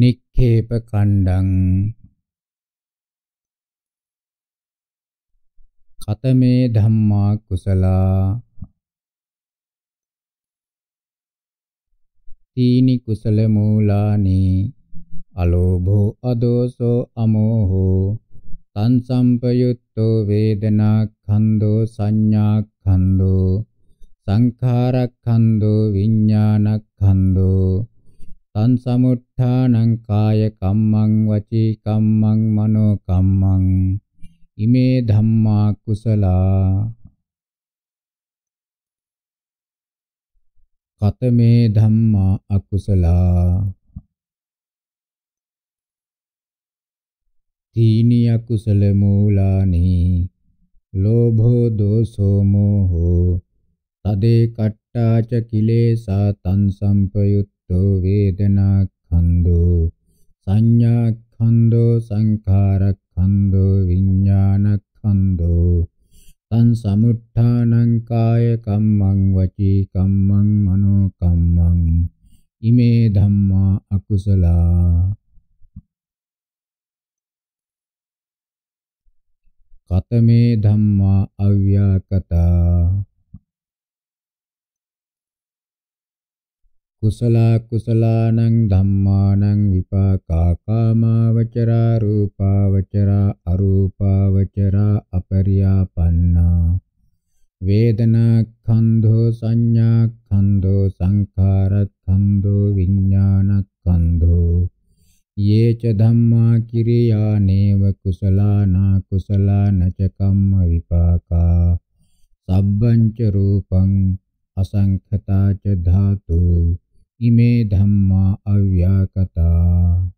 නික්ඛේප කණ්ඩං කතමේ ධම්මා කුසලා තීනි කුසල මූලානි අලෝභෝ අදෝසෝ අමෝහෝ තං සම්පයුත්තෝ වේදනා ඛන්தோ සංඥා ඛන්தோ සංඛාරක් ඛන්தோ විඥානක් ඛන්தோ සංසමුත්ථානං කාය කම්මං වචී කම්මං මනෝ කම්මං ඉමේ ධම්මා කුසලා කතමේ ධම්මා අකුසලා තීනි අකුසල මූලානි ලෝභෝ දෝසෝ මෝහෝ තදේ කට්ටාච කිලේසා තං සම්පයුත් අනිච්චෝ වේදනාඛන්‍தோ සංඥාඛන්‍தோ සංඛාරඛන්‍தோ විඥානඛන්‍தோ තං සමුට්ඨානං කාය කම්මං වචී කම්මං මනෝ කම්මං ඉමේ ධම්මා අකුසලා කතමේ ධම්මා අව්‍යාකතා කුසලා කුසලානං ධම්මානං විපාකා කාමාවචරා රූපාවචරා අරූපාවචරා අපරියාපන්නා වේදනා ඛන්‍ධෝ සංඥා ඛන්‍ධෝ සංඛාර ඛන්‍ධෝ විඥාන ඛන්‍ධෝ යේච ධම්මා කිරියානේව කුසලානා කුසලාන ච කම්ම විපාකා සබ්බං ච රූපං අසංඛතා ච ධාතු ඉමේ ධම්මා අව්‍යාකතා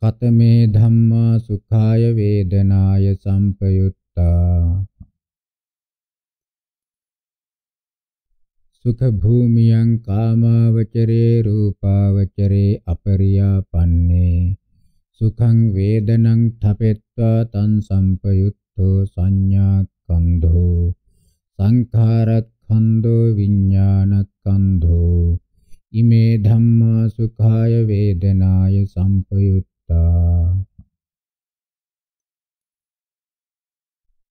කතමේ ධම්මා සුඛාය වේදනාය සම්පයුත්තා සුඛ භූමියං කාමාවචරේ රූපාවචරේ අපරියාපන්නේ සුඛං වේදනං තපෙත්වා තං සම්පයුත්තෝ සංඥා කන්ධෝ සංඛාරත් කන්‍ධෝ විඥානස්කන්ධෝ ඉමේ ධම්මා සුඛාය වේදනාය සම්පයුත්තා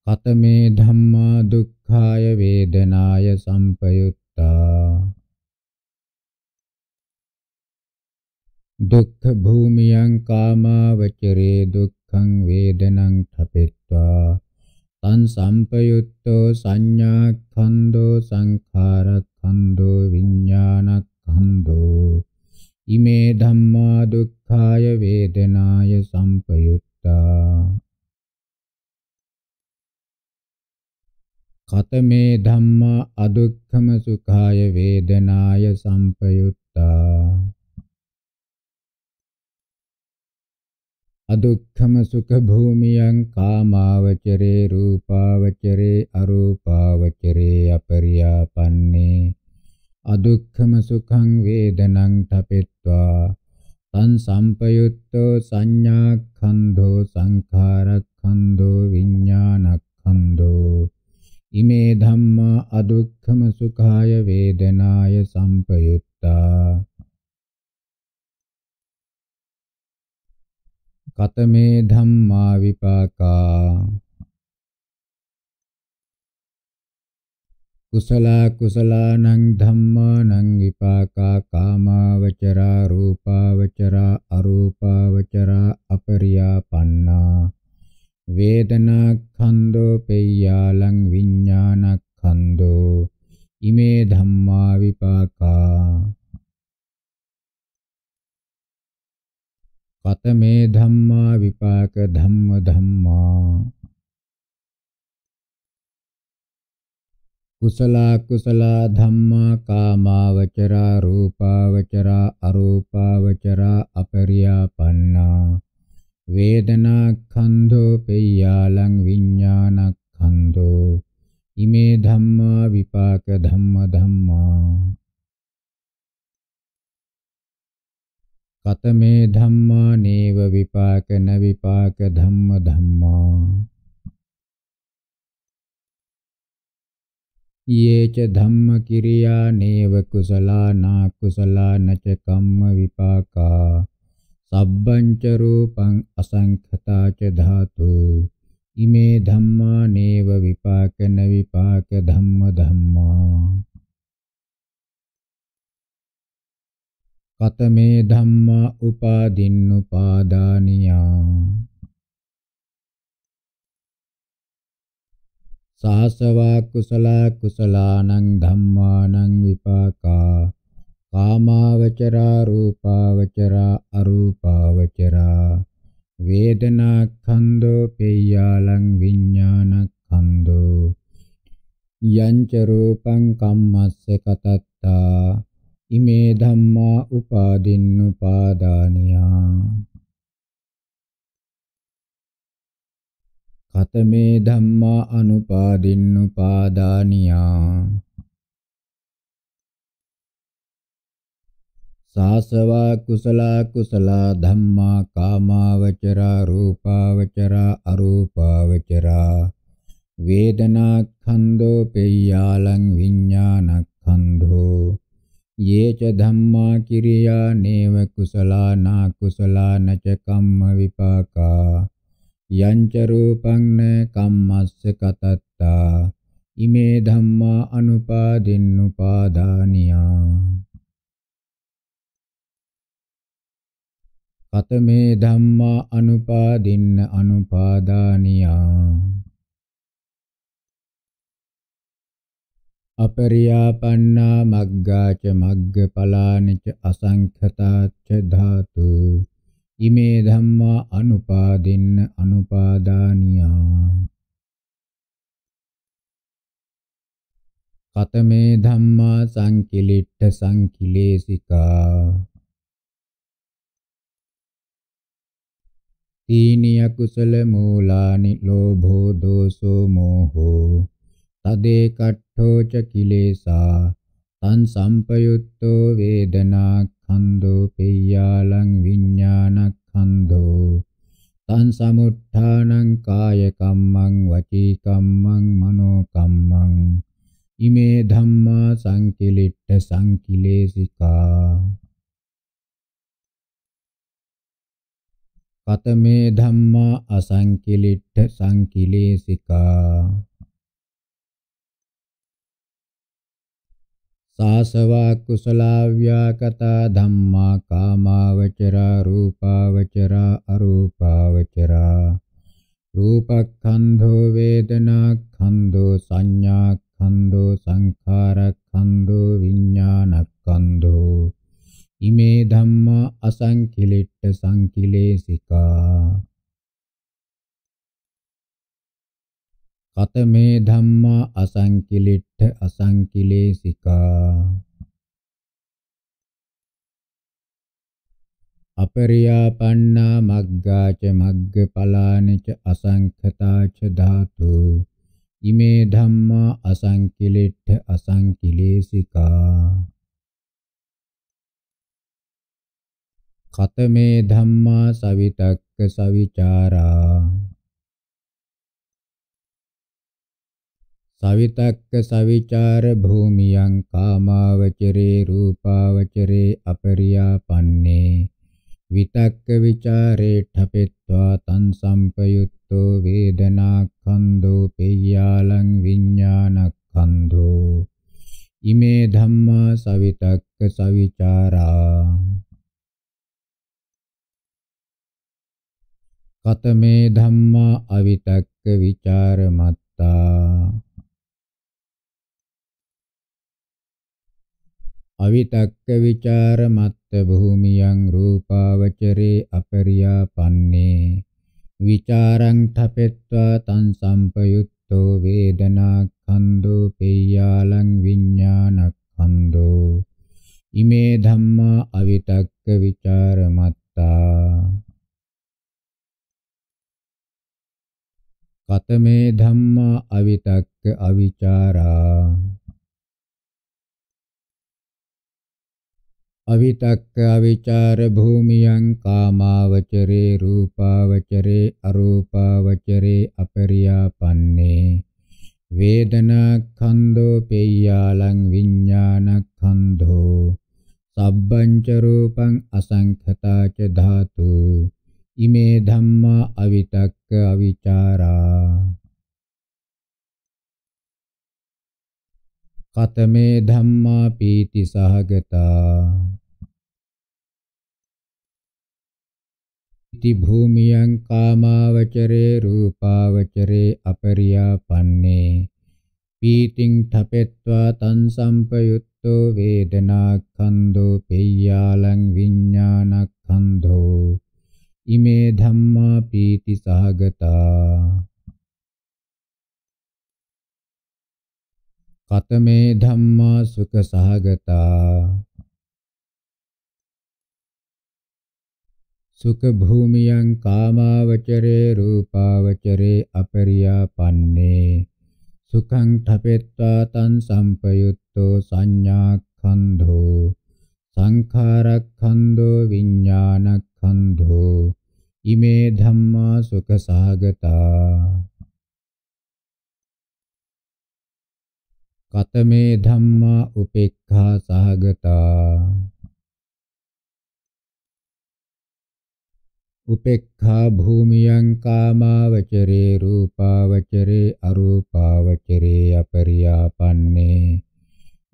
කතමේ ධම්මා දුක්ඛාය වේදනාය සම්පයුත්තා දුක්ඛ භූමියං කාමාවචරේ දුක්ඛං වේදනං ඨපෙත්වා තන් සම්පයුත්තෝ සංඥාක්ඛන්‍தோ සංඛාරක්ඛන්‍தோ විඥානක්ඛන්‍தோ ඉමේ ධම්මා දුක්ඛාය වේදනාය සම්පයුත්තා කතමේ ධම්මා අදුක්ඛම සුඛාය වේදනාය සම්පයුත්තා අදුක්ඛම සුඛ භූමියං කාමාවචරේ රූපාවචරේ අරූපාවචරේ අපරියාපන්නේ අදුක්ඛම සුඛං වේදනං තපෙත්වා තං සම්පයුත්තෝ සංඥාඛන්‍ධෝ සංඛාරඛන්‍ධෝ විඥානඛන්‍ධෝ ඉමේ ධම්මා අදුක්ඛම සුඛාය වේදනාය සම්පයුත්තා කතමේ ධම්මා විපාකා කුසලා කුසලානං ධම්මානං විපාකා කාමාවචරා රූපාවචරා අරූපාවචරා අපරියාපන්නා වේදනා ඛන්‍தோ පෙය්‍යාලං විඥාන ඛන්‍தோ ඉමේ ධම්මා විපාකා පත මේ ධම්මා විපාක ධම්ම ධම්මා කුසලා කුසලා ධම්මා කාමාවචරා රූපාවචරා අරූපාවචරා අපරියාපන්නා වේදනා ඛන්‍ධෝ පෙය්‍යාලං විඥානක් ඛන්‍ධෝ ඉමේ ධම්මා විපාක ධම්ම ධම්මා කතමේ ධම්මා නේව විපාකන විපාක ධම්ම ධම්මා යේච ධම්ම කිරියා නේව කුසලා නා කුසලා නච කම්ම විපාකා සබ්බං ච රූපං අසංඛතා ච ධාතු ඉමේ ධම්මා නේව විපාකන විපාක ධම්ම ධම්මා කතමේ ධම්මා උපාදින්නුපාදානියා සාසවා කුසලා කුසලානං ධම්මානං විපාකා කාමාවචරා රූපාවචරා අරූපාවචරා වේදනා ඛන්‍தோ පේයාලං විඥාන ඛන්‍தோ යංච රූපං කම්මස්ස කතත්තා ඉමේ ධම්මා උපාදින්නුපාදානියා කතමේ ධම්මා අනුපාදින්නුපාදානියා සාසවා කුසලා කුසලා ධම්මා කාමාවචරා රූපාවචරා අරූපාවචරා වේදනා ඛණ්ඩෝ පෙය්‍යාලං විඥානක් ඛණ්ඩෝ ये च धम्मा किरिया नेव कुशला ना कुशला न च कम्म विपाका यञ्च रूपं न कम्मस्य कतत्ता इमे धम्मा अनुपादिन्नुपादानिया කතමේ ධම්මා අනුපාදින්න අනුපාදානියා අපරියාපන්නා මග්ගාච මග්ගඵලානිච අසංඛතාච්ච ධාතු ඉමේ ධම්මා අනුපාදින්න අනුපාදානියා කතමේ ධම්මා සංකිලිට්ඨ සංකිලේසිකා තීනිය කුසල මූලානි ලෝභෝ දෝසෝ මෝහෝ තදේ කට්ඨෝ ච කිලේසා තං සම්පයුත්තෝ වේදනා ඛන්‍தோ පෙය්‍යාලං විඥානඛන්‍தோ තං සමුත්ථානං කාය කම්මං වචී කම්මං මනෝ කම්මං ඉමේ ධම්මා සංකිලිට්ඨ සංකිලේසිකා කතමේ ධම්මා අසංකිලිට්ඨ සංකිලේසිකා සාසවා කුසලා ව්‍යාකතා ධම්මා කාමාවචරා රූපාවචරා අරූපාවචරා රූපඛන්ධෝ වේදනාඛන්ධෝ සංඥාඛන්ධෝ සංඛාරඛන්ධෝ විඥානඛන්ධෝ ඉමේ ධම්මා අසංකිලිට්ඨ සංකිලේසිකා කතමේ ධම්මා අසංකිලිට්ඨ අසංකිලේසිකා අපරියාපන්නා මග්ගාච මග්ගඵලානච අසංඛතාච ධාතු ඉමේ ධම්මා අසංකිලිට්ඨ අසංකිලේසිකා කතමේ ධම්මා සවිතක්ක සවිචාරා සවිතක්ක සවිචාර භූමියං කාමාවචරේ රූපාවචරේ අපරියාපන්නේ විතක්ක විචාරේ ඨපෙත්වා තං සම්පයුත්තෝ වේදනා කන්‍தோ පෙය්‍යාලං විඥානක්ඛන්‍தோ ඉමේ ධම්මා සවිතක්ක සවිචාරා කතමේ ධම්මා අවිතක්ක විචාරමත්තා අවිතක්ක විචාර මත්ත භූමියං රූපාවචරේ අපරියාපන්නේ විචාරං තපෙත්වා තං සම්පයුක්තෝ වේදනා ඛන්‍தோ පේයාලං විඥානක්ඛන්‍தோ ඉමේ ධම්මා අවිතක්ක විචාර මත්තා කතමේ ධම්මා අවිතක්ක අවිචාරා අවිතක්ක අවිචාර භූමියං කාමාවචරේ රූපාවචරේ අරූපාවචරේ අපරියාපන්නේ වේදනා ඛන්‍தோ පේයාලං විඥාන ඛන්‍தோ සබ්බංච රූපං අසංඛතාච ධාතු ඉමේ ධම්මා අවිතක්ක අවිචාරා කතමේ ධම්මා පීති සහගතා ඉති භූමියං කාමාවචරේ රූපාවචරේ අපරියාපන්නේ පීතිං ඨපෙත්වා තං සම්පයුත්තෝ වේදනා ඛන්‍தோ පෙය්‍යාලං විඥානක් ඛන්‍தோ ඉමේ ධම්මා පීති සහගතා කතමේ ධම්මා සුඛ සහගතා සුඛ භූමියං කාමාවචරේ රූපාවචරේ අපරියාපන්නේ සුඛං ඨපෙත්වා තං සම්පයුත්තෝ සංඥාඛන්ධෝ සංඛාරඛන්ධෝ විඥානඛන්ධෝ ඉමේ ධම්මා සුඛ සහගතා කතමේ ධම්මා උපේක්ඛා සහගතා උපේක්ඛා භූමියං කාමාවචරේ රූපාවචරේ අරූපාවචරේ අපරියාපන්නේ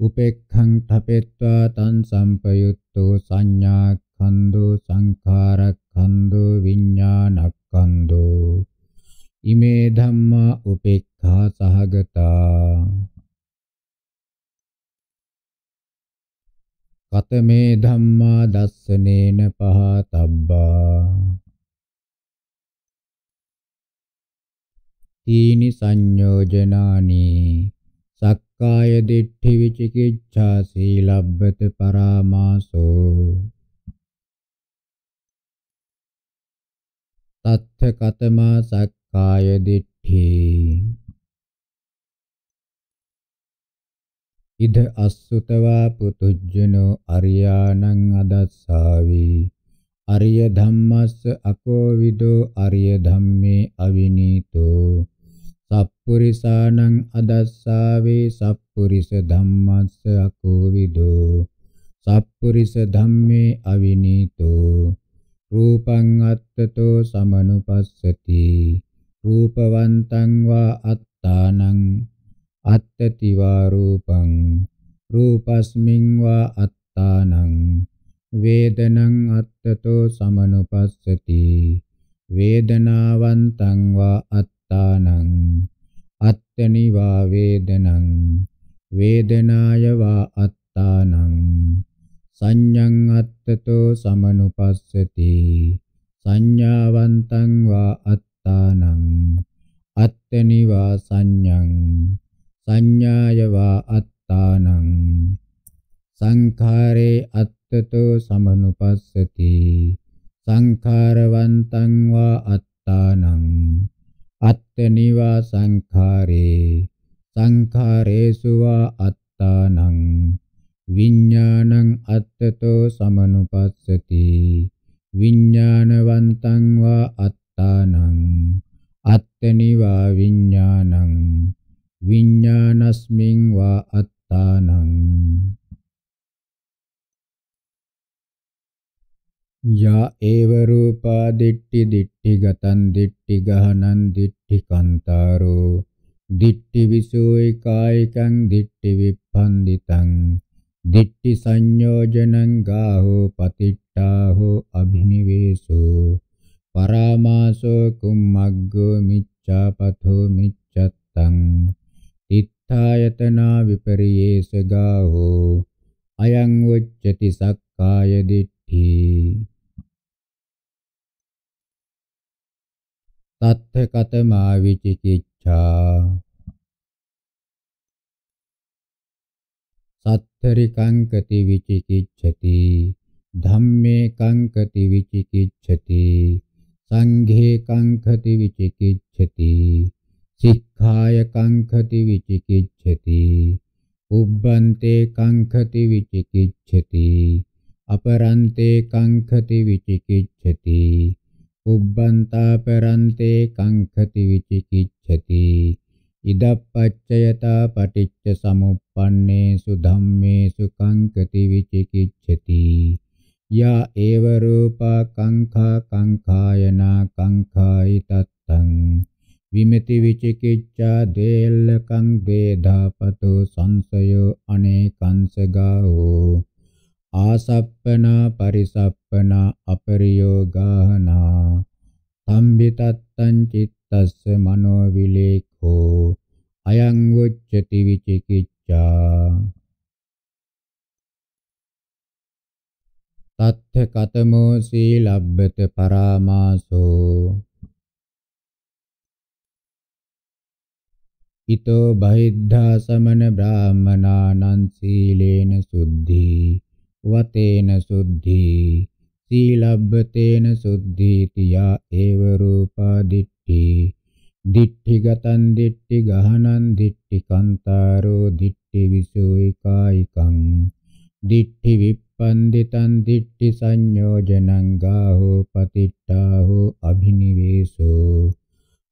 උපේක්ඛං තපෙත්වා තං සම්පයුත්තෝ සංඥා කන්‍தோ සංඛාර කන්‍தோ විඥානක් කන්‍தோ ඉමේ ධම්මා උපේක්ඛා සහගතා කතමේ ධම්මා දස්සනේන පහතබ්බා තීනි සංයෝජනානි සක්කාය දිට්ඨි විචිකිච්ඡා සීලබ්බත පරාමාසෝ තත්ථ කතමා සක්කාය දිට්ඨි ඉද අස්සුතවා පුතුජ්ජනෝ අරියාණං අදස්සාවි අරිය ධම්මස්ස අකෝවිදෝ අරිය ධම්මේ අවිනීතෝ සප්පුරිසානං අදස්සාවේ සප්පුරිස ධම්මස්ස අකෝවිදෝ සප්පුරිස ධම්මේ අවිනීතෝ රූපං අත්තතෝ සමනුපස්සති රූපවන්තං වා අත්තානං අත්තති වා රූපං රූපස්මින් වා අත්තානං වේදනං අත්තතෝ සමනුපස්සති වේදනාවන්තං වා අත්තානං අත්තනි වා වේදනං වේදනාය වා අත්තානං සංඤං අත්තතෝ සමනුපස්සති සංඥාවන්තං වා අත්තානං අත්තනි වා සංඤං සංඥායවා අත්තානං සංඛාරේ අත්තතෝ සමනුපස්සති සංඛාරවන්තං වා අත්තානං අත්තනිවා සංඛාරේ සංඛාරේසු වා අත්තානං විඥානං අත්තතෝ සමනුපස්සති විඥානවන්තං වා අත්තානං අත්තනිවා විඥානං විඤ්ඤාණස්මින් වා අත්තානං යා ඒව රූපා දිට්ටි දිට්ටි ගතං දිට්ටි ගහනං දිට්ටි කන්තාරෝ දිට්ටි විසෝයි කායිකං දිට්ටි විප්පන්දිතං දිට්ටි සංයෝජනං ගාහෝ පතිට්ඨාහෝ අභිනිවේසෝ පරාමාසෝ කුම්මග්ගෝ මිච්ඡාපතෝ මිච්ඡත්තං මිච්ඡායතනා විපරියේස ගාහෝ අයං උච්චති සක්කාය දිට්ඨි තත්ථ කතමා විචිකිච්ඡා සත්තරිකංකති විචිකිච්ඡති ධම්මේ කංකති විචිකිච්ඡති සංඝේ කංකති විචිකිච්ඡති සික්ඛාය කංඛති විචිකිච්ඡති උබ්බන්තේ කංඛති විචිකිච්ඡති අපරන්තේ කංඛති විචිකිච්ඡති උබ්බන්තාපරන්තේ කංඛති විචිකිච්ඡති ඉදප්පච්චයතා පටිච්ච සමුප්පන්නේසු ධම්මේසු කංකති විචිකිච්ඡති යා ඒව රූපා කංඛා කංඛායනා කංඛායි තත්තං විමෙති විචිකිච්ඡා දේල්ලකං වේධාපතු සංසයෝ අනේකංසගාහෝ ආසප්පනා පරිසප්පනා අපරියෝගාහනා සම්බිතත්තං චිත්තස්ස මනෝ විලේඛෝ අයං වොච්චති විචිකිච්ඡා තත්ථ කතමෝ සීලබ්බත පරාමාසෝ හිතෝ බහිද්ධා සමන බ්‍රාහමනානං සීලේන සුද්ධි වතේන සුද්ධි සීලබ්බතේන සුද්ධි තියා ඒව රූපා දිට්ඨි දිට්ඨිගතං දිට්ඨි ගහනං දිට්ඨි කන්තාරෝ දිට්ඨි විසෝයිකායිකං දිට්ඨි විප්පන්දිතං දිට්ඨි සංයෝජනං ගාහෝ පතිට්ඨාහෝ අභිනිවේසෝ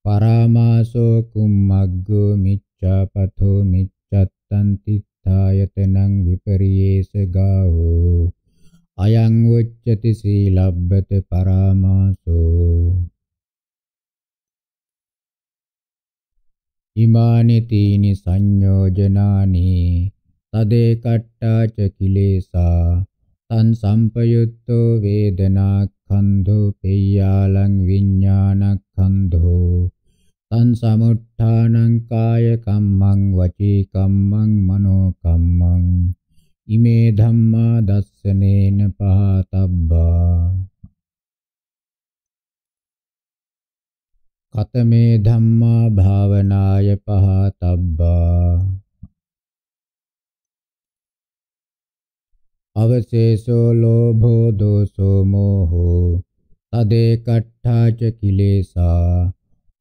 පරාමාසෝ කුම්මග්ගෝ මිච්ඡාපතෝ මිච්ඡත්තං තිත්ථායතනං විපරියේස ගාහෝ අයං උච්චති සීලබ්බත පරාමාසෝ ඉමානි තීනි සංයෝජනානි තදේ කට්ටාච කිලේසා තන් සම්පයුත්තෝ වේදනා කන්‍ධෝ පෙය්‍යාලං විඥානක්ඛන්‍ධෝ තං සමුත්ථානං කාය කම්මං වචී කම්මං මනෝ කම්මං ඉමේ ධම්මා දස්සනේන පහතබ්බා කතමේ ධම්මා භාවනාය පහතබ්බා අවශේෂෝ ලෝභෝ දෝසෝ මෝහෝ තදේ කට්ඨාච කිලේසා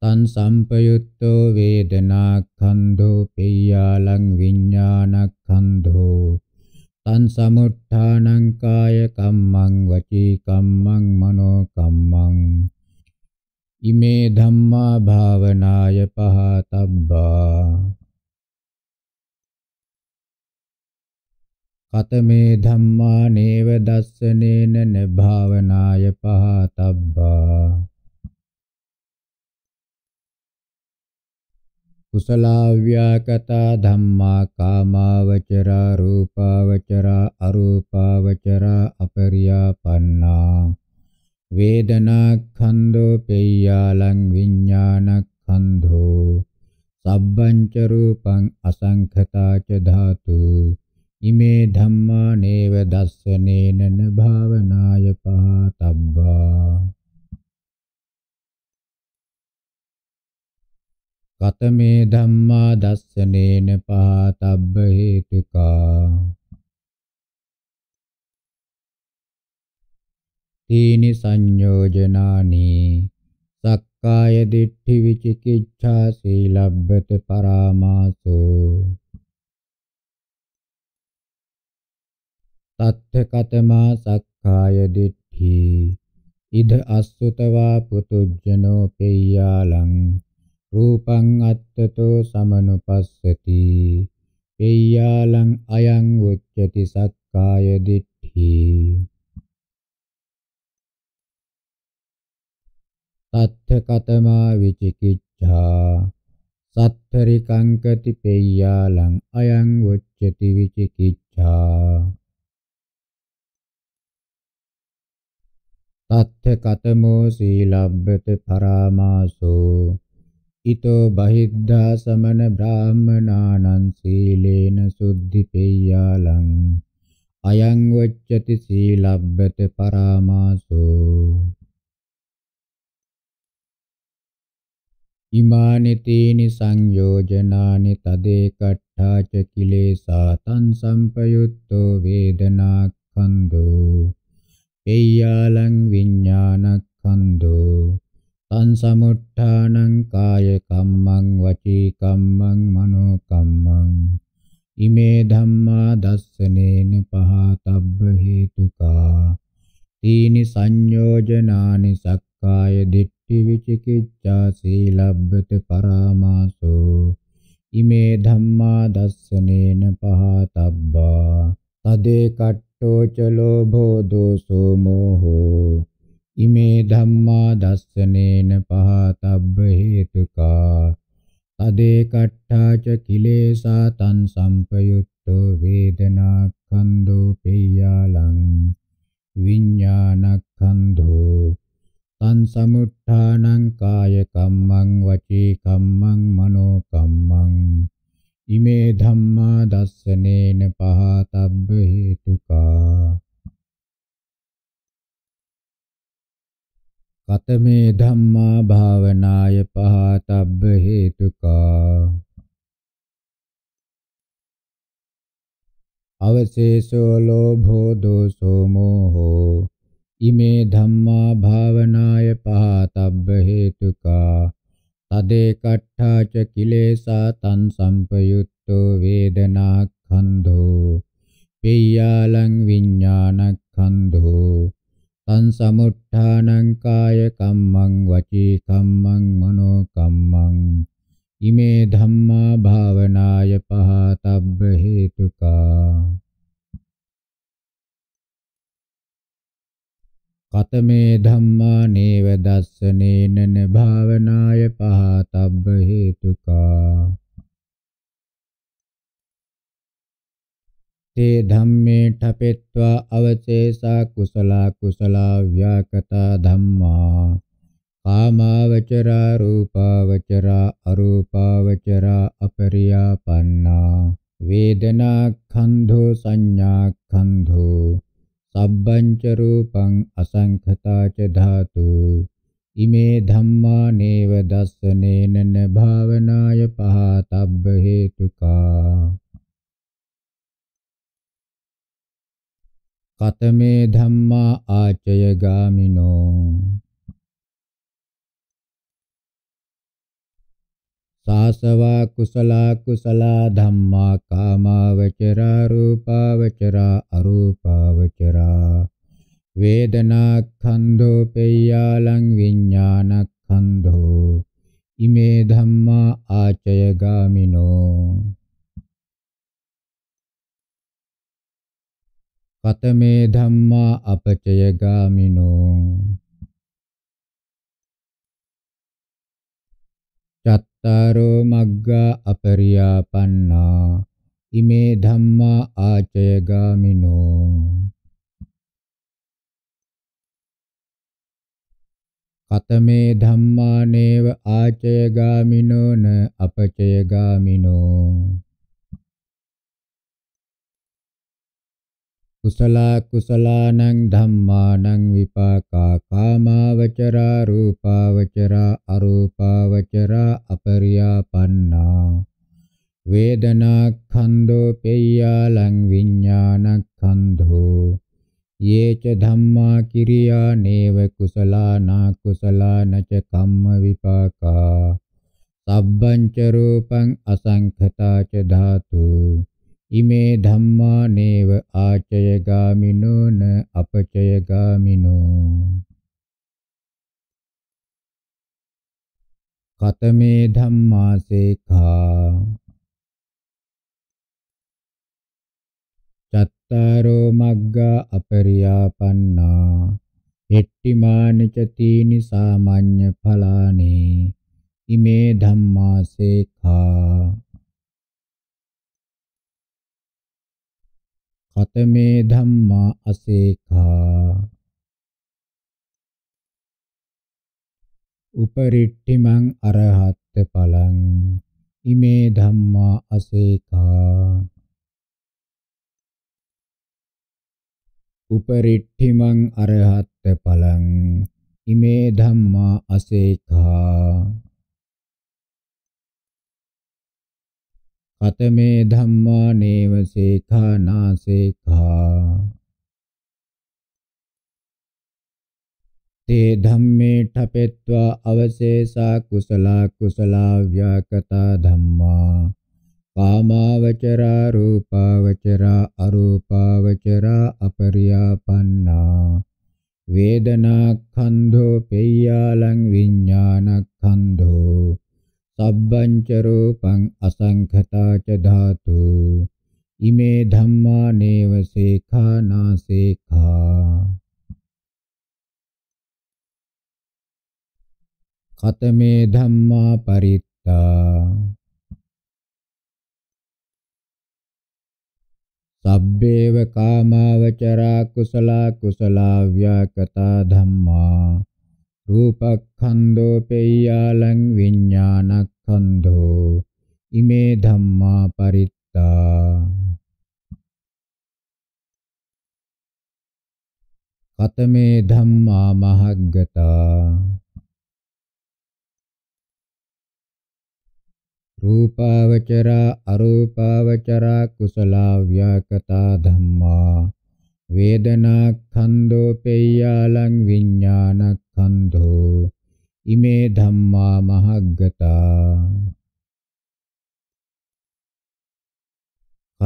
තන් සම්පයුත්තෝ වේදනා ඛන්‍ධෝ පෙය්‍යාලං විඥාන ඛන්‍ධෝ තන් සමුත්ථානං කාය කම්මං වචී කම්මං මනෝ කම්මං ඉමේ ධම්මා භාවනාය පහතබ්බා කතමේ ධම්මා නේව දස්සනේන නභාවනාය පහතබ්බා කුසලාව්‍යාකතා ධම්මා කාමාවචරා රූපාවචරා අරූපාවචරා අපරියාපන්නා වේදනා ඛන්‍தோ පෙය්‍යාලං විඥාන ඛන්‍தோ සබ්බං ච රූපං අසංඛතා ච ධාතු ඉමේ ධම්මා නේව දස්සනේන භාවනාය පහතබ්බා කතමේ ධම්මා දස්සනේන පහතබ්බ හේතුකා තීනි සංයෝජනානි සක්කාය දිට්ඨි විචිකිච්ඡා සීලබ්බත පරාමාසෝ තත්ථකතමා සක්කාය දිට්ඨි ඉද අස්සුතවා පුතුජ්ජනෝ පෙය්‍යාලං රූපං අත්තතෝ සමනුපස්සති පෙය්‍යාලං අයං උච්චති සක්කාය දිට්ඨි තත්ථකතමා විචිකිච්ඡා සත්තරිකංකති පෙය්‍යාලං අයං උච්චති විචිකිච්ඡා තත්ථ කතමෝ සීලබ්බත පරාමාසෝ ඊතෝ බහිද්ධා සමන බ්‍රාහ්මනානං සීලේන සුද්ධිපෙය්‍යාලං අයං වච්චති සීලබ්බත පරාමාසෝ ඉමානි තීනි සංයෝජනානි තදේ කට්ඨාච කිලේසා තං සම්පයුත්තෝ වේදනා කන්දෝ කෙය්‍යාලං විඤ්ඤාණක්ඛන්‍தோ තං සමුත්ථානං කාය කම්මං වචී කම්මං මනෝ කම්මං ඉමේ ධම්මා දස්සනේන පහතබ්බ හේතුකා තීනි සංයෝජනානි සක්කාය දිට්ඨි විචිකිච්ඡා සීලබ්බත පරාමාසෝ ඉමේ ධම්මා දස්සනේන පහතබ්බා තදේ තෝච ලෝභෝ දෝසෝ මෝහෝ ඉමේ ධම්මා දස්සනේන පහතබ්බ හේතුකා තදේ කට්ඨා ච කිලේසා තං සම්පයුක්තෝ වේදනා කන්‍දෝ පෙය්‍යාලං විඤ්ඤාණක්ඛන්‍தோ තං සමුට්ඨානං කාය කම්මං වචී කම්මං මනෝ කම්මං ඉමේ ධම්මා දස්සනේන පහතබ්බ හේතුකා කතමේ ධම්මා භාවනාය පහතබ්බ හේතුකා අවශේෂෝ ලෝභෝ දෝසෝ මෝහෝ ඉමේ ධම්මා භාවනාය පහතබ්බ හේතුකා තදේකට්ඨා ච කිලේසා තං සම්පයුක්තෝ වේදනාඛන්‍ධෝ පේයාලං විඥානඛන්‍ධෝ තං සමුත්ථානං කාය කම්මං වචී කම්මං මනෝ කම්මං ඉමේ ධම්මා භාවනාය පහතබ්බ හේතුකා කතමේ ධම්මා නේව දස්සනේන භාවනාය පහතබ්බ හේතුකා තේ ධම්මේ ඨපෙත්වා අවචේසා කුසලා කුසලා ව්‍යාකතා ධම්මා කාමාවචරා රූපාවචරා අරූපාවචරා අපරියාපන්නා වේදනා ඛන්ධෝ සංඥා ඛන්ධෝ සබ්බංච රූපං අසංඛතා ච ධාතු ඉමේ ධම්මා නේව දස්සනේන භාවනාය පහතබ්බ හේතුකා කතමේ ධම්මා ආචය ගාමිනෝ සාසවා කුසලා කුසලා ධම්මා කාමාවචරා රූපාවචරා අරූපාවචරා වේදනා ඛන්‍தோ පෙය්‍යාලං විඥාන ඛන්‍தோ ඉමේ ධම්මා ආචය ගාමිනෝ කතමේ ධම්මා අපචය ගාමිනෝ අත්තාරෝ මග්ගා අපරියාපන්නා ඉමේ ධම්මා ආචය ගාමිනෝ කතමේ ධම්මා නේව ආචය ගාමිනෝ න අපචය ගාමිනෝ කුසලා කුසලානං ධම්මානං විපාකා කාමාවචරා රූපාවචරා අරූපාවචරා අපරියාපන්නා වේදනා ඛන්‍தோ පෙය්‍යාලං විඥාන ඛන්‍தோ ये च धम्मा किरिया नेव कुशला न कुशला न च कम्म विपाका सब्बं च रूपं असङ्खता च धातु ඉමේ ධම්මා නේව ආචය ගාමිනෝ න අපචය ගාමිනෝ කතමේ ධම්මා සේඛා චත්තාරෝ මග්ගා අපරියාපන්නා එට්ටිමානි ච තීනි සාමාඤ්ඤ ඵලානේ ඉමේ ධම්මා සේඛා කතමේ ධම්මා අසේකා උපරිට්ඨිමං අරහත් ඵලං ඉමේ ධම්මා අසේකා උපරිට්ඨිමං අරහත් ඵලං ඉමේ ධම්මා අසේකා කතමේ ධම්මා නේව සේඛානා සේඛා තේ ධම්මේ ඨපෙත්වා අවශේෂා කුසලා කුසලා ව්‍යාකතා ධම්මා කාමාවචරා රූපාවචරා අරූපාවචරා අපරියාපන්නා වේදනා කන්ධෝ පෙය්‍යාලං විඥාන කන්ධෝ සබ්බංච රූපං අසංඛතා ච ධාතු ඉමේ ධම්මා නේව සේඛානා සේඛා කතමේ ධම්මා පරිත්තා සබ්බේව කාමාවචරා කුසලා කුසලා ව්‍යාකතා ධම්මා රූපක්ඛන්‍தෝ පෙය්‍යාලං විඥානක්ඛන්‍தෝ ඉමේ ධම්මා පරිත්තා කතමේ ධම්මා මහග්ගතා රූපාවචරා අරූපාවචරා කුසලා ව්‍යාකතා ධම්මා වේදනා ඛන්‍தෝ පෙය්‍යාලං විඥානක් ස්කන්ධෝ ඉමේ ධම්මා මහග්ගතා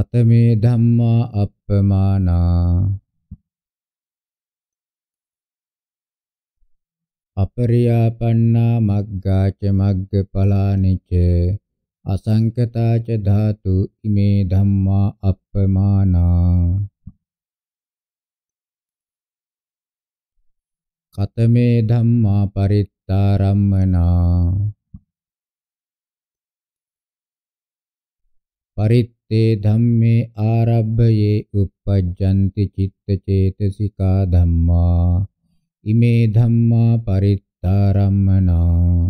කතමේ ධම්මා අප්පමානා අපරියාපන්නා මග්ගාච මග්ගඵලානිච අසංකතාච ධාතු ඉමේ ධම්මා අප්පමානා කතමේ ධම්මා පරිත්තාරම්මනා පරිත්තේ ධම්මේ ආරබ්බයේ uppajjanti citta cetasika dhamma ඉමේ ධම්මා පරිත්තාරම්මනා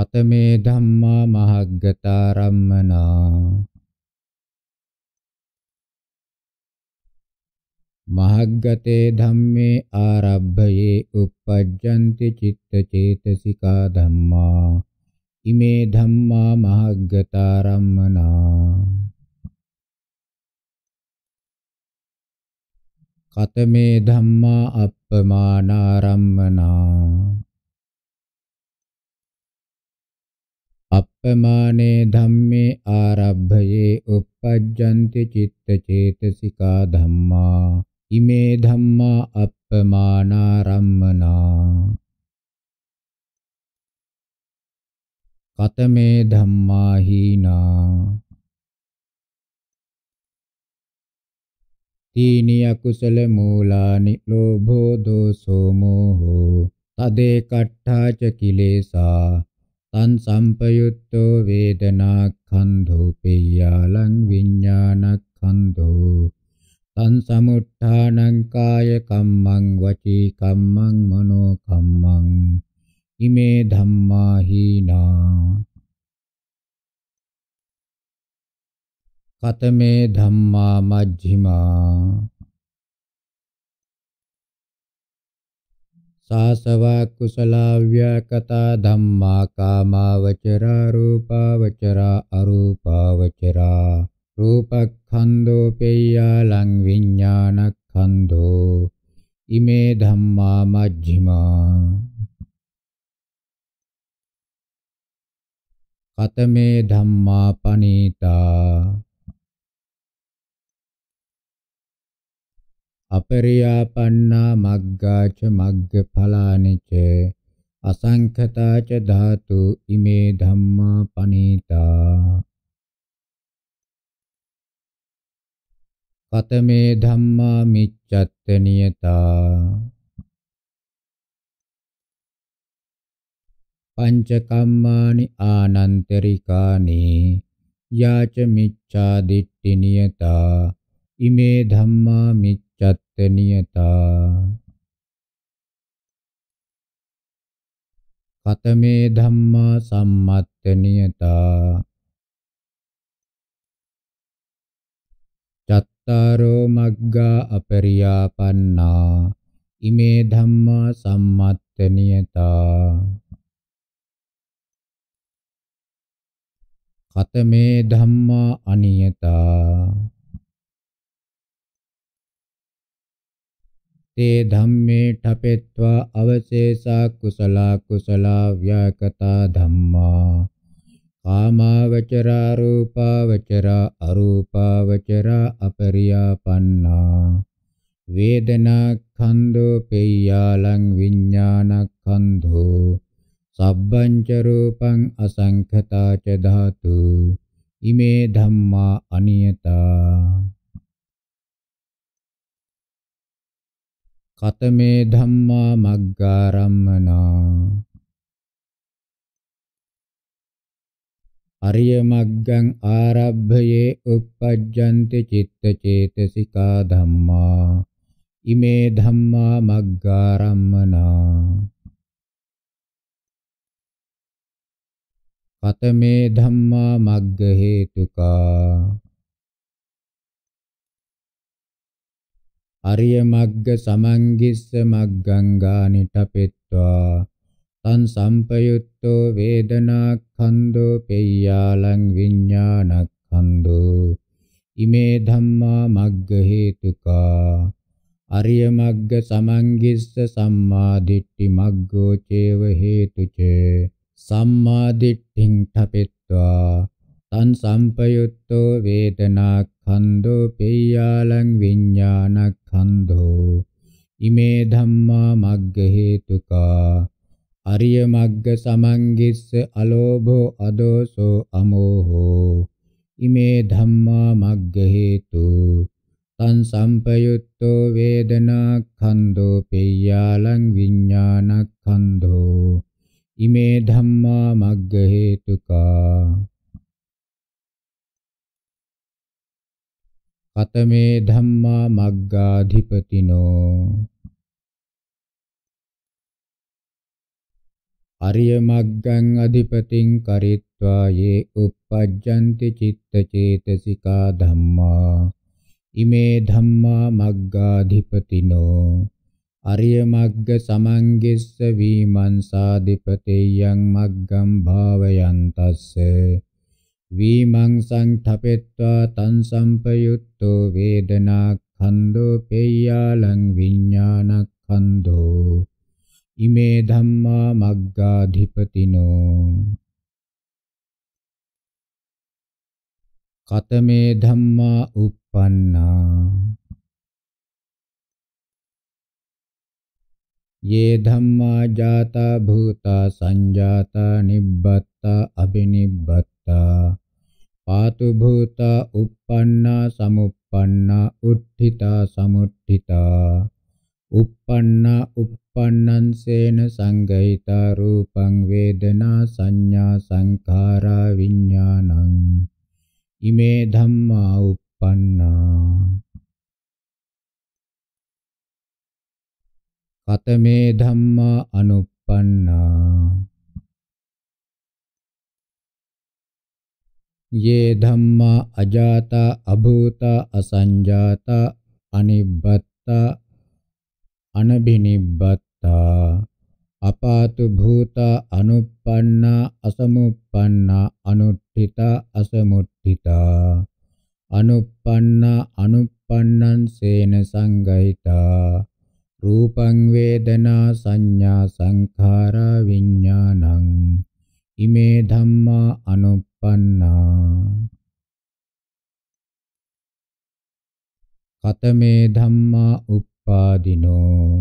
කතමේ ධම්මා මහග්ගතාරම්මනා මහග්ගතේ ධම්මේ ආරබ්බයේ uppajjanti citta cetasika dhamma ඉමේ ධම්මා මහග්ගතාරම්මනා කතමේ ධම්මා අප්පමානාරම්මනා අප්පමානේ ධම්මේ ආරබ්භයේ uppajjanti citta cetasika dhamma ඉමේ ධම්මා අප්පමානාරම්මනා කතමේ ධම්මා හීනා තීනි අකුසල මූලානි ලෝභෝ දෝසෝ මෝහෝ තදේ කට්ඨාච කිලේසා තන් සම්පයුත්තෝ වේදනා කන්ධෝ පෙය්‍යාලං විඤ්ඤාණ කන්ධෝ සංසමුට්ඨානං කාය කම්මං වචී කම්මං මනෝ කම්මං ඉමේ ධම්මා හීනා කතමේ ධම්මා මජ්ක්‍ධිමා සාසවා කුසලා ව්‍යකතා ධම්මා කාමා වචරා රූපා වචරා අරූපා වචරා රූපක්ඛන්‍தෝ පේයාලං විඥානක්ඛන්‍தෝ ඉමේ ධම්මා මජ්ක්‍ධිමා කතමේ ධම්මා පනීතා අපරියාපන්නා මග්ගාච මග්ගඵලානිච අසංඛතාච ධාතු ඉමේ ධම්මා පනීතා කතමේ ධම්මා මිච්ඡත්ත නියතා පංචකම්මානි ආනන්තරිකානි යාච මිච්ඡා දිට්ඨි නියතා ඉමේ ධම්මා මිච්ඡත්ත නියතා කතමේ ධම්මා සම්මත්ත නියතා චත්තාරෝ මග්ගා අපරියාපන්නා ඉමේ ධම්මා සම්මත්තනියතා කතමේ ධම්මා අනියතා තේ ධම්මේ ඨපෙත්වා අවශේෂා කුසලා කුසලා ව්‍යාකතා ධම්මා කාමාවචරා රූපාවචරා අරූපාවචරා අපරියාපන්නා වේදනා ඛන්‍தோ පෙය්‍යාලං විඥාන ඛන්‍தோ සබ්බංච රූපං අසංඛතා ච ධාතු ඉමේ ධම්මා අනියතා කතමේ ධම්මා මග්ගාරම්මනා අරිය මග්ගං ආරබ්භයේ uppajjanti citta cetasika dhamma ඉමේ ධම්මා මග්ගාරම්මනා කතමේ ධම්මා මග්ග හේතුකා අරිය මග්ග සමංගිස්ස මග්ගං ගානිටපෙත්වා සංසම්පයුත්තෝ වේදනාක්ඛන්‍தோ පෙය්‍යාලං විඤ්ඤාණක්ඛන්‍தோ ඉමේ ධම්මා මග්ග හේතුකා අරිය මග්ග සමංගිස්ස සම්මා දිට්ඨි මග්ගෝ චේව හේතුච සම්මා දිට්ඨින් ඨපෙත්වා තන් සම්පයුත්තෝ වේදනාක්ඛන්‍தோ පෙය්‍යාලං විඤ්ඤාණක්ඛන්‍தோ ඉමේ ධම්මා මග්ග හේතුකා අරිය මග්ග සමංගිස්ස අලෝභෝ අදෝසෝ අමෝහෝ ඉමේ ධම්මා මග්ග හේතු තං සම්පයුත්තෝ වේදනා ඛන්‍தோ පෙය්‍යාලං විඥාන ඛන්‍தோ ඉමේ ධම්මා මග්ග හේතුකා කතමේ ධම්මා මග්ගාධිපතිනෝ අරිය මග්ගං අධිපතින් කරිත්වා යේ uppajjanti citta cetasika dhamma ඉමේ ධම්මා මග්ගාධිපතිනෝ අරිය මග්ග සමංගිස්ස වීමංසාධිපතේයං මග්ගම් භාවයන්තස්ස වීමංසං තපෙත්වා තං සම්පයුත්තෝ වේදනා ඛන්‍தோ පේයාලං විඥාන ඛන්‍தோ ඉමේ ධම්මා මග්ගාධිපතිනෝ කතමේ ධම්මා uppannā යේ ධම්මා ජාතා භූතා සංජාතා නිබ්බත්තා අබිනිබ්බත්තා පාතු භූතා uppannā samuppannā utthitā samutthitā uppannā uppannan sena sanggahita rūpaṃ vedanā saññā saṅkhārā viññāṇaṃ ime dhammā uppannā කතමේ ධම්මා අනුප්පන්නා යේ ධම්මා අජාතා අභූතා අසංජාතා අනිබ්බත්තා අනබිනිබ්බත්තා අපාතු භූතා අනුප්පන්නා අසමුප්පන්නා අනුට්ඨිතා අසමුට්ඨිතා අනුප්පන්නා අනුප්පන්නං සේන සංගහිතා රූපං වේදනා සංඥා සංඛාරා විඥානං ඉමේ ධම්මා අනුප්පන්නා කතමේ ධම්මා පටිප්පාදිනෝ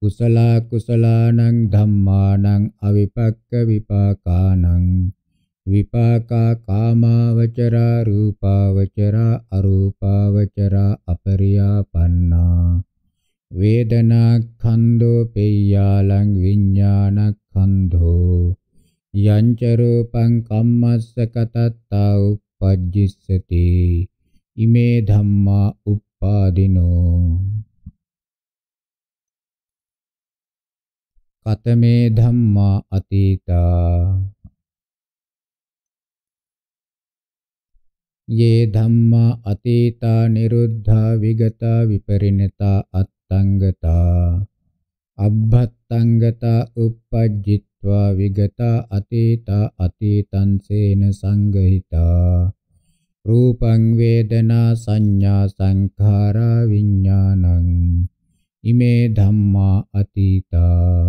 කුසලා කුසලානං ධම්මානං අවිපක්ක විපාකානං විපාකා කාමාවචරා රූපාවචරා අරූපාවචරා අපරියාපන්නා වේදනා ඛන්‍தோ පෙය්‍යාලං විඥාන ඛන්‍தோ යංච රූපං කම්මස්ස කතත්තා උපජ්ජිස්සති ඉමේ ධම්මා උප්පාදිනෝ කතමේ ධම්මා අතීතා යේ ධම්මා අතීතා නිරුද්ධා විගතා විපරිණතා අත්තංගතා අබ්බත්තංගතා uppajjitva vigata atita atitan sena sangahitaa රූපං වේදනා සංඥා සංඛාරා විඥානං ඉමේ ධම්මා අතීතා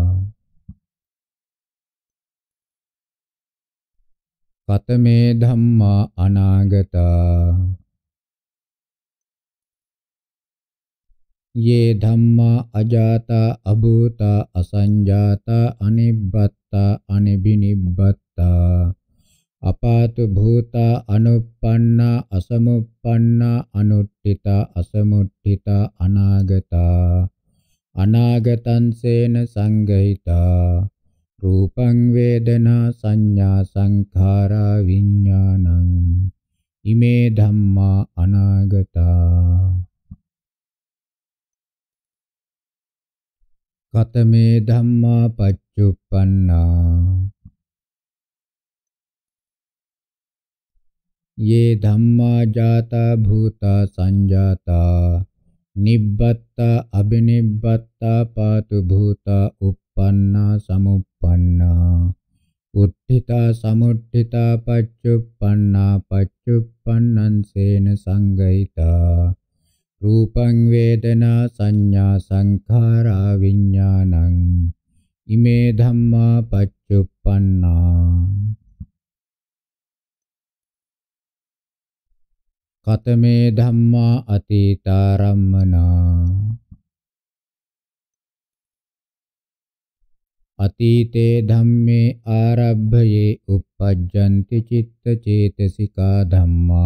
කතමේ ධම්මා අනාගතා යේ ධම්මා අජාතා අභූතා අසංජාතා අනිබ්බත්තා අනිබිනිබ්බත්තා අපාතු භූතා අනුප්පන්නා අසමුප්පන්නා අනුට්ඨිතා අසමුට්ඨිතා අනාගතා අනාගතං සේන සංගහිතා රූපං වේදනා සංඥා සංඛාරා විඥානං ඉමේ ධම්මා අනාගතා කතමේ ධම්මා පච්චුප්පන්නා ये धम्मा जाता भूता संजाता නිබ්බත්තා අබිනිබ්බත්තා පාතු භූතා uppannā samuppannā උට්ඨිතා සමුට්ඨිතා පච්චුප්පන්නා පච්චුප්පන්නං සේන සංගයිතා රූපං වේදනා සංඥා සංඛාරා විඥානං ඉමේ ධම්මා පච්චුප්පන්නා කතමේ ධම්මා අතීතාරම්මනා අතීතේ ධම්මේ ආරබ්භයේ uppajjanti citta cetasika dhamma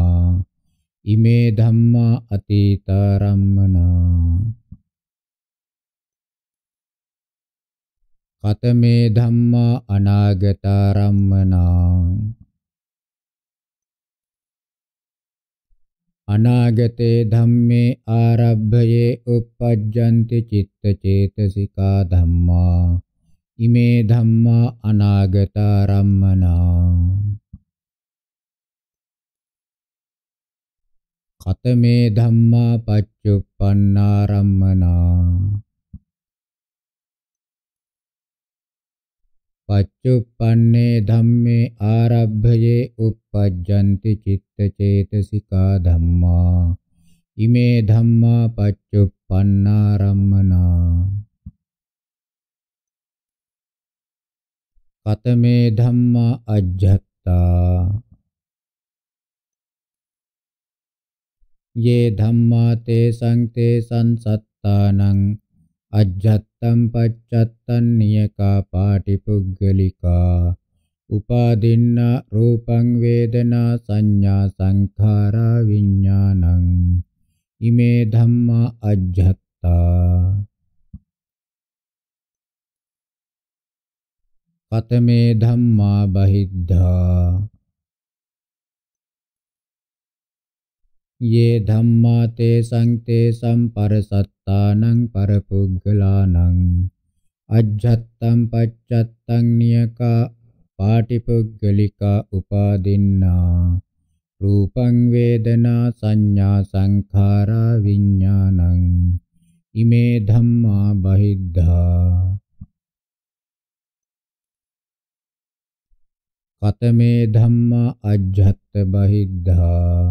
ඉමේ ධම්මා අතීතාරම්මනා කතමේ ධම්මා අනාගතාරම්මනා අනාගතේ ධම්මේ ආරබ්භයේ uppajjanti citta cetasika dhamma ඉමේ ධම්මා අනාගතා රම්මනා කතමේ ධම්මා පච්චුප්පන්නා රම්මනා පච්චුප්පන්නේ ධම්මේ ආරබ්භයේ uppajjanti චිත්තචේතසිකා ධම්මා ඉමේ ධම්මා පච්චුප්පන්නා රම්මනා කතමේ ධම්මා අජ්ජත්තා යේ ධම්මා තේ සංතේ සංසත්තානං අජ්ජත් තම් පච්චත්තන් නියකා පාටිපුග්ගලිකා උපාදින්නා රූපං වේදනා සංඥා සංඛාරා විඥානං ඉමේ ධම්මා අජ්ජත්තා කතමේ ධම්මා බහිද්ධා ये धम्मा ते संतेषं परसत्तानं परपुग्गलानं අජ්ජත්තම් පච්චත්තං නියකා පාටිපුග්ගලිකා උපාදින්නා රූපං වේදනා සංඥා සංඛාරා විඥානං ඉමේ ධම්මා බහිද්ධා කතමේ ධම්මා අජ්ජත්ත බහිද්ධා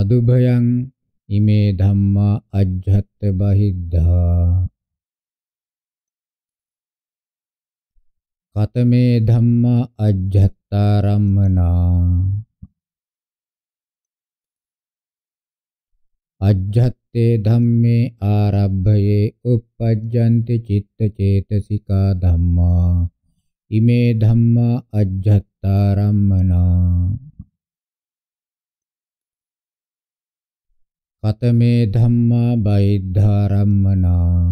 අදුභයං ඉමේ ධම්මා අජ්ජත් බහිද්ධා කතමේ ධම්මා අජ්ජත්තාරම්මනා අජ්ජත්තේ ධම්මේ ආරබ්භයේ uppajjanti citta cetasika dhamma ඉමේ ධම්මා අජ්ජත්තාරම්මනා කතමේ ධම්මා බයිද්ධාරම්මනා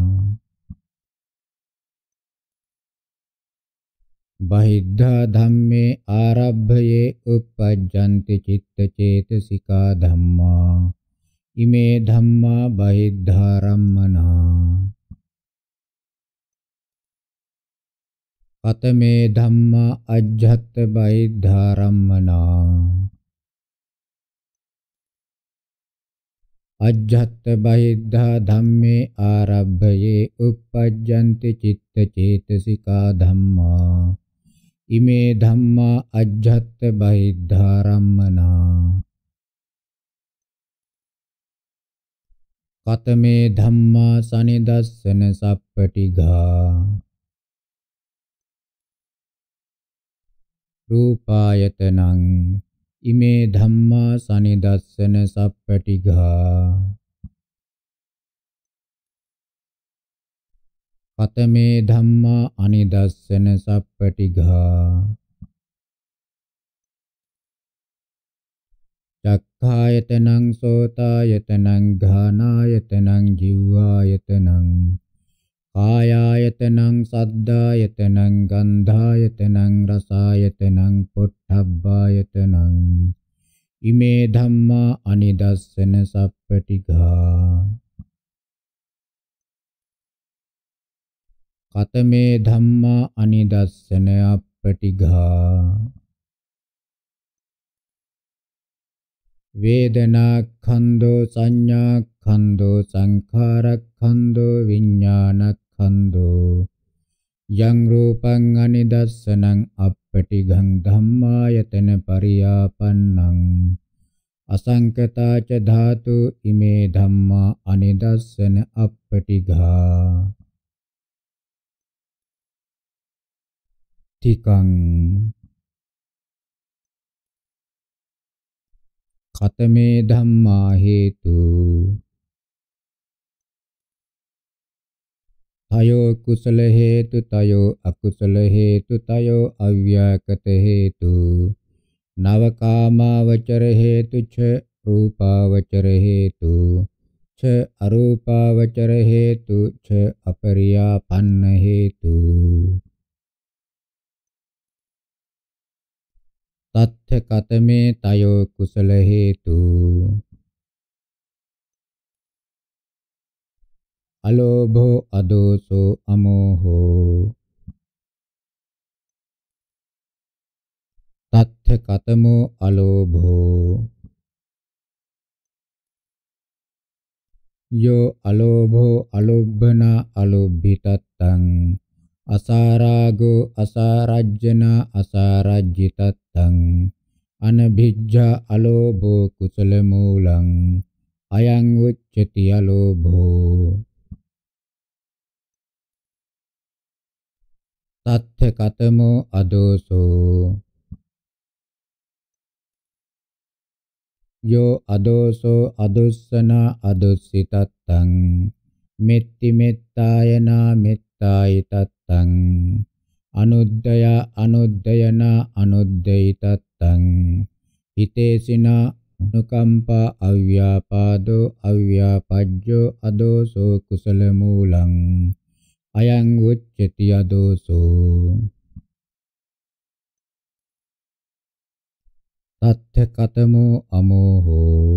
බහිද්ධා ධම්මේ ආරබ්භයේ uppajjanti citta cetasika dhamma ඉමේ ධම්මා බයිද්ධාරම්මනා අතමේ ධම්මා අජ්ජත් බයිද්ධාරම්මනා අජ්ජත්ත බහිද්ධා ධම්මේ ආරබ්භයේ uppajjanti citta cetasika dhamma ඉමේ ධම්මා අජ්ජත්ත බහිද්ධා රම්මනා කතමේ ධම්මා සනිදස්සන සප්පටිඝා රූපායතනං ඉමේ ධම්මා සනිදස්සන සප්පටිඝා කතමේ ධම්මා අනිදස්සන සප්පටිඝා චක්ඛායතනං සෝතායතනං ඝානායතනං ජීවායතනං කායායතනං සද්ධායතනං ගන්ධායතනං රසායතනං පොට්ඨබ්බායතනං ඉමේ ධම්මා අනිදස්සන සප්පටිඝා කතමේ ධම්මා අනිදස්සන අප්පටිඝා වේදනා ඛණ්ඩෝ සංඥා ඛණ්ඩෝ සංඛාර ඛණ්ඩෝ විඥාන කන්දෝ යං රූපං අනිදස්සනං අප්පටිඝං ධම්මායතන පරියාපන්නං අසංකතාච ධාතු ඉමේ ධම්මා අනිදස්සන අප්පටිඝා තිකං කතමේ ධම්මා හේතු අයෝ කුසල හේතු තයෝ අකුසල හේතු තයෝ අව්‍යාකත හේතු නවකාමාවචර හේතු ච රූපාවචර හේතු ච අරූපාවචර හේතු ච අපරියාපන්න හේතු තත්ථ කතමේ තයෝ කුසල හේතු අලෝභෝ අදෝසෝ අමෝහෝ තත්ථ කතමෝ අලෝභෝ යෝ අලෝභෝ අලෝභනා අලෝභිතත්තං අසාරාගෝ අසාරජ්ජනා අසාරජ්ජිතත්තං අනභිජ්ජා අලෝභෝ කුසල මූලං අයං උච්චති අලෝභෝ තත්ථ කතමෝ අදෝසෝ යෝ අදෝසෝ අදුස්සන අදුස්සිතත්තං මෙත්ති මෙත්තායන මෙත්තායි තත්තං අනුද්දය අනුද්දයන අනුද්දයි තත්තං හිතේසිනා අනුකම්පා අව්‍යාපාදෝ අව්‍යාපජ්ජෝ අදෝසෝ කුසල මූලං අයං උච්චති අදෝසෝ තත්ථ කතමෝ අමෝහෝ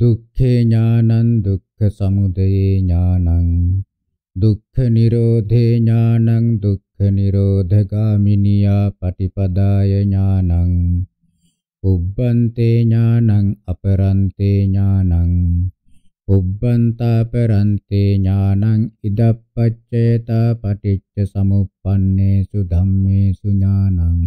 දුක්ඛේ ඥානං දුක්ඛ සමුදයේ ඥානං දුක්ඛ නිරෝධේ ඥානං දුක්ඛ නිරෝධගාමිනියා පටිපදාය ඥානං උබ්බන්තේ ඥානං අපරන්තේ ඥානං පුබ්බන්තා පරන්තේ ඥානං ඉදප්පච්චේතා පටිච්ච සමුප්පන්නේසු ධම්මේසු ඥානං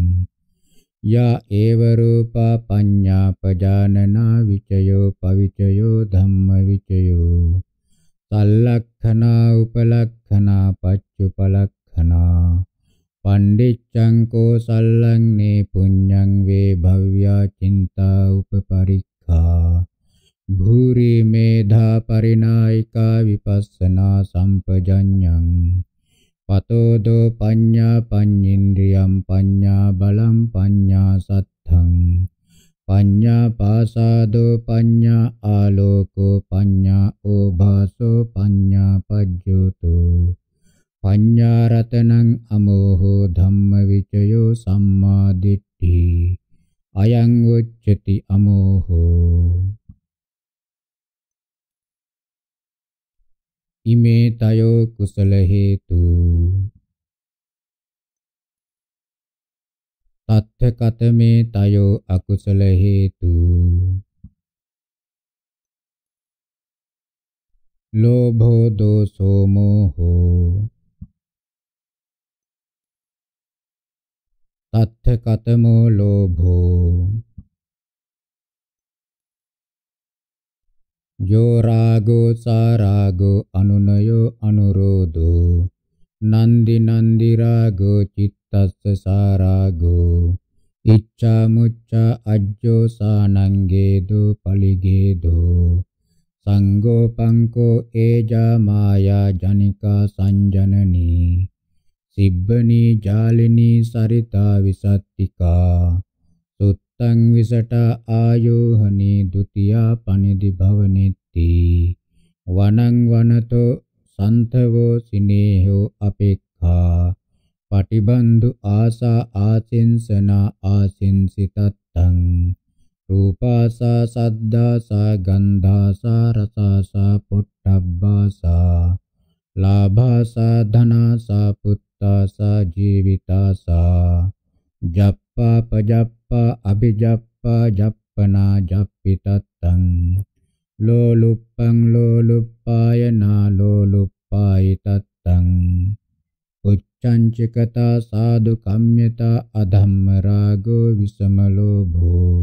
යා ඒව රූපා පඤ්ඤා පජානනා විචයෝ පවිචයෝ ධම්ම විචයෝ සල්ලක්ඛනා උපලක්ඛනා පච්චුපලක්ඛනා පණ්ඩිච්ඡං කෝසල්ලං නේ පුඤ්ඤං වේ භව්‍යා චින්තා උපපරික්ඛා භූරි මේධා පරිනායිකා විපස්සනා සම්පජඤ්ඤං පතෝ දෝ පඤ්ඤා පඤ්ඤේන්ද්‍රියම් පඤ්ඤා බලම් පඤ්ඤා සත්තං පඤ්ඤා පාසාදෝ පඤ්ඤා ආලෝකෝ පඤ්ඤා ඕභාසෝ පඤ්ඤා පජ්ජෝතෝ පඤ්ඤා රතනං අමෝහෝ ධම්ම විචයෝ සම්මා දිට්ඨි අයං උච්චති අමෝහෝ ඉමේ තයෝ කුසල හේතු තත්ථ කතමේ තයෝ අකුසල හේතු ලෝභෝ දෝසෝ මෝහෝ තත්ථ කතමෝ ලෝභෝ යෝ රාගෝ සාරාගෝ අනුනයෝ අනුරෝධෝ නන්දි නන්දි රාගෝ චිත්තස්ස සාරාගෝ ඉච්ඡා මුච්ඡා අජ්ජෝ සානංගේදෝ පලිගේදෝ සංගෝ පංකෝ ඒජා මායා ජනිකා සංජනනී සිබ්බනී ජාලිනී සරිතා විසත්තිකා සුත් තං විසට ආයෝහනේ ဒ ුතියා පනිදි භවනෙත්ති වනං වනතෝ සන්තවෝ සිනේහෝ අපේක්ඛා පටිබන්දු ආසා ආසින්සනා ආසින්සිතත්තං රූපාසා සද්දාසා ගන්ධාසා රසාසා පුට්ඨබ්බාසා ලාභාසා ධනාසා පුත්තාසා ජීවිතාසා ජප්පා පජප්ප japa abijappa jappana jappitattang loluppang loluppayana loluppayitattang උච්චංචකතා සාදු කම්්‍යතා අධම්ම රාගෝ විසම ලෝභෝ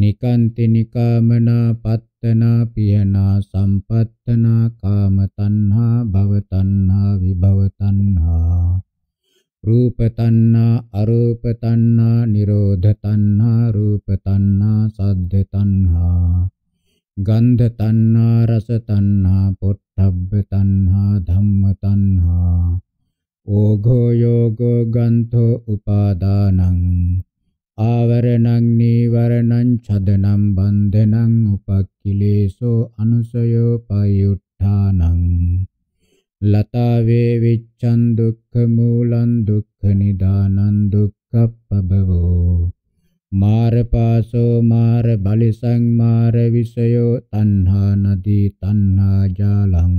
නිකාන්ති නිකාමනා පත්තනා පියනා සම්පත්තනා කාම තණ්හා භව තණ්හා විභව තණ්හා රූප තණ්හා අරූප තණ්හා නිරෝධ තණ්හා රූප තණ්හා සද්ද තණ්හා ගන්ධ තණ්හා රස තණ්හා පොට්ටබ්බ තණ්හා ධම්ම තණ්හා ඕඝෝ යෝගෝ ගන්ධෝ උපාදානං ආවරණං නීවරණං ඡදනං බන්ධනං උපක්ඛිලේසෝ අනුසයෝ පයුට්ඨානං ලතාවේ විච්ඡන් දුක්ඛ මූලං දුක්ඛ නිදානං දුක්ඛප්පබවෝ මාරපාසෝ මාර බලිසං මාර විසයෝ තණ්හා නදී තණ්හා ජාලං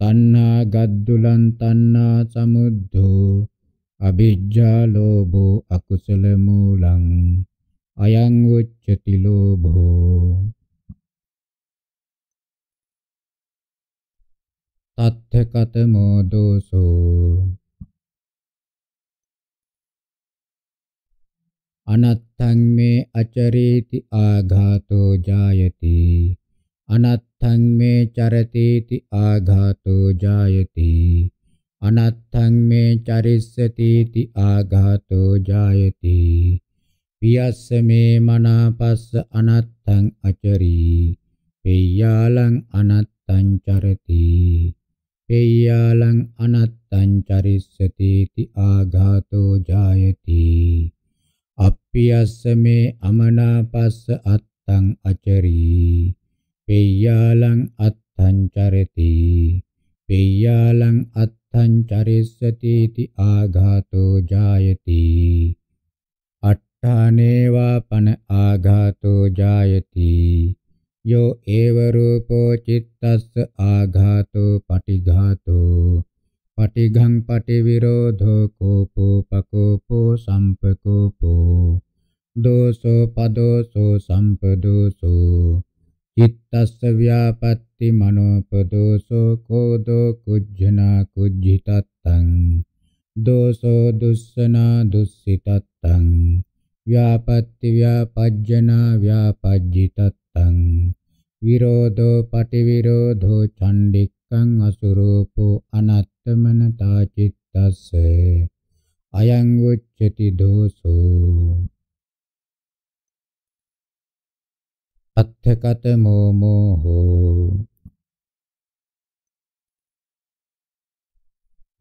තණ්හා ගද්දුලං තණ්හා සමුද්ධෝ අවිජ්ජා ලෝභෝ අකුසල මූලං අයං උච්චති ලෝභෝ තත්ථකතමෝ දෝසෝ අනත්තං මේ අචරේති ආඝාතෝ ජායති අනත්තං මේ චරතේති ආඝාතෝ ජායති අනත්තං මේ චරිස්සතේති ආඝාතෝ ජායති පියස්ස මේ මනාපස්ස අනත්තං අචරී පෙය්‍යාලං අනත්තං චරති පෙය්‍යාලං අනත්තං චරිස්සතිති ආඝාතෝ ජායති අප්පියස්ස මේ අමනාපස්ස අත්තං අචරී පෙය්‍යාලං අත්තං චරති පෙය්‍යාලං අත්තං චරිස්සතිති ආඝාතෝ ජායති අට්ඨානේවා පන ආඝාතෝ ජායති යෝ ඒව රූපෝ චිත්තස්ස ආඝාතෝ පටිඝාතෝ පටිඝං පටිවිරෝධෝ කෝපෝ පකෝපෝ සම්පකෝපෝ දෝසෝ පදෝසෝ සම්පදෝසෝ චිත්තස්ස ව්‍යාපatti මනෝපදෝසෝ කෝදෝ කුජ්ජනා කුජ්ජිතත්තං දෝසෝ දුස්සනා දුස්සිතත්තං ව්‍යාපatti ව්‍යාපජ්ජනා ව්‍යාපජ්ජිතත්තං තං විරෝධෝ පටිවිරෝධෝ ඡණ්ඩික්ඛං අසුරූපෝ අනත්තමනතා චිත්තස්ස අයං උච්චති දෝසෝ අත්ථකතමෝ මෝහෝ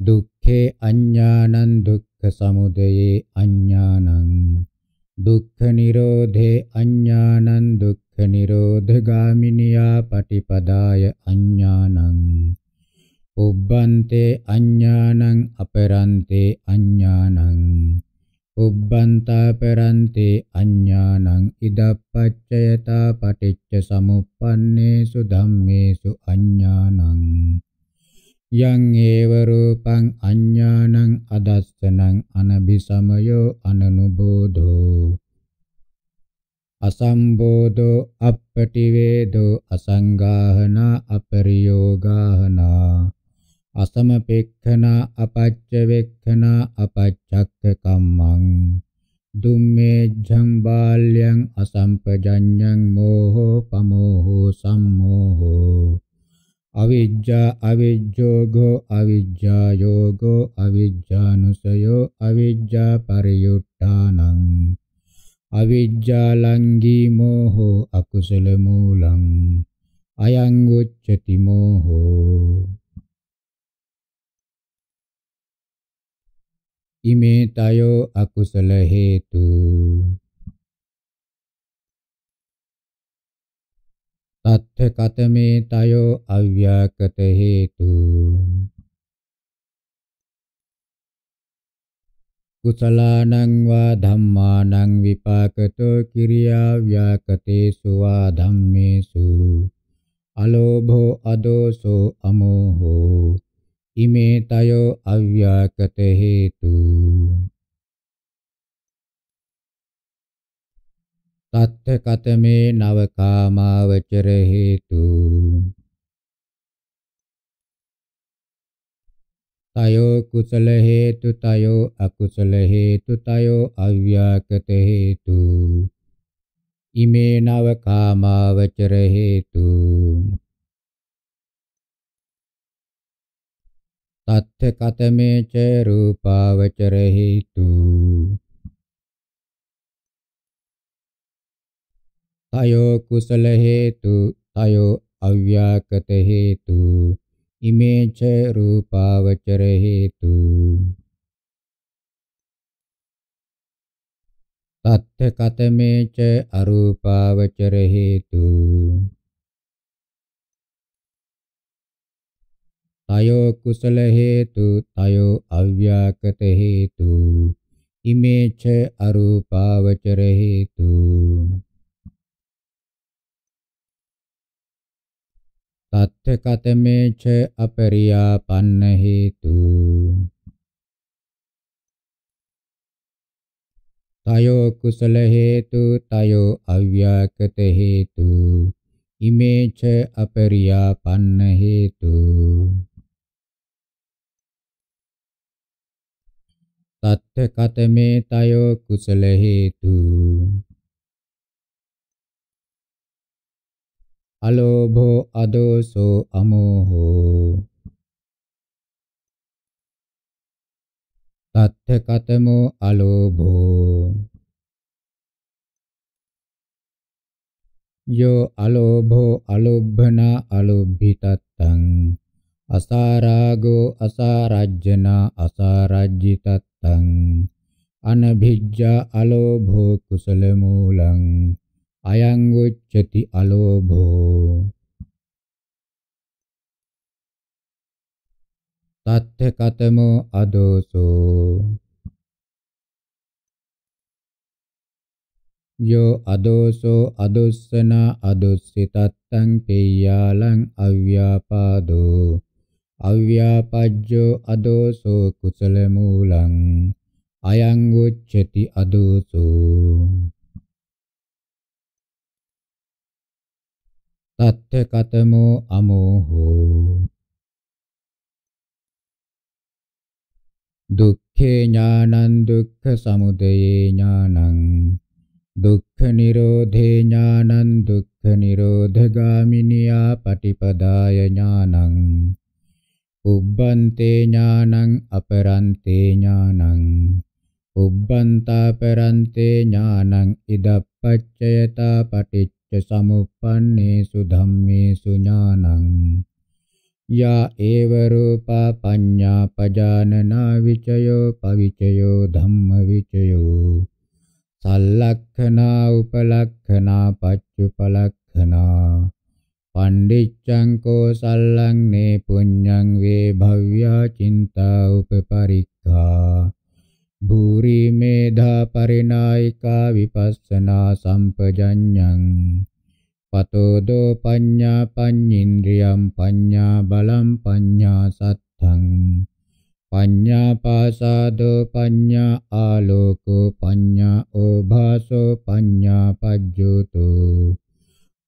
දුක්ඛේ අඥානං දුක්ඛ සමුදයේ අඥානං දුක්ඛ නිරෝධේ අඥානං දුක්ඛ නිරෝධගාමිනියා පටිපදාය අඥානං උබ්බන්තේ අඥානං අපරන්තේ අඥානං උබ්බන්තා පරන්තේ අඥානං ඉදප්පච්චයතා පටිච්ච සමුප්පන්නේසු ධම්මේසු අඥානං යං ඒව රූපං අඥානං අදස්සනං අනබිසමයෝ අනනුබෝධෝ අසම්බෝධෝ අපටිවේදෝ අසංගාහනා අපරියෝගාහනා අසමපෙක්ඛනා අපච්චවෙක්ඛනා අපච්චක්ක කම්මං දුම්මේජ්ජං බාල්‍යං අසම්පජඤ්ඤං මෝහෝ පමෝහෝ සම්මෝහෝ අවිජ්ජා අවිජ්ජෝගෝ අවිජ්ජා යෝගෝ අවිජ්ජානුසයෝ අවිජ්ජා පරියුට්ඨානං අවිජ්ජා ලංගී මෝහෝ අකුසල මූලං අයං උච්චති මෝහෝ ඉමේ තයෝ අකුසල හේතු තත්ථ කතමේ තයෝ අව්‍යාකත හේතු කුසලානං වා ධම්මානං විපාකතෝ කිරියා ව්‍යාකතේසු වා ධම්මේසු අලෝභෝ අදෝසෝ අමෝහෝ ඉමේ තයෝ අව්‍යාකත හේතු තත්ත කතමේ නවකාමාවචර හේතු තයෝ කුසල හේතු තයෝ අකුසල හේතු තයෝ අව්‍යාකත හේතු ඉමේ නව කාමාවචර හේතු තත්ථ කතමේ ච රූපාවචර හේතු තයෝ කුසල හේතු තයෝ අව්‍යාකත හේතු ඉමේ ච රූපාවචර හේතු තත්ථ කතමේ ච අරූපාවචර හේතු තයෝ කුසල හේතු තයෝ අව්‍යාකත හේතු ඉමේ ච අරූපාවචර හේතු तथ्य कथमे च अपर्यापन्न हेतु तयो कुशल हेतु तयो अव्याकृत हेतु इमे च अपर्यापन्न हेतु तथ्य में तयो कुशल हेतु අලෝභෝ අදෝසෝ අමෝහෝ තත්ථ කතමෝ අලෝභෝ යෝ අලෝභෝ අලෝභනා අලෝභිතත්තං අසාරාගෝ අසාරජ්ජනා අසාරජ්ජිතත්තං අනභිජ්ජා අලෝභෝ කුසල මූලං අයං උච්චති අලෝභෝ තත්ථ කතමෝ අදෝසෝ යෝ අදෝසෝ අදුස්සන අදුස්සිතත්තං පේයාලං අව්‍යාපාදෝ අව්‍යාපජ්ජෝ අදෝසෝ කුසල මූලං අයං උච්චති අදෝසෝ තත්ත්‍ය කතමෝ අමෝහෝ දුක්ඛේ ඥානං දුක්ඛ සමුදයේ ඥානං දුක්ඛ නිරෝධේ ඥානං දුක්ඛ නිරෝධගාමිනියා පටිපදාය ඥානං උබ්බන්තේ ඥානං අපරන්තේ ඥානං උබ්බන්තාපරන්තේ ඥානං ඉදප්පච්චයතා පටිච්ච ච සමුප්පන්නේසු ධම්මේසු ඥානං යා ඒව රූපා පඤ්ඤා පජානනා විචයෝ පවිචයෝ ධම්ම විචයෝ සල්ලක්ඛනා උපලක්ඛනා පච්චුපලක්ඛනා පණ්ඩිච්ඡං කෝසල්ලං නේ පුඤ්ඤං වේ භව්‍යා චින්තා උපපරික්ඛා භූරි මේධා පරිනායිකා විපස්සනා සම්පජඤ්ඤං පතෝ දෝ පඤ්ඤා පඤ්ඤින්ද්‍රියම් පඤ්ඤා බලම් පඤ්ඤා සත්තං පඤ්ඤා පාසාදෝ පඤ්ඤා ආලෝකෝ පඤ්ඤා ඕභාසෝ පඤ්ඤා පජ්ජෝතෝ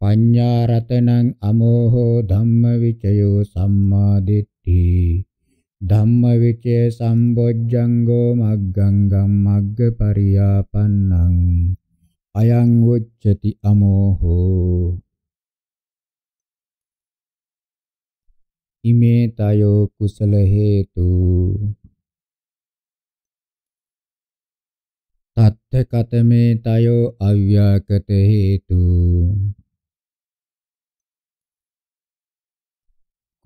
පඤ්ඤා රතනං අමෝහෝ ධම්ම විචයෝ සම්මා දිට්ඨි ධම්ම විචේ සම්බොජ්ජංගෝ මග්ගං ගම්මග්ගපරියාපන්නං අයං උච්චති අමෝහෝ ඉමේ තයෝ කුසල හේතු තත්ත කතමේ තයෝ අව්‍යාකත හේතු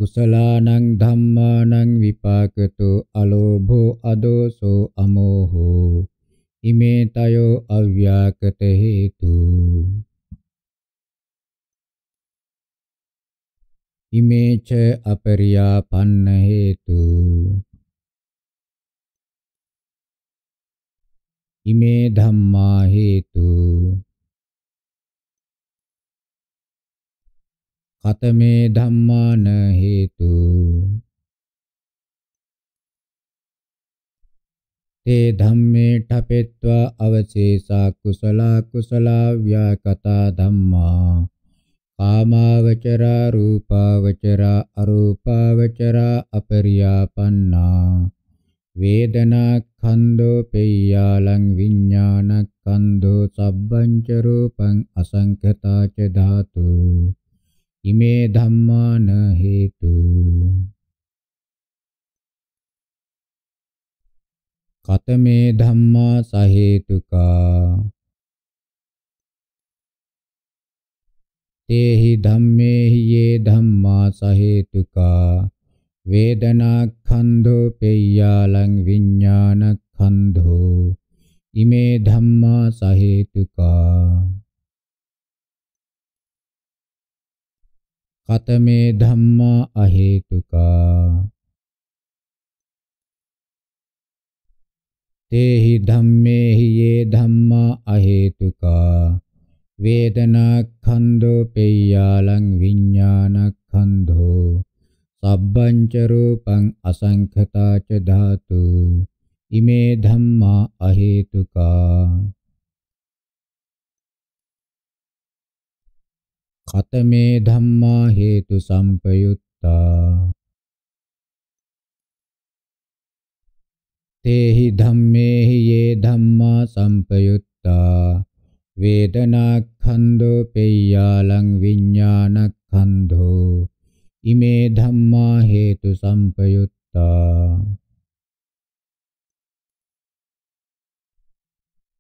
කුසලානං ධම්මානං විපාකතෝ අලෝභෝ අදෝසෝ අමෝහෝ ඉමේ තයෝ අව්‍යාකත හේතු ඉමේ ච අපරියාපන්න හේතු ඉමේ ධම්මා හේතු කතමේ ධම්මාන හේතු තේ ධම්මේ ඨපෙත්වා අවශේෂා කුසලා කුසලා ව්‍යාකතා ධම්මා කාමාවචරා රූපාවචරා අරූපාවචරා අපරියාපන්නා වේදනා කන්‍දෝ පෙය්‍යාලං විඥාන කන්‍දෝ සබ්බංච රූපං අසංකතා ච ධාතු ඉමේ ධම්මාන හේතු කතමේ ධම්මා සහේතුකා තේහි ධම්මේහි යේ ධම්මා සහේතුකා වේදනා ඛන්‍ධෝ පෙය්‍යාලං විඥාන ඛන්‍ධෝ ඉමේ ධම්මා සහේතුකා කතමේ ධම්මා අහේතුකා තේහි ධම්මේහි යේ ධම්මා අහේතුකා වේදනා ඛණ්ඩෝ පේයාලං විඥාන ඛණ්ඩෝ සබ්බංච රූපං අසංඛතා ච ධාතු ඉමේ ධම්මා අහේතුකා කතමේ ධම්මා හේතු සම්පයුත්තා තේහි ධම්මේහි යේ ධම්මා සම්පයුත්තා වේදනාඛන්‍தோ පෙය්‍යාලං විඤ්ඤාණඛන්‍தோ ඉමේ ධම්මා හේතු සම්පයුත්තා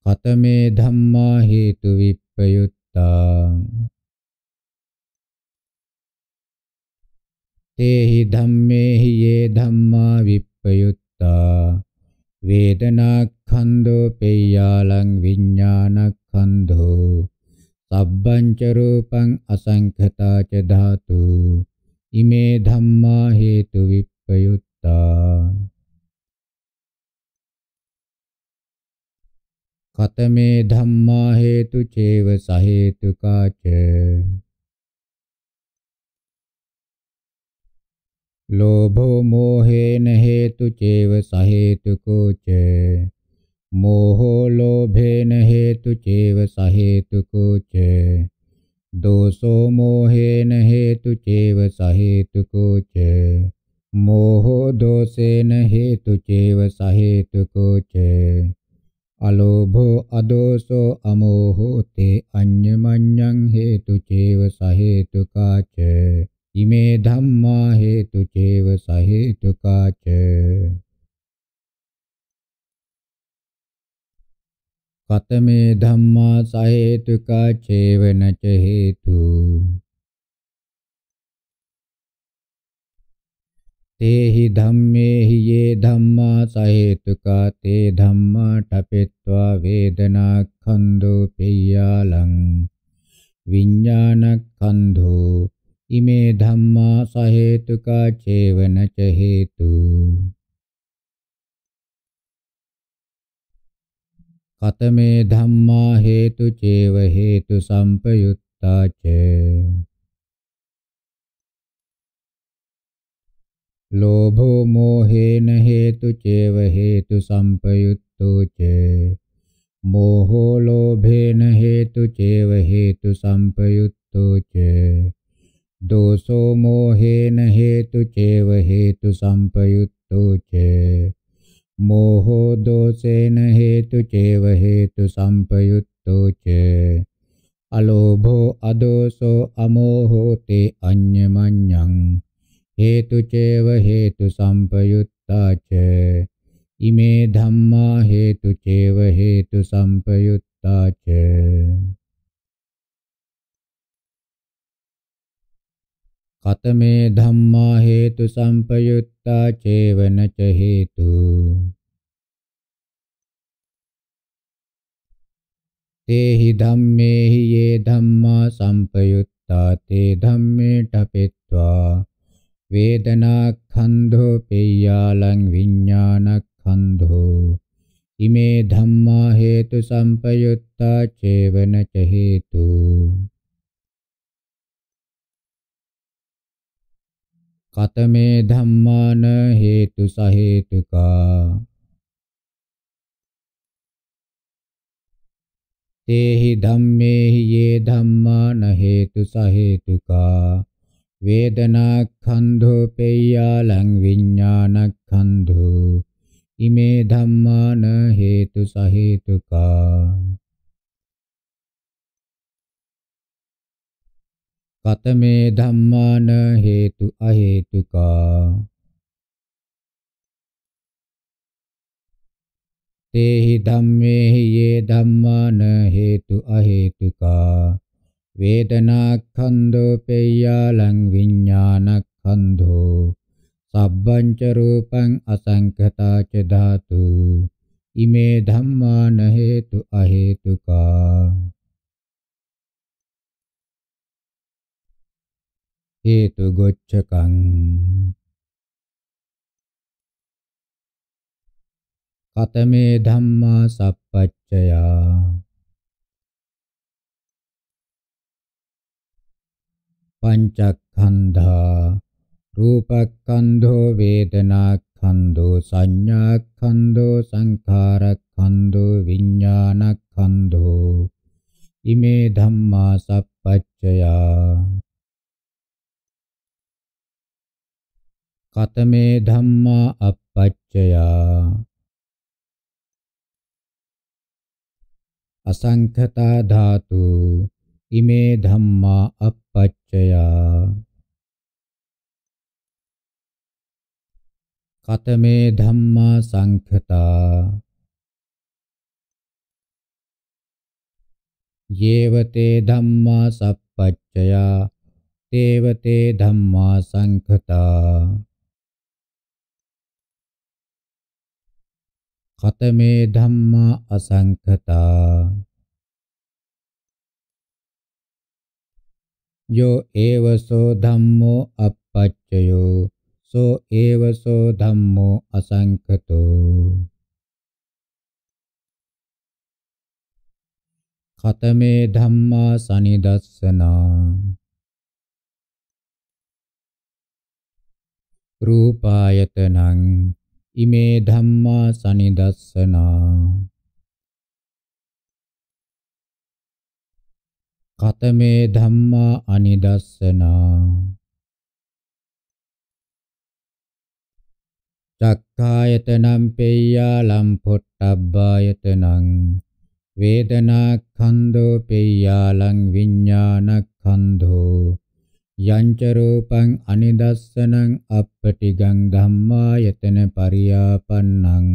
කතමේ ධම්මා හේතු විප්පයුත්තා තේහි ධම්මේහි යේ ධම්මා විප්පයුත්තා වේදනාඛන්‍தோ පේයාලං විඥානඛන්‍தோ සබ්බං ච රූපං අසංඛතා ච ධාතු ඉමේ ධම්මා හේතු විප්පයුත්තා කතමේ ධම්මා හේතු චේව සහේතුකාච लोभो मोहेन हेतु चेव सहेतुको च मोहो लोभेन हेतु चेव सहेतुको च दोषो मोहेन हेतु चेव सहेतुको च मोहो दोषेन हेतु चेव सहेतुको च अलोभो अदोषो अमोहो ते अन्यमन्यं हेतु चेव सहेतुका च ඉමේ ධම්මා හේතු චේව සහේතුකාච කතමේ ධම්මා සහේතුකා චේවනච හේතු තේහි ධම්මේහි යේ ධම්මා සහේතුකා තේ ධම්මා ඨපෙත්වා වේදනා ඛන්‍தோ පෙය්‍යාලං විඥාන ඛන්‍தோ ඉමේ ධම්මා සහේතුකා චේවන ච හේතු කතමේ ධම්මා හේතු චේව හේතු සම්පයුත්තා ච ලෝභෝ මෝහේන හේතු චේව හේතු සම්පයුත්තෝ ච මෝහෝ ලෝභේන හේතු චේව හේතු සම්පයුත්තෝ ච दोषो मोहेन हेतु चेव हेतु संपयुक्तो च मोहो दोषेन हेतु चेव हेतु संपयुक्तो च अलोभो अदोषो अमोहो ते अन्यमन्यं हेतु चेव हेतु संपयुक्ता च इमे धम्मा हेतु चेव हेतु संपयुक्ता च කතමේ ධම්මා හේතු සම්පයුත්තා චේවන ච හේතු තේහි ධම්මේහි යේ ධම්මා සම්පයුත්තා තේ ධම්මේ ඨපෙත්වා වේදනා ඛන්ධෝ පෙය්‍යාලං විඥාන ඛන්ධෝ ඉමේ ධම්මා හේතු සම්පයුත්තා චේවන ච හේතු කතමේ ධම්මාන හේතු සහේතුකා තේහි ධම්මේහි යේ ධම්මාන හේතු සහේතුකා වේදනා ඛන්ධෝ පේයාලං විඥාන ඛන්ධෝ ඉමේ ධම්මාන හේතු සහේතුකා කතමේ ධම්මාන හේතු අහේතුකා තේහි ධම්මේහි යේ ධම්මාන හේතු අහේතුකා වේදනාඛන්‍தோ පේයාලං විඥානඛන්‍தோ සබ්බංච රූපං අසංකතා ච ධාතු ඉමේ ධම්මාන හේතු අහේතුකා හේතු ගොච්ඡකං කතමේ ධම්මා සප්පච්චයා පංචක්ඛන්ධා රූපක්ඛන්ධෝ වේදනාක්ඛන්ධෝ සංඥාක්ඛන්ධෝ සංඛාරක්ඛන්ධෝ විඥානක්ඛන්ධෝ ඉමේ ධම්මා සප්පච්චයා කතමේ ධම්මා අපච්චයා අසංඛතා ධාතු ඉමේ ධම්මා අපච්චයා කතමේ ධම්මා සංඛතා යේවතේ ධම්මා සප්පච්චයා තේවතේ ධම්මා සංඛතා කතමේ ධම්මා අසංඛතා යෝ ඒවසෝ ධම්මෝ අපච්චයෝ සෝ ඒවසෝ ධම්මෝ අසංඛතෝ කතමේ ධම්මා සනිදස්සනා රූපායතනං ඉමේ ධම්මා සනිදස්සනා කතමේ ධම්මා අනිදස්සනා චක්ඛායතනම් පෙය්‍යා ලම්පොට්ටබ්බායතනං වේදනා ඛන්தோ පෙය්‍යාලං විඤ්ඤාණ ඛන්தோ යංච රූපං අනිදස්සනං අප්පටිගං ධම්මා යතන පරියාපන්නං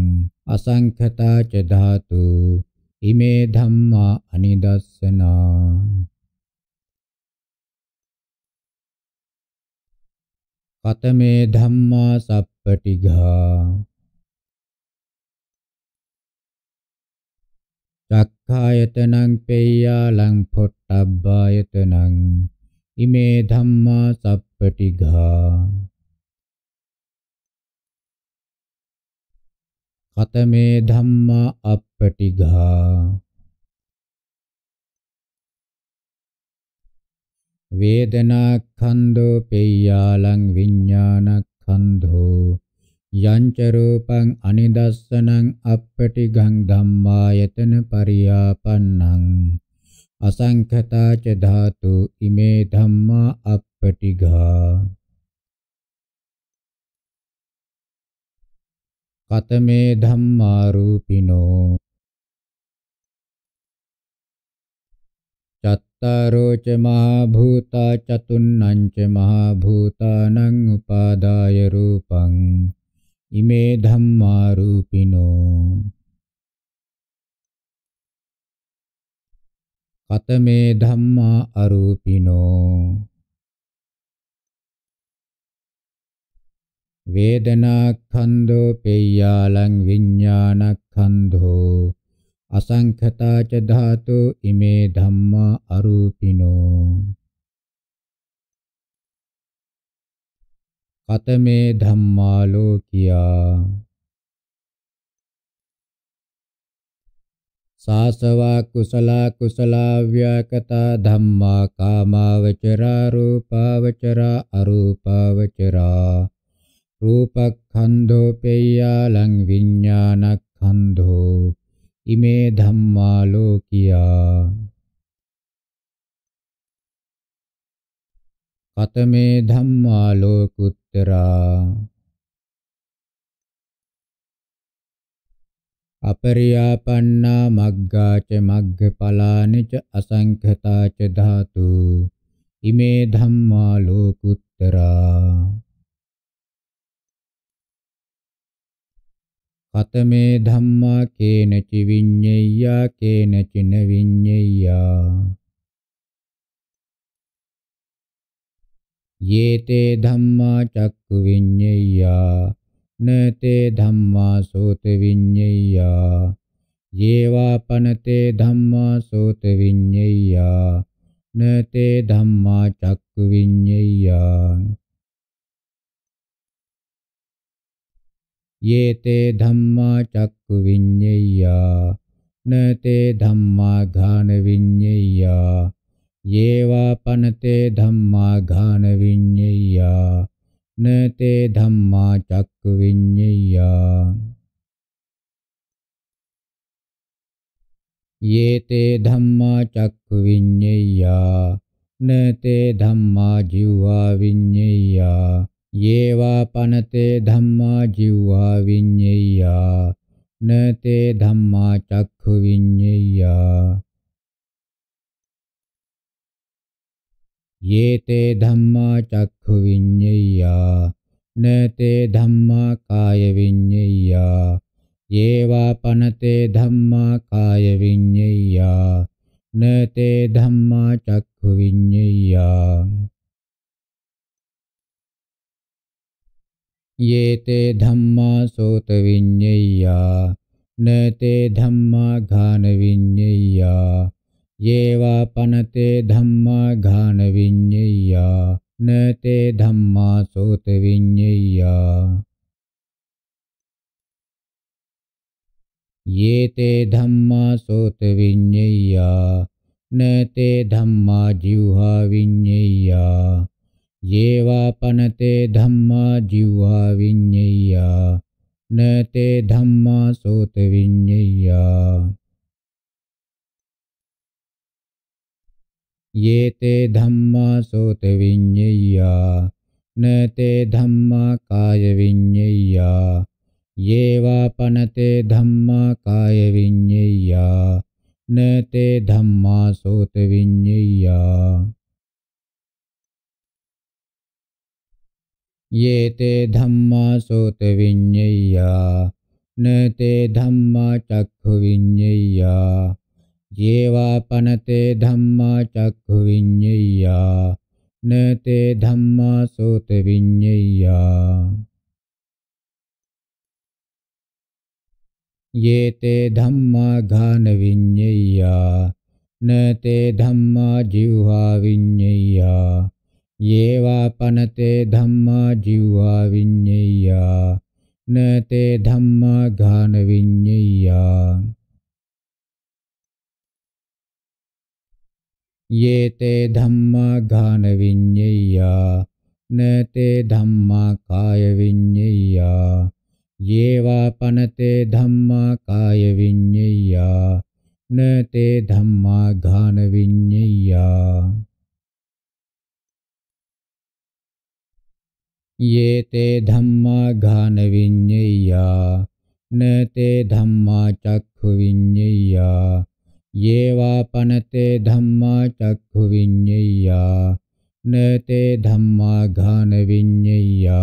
අසංඛතා ච ධාතු ඉමේ ධම්මා අනිදස්සනා කතමේ ධම්මා සප්පටිඝා චක්ඛායතනං පේයාලං පොට්ටබ්බායතනං ඉමේ ධම්මා සප්පටිඝා කතමේ ධම්මා අප්පටිඝා වේදනා ඛන්‍தෝ පෙය්‍යාලං විඥාන ඛන්‍தෝ යංච රූපං අනිදස්සනං අප්පටිඝං ධම්මායතන පරියාපන්නං අසංඛතා ච ධාතු ඉමේ ධම්මා අප්පටිඝා කතමේ ධම්මා රූපිනෝ චත්තාරෝ ච මහා භූතා චතුන්නං ච මහා භූතානං උපාදාය රූපං ඉමේ ධම්මා රූපිනෝ කතමේ ධම්මා අරූපිනෝ වේදනාඛන්‍ධෝ පේයාලං විඤ්ඤාණඛන්‍ධෝ අසංඛතා ච ධාතු ඉමේ ධම්මා අරූපිනෝ කතමේ ධම්මා ලෝකියා සාසවා කුසලා කුසලා ව්‍යාකතා ධම්මා කාමාවචරා රූපාවචරා අරූපාවචරා රූපක්ඛන්ධෝ පේයාලං විඥානක්ඛන්ධෝ ඉමේ ධම්මා ලෝකියා කතමේ ධම්මා ලෝකුත්තරා අපරියාපන්නා මග්ගාච මග්ගඵලානිච අසංඛතාච ධාතු ඉමේ ධම්මා ලෝකුත්තරා කතමේ ධම්මා කේනචි විඤ්ඤෙය්‍යා කේනචින විඤ්ඤෙය්‍යා යේතේ ධම්මා චක්කු විඤ්ඤෙය්‍යා නතේ ධම්මා සෝත විඤ්ඤයා යේවා පනතේ ධම්මා සෝත විඤ්ඤයා නතේ ධම්මා චක්කු විඤ්ඤයා යේතේ ධම්මා චක්කු විඤ්ඤයා නතේ ධම්මා ඝාන විඤ්ඤයා යේවා පනතේ ධම්මා ඝාන විඤ්ඤයා නතේ ධම්මා චක්ක විඤ්ඤයා යේතේ ධම්මා චක්ක විඤ්ඤයා නතේ ධම්මා ජීවා විඤ්ඤයා යේවා පනතේ ධම්මා ජීවා විඤ්ඤයා නතේ ධම්මා චක්ඛ විඤ්ඤයා ये ते धम्मा चक्षुविञ्जय्या न ते धम्मा कायविञ्जय्या ये वा पनते धम्मा कायविञ्जय्या न ते धम्मा चक्षुविञ्जय्या ये ते धम्मा श्रोतविञ्जय्या न ते धम्मा घानविञ्जय्या යේවා පනතේ ධම්මා ඝාන විඤ්ඤෙය්‍යා නතේ ධම්මා සෝත විඤ්ඤෙය්‍යා යේතේ ධම්මා සෝත විඤ්ඤෙය්‍යා නතේ ධම්මා ජීවහා විඤ්ඤෙය්‍යා යේවා පනතේ ධම්මා ජීවහා විඤ්ඤෙය්‍යා නතේ ධම්මා සෝත විඤ්ඤෙය්‍යා යේතේ ධම්මා සෝත විඤ්ඤෙය්‍යා නතේ ධම්මා කාය විඤ්ඤෙය්‍යා යේවා පනතේ ධම්මා කාය විඤ්ඤෙය්‍යා නතේ ධම්මා සෝත විඤ්ඤෙය්‍යා යේතේ ධම්මා සෝත විඤ්ඤෙය්‍යා නතේ ධම්මා චක්ඛු විඤ්ඤෙය්‍යා ජේවා පනතේ ධම්මා චක්ඛු විඤ්ඤයා නතේ ධම්මා සෝත විඤ්ඤයා යේතේ ධම්මා ඝාන විඤ්ඤයා නතේ ධම්මා ජීවහා විඤ්ඤයා යේවා පනතේ ධම්මා ජීවහා විඤ්ඤයා නතේ ධම්මා ඝාන විඤ්ඤයා යේතේ ධම්මා ඝාන විඤ්ඤෙය්‍යා නතේ ධම්මා කාය විඤ්ඤෙය්‍යා යේවා පනතේ ධම්මා කාය විඤ්ඤෙය්‍යා නතේ ධම්මා ඝාන විඤ්ඤෙය්‍යා යේතේ ධම්මා ඝාන විඤ්ඤෙය්‍යා නතේ ධම්මා චක්ඛු විඤ්ඤෙය්‍යා येवापनते धम्मा चक्षुविज्ञय्या न ते धम्मा घनविज्ञय्या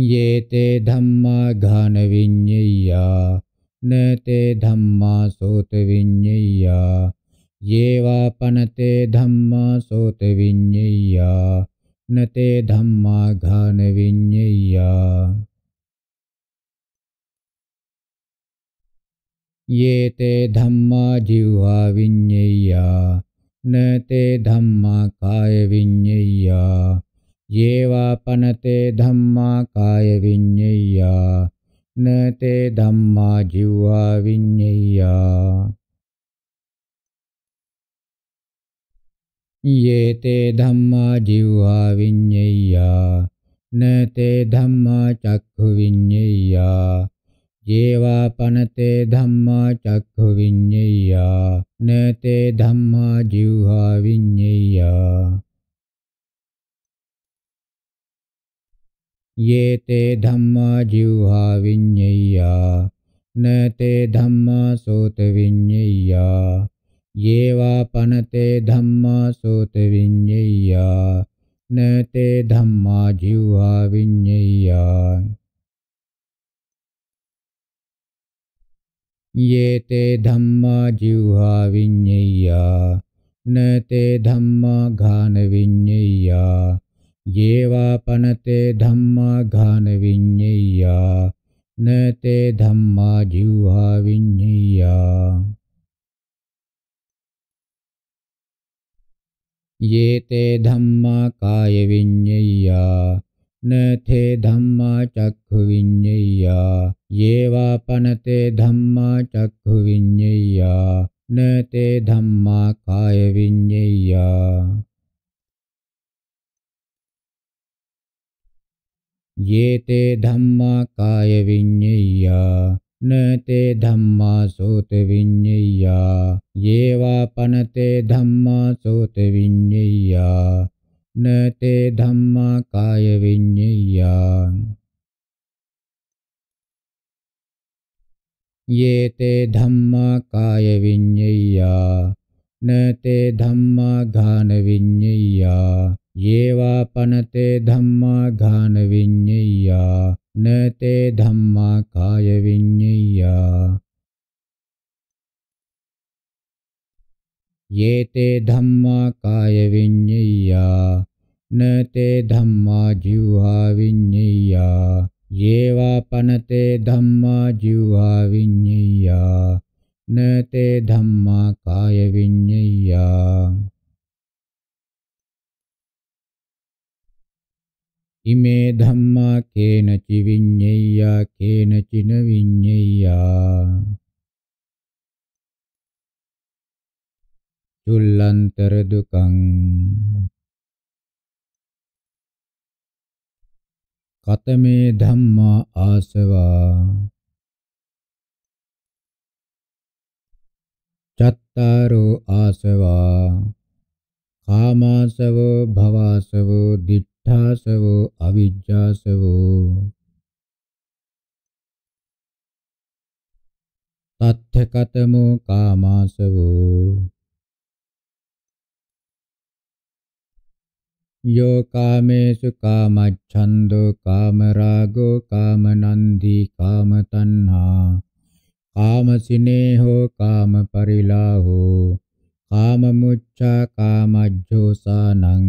ये ते धम्मा घनविज्ञय्या न ते धम्मा सोतविज्ञय्या ये वापनते धम्मा सोतविज्ञय्या न ते धम्मा घनविज्ञय्या ये ते धम्मा जिह्वा विඤ्ञय्या न ते धम्मा काय विඤ्ञय्या ये वा पनते धम्मा काय विඤ्ञय्या न ते धम्मा जिह्वा विඤ्ञय्या ये ते धम्मा जिह्वा विඤ्ञय्या न ते धम्मा चक्षुविඤ्ञय्या ජේවා පනතේ ධම්මා චක්ඛු විඤ්ඤයා නතේ ධම්මා ජීවහා විඤ්ඤයා යේතේ ධම්මා ජීවහා විඤ්ඤයා නතේ ධම්මා සෝත විඤ්ඤයා යේවා පනතේ ධම්මා සෝත විඤ්ඤයා නතේ ධම්මා ජීවහා විඤ්ඤයා යේතේ ධම්මා ජීවහා විඤ්ඤෙය්‍යා නතේ ධම්මා ඝාන විඤ්ඤෙය්‍යා යේවා පනතේ ධම්මා ඝාන විඤ්ඤෙය්‍යා නතේ ධම්මා ජීවහා විඤ්ඤෙය්‍යා යේතේ ධම්මා කාය විඤ්ඤෙය්‍යා නතේ ධම්මා චක්ඛු විඤ්ඤයා යේවා පනතේ ධම්මා චක්ඛු විඤ්ඤයා නතේ ධම්මා කාය විඤ්ඤයා යේතේ ධම්මා කාය විඤ්ඤයා නතේ ධම්මා සෝත විඤ්ඤයා යේවා පනතේ ධම්මා සෝත විඤ්ඤයා නතේ ධම්මා කාය විඤ්ඤයං යේතේ ධම්මා කාය විඤ්ඤයා නතේ ධම්මා ඝාන විඤ්ඤයා යේවා පනතේ ධම්මා ඝාන විඤ්ඤයා නතේ ධම්මා කාය විඤ්ඤයා යේතේ ධම්මා කාය විඤ්ඤයා නතේ ධම්මා ජීවා විඤ්ඤයා යේවා පනතේ ධම්මා ජීවා විඤ්ඤයා නතේ ධම්මා කාය විඤ්ඤයා ඉමේ ධම්මා කේනචි විඤ්ඤයා කේනචින විඤ්ඤයා චුල්ලන්තර දුකං කතමේ ධම්මා ආසවා චත්තාරෝ ආසවා කාමාසවෝ භවාසවෝ දිඨාසවෝ අවිජ්ජාසවෝ තත්ථ කතමෝ කාමාසවෝ यो कामेषु कामच्छन्दो कामरागो कामनन्दी कामतन्हा कामसिनेहो कामपरिलाहो काममुच्चा कामज्जोसानं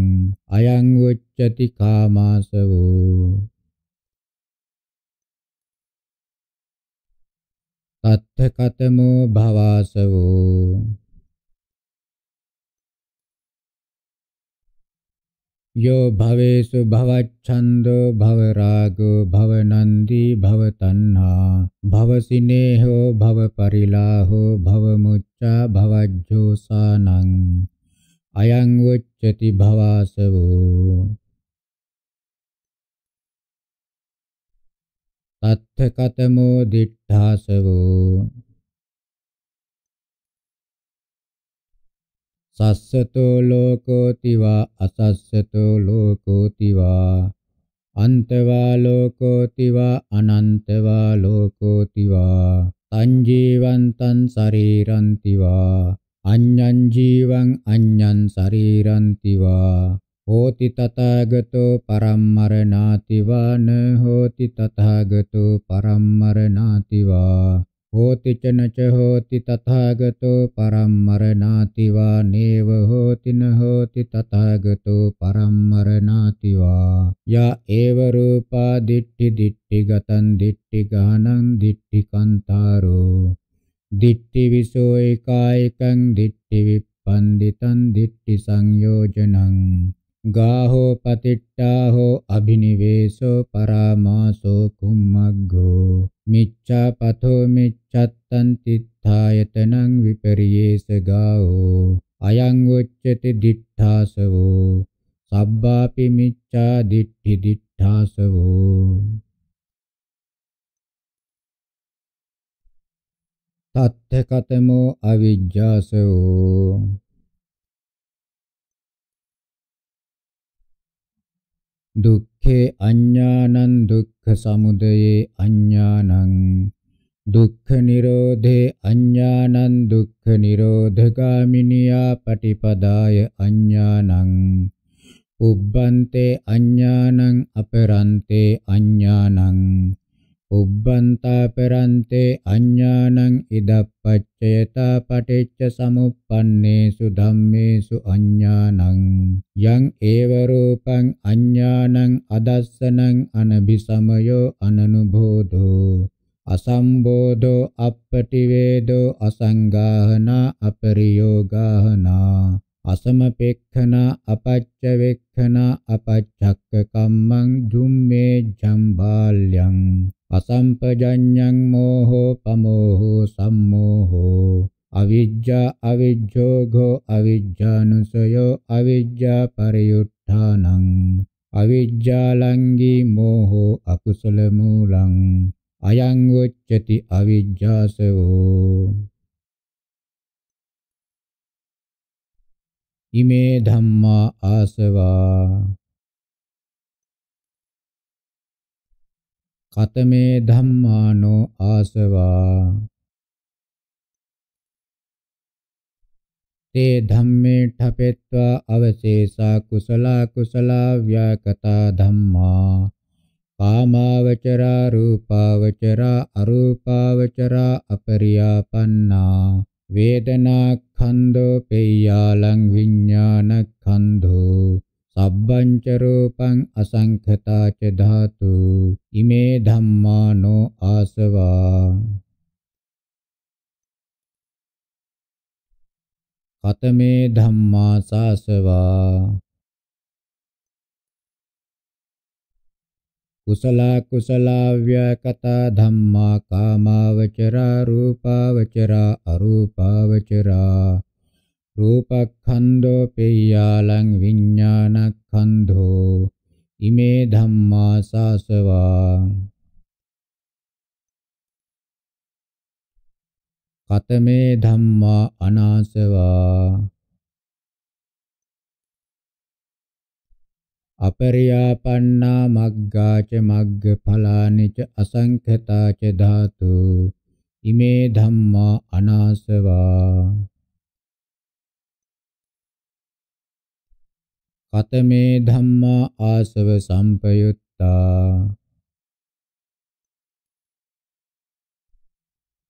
अयं उच्यति कामासवो तत्थ कतमो भवासवो यो भवेषु भवच्छन्दो भवरागो भवनन्दी भवतन्हा भवसिनेहो भवपरिलाहो भवमुच्चा भवज्योसानम् अयं उच्यति भवासवो तत्थ कतमो दिट्ठासवो සස්සතෝ ලෝකෝති වා අසස්සතෝ ලෝකෝති වා අන්තවා ලෝකෝති වා අනන්තවා ලෝකෝති වා තං ජීවන්තං ශරීරන්ති වා අඤ්ඤං ජීවං අඤ්ඤං ශරීරන්ති වා හෝති තථාගතෝ පරම්මරණාති වා න හෝති තථාගතෝ පරම්මරණාති වා හෝති චනච හෝති තථාගතෝ පරම්මරණාති වා නේව හෝති න හෝති තථාගතෝ පරම්මරණාති වා යා ඒව රූපා දිට්ඨි දිට්ඨි ගතං දිට්ඨි ගානං දිට්ඨි කන්තාරෝ දිට්ඨි විසෝ ඒකායකං දිට්ඨි විප්පන්දිතං දිට්ඨි සංයෝජනං ගාහෝ පතිට්ඨාහෝ අභිනිවේසෝ පරාමාසෝ කුම්මග්ගෝ මිච්ඡා පතෝ මිච්ඡත්තං තිත්ථායතනං විපරියේස ගාහෝ අයං උච්චති දිඨාසවෝ සබ්බාපි මිච්ඡා දිට්ඨි දිඨාසවෝ තත්ථ කතමෝ අවිජ්ජාසෝ දුක්ඛේ අඥානං දුක්ඛ සමුදයේ අඥානං දුක්ඛ නිරෝධේ අඥානං දුක්ඛ නිරෝධගාමිනියා පටිපදාය අඥානං උබ්බන්තේ අඥානං අපරන්තේ අඥානං උබ්බන්තා පරන්තේ අඥානං ඉදප්පච්චයතා පටිච්ච සමුප්පන්නේසු ධම්මේසු අඥානං යං ඒව රූපං අඥානං අදස්සනං අනබිසමයෝ අනනුභෝධෝ අසම්බෝධෝ අප්පටිවේදෝ අසංගාහනා අපරියෝගාහනා අසමපෙක්ඛනා අපච්චවෙක්ඛනා අපච්චක්ක කම්මං ධුම්මේ ජම්බාල්‍යං අසම්පජඤ්ඤං මෝහෝ පමෝහෝ සම්මෝහෝ අවිජ්ජා අවිජ්ජෝඝෝ අවිජ්ජානුසයෝ අවිජ්ජා පරියුට්ඨානං අවිජ්ජා ලංගී මෝහෝ අකුසල මූලං අයං උච්චති අවිජ්ජාසෝ ඉමේ ධම්මා ආසවා කතමේ ධම්මානෝ ආසවා තේ ධම්මේ ඨපෙත්වා අවශේෂා කුසලා කුසලා ව්‍යාකතා ධම්මා කාමාවචරා රූපාවචරා අරූපාවචරා අපරියාපන්නා වේදනා ඛණ්ඩෝ පේයාලං විඥාන ඛණ්ඩෝ සබ්බං ච රූපං අසංඛතා ච ධාතු ඉමේ ධම්මානෝ ආසවා කතමේ ධම්මා සාසවා කුසලා කුසලා ව්‍යකතා ධම්මා කාමාවචරා රූපාවචරා අරූපාවචරා රූපක්ඛන්‍தෝ පෙය්‍යාලං විඤ්ඤාණක්ඛන්‍தෝ ඉමේ ධම්මා සාසවා කතමේ ධම්මා අනාසවා අපරියාපන්නා මග්ගාච මග්ගඵලානිච අසංඛතාච ධාතු ඉමේ ධම්මා අනාසවා කතමේ ධම්මා ආසව සම්පයුත්තා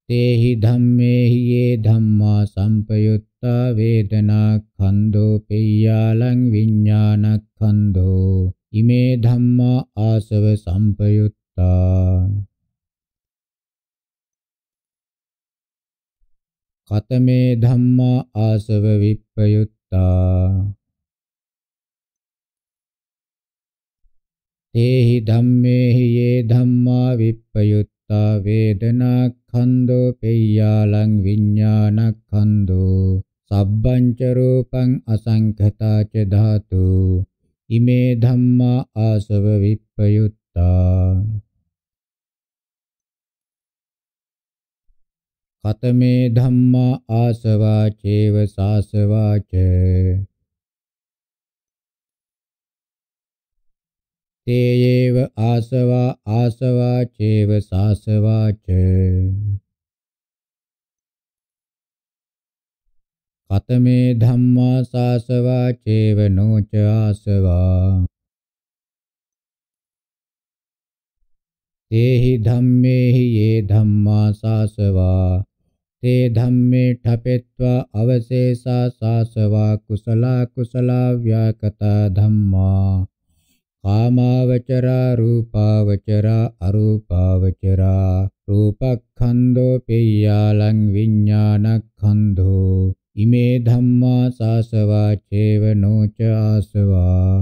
තේහි ධම්මේහි යේ ධම්මා සම්පයුත්තා වේදනා ඛණ්ඩෝ පෙය්‍යාලං විඥාන ඛණ්ඩෝ ඉමේ ධම්මා ආසව සම්පයුත්තා කතමේ ධම්මා ආසව විප්පයුත්තා තේහි ධම්මේහි යේ ධම්මා විප්පයුත්තා වේදනාඛන්‍தோ පෙය්‍යාලං විඤ්ඤාණඛන්‍தோ සබ්බං ච රූපං අසංඛතා ච ධාතු ඉමේ ධම්මා ආසව විප්පයුත්තා කතමේ ධම්මා ආසවා චේව සාසවා ච තේයේව ආසවා ආසවා චේව සාසවාච කතමේ ධම්මා සාසවා චේව නොච ආසවා තේහි ධම්මේහි යේ ධම්මා සාසවා තේ ධම්මේ ඨපෙත්වා අවශේෂා සාසවා කුසලා කුසලා ව්‍යාකතා ධම්මා කාමාවචරා රූපාවචරා අරූපාවචරා රූපක්ඛන්‍தோ පෙය්‍යාලං විඥානක්ඛන්‍தோ ඉමේ ධම්මා සාසවා චේව නොච ආසවා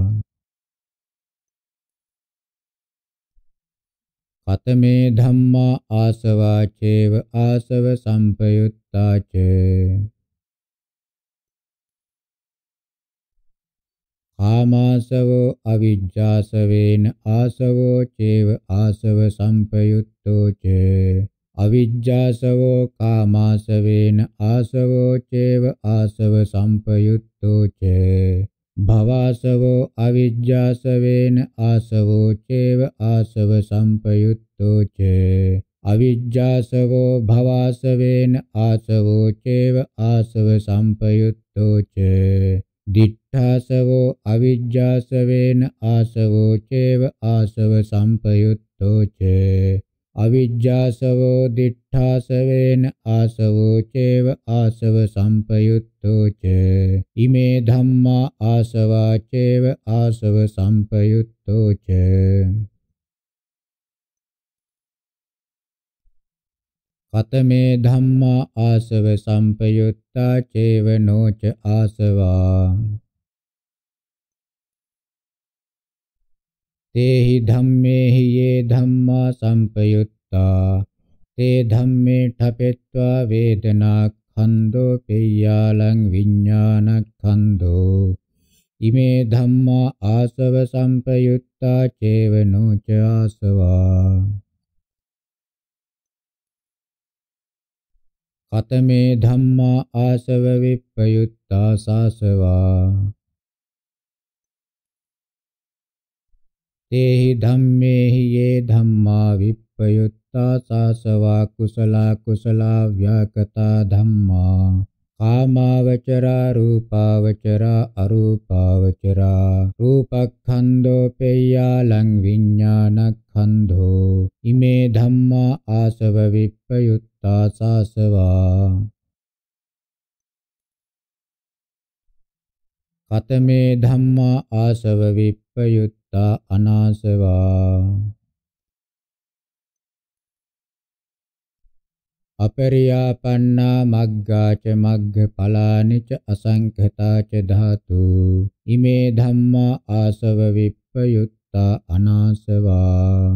කතමේ ධම්මා ආසවා චේව ආසව සම්පයුත්තා චේ ආමාසවෝ අවිජ්ජාසවේන ආසවෝ චේව ආසව සම්පයුත්තෝ ච අවිජ්ජාසවෝ කාමාසවේන ආසවෝ චේව ආසව සම්පයුත්තෝ ච භවාසවෝ අවිජ්ජාසවේන ආසවෝ චේව ආසව සම්පයුත්තෝ ච අවිජ්ජාසවෝ භවාසවේන ආසවෝ චේව ආසව සම්පයුත්තෝ ච ආසවෝ අවිජ්ජාසවේන ආසවෝ චේව ආසව සම්පයුත්තෝ ච අවිජ්ජාසවෝ දිඨාසවේන ආසවෝ චේව ආසව සම්පයුත්තෝ ච ඉමේ ධම්මා ආසවා චේව ආසව සම්පයුත්තෝ ච කතමේ ධම්මා ආසව සම්පයුත්තා චේව නොච ආසවා තේහි ධම්මේහි යේ ධම්මා සම්පයුත්තා තේ ධම්මේ ඨපෙත්වා වේදනා ඛන්‍தோ පෙය්‍යාලං විඥාන ඛන්‍தோ ඉමේ ධම්මා ආසව සම්පයුත්තා චේවනෝ ච ආසවා කතමේ ධම්මා ආසව විප්පයුත්තා සාසවා තේහි ධම්මේහි යේ ධම්මා විප්පයුත්තා සාසවා කුසලා කුසලා ව්‍යාකතා ධම්මා කාමාවචරා රූපාවචරා අරූපාවචරා රූපක්ඛන්‍தோ පෙය්‍යාලං විඤ්ඤාණක්ඛන්‍தோ ඉමේ ධම්මා ආසව විප්පයුත්තා සාසවා කතමේ ධම්මා ආසව විප්පයුත් අත්තා අනාසවා අපරියාපන්නා මග්ගාච මග්ගඵලානිච අසංඛතාච ධාතු ඉමේ ධම්මා ආසව විප්පයුත්තා අනාසවා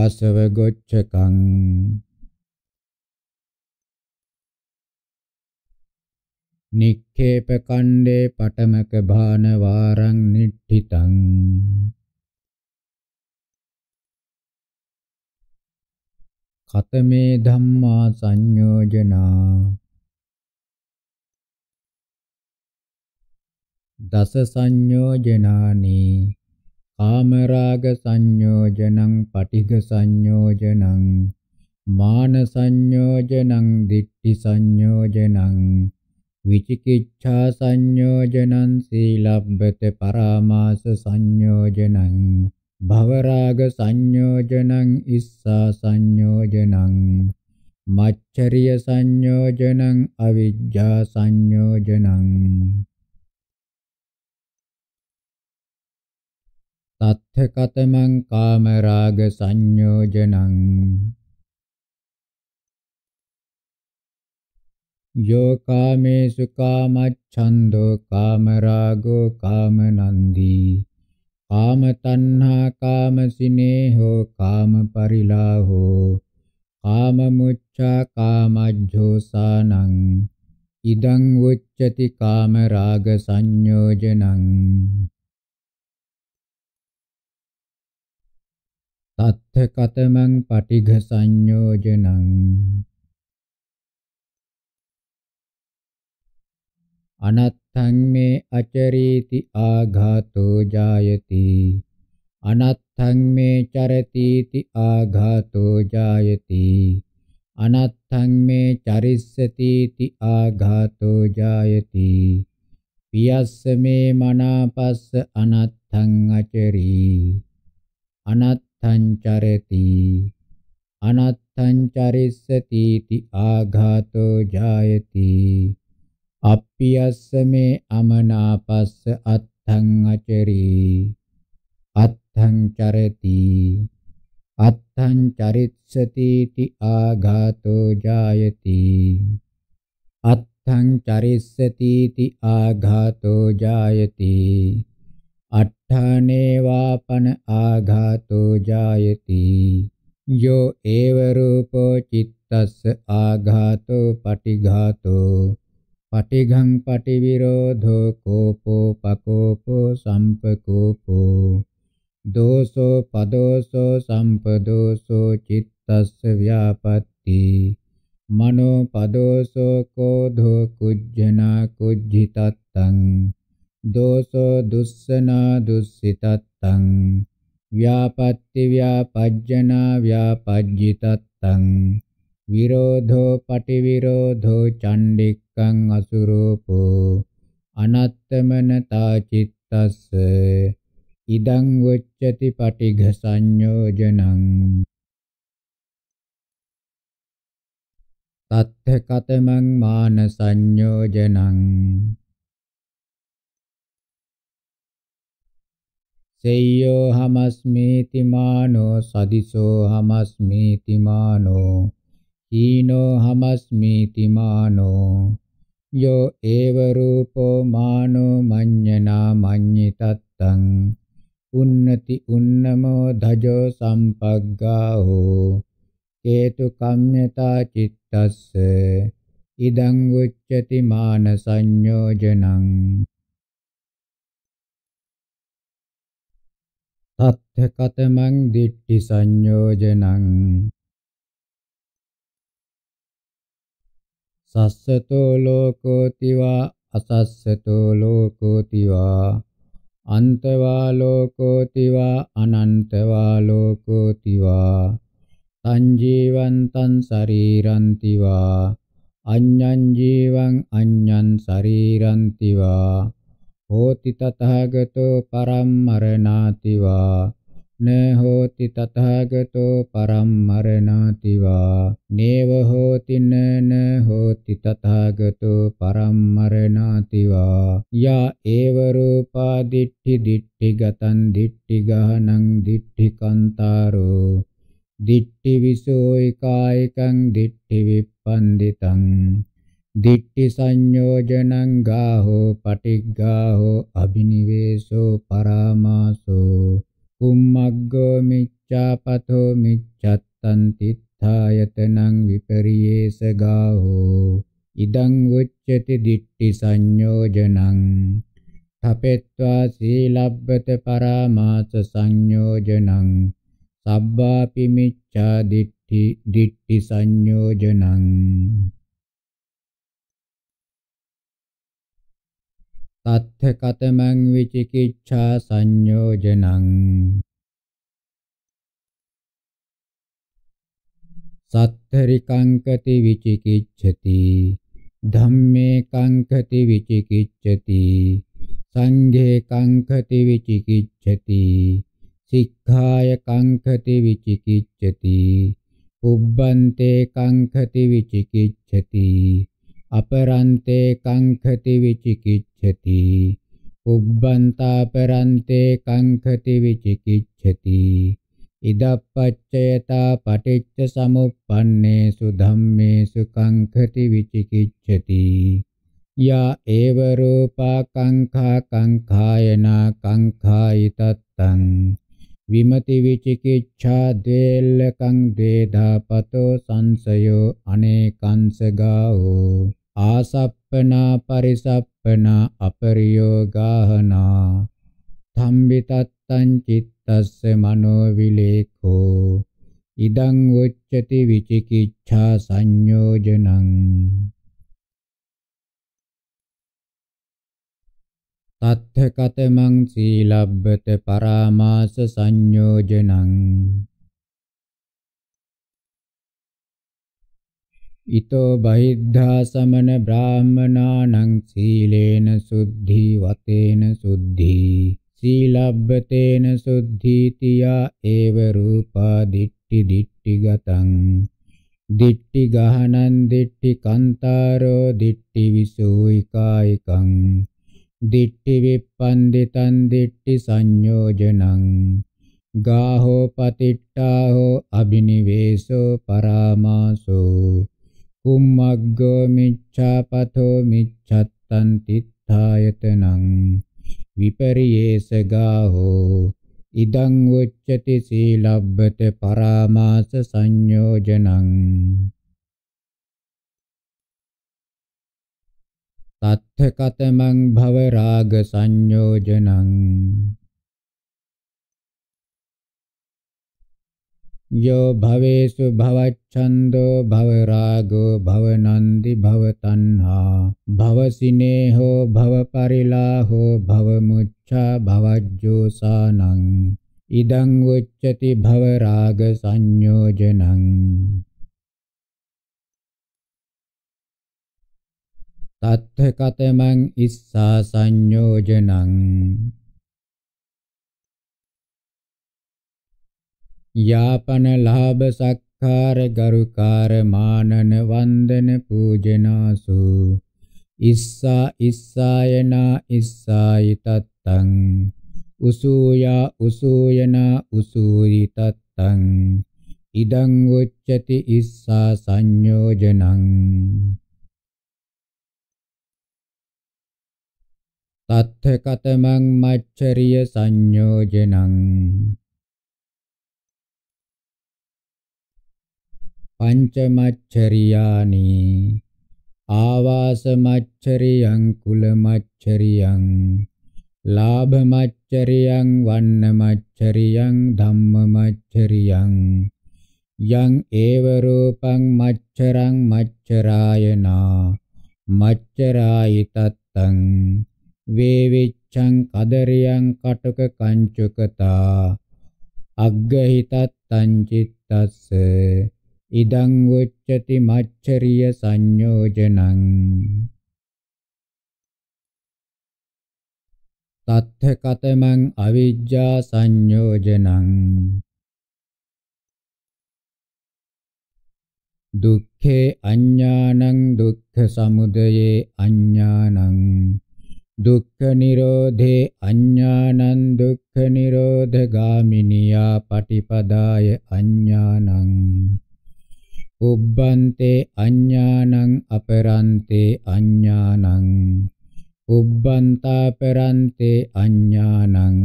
ආසව ගොච්ඡකං නික්ඛේප කණ්ඩේ පටමක භාන වාරං නිට්ඨිතං කතමේ ධම්මා සංයෝජනා දස සංයෝජනානි කාමරාග සංයෝජනං පටිඝ සංයෝජනං මාන සංයෝජනං දිට්ඨි සංයෝජනං විචිකිච්ඡා සංයෝජනං සීලබ්බත පරාමාස සංයෝජනං භවරාග සංයෝජනං ඉස්සා සංයෝජනං මච්චරිය සංයෝජනං අවිජ්ජා සංයෝජනං තත්ථ කතමං කාමරාග සංයෝජනං यो कामेषु कामच्छन्दो कामरागो कामनन्दी कामतन्हा कामसिनेहो कामपरिलाहो काममुच्चा कामज्झोसानम् ඉදං උච්චති කාම රාග සංයෝජනං තත්ථ කතමං පටිඝ සංයෝජනං අනත්තං මේ අචරීති ආඝාතෝ ජායති අනත්තං මේ චරතිති ආඝාතෝ ජායති අනත්තං මේ චරිස්සතිති ආඝාතෝ ජායති පියස්ස මේ මනාපස්ස අනත්තං අචරී අනත්තං චරති අනත්තං චරිස්සතිති ආඝාතෝ ජායති අප්පියස්ස මේ අමනාපස්ස අත්ථං අචරී අත්ථං චරති අත්ථං චරිත්සතිති ආඝාතෝ ජායති අත්ථං චරිස්සතිති ආඝාතෝ ජායති අට්ඨානේවාපන ආඝාතෝ ජායති යෝ ඒව රූපෝ චිත්තස්ස ආඝාතෝ පටිඝාතෝ පටිඝං පටිවිරෝධෝ කෝපෝ පකෝපෝ සම්පකෝපෝ දෝසෝ පදෝසෝ සම්පදෝසෝ චිත්තස්ස ව්‍යාපත්ති මනෝ පදෝසෝ කෝධෝ කුජ්ජනා කුජ්ජිතත්තං දෝසෝ දුස්සනා දුස්සිතත්තං ව්‍යාපත්ති ව්‍යාපජ්ජනා ව්‍යාපජ්ජිතත්තං විරෝධෝ පටිවිරෝධෝ චණ්ඩික ඒකං අසුරූපෝ අනත්තමනතා චිත්තස්ස ඉදං උච්චති පටිඝ සංයෝජනං තත්ථ කතමං මාන සංයෝජනං සේයෝ හමස්මීති මානෝ සදිසෝ හමස්මීති මානෝ හීනෝ හමස්මීති මානෝ यो एव रूपो मानो मञ्जना मञ्ञितत्तं उन्नति उन्नमो धजो सम्पग्गाहो केतुकम्यता चित्तस्य इदङ्गुच्यति मानसंयोजनम् तत्थ कथमं दिट्टिसंयोजनम् සස්සතෝ ලෝකෝතිවා අසස්සතෝ ලෝකෝතිවා අන්තවා ලෝකෝතිවා අනන්තවා ලෝකෝතිවා තං ජීවන්තං ශරීරන්තිවා අඤ්ඤං ජීවං අඤ්ඤං ශරීරන්තිවා හෝති තථාගතෝ පරම්මරණාතිවා न होति तथागतो परं मरणाति वा नेव होति न न होति तथागतो परं मरणाति वा या एव रूपा दिट्ठि दिट्ठि गतं दिट्ठि गहनं दिट्ठि कन्तारो दिट्ठि विसोय कायिकं दिट्ठि विपन्दितं दिट्ठि संयोजनं गाहो पटिग्गाहो अभिनिवेशो परामासो කුම්මග්ගෝ මිච්ඡාපතෝ මිච්ඡත්තං තිත්ථායතනං විපරියේස ගාහෝ ඉදං උච්චති දිට්ඨි සංයෝජනං තපෙත්වා සීලබ්බත පරාමාස සංයෝජනං සබ්බාපි මිච්ඡා දිට්ඨි දිට්ඨි සංයෝජනං තත්ථ කතමං විචිකිච්ඡා සංයෝජනං සත්තරිකංකති විචිකිච්ඡති ධම්මේ කංකති විචිකිච්ඡති සංඝේ කංකති විචිකිච්ඡති සික්ඛාය කංකති විචිකිච්ඡති පුබ්බන්තේ කංකති විචිකිච්ඡති අපරන්තේ කංඛති විචිකිච්ඡති උබ්බන්තාපරන්තේ කංඛති විචිකිච්ඡති ඉදප්පච්චයතා පටිච්ච සමුප්පන්නේසු ධම්මේසු කංඛති විචිකිච්ඡති යා ඒව රූපා කංඛා කංඛායනා කංඛායි තත්තං විමති විචිකිච්ඡා ද්වේල්ලකං ද්වේදාපතෝ සංසයෝ අනේකංසගාෝ ආසප්පනා පරිසප්පනා අපරියෝගාහනා ධම්මිතත්තං චිත්තස්ස මනෝ විලේඛෝ ඉදං උච්චති විචිකිච්ඡා සංයෝජනං තත්ථ කතමං සීලබ්බත පරාමාස සංයෝජනං इतो बहिद्धासमन ब्राह्मणानं शीलेन शुद्धि वतेन शुद्धि शीलभ्यतेन शुद्धीतिया एव रूपा दिट्टि दिट्टिगतं दिट्टिगहनं दिट्टिकन्तारो दिट्टिविसूयिकायिकं दिट्टिविपन्दितं दिट्टिसंयोजनं गाहो पतिट्टाहो अभिनिवेशो परामासो කුම්මග්ගෝ මිච්ඡාපතෝ මිච්ඡත්තං තිත්ථායතනං විපරියේස ගාහෝ ඉදං උච්චති සීලබ්බත පරාමාස සංයෝජනං තත්ථ කතමං භව රාග සංයෝජනං यो भवेषु भवच्छन्दो भवरागो भवनन्दि भवतन्हा भवसिनेहो भवपरिलाहो भवमुच्छा भवज्जोसानम् इदं उच्यति भवरागसंयोजनम् तत्थ कथमं इस्सा संयोजनम् යාපන ලාභ සක්කාර ගරුකාර මානන වන්දන පූජනාසු ඉස්සා ඉස්සායනා ඉස්සායි තත්තං උසූයා උසූයනා උසූරි තත්තං ඉදං උච්චති ඉස්සා සංයෝජනං තත්ථ කතමං මච්චරිය සංයෝජනං පංචමච්චරියානි ආවාස මච්චරියං කුල මච්චරියං ලාභ මච්චරියං වන්න මච්චරියං ධම්ම මච්චරියං යං ඒව රූපං මච්චරං මච්චරායනා මච්චරායි තත්තං වේවිච්ඡං කදරියං කටක කංචකතා අග්ගහිතත්තං චිත්තස්ස ඉදං උච්චති මච්චරිය සංයෝජනං තත්ථ කතමං අවිජ්ජා සංයෝජනං දුක්ඛේ අඥානං දුක්ඛ සමුදයේ අඥානං දුක්ඛ නිරෝධේ අඥානං දුක්ඛ නිරෝධ ගාමිනියා පටිපදාය අඥානං උබ්බන්තේ අඥානං අපරන්තේ අඥානං උබ්බන්තා පරන්තේ අඥානං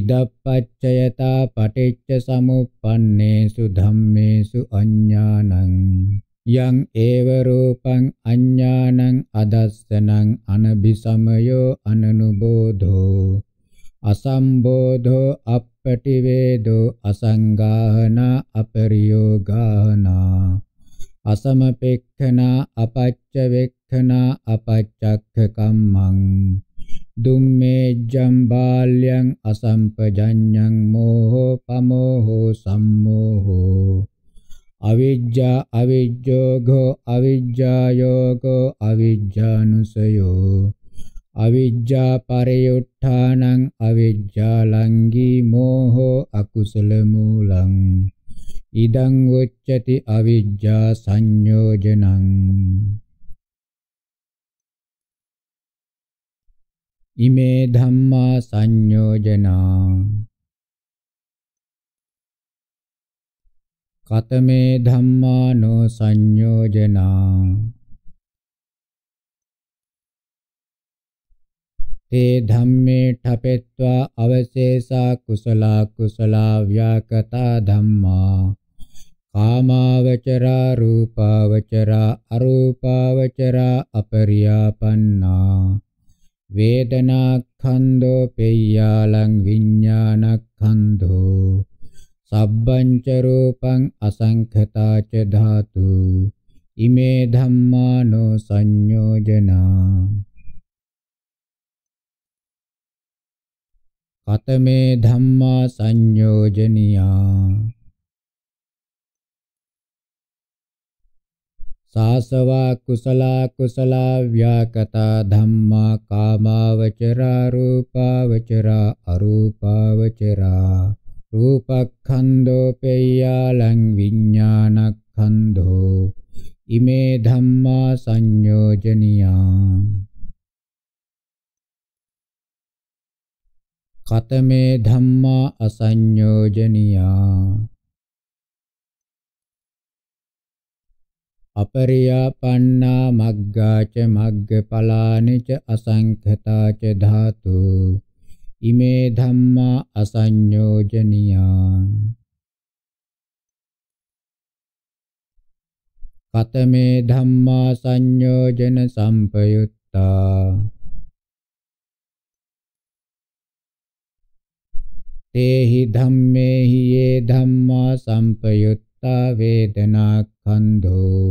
ඉදප්පච්චයතා පටිච්ච සමුප්පන්නේසු ධම්මේසු අඥානං යං ඒව රූපං අඥානං අදස්සනං අනබිසමයෝ අනනුබෝධෝ අසම්බෝධෝ අප පටිවේදෝ අසංගාහන අපරියෝගාහනා අසමපෙක්ඛනා අපච්ච වෙක්ඛනා අපච්චක්ඛ කම්මං දුම්මේජ්ජම් බාල්‍යං අසම්පජඤ්ඤං මෝහෝ පමෝහෝ සම්මෝහෝ අවිජ්ජා අවිජ්ජෝගෝ අවිජ්ජායෝගෝ අවිජ්ජානුසයෝ අවිජ්ජා පරියුට්ඨානං අවිජ්ජා ලංගී මෝහෝ අකුසල මූලං ඉදං උච්චති අවිජ්ජා සංයෝජනං ඉමේ ධම්මා සංයෝජනා කතමේ ධම්මානෝ සංයෝජනා තේ ධම්මේ ඨපෙත්වා අවශේෂා කුසලා කුසලා ව්‍යාකතා ධම්මා කාමාවචරා රූපාවචරා අරූපාවචරා අපරියාපන්නා වේදනාඛන්‍தோ පෙය්‍යාලං විඤ්ඤාණඛන්‍தோ සබ්බංච රූපං අසංඛතාච ධාතු ඉමේ ධම්මානෝ සංයෝජනා කතමේ ධම්මා සංයෝජනියා සාසවා කුසලා කුසලා ව්‍යාකතා ධම්මා කාමාවචරා රූපාවචරා අරූපාවචරා රූපක්ඛන්‍தோ පෙය්‍යාලං විඥානක්ඛන්‍தோ ඉමේ ධම්මා සංයෝජනියා කතමේ ධම්මා අසඤ්ඤෝජනියා අපරියාපන්නා මග්ගාච මග්ගඵලානිච අසංඛතාච ධාතු ඉමේ ධම්මා අසඤ්ඤෝජනියා කතමේ ධම්මා සංයෝජන සම්පයුත්තා තේහි ධම්මේහි යේ ධම්මා සම්පයුත්තා වේදනාඛන්‍ධෝ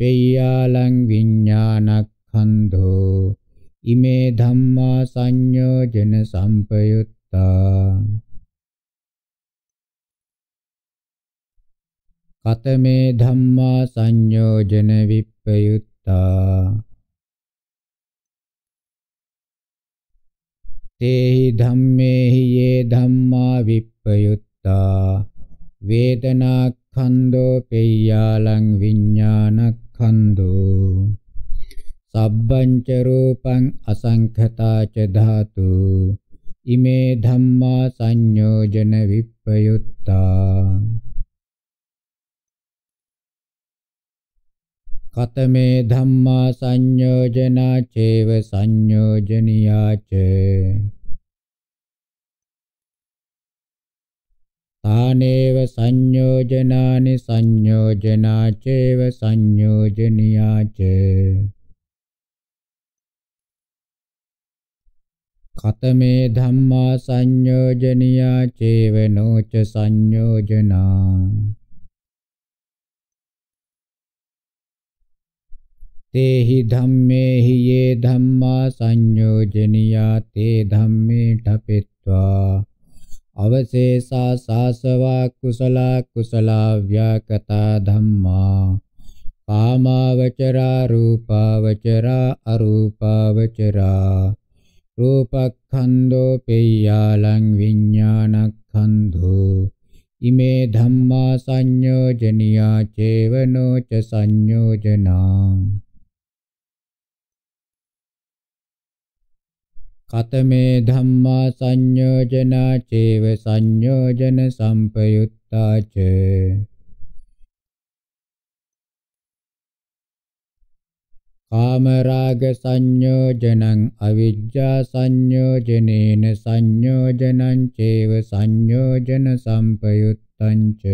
වේයාලං විඥානඛන්‍ධෝ ඉමේ ධම්මා සංයෝජන සම්පයුත්තා කතමේ ධම්මා සංයෝජන විප්පයුත්තා තේහි ධම්මේහි යේ ධම්මා විප්පයුත්තා වේදනාඛන්‍தோ පෙය්‍යාලං විඥානඛන්‍தோ සබ්බංච රූපං අසංඛතා ච ධාතු ඉමේ ධම්මා සංයෝජන විප්පයුත්තා කතමේ ධම්මා සංයෝජනා චේව සංයෝජනියාච තානේව සංයෝජනානි සංයෝජනා චේව සංයෝජනියාච කතමේ ධම්මා සංයෝජනියා චේව නොච සංයෝජනා තේහි ධම්මේහි යේ ධම්මා සංයෝජනියා තේ ධම්මේ ඨපෙත්වා අවශේෂා සාසවා කුසලා කුසලා ව්‍යාකතා ධම්මා කාමාවචරා රූපාවචරා අරූපාවචරා රූපක්ඛන්‍தோ පෙය්‍යාලං විඥානක්ඛන්‍தோ ඉමේ ධම්මා සංයෝජනියා චේවනෝ ච සංයෝජනා කතමේ ධම්මා සංයෝජනා චේව සංයෝජන සම්පයුත්තා ච කාමරාග සංයෝජනං අවිජ්ජා සංයෝජනේන සංයෝජනං චේව සංයෝජන සම්පයුත්තං ච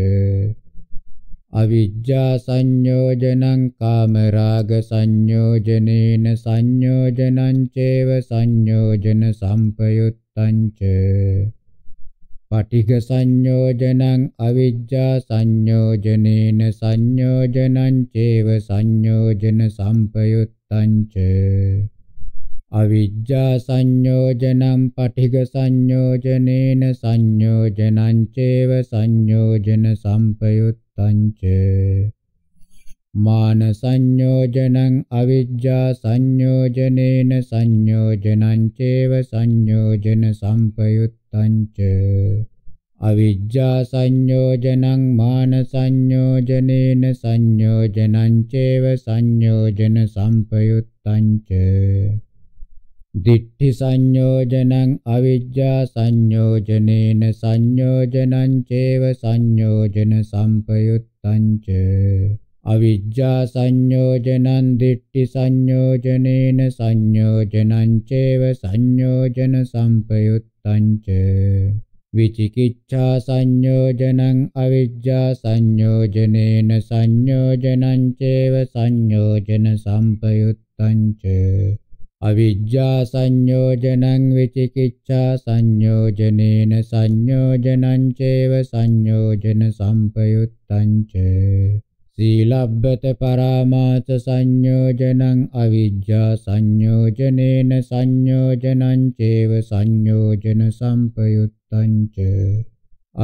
අවිජ්ජා සංයෝජනං කාමරාග සංයෝජනේන සංයෝජනං චේව සංයෝජන සම්පයුත්තං ච පටිඝ සංයෝජනං අවිජ්ජා සංයෝජනේන සංයෝජනං චේව සංයෝජන සම්පයුත්තං ච අවිජ්ජා සංයෝජනං පටිඝ සංයෝජනේන සංයෝජනං චේව සංයෝජන සම්පයුත්තං ච මාන සංයෝජනං අවිජ්ජා සංයෝජනේන සංයෝජනං චේව සංයෝජන සම්පයුත්තං ච අවිජ්ජා සංයෝජනං මාන සංයෝජනේන සංයෝජනං චේව සංයෝජන සම්පයුත්තං ච දිට්ඨි සංයෝජනං අවිජ්ජා සංයෝජනේන සංයෝජනං චේව සංයෝජන සම්පයුත්තං ච අවිජ්ජා සංයෝජනං දිට්ඨි සංයෝජනේන සංයෝජනං චේව සංයෝජන සම්පයුත්තං ච විචිකිච්ඡා සංයෝජනං අවිජ්ජා සංයෝජනේන සංයෝජනං චේව සංයෝජන සම්පයුත්තං ච අවිජ්ජා සංයෝජනං විචිකිච්ඡා සංයෝජනේන සංයෝජනං චේව සංයෝජන සම්පයුත්තං ච සීලබ්බත පරාමාස සංයෝජනං අවිජ්ජා සංයෝජනේන සංයෝජනං චේව සංයෝජන සම්පයුත්තං ච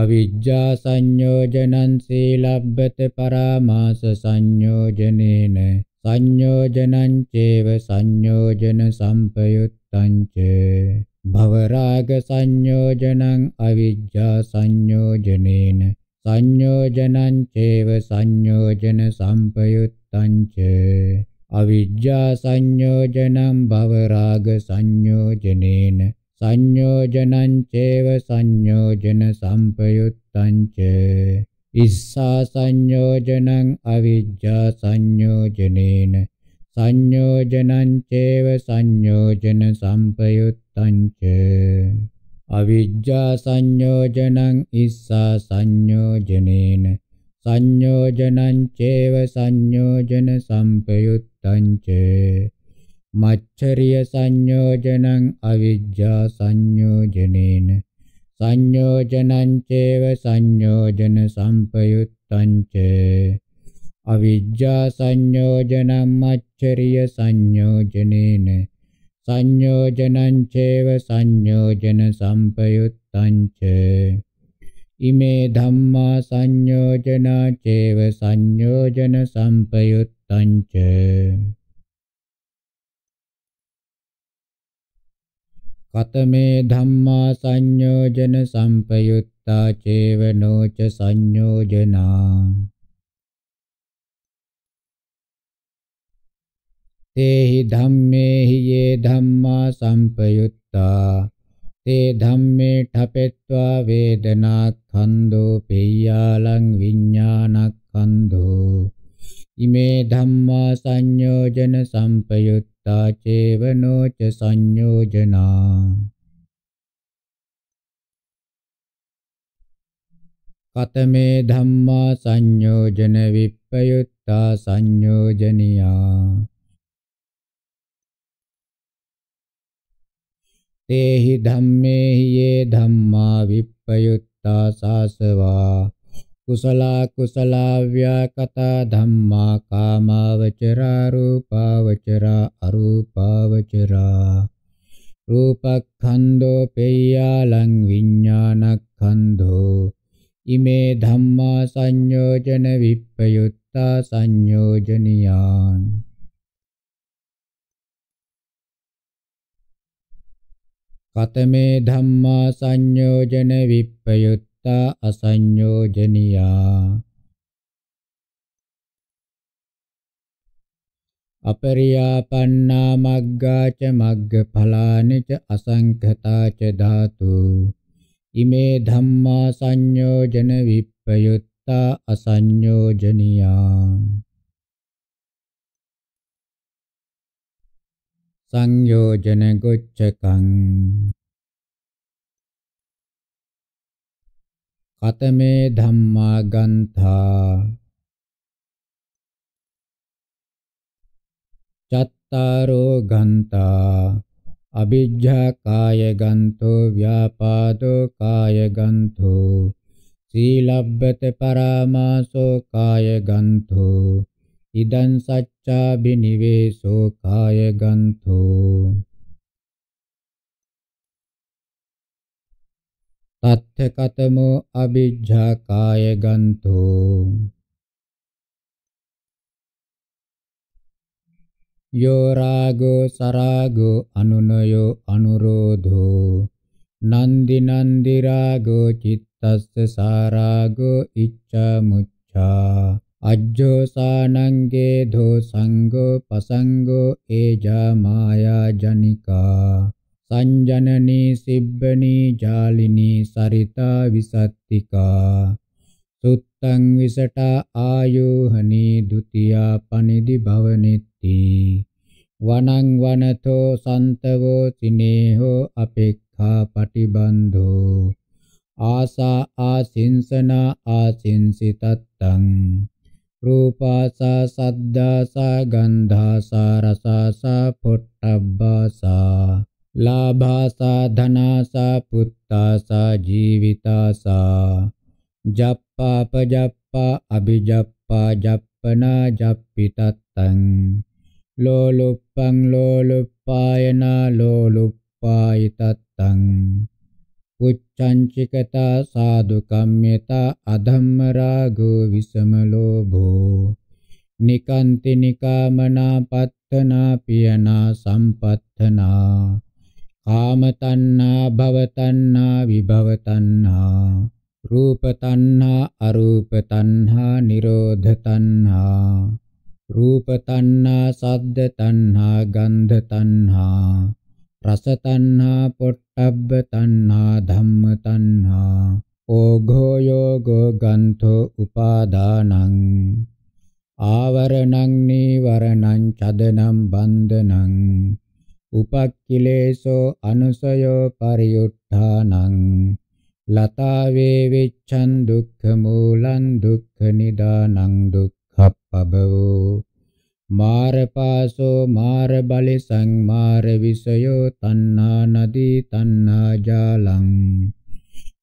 අවිජ්ජා සංයෝජනං සීලබ්බත පරාමාස සංයෝජනේන සංයෝජනං චේව සංයෝජන සම්පයුත්තං ච භවරාග සංයෝජනං අවිජ්ජා සංයෝජනේන සංයෝජනං චේව සංයෝජන සම්පයුත්තං ච අවිජ්ජා සංයෝජනං භවරාග සංයෝජනේන සංයෝජනං චේව සංයෝජන සම්පයුත්තං ච ඉස්සා සංයෝජනං අවිජ්ජා සංයෝජනේන සංයෝජනං චේව සංයෝජන සම්පයුත්තං ච අවිජ්ජා සංයෝජනං ඉස්සා සංයෝජනේන සංයෝජනං චේව සංයෝජන සම්පයුත්තං ච මච්චරිය සංයෝජනං අවිජ්ජා සංයෝජනේන සංයෝජනං චේව සංයෝජන සම්පයුත්තං චේ අවිජ්ජා සංයෝජනං මච්චරිය සංයෝජනේන සංයෝජනං චේව සංයෝජන සම්පයුත්තං චේ ඉමේ ධම්මා සංයෝජනා චේව සංයෝජන සම්පයුත්තං චේ කතමේ ධම්මා සංයෝජන සම්පයුත්තා චේවනෝච සංයෝජනා තේහි ධම්මේහි යේ ධම්මා සම්පයුත්තා තේ ධම්මේ ඨපෙත්වා වේදනා ඛන්‍தோ පෙය්‍යාලං විඥානක් ඛන්‍தோ ඉමේ ධම්මා සංයෝජන සම්පයුත්තා අත්තා චේවනෝච සංයෝජනා කතමේ ධම්මා සංයෝජන විප්පයුත්තා සංයෝජනියා තේහි ධම්මේහි යේ ධම්මා විප්පයුත්තා සාසවා කුසලා කුසලා ව්‍යාකතා ධම්මා කාමවචරා රූපවචරා අරූපවචරා රූපඛන්‍தோ පේයාලං විඥානඛන්‍தோ ඉමේ ධම්මා සංයෝජන විප්පයුත්තා සංයෝජනියාන් කතමේ ධම්මා සංයෝජන විප්පයුත් අත්තා අසඤ්ඤෝජනියා අපරියාපන්නා මග්ගාච මග්ගඵලානිච අසංඛතාච ධාතු ඉමේ ධම්මා සංයෝජන විප්පයුත්තා අසඤ්ඤෝජනියා සංයෝජන ගොච්ඡකං කතමේ ධම්මා ගන්ථා චත්තාරෝ ගන්තා අභිජ්ජා කාය ගන්තෝ ව්‍යාපාදෝ කාය ගන්තෝ සීලබ්බත පරාමාසෝ කාය ගන්තෝ ඉදං සච්චා බිනිවේසෝ කාය ගන්තෝ අත්ථකතමෝ අවිජ්ජා කාය ගන්තෝ යෝ රාගෝ සරාගෝ අනුනයෝ අනුරෝධෝ නන්දි නන්දි රාගෝ චිත්තස්ස සාරාගෝ ඉච්ඡා මුච්ඡා අජ්ජෝ සානංගේ ධෝ සංගෝ පසංගෝ ඒජා මායා ජනිකා සංජනනී සිබ්බනී ජාලිනී සරිතා විසත්තිකා සුත්තං විසටා ආයෝහනී ဒ ුතියා පනිදි භවනෙත්ති වනං වනතෝ සන්තවෝ සිනේහෝ අපේක්ඛා පටිබන්ධෝ ආසා ආසින්සනා ආසින්සිතත්තං රූපාසා සද්දාසා ගන්ධාසා රසාසා පොට්ටබ්බාසා ලාභාසා ධනාසා පුත්තාසා ජීවිතාසා ජප්පාපජප්පා අභිජප්පා ජප්පනා ජප්පිතත්තං ලෝලුප්පං ලෝලුප්පායනා ලෝලුප්පායිතත්තං උච්චංචිකතා සාදුකම්මිතා අධම්ම රාගෝ විසම ලෝභෝ නිකාන්ති නිකාමනා පත්තනා පියනා සම්පත්තනා කාම තණ්හා භව තණ්හා විභව තණ්හා රූප තණ්හා අරූප තණ්හා නිරෝධ තණ්හා රූප තණ්හා සද්ද තණ්හා ගන්ධ තණ්හා රස තණ්හා පොට්ටබ්බ තණ්හා ධම්ම තණ්හා ඕඝෝ යෝගෝ ගන්ධෝ උපාදානං ආවරණං නීවරණං චදනං බන්ධනං උපක්ඛිලේසෝ අනුසයෝ පරියුට්ඨානං ලතා වේවිච්ඡන් දුක්ඛ මූලං දුක්ඛ නිදානං දුක්ඛප්පබවෝ මාරපාසෝ මාර බලි සංමාර විසයෝ තණ්හා නදී තණ්හා ජාලං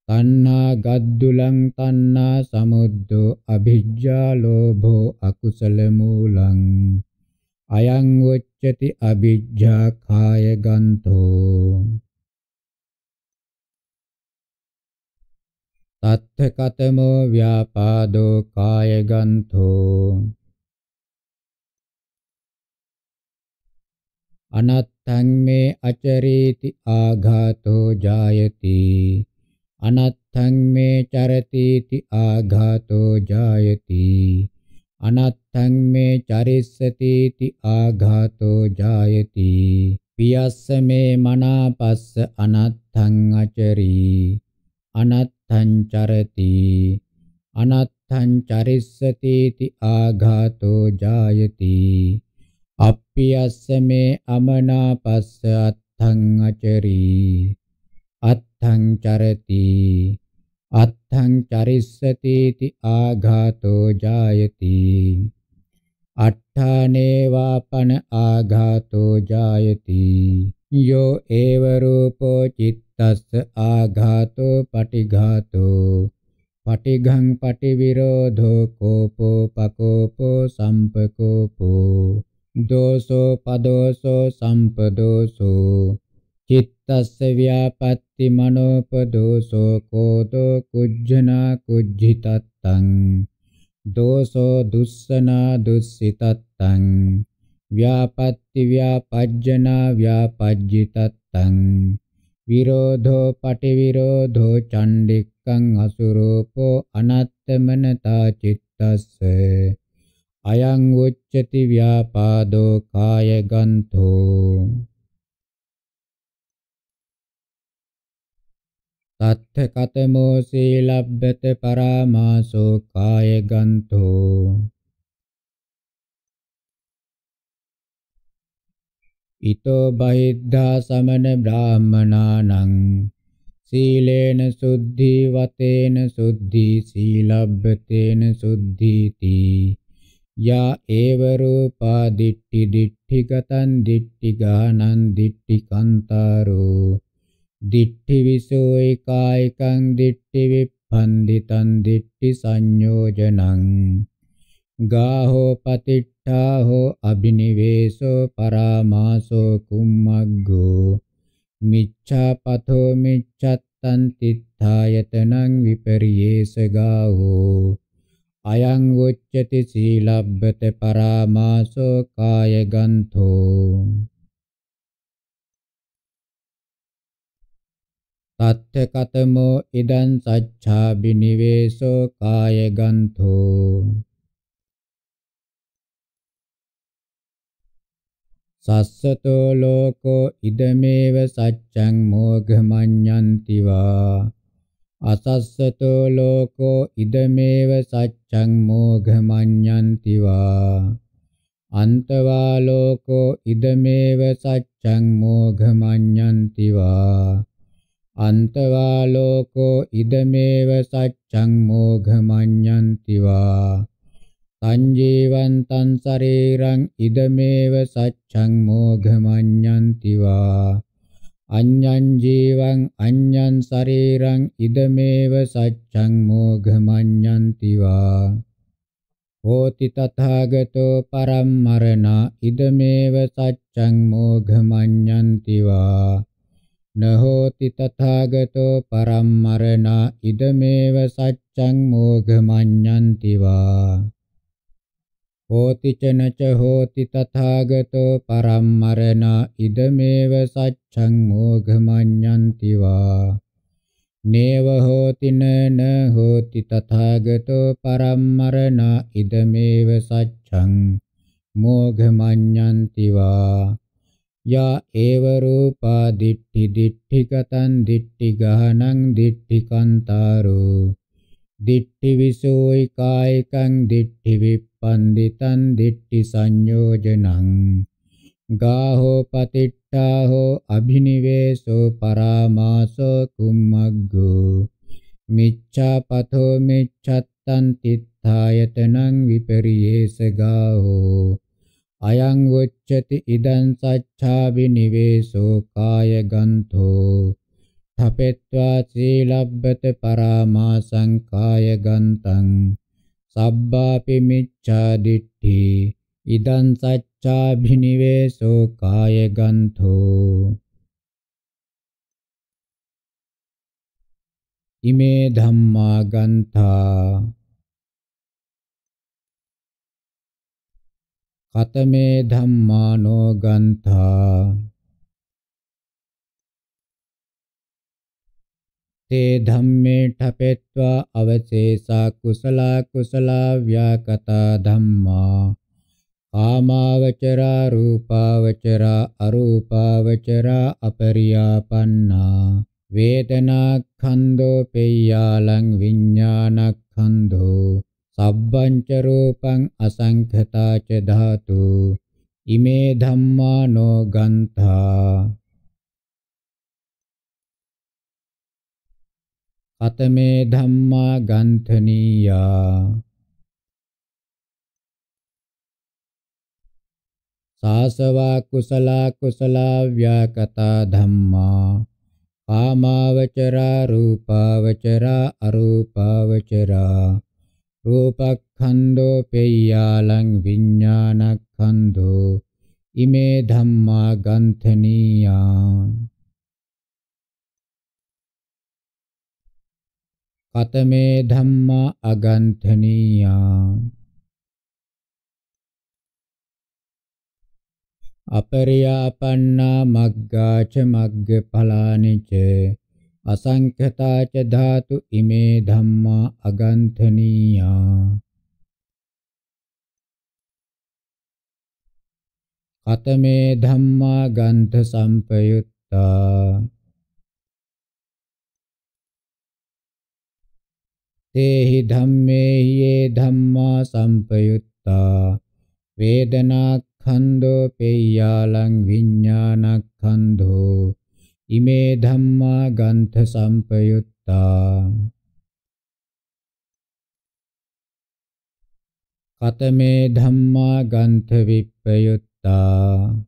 තණ්හා ගද්දුලං තණ්හා සමුද්දෝ අභිජ්ජා ලෝභෝ අකුසල මූලං අයං උච්චති අවිජ්ජා කාය ගන්තෝ තත්ථ කතමෝ ව්‍යාපාදෝ කාය ගන්තෝ අනත්තං මේ අචරීති ආඝාතෝ ජායති අනත්තං මේ චරතිති ආඝාතෝ ජායති අනත්තං මේ චරිස්සතිති ආඝාතෝ ජායති පියස්ස මේ මනාපස්ස අනත්තං අචරි අනත්තං චරති අනත්තං චරිස්සතිති ආඝාතෝ ජායති අප්පියස්ස මේ අමනාපස්ස අත්තං අචරි අත්තං චරති අත්ථං චරිස්සතේති ආඝාතෝ ජායති අට්ඨානේවාපන ආඝාතෝ ජායති යෝ ඒව රූපෝ චිත්තස්ස ආඝාතෝ පටිඝාතෝ පටිඝං පටිවිරෝධෝ කෝපෝ පකෝපෝ සම්පකෝපෝ දෝසෝ පදෝසෝ සම්පදෝසෝ තස්ස ව්‍යාපත්ති මනෝපදෝසෝ කෝතෝ කුජ්ජනා කුජ්ජිතත්තං දෝසෝ දුස්සනා දුස්සිතත්තං ව්‍යාපත්ති ව්‍යාපජ්ජනා ව්‍යාපජ්ජිතත්තං විරෝධෝ පටිවිරෝධෝ චණ්ඩික්කං අසුරූපෝ අනත්තමනතා චිත්තස්ස අයං උච්චති ව්‍යාපාදෝ කාය ගන්තෝ තත්ථ කතමෝ සීලබ්බත පරාමාසෝ කාය ගන්තෝ ඊතෝ බහිද්ධා සමන බ්‍රාහමනානං සීලේන සුද්ධි වතේන සුද්ධි සීලබ්බතේන සුද්ධීති යා ඒව රූපා දිට්ටි දිට්ටි ගතං දිට්ටි ගානං දිට්ටි කන්තාරෝ දිට්ඨි විසෝ ඒකායකං දිට්ඨි විප්පන්දිතං දිට්ඨි සංයෝජනං ගාහෝ පතිට්ඨාහෝ අබිනිවේසෝ පරාමාසෝ කුම්මග්ගෝ මිච්ඡාපතෝ මිච්ඡත්තං තිත්ථායතනං විපරියේස ගාහෝ අයං වොච්චති සීලබ්බත පරාමාසෝ කායගන්තෝ තත්ථකතමෝ ඉදං සච්ඡාබි නිවේසෝ කාය ගන්තෝ සස්සතෝ ලෝකෝ ඉදමේව සච්ඡං මෝඝමඤ්ඤන්ති වා අසස්සතෝ ලෝකෝ ඉදමේව සච්ඡං මෝඝමඤ්ඤන්ති වා අන්තවා ලෝකෝ ඉදමේව සච්ඡං මෝඝමඤ්ඤන්ති වා අන්තවා ලෝකෝ ඉදමේව සච්ඡං මෝඝමඤ්ඤන්ති වා සංජීවන්තං ශරීරං ඉදමේව සච්ඡං මෝඝමඤ්ඤන්ති වා අඤ්ඤං ජීවං අඤ්ඤං ශරීරං ඉදමේව සච්ඡං මෝඝමඤ්ඤන්ති වා හෝති තථාගතෝ පරම්මරණ ඉදමේව සච්ඡං මෝඝමඤ්ඤන්ති වා न होति तथागतो परं मरणा इदमेव सच्चं मोघमन्यन्ति वा होति च न च होति तथागतो परं मरणा इदमेव सच्चं मोघमन्यन्ति वा නේව හෝති නන හෝති තථාගතෝ පරම්මරණ ඉදමේව සච්ඡං මෝඝමඤ්ඤන්ති වා या एव रूपा दिट्ठि दिट्ठिकतं दिट्ठिगहनं दिट्ठिकन्तारो दिट्ठिविषोयिकायिकं दिट्ठिविपन्दितं दिट्ठिसंयोजनं गाहोपतिट्ठाहो अभिनिवेशो परामासो कुम्मग्गो मिच्छापथो मिच्छत्तं तित्थायतनं विपर्येष गाहो අයං වොච්චති ඉදං සච්ඡාබි නිවේසෝ කාය ගන්තෝ තපෙත්වා සීලබ්බත පරාමාසං කාය ගන්තං සබ්බාපි මිච්ඡා දිට්ඨි ඉදං සච්ඡාබි නිවේසෝ කාය ගන්තෝ ඉමේ ධම්මා ගන්තා කතමේ ධම්මානෝ ගන්ථා තේ ධම්මේ ඨපෙත්වා අවශේෂා කුසලා කුසලා ව්‍යාකතා ධම්මා කාමාවචරා රූපාවචරා අරූපාවචරා අපරියාපන්නා වේදනා ඛන්தோ පෙය්‍යාලං විඥානක් ඛන්தோ සබ්බං ච රූපං අසංඛතා ච ධාතු ඉමේ ධම්මානෝ ගන්තා අතමේ ධම්මා ගන්ථනීයා සාසවා කුසලා කුසලා ව්‍යාකතා ධම්මා කාමාවචරා රූපාවචරා අරූපාවචරා රූපක්ඛන්‍தோ පෙය්‍යාලං විඥානක්ඛන්‍தோ ඉමේ ධම්මා ගන්ථනීයා කතමේ ධම්මා අගන්ථනීයා අපරියාපන්නා මග්ගාච මග්ගඵලානිච අසංඛතා ච ධාතු ඉමේ ධම්මා අගන්ඨනීයා කතමේ ධම්මා ගන්ධ සම්පයුත්තා තේහි ධම්මේහි යේ ධම්මා සම්පයුත්තා වේදනාඛන්‍தோ පෙය්‍යාලං විඤ්ඤාණඛන්‍தோ ඉමේ ධම්මා ගන්ථ සම්පයුත්තා කතමේ ධම්මා ගන්ථ විප්පයුත්තා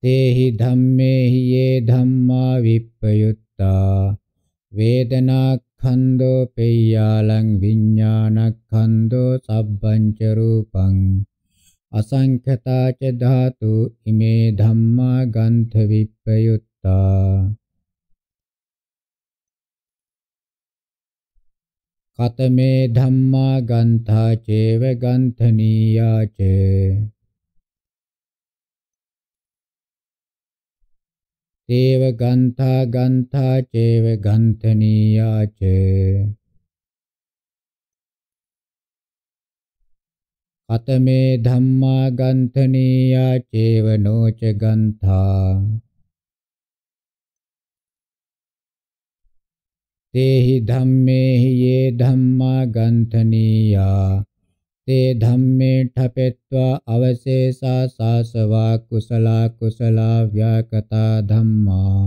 තේහි ධම්මේහි යේ ධම්මා විප්පයුත්තා වේදනා ඛණ්ඩෝ පෙය්‍යාලං විඥාන ඛණ්ඩෝ සබ්බංච රූපං අසංඛතා ච ධාතු ඉමේ ධම්මා ගන්ථ විප්පයුත්තා කතමේ ධම්මා ගන්ථා චේව ගන්ථනීයා ච තේව ගන්ථා ගන්ථා චේව ගන්ථනීයා ච අතමේ ධම්මා ගන්ථනීයා චේව නෝච ගන්ථා තේහි ධම්මේහි යේ ධම්මා ගන්ථනීයා තේ ධම්මේ ඨපෙත්වා අවශේෂා සාසවා කුසලා කුසලා ව්‍යාකතා ධම්මා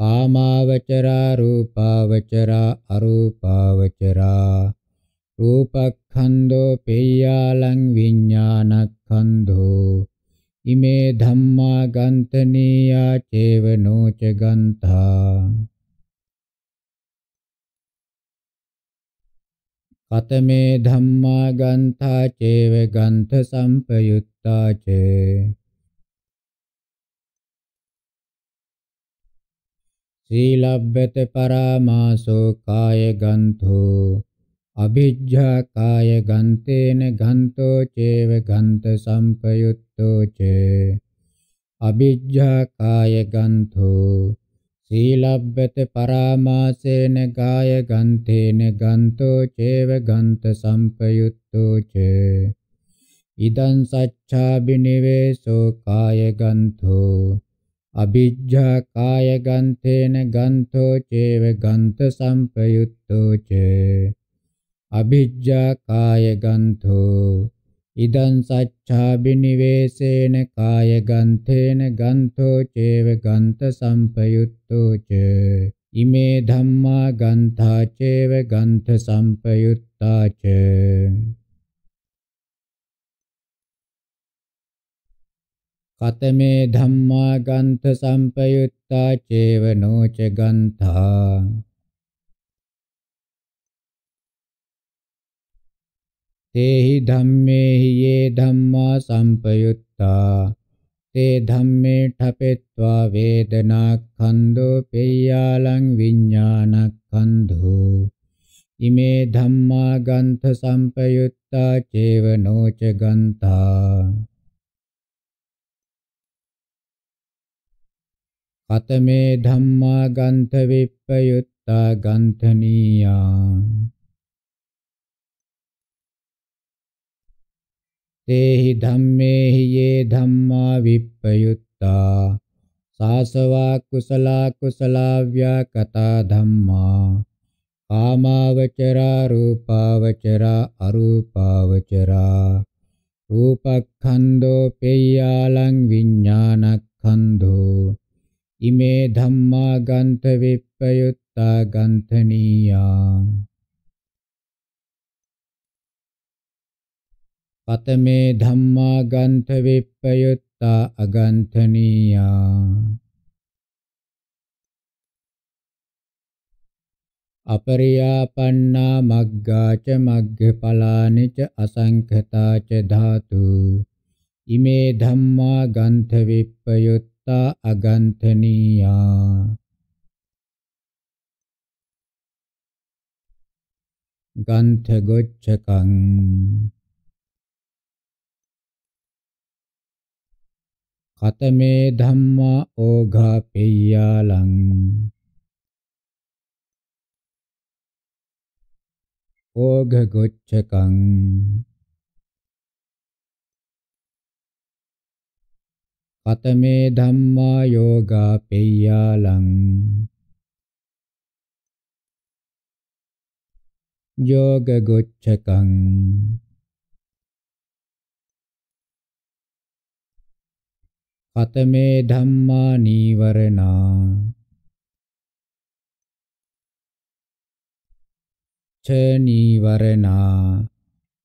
කාමාවචරා රූපාවචරා අරූපාවචරා රූපක්ඛන්‍தෝ පේයාලං විඤ්ඤාණක්ඛන්‍தෝ ඉමේ ධම්මා ගන්තනීයා චේවනෝ ච ගන්තා කතමේ ධම්මා ගන්තා චේව ගන්ත සම්පයුත්තා ච සීලබ්බත පරාමාසෝ කාය ගන්තෝ අභිජ්ජා කාය ගන්තේන ගන්තෝ චේව ගන්ත සම්පයුත්තෝ චේ අභිජ්ජා කාය ගන්තෝ සීලබ්බත පරාමාසේන ගාය ගන්තේන ගන්තෝ චේව ගන්ත සම්පයුත්තෝ චේ ඉදං සච්ඡාබිනිවේසෝ කාය ගන්තෝ අභිජ්ජා කාය ගන්තේන ගන්තෝ චේව ගන්ත සම්පයුත්තෝ චේ අභිජ්ජා කාය ගන්තෝ ඉදං සච්ඡා බිනිවේසේන කාය ගන්තේන ගන්තෝ චේව ගන්ත සම්පයුත්තෝ ච ඉමේ ධම්මා ගන්තා චේව ගන්ත සම්පයුත්තා ච කතමේ ධම්මා ගන්ත සම්පයුත්තා චේව නොච ගන්තා තේහි ධම්මේහි යේ ධම්මා සම්පයුත්තා තේ ධම්මේ ඨපෙත්වා වේදනා කන්‍தோ පෙය්‍යාලං විඤ්ඤාණක්ඛන්‍தோ ඉමේ ධම්මා ගන්ථ සම්පයුත්තා චේව නොච ගන්තා කතමේ ධම්මා ගන්ථ විප්පයුත්තා ගන්ථනීයා තේහි ධම්මේහි යේ ධම්මා විප්පයුත්තා සාසවා කුසලා කුසලා ව්‍යාකතා ධම්මා කාමාවචරා රූපාවචරා අරූපාවචරා රූපක්ඛන්தோ පේයාලං විඥානක්ඛන්தோ ඉමේ ධම්මා ගන්ත විප්පයුත්තා ගන්තනීයා පතමේ ධම්මා ගන්ථ විප්පයුත්තා අගන්ථනීයා අපරියාපන්නා මග්ගාච මග්ගඵලානිච අසංඛතාච ධාතු ඉමේ ධම්මා ගන්ථ විප්පයුත්තා අගන්ථනීයා ගන්ථ ගොච්ඡකං කතමේ ධම්මා ඕඝා පෙය්‍යාලං ඕඝ ගොච්ඡකං කතමේ ධම්මා යෝගා පෙය්‍යාලං යෝග ගොච්ඡකං කතමේ ධම්මා නීවරණා ච නීවරණා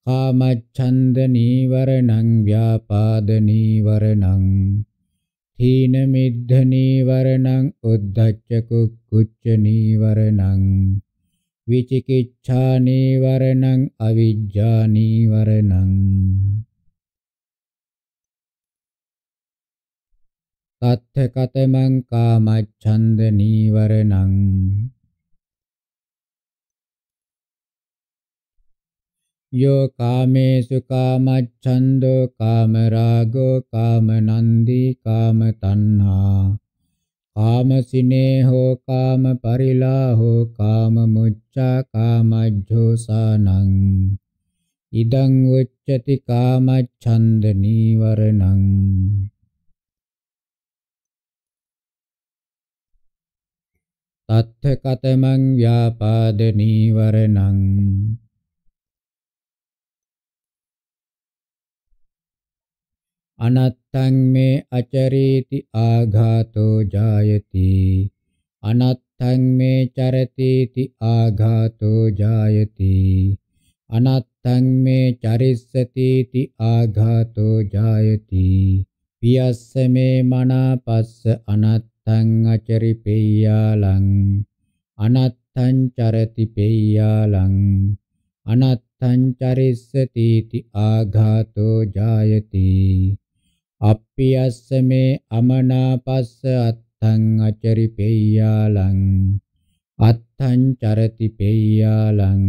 කාමච්ඡන්ද නීවරණං ව්‍යාපාද නීවරණං හීන මිද්ධ නීවරණං උද්ධච්ච කුච්ච නීවරණං විචිකිච්ඡා නීවරණං අවිජ්ජා නීවරණං තත්ථකතමං කාමච්ඡන්ද නීවරණං යෝ කාමේසු කාමච්ඡන්தோ කාමරාගෝ කාමනන්දි කාමතණ්හා කාමසිනේහෝ කාමපරිලාහෝ කාමමුච්ඡා කාමජ්ජෝසානං ඉදං උච්චති කාමච්ඡන්ද නීවරණං තත්ථ කතමං ව්‍යාපාද නීවරණං අනත්තං මේ අචරීති ආඝාතෝ ජායති අනත්තං මේ චරතීති ආඝාතෝ ජායති අනත්තං මේ චරිස්සතීති ආඝාතෝ ජායති පියස්ස මේ මනාපස්ස අනත් අනත්තං අචරිපෙය්‍යාලං අනත්තං චරති පෙය්‍යාලං අනත්තං චරිස්සති ති ආඝාතෝ ජායති අප්පියස්සමේ අමනාපස්ස අත්තං අචරිපෙය්‍යාලං අත්තං චරති පෙය්‍යාලං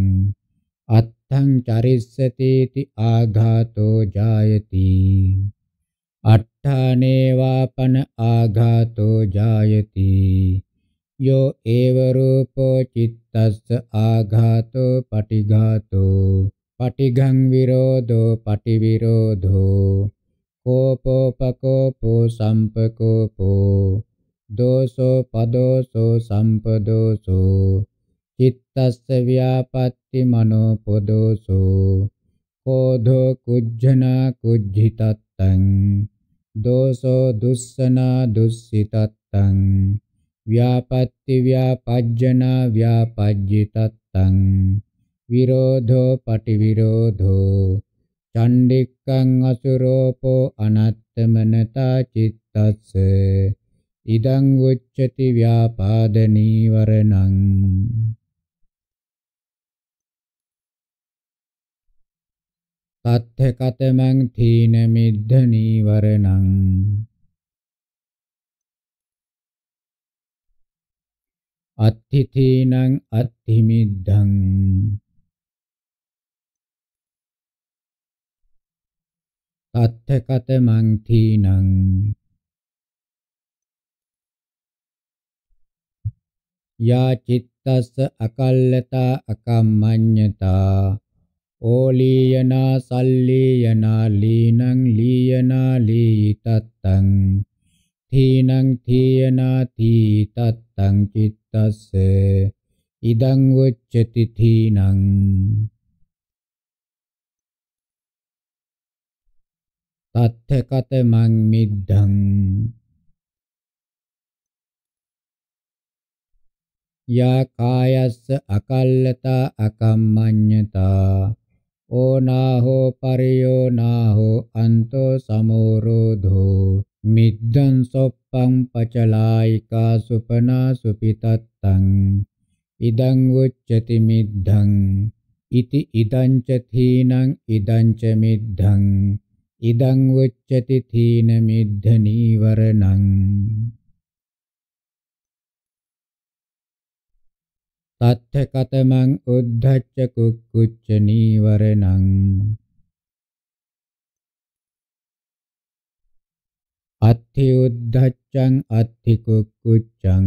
අත්තං චරිස්සති ති ආඝාතෝ ජායති अट्ठानेवापन आघातो जायति यो एव रूपो चित्तस्य आघातो पटिघातो पटिघं विरोधो पटिविरोधो कोपोपकोपो सम्पकोपो दोषोपदोषो सम्पदोषो चित्तस्य व्यापत्तिमनोपदोषो कोधो कुज्झना कुज्झितत् දුස්සනාදුස්සතං දෝසෝ දුස්සනා දුස්සිතත්තං ව්‍යාපත්ති ව්‍යාපජ්ජනා ව්‍යාපජ්ජිතත්තං විරෝධෝ පටිවිරෝධෝ චණ්ඩික්කං අසුරෝපෝ අනත්තමනතා චිත්තස්ස ඉදං උච්චති ව්‍යාපාද නීවරණං තත්ථකතමං තීන මිද්ධ නීවරණං අත්ථීනං අත්ථිමිද්ධං තත්ථකතමං තීනං යා චිත්තස්ස අකල්ලතා අකම්මඤ්ඤතා ඕලීයනා සල්ලීයනා ලීනං ලීයනා ලීතත්තං තීනං තීයනා තීතත්තං චිත්තස්ස ඉදං උච්චති තීනං තත්ථකත මං මිද්ධං යා කායස්ස අකල්ලතා අකම්මඤ්ඤතා ඕනාහෝ පරියෝනාහෝ අන්තෝ සමෝරෝධෝ මිද්දං සොප්පං පචලායිකා සුපනා සුපිතත්තං ඉදං උච්චති මිද්දං ඉති ඉදං ච තීනං ඉදං ච මිද්දං ඉදං උච්චති තීන මිද්ද නීවරණං තත්ථ කතමං උද්ධච්ච කුක්කුච්ච නීවරණං අත්ථි උද්ධච්ඡං අත්ථි කුක්කුච්ඡං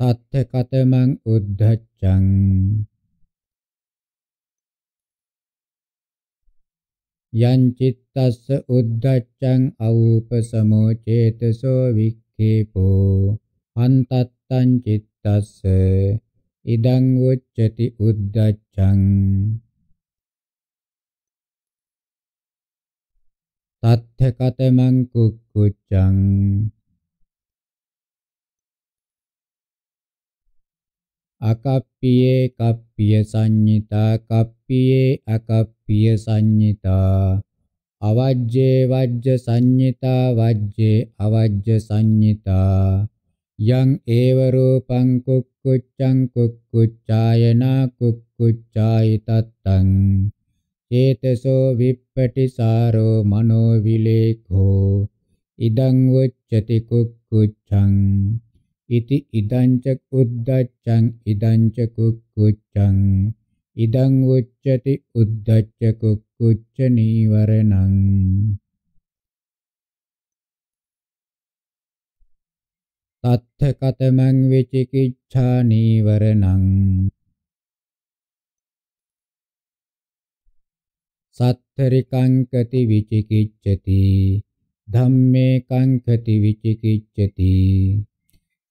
තත්ථ කතමං උද්ධච්ඡං යං චිත්තස්ස උද්ධච්ඡං අවූපසමෝ චේතසෝ වික් කීපෝ අන්තත්තං චිත්තස්ස ඉදං උච්චති උද්දච්ඡං තත්ථකතමං කුක්කුච්ඡං අකප්පියේ කප්පිය සංඤිතා කප්පියේ අකප්පිය සංඤිතා අවජ්ජේ වජ්ජ සංඤිතා වජ්ජේ අවජ්ජ සංඤිතා යං ඒව රූපං කුක්කුච්ඡං කුක්කුච්ඡායනා කුක්කුච්ඡායි තත්තං චේතසෝ විප්පටිසාරෝ මනෝ විලේඛෝ ඉදං උච්චති කුක්කුච්ඡං ඉති ඉදං ච උද්දච්ඡං ඉදං ච කුක්කුච්ඡං ඉදං උච්චති උද්දච්ච කුක්කුච්ච නීවරණං තත්ථ කතමං විචිකිච්ඡා නීවරණං සත්තරිකං කති විචිකිච්ඡති ධම්මේ කංකති විචිකිච්ඡති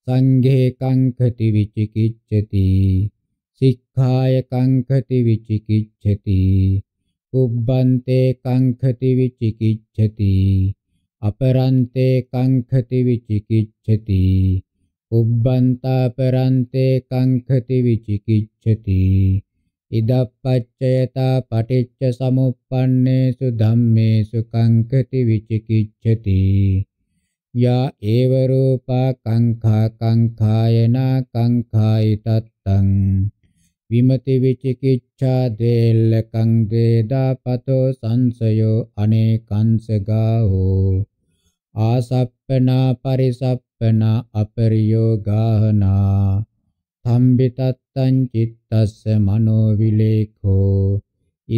සංඝේ කංකති විචිකිච්ඡති සික්ඛාය කංකති විචිකිච්ඡති උබ්බන්තේ කංකති විචිකිච්ඡති අපරන්තේ කංකති විචිකිච්ඡති උබ්බන්තාපරන්තේ කංකති විචිකිච්ඡති ඉදප්පච්චයතා පටිච්ච සමුප්පන්නේසු ධම්මේසු කංකති විචිකිච්ඡති යා ඒව රූපා කංඛා කංඛායනා කංඛායි තත්තං විමති විචිකිච්ඡා දේලකං වේදා පතෝ සංසයෝ අනේකංසගාහෝ ආසප්පනා පරිසප්පනා අපරියෝගාහනා සම්බිතත්තං චිත්තස්ස මනෝ විලේඛෝ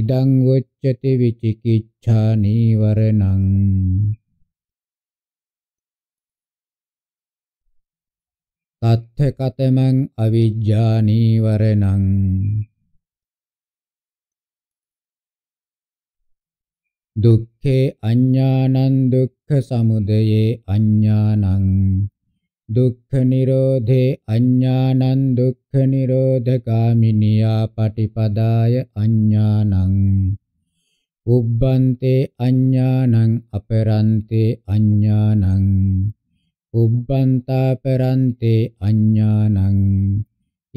ඉදං උච්චති විචිකිච්ඡා නීවරණං තත්ථකතමං අවිජ්ජා නීවරණං දුක්ඛේ අඥානං දුක්ඛ සමුදයේ අඥානං දුක්ඛ නිරෝධේ අඥානං දුක්ඛ නිරෝධගාමිනියා පටිපදාය අඥානං උබ්බන්තේ අඥානං අපරන්තේ අඥානං උබ්බන්තා පරන්තේ අඥානං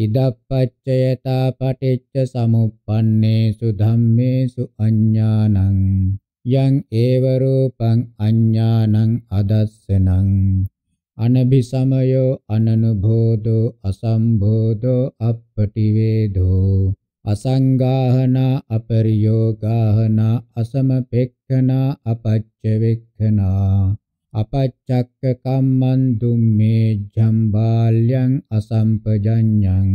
ඉදප්පච්චයතා පටිච්ච සමුප්පන්නේසු ධම්මේසු අඥානං යං ඒව රූපං අඥානං අදස්සනං අනභිසමයෝ අනනුභෝධෝ අසම්භෝධෝ අප්පටිවේදෝ අසංගාහනා අපරියෝගාහනා අසමපෙක්ඛනා අපච්චවෙක්ඛනා අපච්චක්ක කම්මන් දුම්මේ ජම්බාල්‍යං අසම්පජඤ්ඤං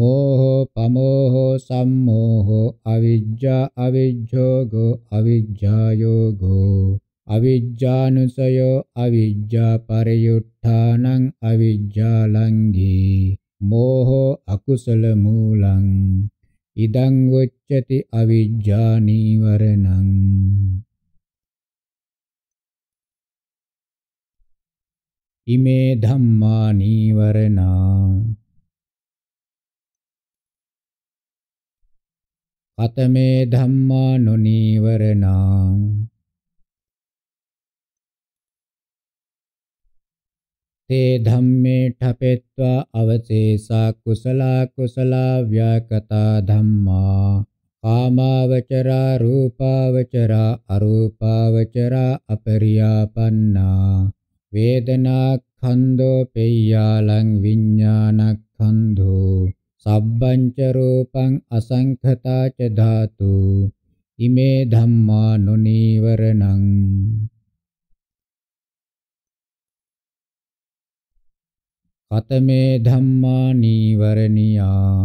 මෝහෝ පමෝහෝ සම්මෝහෝ අවිජ්ජා අවිජ්ජෝගෝ අවිජ්ජායෝගෝ අවිජ්ජානුසයෝ අවිජ්ජා පරියුට්ඨානං අවිජ්ජාලංඝී මෝහෝ අකුසල මූලං ඉදං උච්චති අවිජ්ජා නීවරණං ඉමේ ධම්මා නීවරණා අතමේ ධම්මා නොනීවරණා තේ ධම්මේ ඨපෙත්වා අවසේසා කුසලා කුසලා ව්‍යාකතා ධම්මා කාමාවචරා රූපාවචරා අරූපාවචරා අපරියාපන්නා වේදනාක්ඛන්‍தෝ පෙය්‍යාලං විඤ්ඤාණක්ඛන්‍தෝ සබ්බංච රූපං අසංඛතා ච ධාතු ඉමේ ධම්මා නොනීවරණං කතමේ ධම්මා නීවරණියා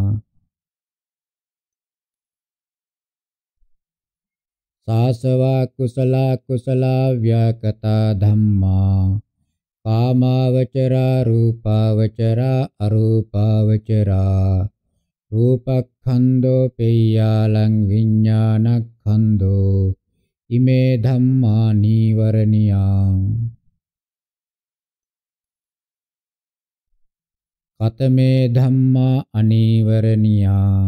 සාසවා කුසලා කුසලා ව්‍යාකතා ධම්මා කාමාවචරා රූපාවචරා අරූපාවචරා රූපක්ඛන්தோ පෙය්‍යාලං විඥානක්ඛන්தோ ඉමේ ධම්මා නීවරණියං කතමේ ධම්මා අනීවරණියා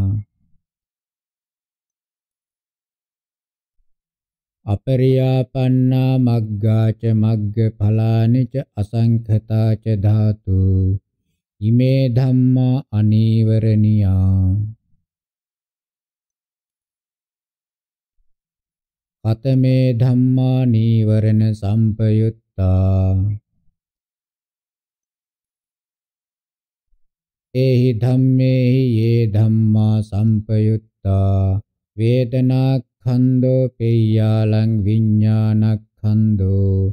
අපරියාපන්නා මග්ගාච මග්ගඵලානිච අසංඛතාච ධාතු ඉමේ ධම්මා අනීවරණියා අතමේ ධම්මා නීවරණ සම්පයුත්තා ඒහි ධම්මේහි යේ ධම්මා සම්පයුත්තා වේදනා කන්‍දෝ පෙය්‍යාලං විඥානක්ඛන්‍தோ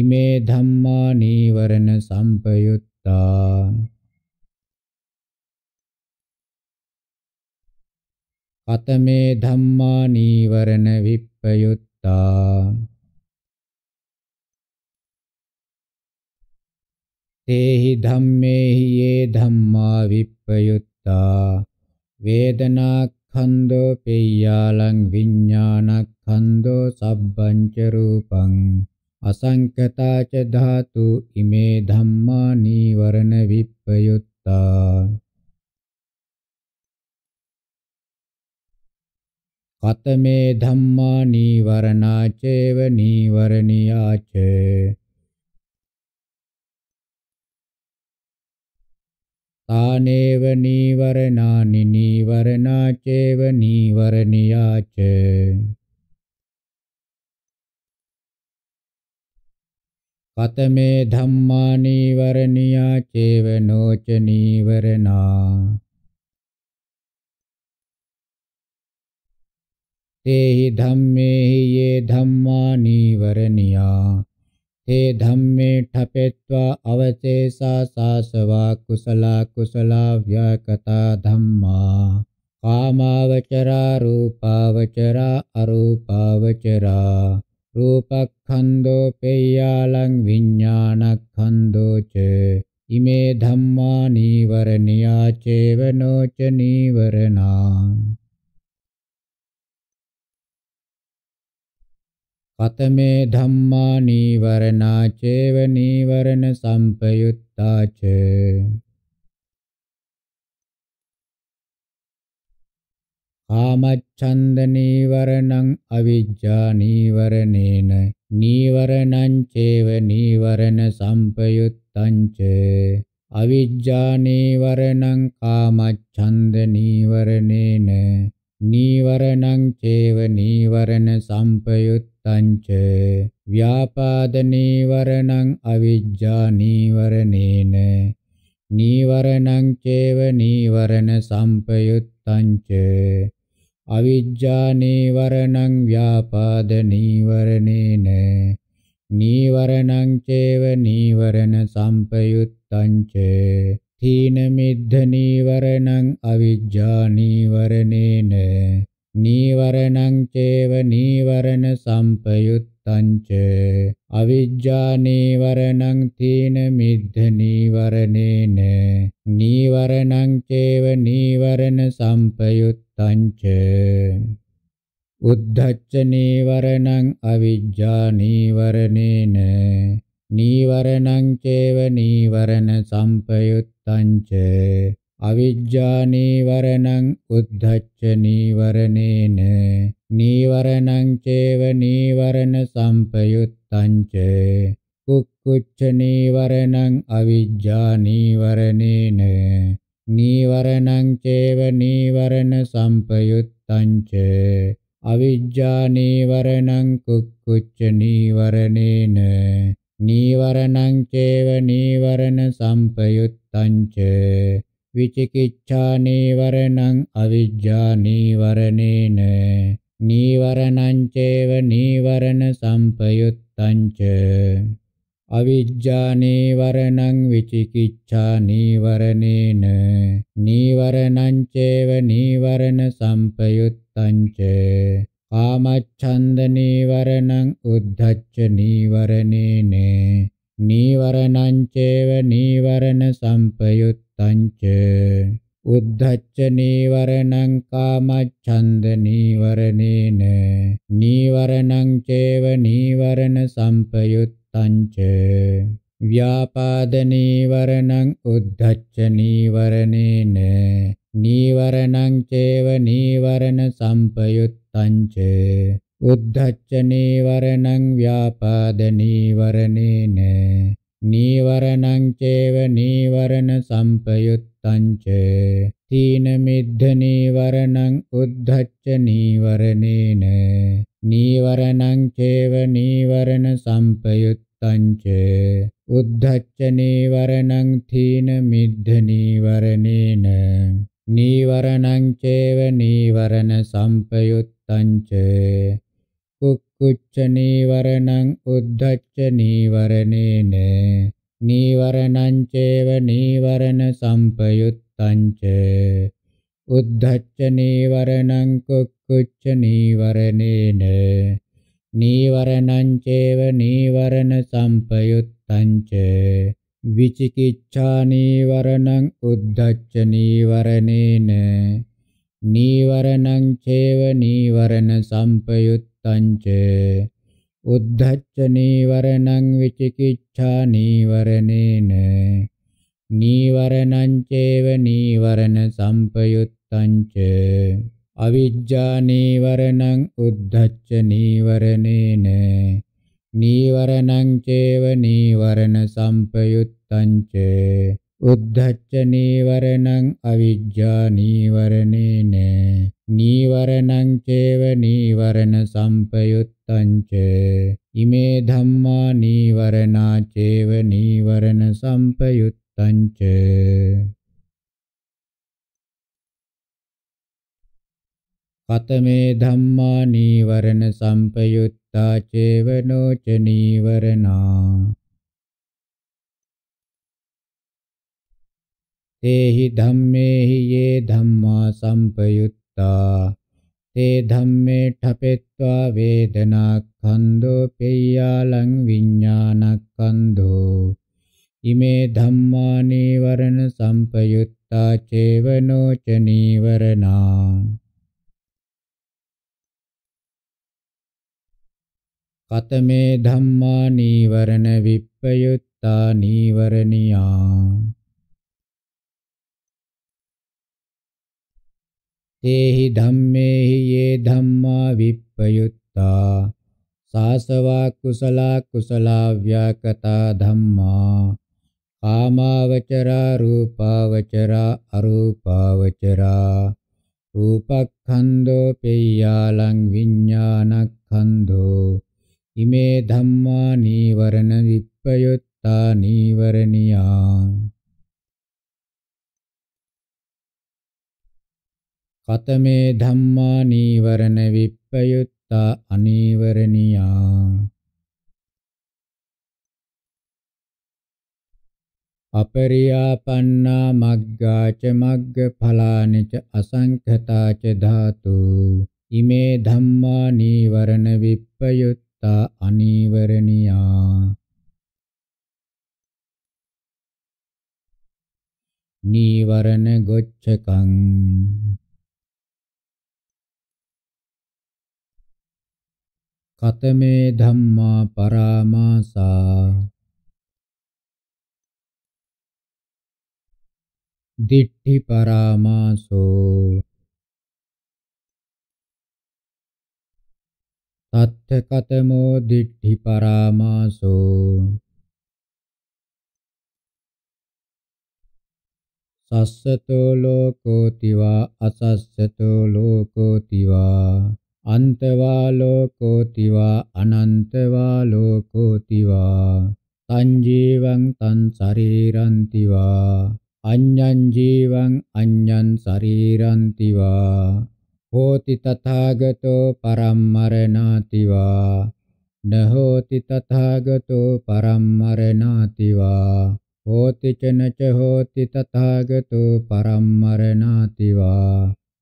ඉමේ ධම්මා නීවරණ සම්පයුත්තා අතමේ ධම්මා නීවරණ විප්පයුත්තා තේහි ධම්මේහි යේ ධම්මා විප්පයුත්තා වේදනා කන්‍දෝ පෙය්‍යාලං විඤ්ඤාණක්ඛන්‍தோ සබ්බංච රූපං අසංකතා ච ධාතු ඉමේ ධම්මා නීවරණ විප්පයුත්තා කතමේ ධම්මා නීවරණා චේව නීවරණියා චේ तानेव नीवरणानि नीवरणा चेव नीवरणीया च कतमे धम्मा नीवरणीया चेव नो च नीवरणा ते हि धम्मे हि ये धम्मा नीवरणीया තේ ධම්මේ ඨපෙත්වා අවචේසා සාසවා කුසලා කුසලා ව්‍යකතා ධම්මා කාමාවචරා රූපාවචරා අරූපාවචරා රූපක්ඛන්தோ පේයාලං විඥානක්ඛන්தோ ච ඉමේ ධම්මා නීවරණියා චේවනෝ ච නීවරණා කතමේ ධම්මා නීවරණා චේව නීවරණ සම්පයුත්තා ච කාමච්ඡන්ද නීවරණං අවිජ්ජා නීවරණේන නීවරණං චේව නීවරණ සම්පයුත්තං ච අවිජ්ජා නීවරණං කාමච්ඡන්ද නීවරණේන නීවරණං චේව නීවරණ සම්පයුත් තංච ව්‍යාපාද නීවරණං අවිජ්ජා නීවරණේන නීවරණං චේව නීවරණ සම්පයුත්තං ච අවිජ්ජා නීවරණං ව්‍යාපාද නීවරණේන නීවරණං චේව නීවරණ සම්පයුත්තං ච තීන මිද්ධ නීවරණං අවිජ්ජා නීවරණේන නීවරණං චේව නීවරණ සම්පයුත්තං ච අවිජ්ජා නීවරණං තීන මිද්ධ නීවරණේන නීවරණං චේව නීවරණ සම්පයුත්තං ච උද්ධච්ච නීවරණං අවිජ්ජා නීවරණේන නීවරණං චේව නීවරණ සම්පයුත්තං ච අවිජ්ජා නීවරණං උද්ධච්ච නීවරණේන නීවරණං චේව නීවරණ සම්පයුත්තං ච කුක්කුච්ච නීවරණං අවිජ්ජා නීවරණේන නීවරණං චේව නීවරණ සම්පයුත්තං ච අවිජ්ජා නීවරණං කුක්කුච්ච නීවරණේන නීවරණං චේව නීවරණ සම්පයුත්තං ච විචිකිච්ඡා නීවරණං අවිජ්ජා නීවරණේන නීවරණං චේව නීවරණ සම්පයුත්තං ච අවිජ්ජා නීවරණං විචිකිච්ඡා නීවරණේන නීවරණං චේව නීවරණ සම්පයුත්තං ච කාමච්ඡන්ද නීවරණං උද්ධච්ච නීවරණේන නීවරණං චේව නීවරණ සම්පයුත්තං තංච උද්ධච්ච නීවරණං කාමච්ඡන්ද නීවරණේන නීවරණං චේව නීවරණ සම්පයුත්තං ච ව්‍යාපාද නීවරණං උද්ධච්ච නීවරණේන නීවරණං චේව නීවරණ සම්පයුත්තං ච උද්ධච්ච නීවරණං ව්‍යාපාද නීවරණේන නීවරණං චේව නීවරණ සම්පයුත්තං ච තීන මිද්ධ නීවරණං උද්ධච්ච නීවරණේන නීවරණං චේව නීවරණ සම්පයුත්තං ච උද්ධච්ච නීවරණං තීන මිද්ධ නීවරණේන නීවරණං චේව නීවරණ සම්පයුත්තං ච කුච්ච නීවරණං උද්ධච්ච නීවරණේන නීවරණං චේව නීවරණ සම්පයුත්තං ච උද්ධච්ච නීවරණං කුච්ච නීවරණේන නීවරණං චේව නීවරණ සම්පයුත්තං ච විචිකිච්ඡා නීවරණං උද්ධච්ච නීවරණේන නීවරණං චේව නීවරණ සම්පයුත්තං ච උද්ධච්ච නීවරණං විචිකිච්ඡා නීවරණේන නීවරණං චේව නීවරණ සම්පයුත්තං ච අවිජ්ජා නීවරණං උද්ධච්ච නීවරණේන නීවරණං චේව නීවරණ සම්පයුත්තං ච උද්ධච්ච නීවරණං අවිජ්ජා නීවරණේන නීවරණං චේව නීවරණ සම්පයුත්තං ච ඉමේ ධම්මා නීවරණා චේව නීවරණ සම්පයුත්තං ච කතමේ ධම්මා නීවරණ සම්පයුත්තා චේව නොච නීවරණා තේහි ධම්මේහි යේ ධම්මා සම්පයුත් සත්තා තේ ධම්මේ ඨපෙත්වා වේදනා ඛන්‍தோ පෙය්‍යාලං විඤ්ඤාණක්ඛන්‍தோ ඉමේ ධම්මා නීවරණ සම්පයුත්තා චේවනෝ ච නීවරණා කතමේ ධම්මා නීවරණ විප්පයුත්තා නීවරණියා තේහි ධම්මේහි යේ ධම්මා විප්පයුත්තා සාසවා කුසලා කුසලා ව්‍යාකතා ධම්මා කාමාවචරා රූපාවචරා අරූපාවචරා රූපක්ඛන්தோ පෙය්‍යාලං විඥානක්ඛන්தோ ඉමේ ධම්මා නීවරණ විප්පයුත්තා නීවරණියා කතමේ ධම්මා නීවරණ විප්පයුත්තා අනීවරණියා අපරියාපන්නා මග්ගාච මග්ගඵලානිච අසංඛතාච ධාතු ඉමේ ධම්මා නීවරණ විප්පයුත්තා අනීවරණියා නීවරණ ගොච්ඡකං කතමේ ධම්මා පරාමාසා දිට්ඨි පරාමාසෝ තත්ථ කතමෝ දිට්ඨි පරාමාසෝ සස්සතෝ ලෝකෝතිවා අසස්සතෝ ලෝකෝතිවා අන්තවා ලෝකෝති වා අනන්තවා ලෝකෝති වා තං ජීවං තං ශරීරන්ති වා අඤ්ඤං ජීවං අඤ්ඤං ශරීරන්ති වා හෝති තථාගතෝ පරම්මරණාති වා නහෝති තථාගතෝ පරම්මරණාති වා හෝති චනච හෝති තථාගතෝ පරම්මරණාති වා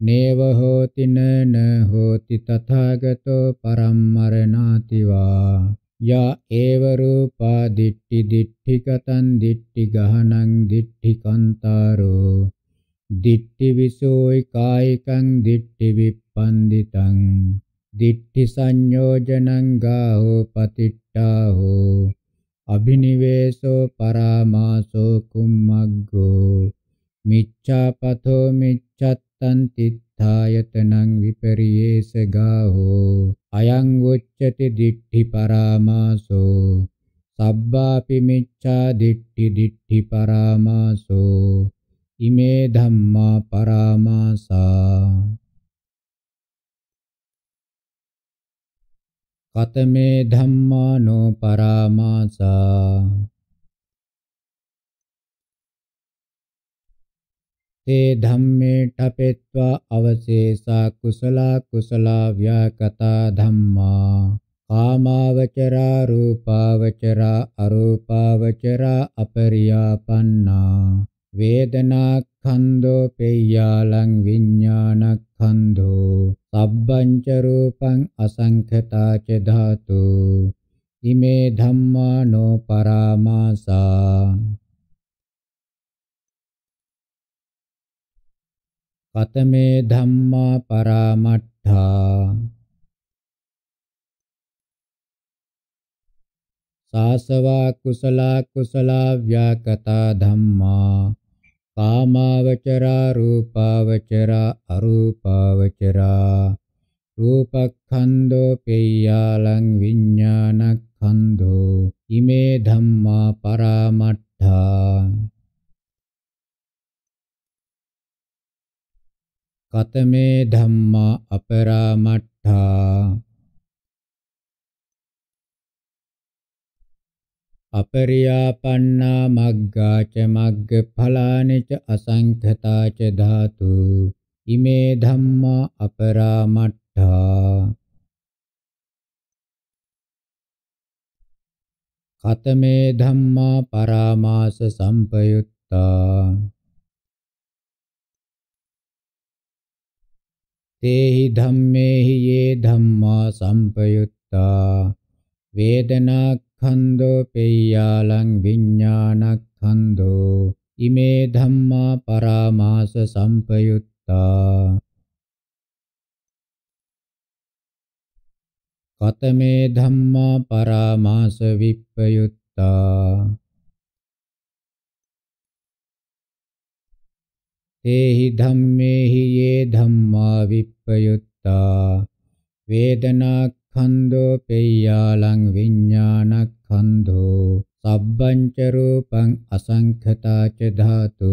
නේව හෝති නන හෝති තථාගතෝ පරම්මරණාති වා යා ඒව රූපා දිට්ටි දිට්ඨිකතං දිට්ටි ගහනං දිට්ඨිකන්තරෝ දිට්ටි විසෝයි කායිකං දිට්ටි විප්පන්දිතං දිට්ටි සංයෝජනං ගාහෝ පතිට්ඨාහෝ අභිනිවේසෝ පරාමාසෝ කුම්මග්ගෝ මිච්ඡාපතෝ මිච්ඡත් තන්තිත්ථායතනං විපරියේස ගාහෝ අයං උච්චති දිට්ඨි පරාමාසෝ සබ්බාපි මිච්ඡා දිට්ඨි දිට්ඨි පරාමාසෝ ඉමේ ධම්මා පරාමාසා කතමේ ධම්මානෝ පරාමාසා තේ ධම්මේ ඨපෙත්වා අවශේෂා කුසලා කුසලා ව්‍යාකතා ධම්මා කාමාවචරා රූපාවචරා අරූපාවචරා අපරියාපන්නා වේදනා ඛන්‍தோ පෙය්‍යාලං විඥානක්ඛන්‍தோ සබ්බංච රූපං අසංඛතාච ධාතු ඉමේ ධම්මානෝ පරාමාසා කතමේ ධම්මා පරාමට්ඨා සාසවා කුසලා කුසලා ව්‍යාකතා ධම්මා කාමාවචරා රූපාවචරා අරූපාවචරා රූපක්ඛන්தோ පෙය්‍යාලං විඥානක්ඛන්தோ ඉමේ ධම්මා පරාමට්ඨා කතමේ ධම්මා අපරාමට්ඨා අපරියාපන්නා මග්ගා ච මග්ග ඵලානි ච අසංඛතා ච ධාතු ඉමේ ධම්මා අපරාමට්ඨා කතමේ ධම්මා පරාමාස සම්පයුත්තා තේහි ධම්මේහි යේ ධම්මා සම්පයුත්තා වේදනාඛන්‍தோ පෙය්‍යාලං විඤ්ඤාණක්ඛන්‍தோ ඉමේ ධම්මා පරාමාස සම්පයුත්තා කතමේ ධම්මා පරාමාස විප්පයුත්තා තේහි ධම්මේහි යේ ධම්මා විප්පයුත්තා වේදනාඛන්‍தோ පෙය්‍යාලං විඥානඛන්‍தோ සබ්බං ච රූපං අසංඛතා ච ධාතු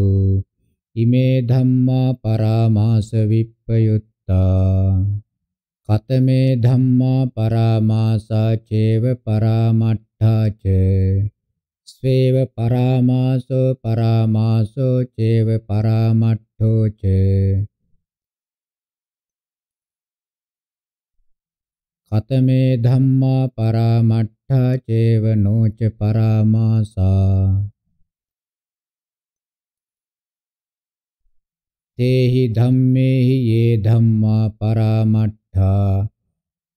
ඉමේ ධම්මා පරාමාස විප්පයුත්තා කතමේ ධම්මා පරාමාසා චේව පරාමට්ඨා ච ස්වේව පරාමාසෝ පරාමාසෝ චේව පරාමට්ඨෝ ච කතමේ ධම්මා පරාමට්ඨා චේව නොච පරාමාසා තේහි ධම්මේහි යේ ධම්මා පරාමට්ඨා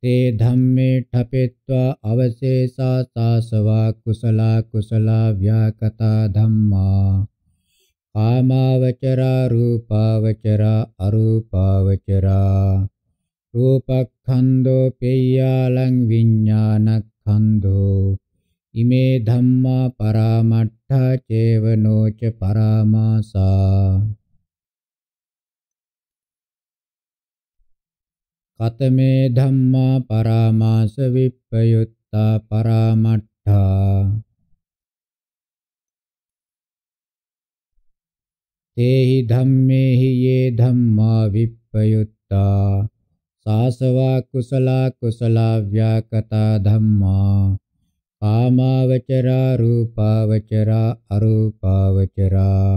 තේ ධම්මේ ඨපෙත්වා අවශේෂා සාසවා කුසලා කුසලා ව්‍යාකතා ධම්මා කාමාවචරා රූපාවචරා අරූපාවචරා රූපක්ඛන්தோ පෙය්‍යාලං විඥානක්ඛන්தோ ඉමේ ධම්මා පරාමට්ඨා චේවනෝච පරාමාසා කතමේ ධම්මා පරාමාස විප්පයුත්තා පරාමට්ඨා තේහි ධම්මේහි යේ ධම්මා විප්පයුත්තා සාසවා කුසලා කුසලා ව්‍යාකතා ධම්මා කාමාවචරා රූපාවචරා අරූපාවචරා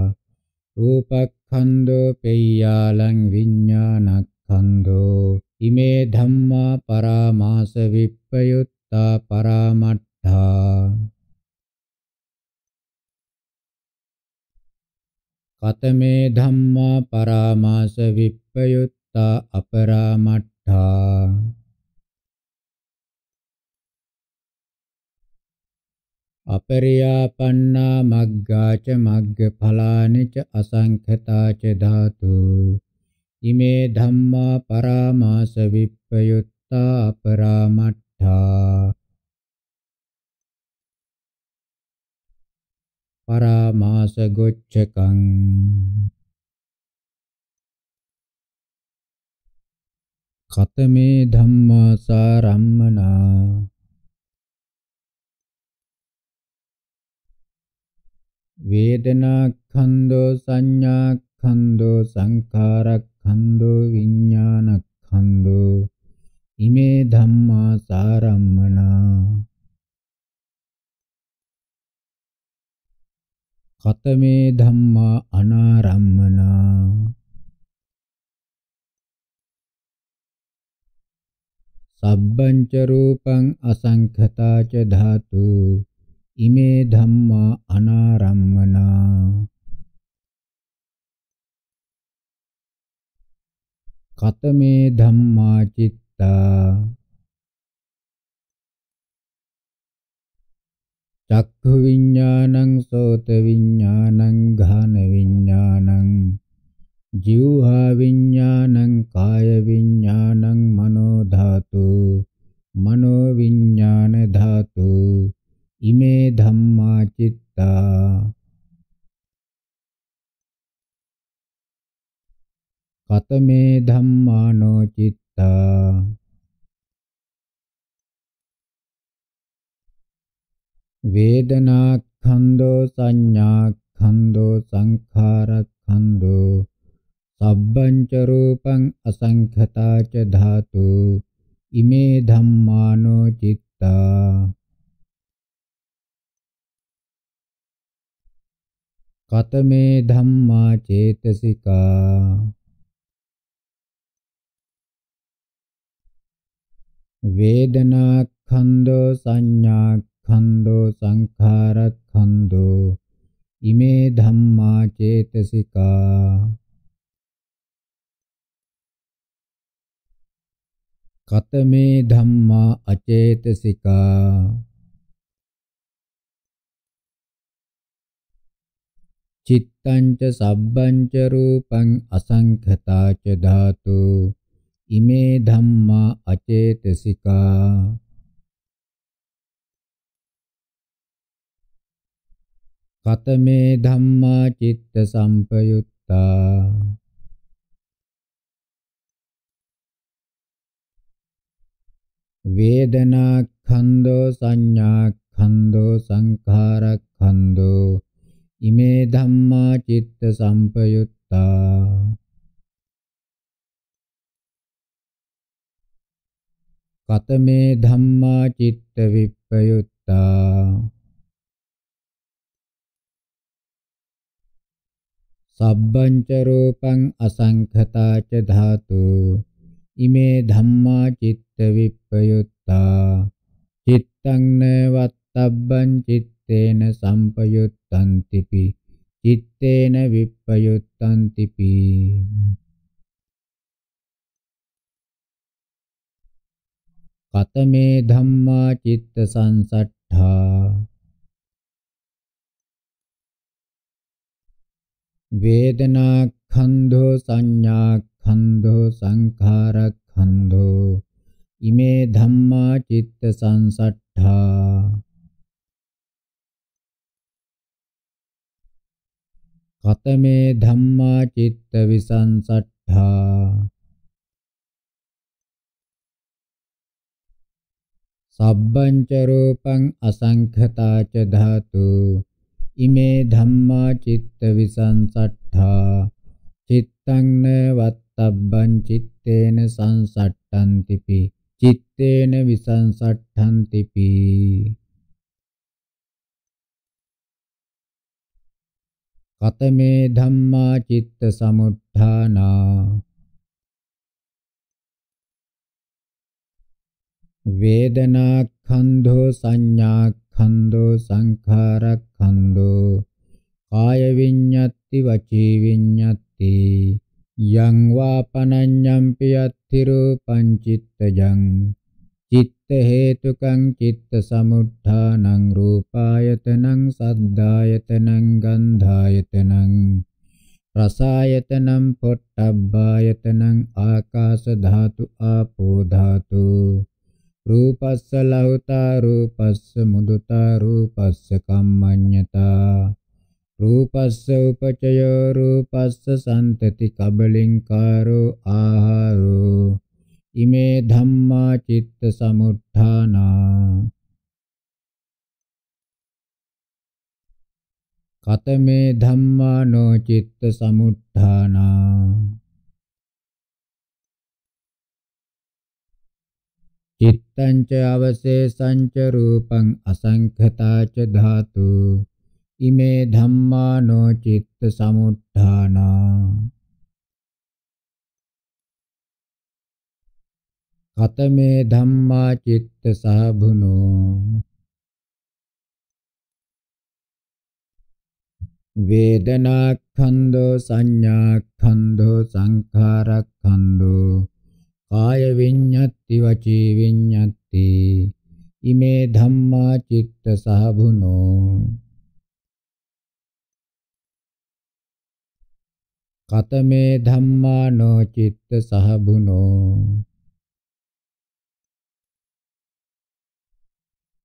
රූපක්ඛන්தோ පෙය්‍යාලං විඤ්ඤාණක්ඛන්தோ ඉමේ ධම්මා පරාමාස විප්පයුත්තා පරාමට්ඨා කතමේ ධම්මා පරාමාස විප්පයුත්තා අපරාමට්ඨා අපරියාපන්නා මග්ගාච මග්ගඵලානිච අසංඛතාච ධාතු ඉමේ ධම්මා පරාමාස විප්පයුත්තා අපරාමට්ඨා පරාමාස ගොච්ඡකං කතමේ ධම්මා සාරම්මනා වේදනා ඛණ්ඩෝ සංඥා ඛණ්ඩෝ සංඛාරක් කන්‍දෝ විඥානක්ඛන්‍தோ ඉමේ ධම්මා සාරම්මනා කතමේ ධම්මා අනාරම්මනා සබ්බංච රූපං අසංඛතාච ධාතු ඉමේ ධම්මා අනාරම්මනා කතමේ ධම්මා චිත්තා චක්ඛු විඤ්ඤාණං සෝත විඤ්ඤාණං ඝාන විඤ්ඤාණං ජීවහා විඤ්ඤාණං කාය විඤ්ඤාණං මනෝ ධාතු මනෝ විඤ්ඤාණ ධාතු ඉමේ ධම්මා චිත්තා කතමේ ධම්මානෝ චිත්තා වේදනා ඛණ්ඩෝ සංඥා ඛණ්ඩෝ සංඛාර ඛණ්ඩෝ සබ්බං ච රූපං අසංඛතා ච ධාතු ඉමේ ධම්මානෝ චිත්තා කතමේ ධම්මා චේතසිකා වේදනාක්ඛන්‍தෝ සංඥාක්ඛන්‍தෝ සංඛාරක්ඛන්‍தෝ ඉමේ ධම්මා චේතසිකා කතමේ ධම්මා අචේතසිකා චිත්තං ච සබ්බං ච රූපං අසංඛතා ච ධාතු ඉමේ ධම්මා අචේතසිකා කතමේ ධම්මා චිත්ත සම්පයුත්තා වේදනා ඛන්‍தோ සංඥා ඛන්‍தோ සංඛාර ඛන්‍தோ ඉමේ ධම්මා චිත්ත සම්පයුත්තා කතමේ ධම්මා චිත්ත විප්පයුත්තා සබ්බං ච රූපං අසංඛතා ච ධාතු ඉමේ ධම්මා චිත්ත විප්පයුත්තා චිත්තං න වත්තබ්බං චිත්තේන සම්පයුත්තන්තිපි චිත්තේන විප්පයුත්තන්තිපි කතමේ ධම්මා චිත්ත සංසට්ඨා වේදනා ඛන්‍ධෝ සංඥා ඛන්‍ධෝ සංඛාර ඛන්‍ධෝ ඉමේ ධම්මා චිත්ත සංසට්ඨා කතමේ ධම්මා චිත්ත විසංසට්ඨා සබ්බං ච රූපං අසංඛතා ච ධාතු ඉමේ ධම්මා චිත්ත විසංසට්ඨා චිත්තං න වත්තබ්බං චිත්තේන සංසට්ඨන්තිපි චිත්තේන විසංසට්ඨන්තිපි කතමේ ධම්මා චිත්ත සමුත්ථානා වේදනා ඛණ්ඩෝ සංඥා ඛණ්ඩෝ සංඛාර ඛණ්ඩෝ කාය විඤ්ඤත්ති වචී විඤ්ඤත්ති යං වාපනඤ්ඤම්පි අත්ථි රූපං චිත්තජං චිත්ත හේතුකං චිත්ත සමුත්ථානං රූපායතනං සද්ධායතනං ගන්ධායතනං රසායතනං පොට්ටබ්බායතනං ආකාශ ධාතු ආපෝ ධාතු රූපස්ස ලහුතා රූපස්ස මුදුතා රූපස්ස කම්මඤ්ඤතා රූපස්ස උපචයෝ රූපස්ස සම්තති කබලින්කාරෝ ආහාරෝ ඉමේ ධම්මා චිත්ත සමුත්ථානා කතමේ ධම්මා නෝ චිත්ත සමුත්ථානා චිත්තං ච අවශේෂං ච රූපං අසංඛතා ච ධාතු ඉමේ ධම්මානෝ චිත්ත සමුත්ථානා කතමේ ධම්මා චිත්ත සාභුනෝ වේදනා ඛණ්ඩෝ සංඥා ඛණ්ඩෝ සංඛාර ඛණ්ඩෝ කාය විඤ්ඤත්ති වචී විඤ්ඤත්ති ඉමේ ධම්මා චිත්ත සහබුනෝ කතමේ ධම්මානෝ චිත්ත සහබුනෝ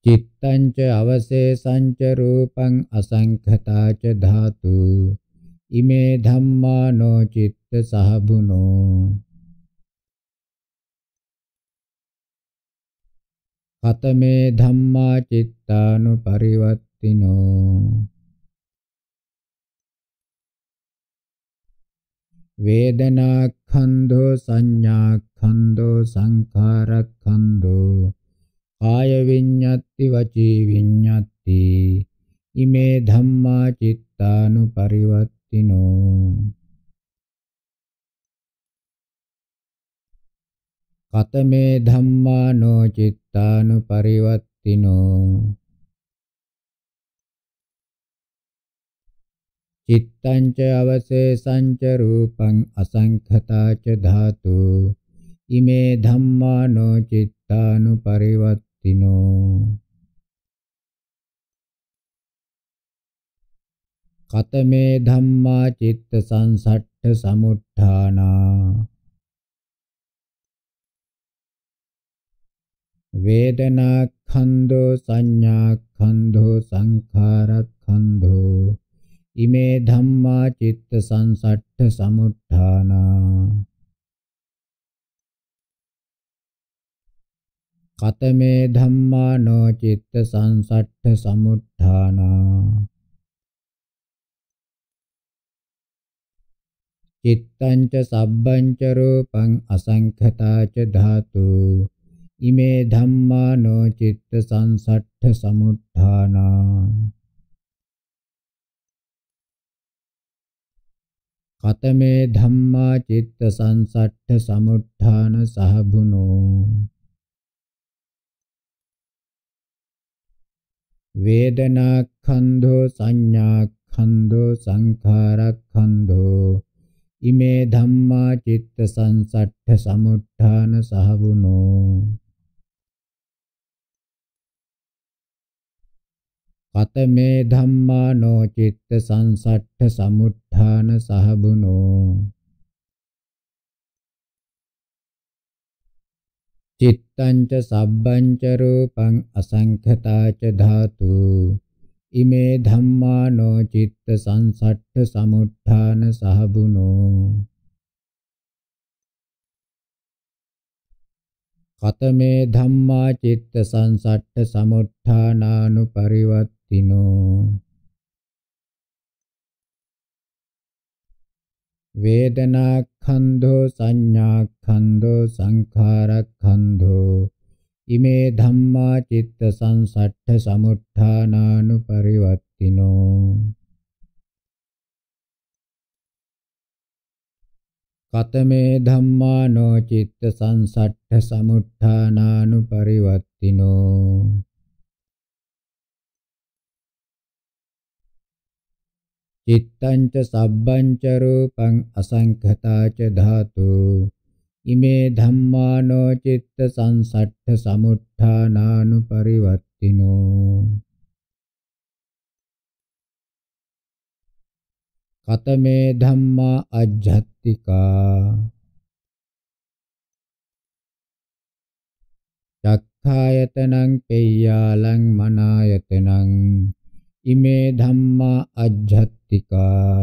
චිත්තං ච අවසේසං ච රූපං අසංඛතා ච ධාතු ඉමේ ධම්මානෝ චිත්ත සහබුනෝ කතමේ ධම්මා චිත්තානුපරිවත්තිනෝ වේදනා ඛණ්ඩෝ සංඥා ඛණ්ඩෝ සංඛාර ඛණ්ඩෝ කාය විඤ්ඤත්ති වචී විඤ්ඤත්ති ඉමේ ධම්මා චිත්තානුපරිවත්තිනෝ කතමේ ධම්මානෝ චිත්තානුපරිවත්තිනෝ චිත්තං ච අවසේසං ච රූපං අසංඛතා ච ධාතු ඉමේ ධම්මානෝ චිත්තානුපරිවත්තිනෝ කතමේ ධම්මා චිත්ත සංසට්ඨ සමුත්ථානා වේදනාක්ඛන්‍தෝ සංඥාක්ඛන්‍தෝ සංඛාරක්ඛන්‍தෝ ඉමේ ධම්මා චිත්ත සංසට්ඨ සමුත්ථානා කතමේ ධම්මා නෝ චිත්ත සංසට්ඨ සමුත්ථානා චිත්තං ච සබ්බං ච රූපං අසංඛතා ච ධාතු ඉමේ ධම්මානෝ චිත්ත සංසට්ඨ සමුත්ථානා කතමේ ධම්මා චිත්ත සංසට්ඨ සමුත්ථාන සහබුනෝ වේදනා ඛන්‍தோ සංඥා ඛන්‍தோ සංඛාර ඛන්‍தோ ඉමේ ධම්මා චිත්ත සංසට්ඨ සමුත්ථාන සහබුනෝ කතමේ ධම්මානෝ චිත්ත සංසට්ඨ සමුට්ඨාන සහබුනෝ චිත්තං ච සබ්බං ච රූපං අසංඛතා ච ධාතු ඉමේ ධම්මානෝ චිත්ත සංසට්ඨ සමුට්ඨාන සහබුනෝ කතමේ ධම්මා චිත්ත සංසට්ඨ සමුට්ඨානානු පරිවත් තිනෝ වේදනාඛන්‍ධෝ සංඥාඛන්‍ධෝ සංඛාරඛන්‍ධෝ ඉමේ ධම්මා චිත්ත සංසට්ඨ සමුත්ථානානු පරිවත්තිනෝ කතමේ ධම්මානෝ චිත්ත සංසට්ඨ සමුත්ථානානු පරිවත්තිනෝ චිත්තංච සබ්බංච රූපං අසංඛතාච ධාතු ඉමේ ධම්මානෝ චිත්ත සංසට්ඨ සමුත්ථානානු පරිවත්තිනෝ කතමේ ධම්මා අජ්ජත්තිකා චක්ඛායතනං පෙය්‍යාලං මනායතනං ඉමේ ධම්මා අජ්ජත්තිකා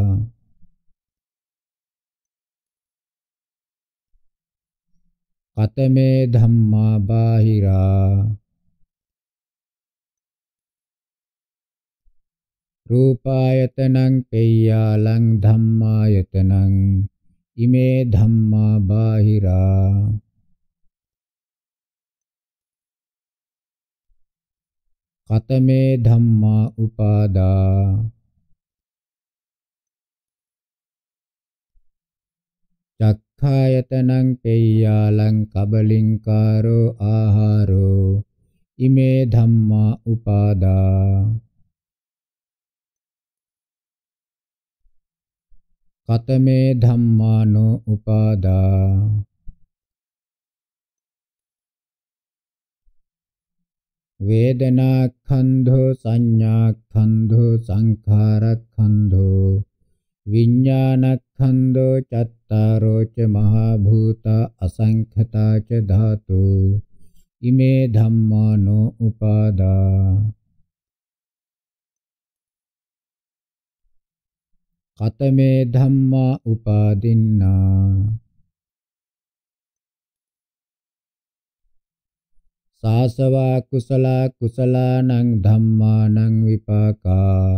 කතමේ ධම්මා බාහිරා රූපායතනං පෙය්‍යාලං ධම්මායතනං ඉමේ ධම්මා බාහිරා කතමේ ධම්මා උපාදා චක්ඛායතනං පෙය්‍යාලං කබලින්කාරෝ ආහාරෝ ඉමේ ධම්මා උපාදා කතමේ ධම්මානෝ උපාදා වේදනාක්ඛන්ධෝ සංඥාක්ඛන්ධෝ සංඛාරක්ඛන්ධෝ විඤ්ඤාණක්ඛන්ධෝ චත්තාරෝ ච මහා භූත අසංඛතා ච ධාතු ඉමේ ධම්මානෝ උපාදා කතමේ ධම්මා උපාදින්නා සාසවා කුසලා කුසලානං ධම්මානං විපාකා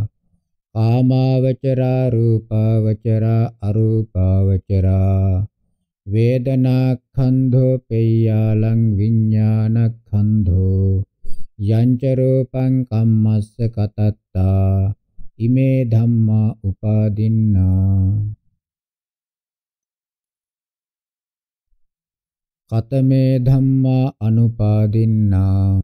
කාමාවචරා රූපාවචරා අරූපාවචරා වේදනා ඛන්ධෝ පෙය්‍යාලං විඥාන ඛන්ධෝ යංච රූපං කම්මස්ස කතත්තා ඉමේ ධම්මා උපාදින්නා කතමේ ධම්මා අනුපාදින්නා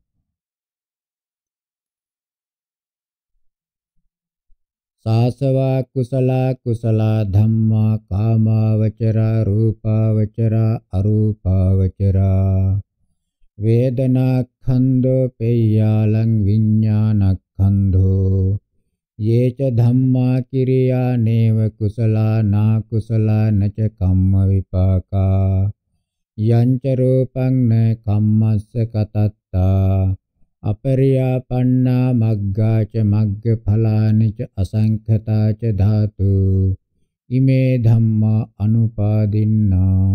සාසවා කුසලා කුසලා ධම්මා කාමාවචරා රූපාවචරා අරූපාවචරා වේදනා ඛණ්ඩෝ පේයාලං විඥානක්ඛන්ධෝ යේච ධම්මා කිරියා නේව කුසලා නා කුසලා නච කම්ම විපාකා යංච රූපං න කම්මස්ස කතත්තා අපරියාපන්නා මග්ගා ච මග්ග ඵලානි ච අසංඛතා ච ධාතු ඉමේ ධම්මා අනුපාදින්නා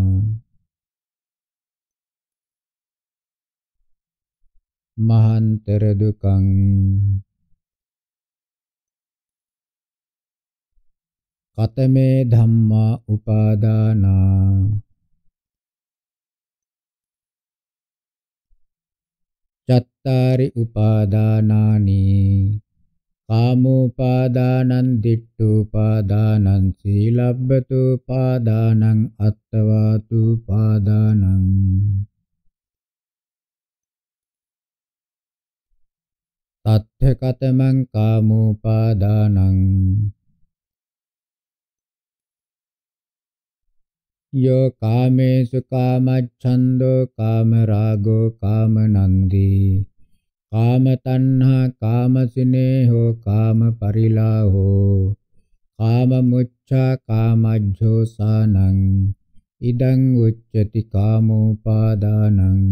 මහන්තර දුකං කතමේ ධම්මා උපාදානා චත්තාරි උපාදානානි කාමෝපාදානං දිට්ඨුපාදානං සීලබ්බතුපාදානං අත්තවාතුපාදානං තත්ථකතමං කාමෝපාදානං යෝ කාමේසු කාමච්ඡන්தோ කාමරාගෝ කාමනන්දී කාම තණ්හා කාම සිනේහෝ කාම පරිලාහෝ කාම මුච්ඡා කාමජ්ජෝ සානං ඉදං උච්චති කාමෝපාදානං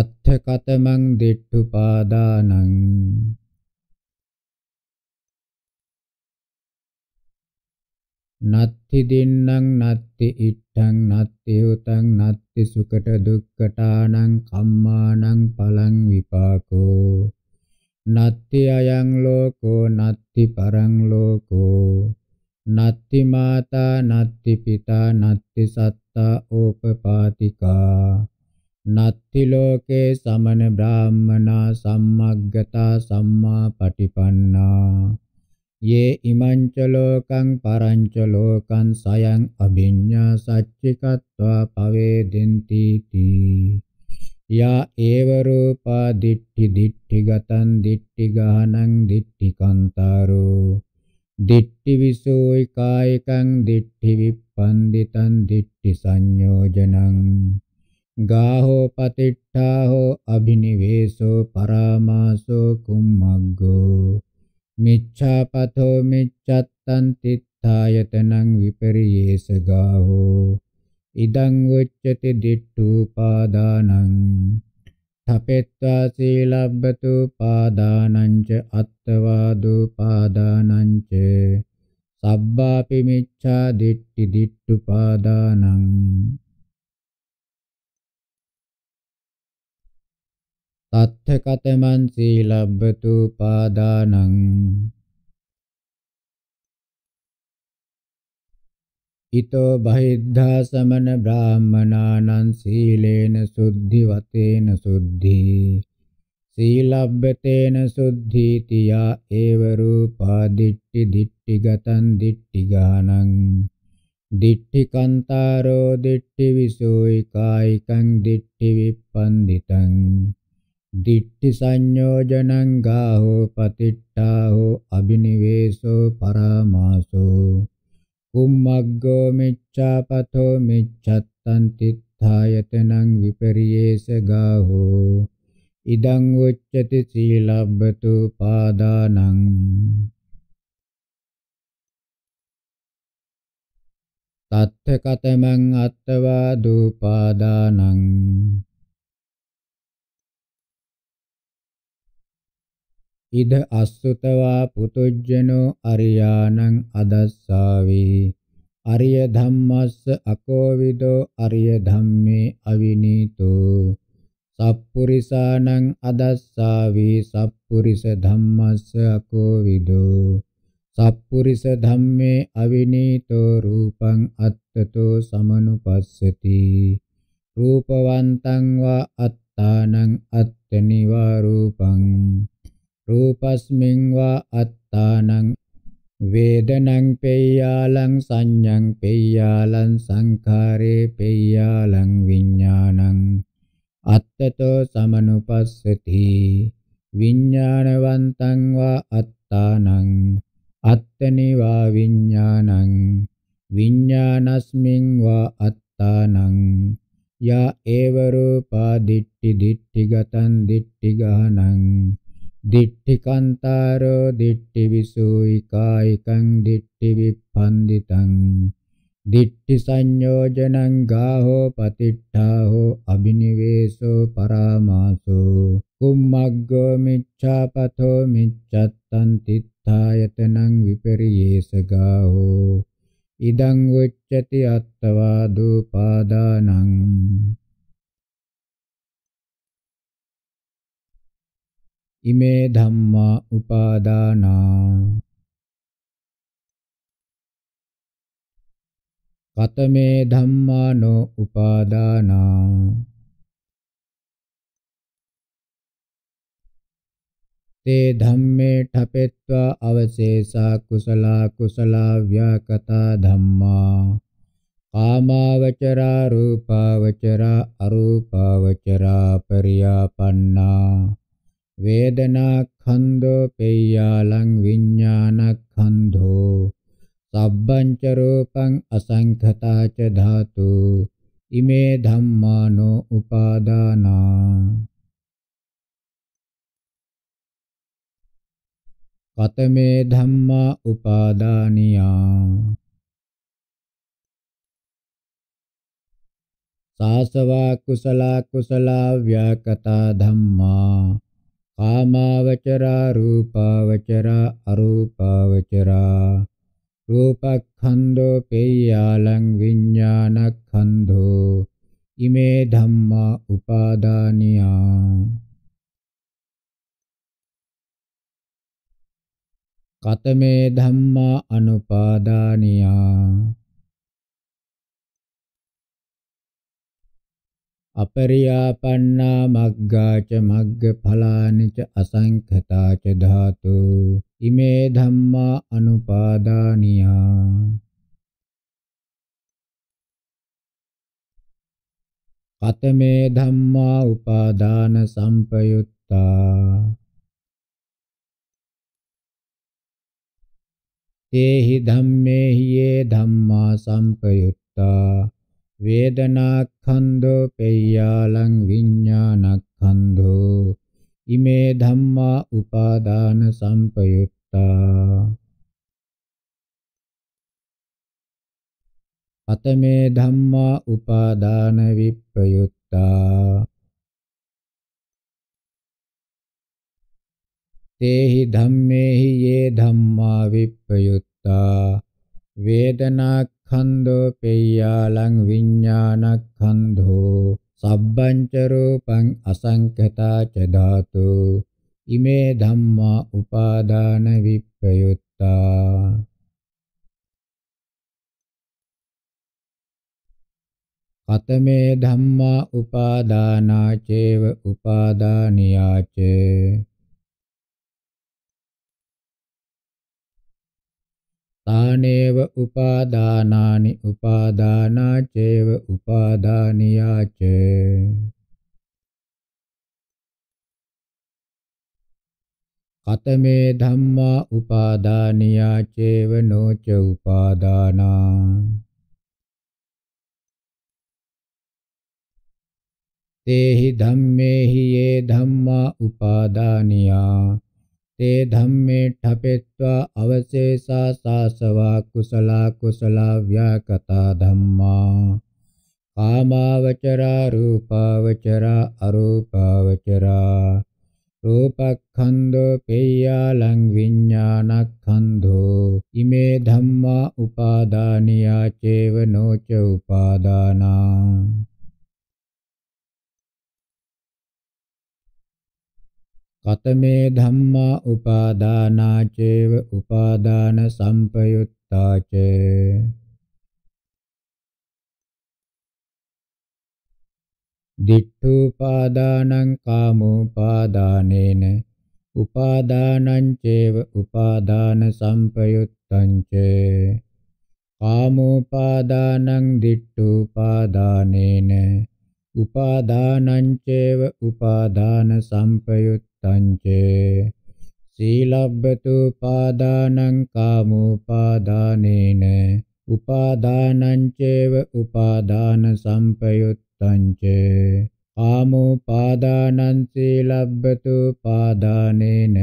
තත්ථ කතමං දිට්ඨුපාදානං නත්ති දින්නම් නත්ති ඉට්ඨං නත්ති උතං නත්ති සුකට දුක්කටානං කම්මානං පලං විපාකෝ නත්ති අයං ලෝකෝ නත්ති පරං ලෝකෝ නත්ති මාතා නත්ති පිතා නත්ති සත්තා ඕපපාතිකා නත්ති ලෝකේ සමන බ්‍රාහ්මනා සම්මග්ගතා සම්මා පටිපන්නා ये इमञ्च लोकं परञ्च लोकं सयं अभिज्ञा सच्चिकत्वा पवेदिन्तीति या एव रूपा दिट्ठि दिट्ठिगतं दिट्ठिगहनं दिट्ठिकन्तारो दिट्ठिविषोयि कायिकं दिट्ठिविपन्दितं दिट्ठिसंयोजनम् गाहोपतिष्ठाहो अभिनिवेशो परामासो कुम्मग्गो මිච්ඡාපතෝ මිච්ඡත්තං තිත්ථායතනං විපරියේස ගාහෝ ඉදං උච්චති දිට්ඨූපාදානං තපෙත්වා සීලබ්බතු පාදානං ච අත්තවාදෝ පාදානං ච සබ්බාපි මිච්ඡා දිට්ඨි දිට්ඨුපාදානං තත්ථකතමන් සීලබ්බතු පාදානං ඊතෝ බහිද්ධා සමන බ්‍රාහ්මනානං සීලේන සුද්ධි වතේන සුද්ධි සීලබ්බතේන සුද්ධි තියා ඒව රූපා දිට්ටි දිට්ටි ගතං දිට්ටි ගානං දිට්ඨිකන්තාරෝ දිට්ඨි විසෝයි කායිකං දිට්ඨි විප්පන්දිතං දිට්ඨි සංයෝජනං ගාහෝ පතිට්ඨාහෝ අබිනිවේසෝ පරාමාසෝ කුම්මග්ගෝ මිච්ඡාපතෝ මිච්ඡත්තං තිත්ථායතනං විපරියේස ගාහෝ ඉදං උච්චති සීලබ්බතු පාදානං තත්ථ කතමං අත්තවා දූපාදානං ඉද අස්සුතවා පුතුජ්ජනෝ අරියානං අදස්සාවි අරිය ධම්මස්ස අකෝවිදෝ අරිය ධම්මේ අවිනීතෝ සප්පුරිසානං අදස්සාවි සප්පුරිස ධම්මස්ස අකෝවිදෝ සප්පුරිස ධම්මේ අවිනීතෝ රූපං අත්තතෝ සමනුපස්සති රූපවන්තං වා අත්තානං අත්තනිවා රූපං රූපස්මින් වා අත්තානං වේදනං පේයාලං සංඤං පේයාලං සංඛාරේ පේයාලං විඥානං අත්තතෝ සමනුපස්සති විඥානවන්තං වා අත්තානං අත්තනිවා විඥානං විඥානස්මින් වා අත්තානං යා ඒව රූපා දිට්ටි දිට්ටි ගතං දිට්ටි ගහනං දිට්ඨිකන්තාරෝ දිට්ඨිවිසෝ ඊකායිකං දිට්ඨිවිප්පන්දිතං දිට්ඨි සංයෝජනං ගාහෝ පතිට්ඨාහෝ අබිනිවේසෝ පරාමාසෝ කුම්මග්ගෝ මිච්ඡාපතෝ මිච්ඡත්තං තිත්ථායතනං විපරියේසගාහෝ ඉදං උච්චති අත්තවා දූපාදානං ඉමේ ධම්මා උපාදානා කතමේ ධම්මානෝ උපාදානා තේ ධම්මේ ඨපෙත්වා අවශේෂා කුසලා කුසලා ව්‍යාකතා ධම්මා කාමාවචරා රූපාවචරා අරූපාවචරා පරියාපන්නා වේදනාඛන්‍ධෝ පේයාලං විඥානඛන්‍ධෝ සබ්බංච රූපං අසංඛතා ච ධාතු ඉමේ ධම්මානෝ උපාදානා කතමේ ධම්මා උපාදානියා සාසවා කුසලා කුසලා ව්‍යාකතා ධම්මා කාමාවචරා රූපාවචරා අරූපාවචරා රූපඛන්‍தோ පේයාලං විඥානඛන්‍தோ ඉමේ ධම්මා උපාදානියා කතමේ ධම්මා අනුපාදානියා අපරියාපන්නා මග්ගාච මග්ගඵලානි ච අසංඛතා ච ධාතු ඉමේ ධම්මා අනුපාදානියා කතමේ ධම්මා උපාදාන සම්පයුත්තා තේහි ධම්මේහි ධම්මා සම්පයුත්තා වේදනාක්ඛන්‍தෝ පෙය්‍යාලං විඤ්ඤාණක්ඛන්‍தෝ ඉමේ ධම්මා උපාදාන සම්පයුක්තා අතමේ ධම්මා උපාදාන විප්පයුත්තා තේහි ධම්මේහි යේ ධම්මා විප්පයුත්තා වේදනා කන්‍ධෝ පෙය්‍යාලං විඤ්ඤාණක්ඛන්‍ධෝ සබ්බං ච රූපං අසංකතා ච ධාතු ඉමේ ධම්මා උපාදාන විප්‍රයුක්තා කතමේ ධම්මා උපාදානා චේව උපාදානියාචේ තානේව උපාදානානි උපාදානාචේව උපාදානියාච කතමේ ධම්මා උපාදානියාචේව නොච උපාදානා තේහි ධම්මේහි යේ ධම්මා උපාදානියා ते धम्मे ठपेत्वा अवशेषा सासवा कुशला कुशला व्याकता धम्मा कामावचरा रूपावचरा अरूपावचरा रूपखन्धो पेय्यालं विज्ञानखन्धो इमे धम्मा उपादानिया चेव नो च उपादाना කතමේ ධම්මා උපාදානා චේව උපාදාන සම්පයුත්තා ච දිට්ඨුපාදානං කාමෝපාදානේන උපාදානං චේව උපාදාන සම්පයුත්තං ච කාමෝපාදානං දිට්ඨුපාදානේන උපාදානං චේව උපාදාන සම්පයුත් ච සීලබ්බතු පාදානං කාමෝපාදානේන උපාදානං චේව උපාදාන සම්පයුත්තං ච කාමෝපාදානං සීලබ්බතු පාදානේන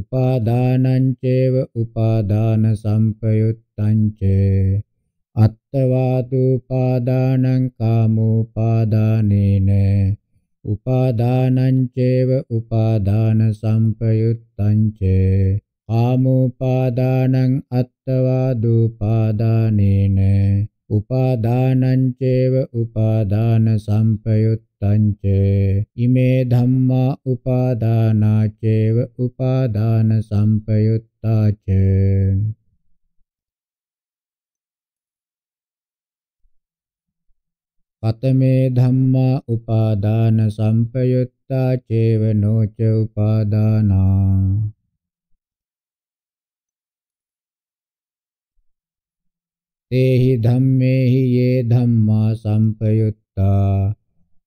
උපාදානං චේව උපාදාන සම්පයුත්තං ච අත්තවාතු පාදානං කාමෝපාදානේන उपादानञ्चेव उपादानसम्प्रयुक्तञ्च कामोपादानम् अत्तवादुपादानेन उपादानञ्चेव उपादानसम्प्रयुक्तञ्च इमे धम्मा उपादाना चैव उपादानसम्प्रयुक्ता च කතමේ ධම්මා උපාදාන සම්පයුත්තා චේව නොච උපාදානා තේහි ධම්මේහි යේ ධම්මා සම්පයුත්තා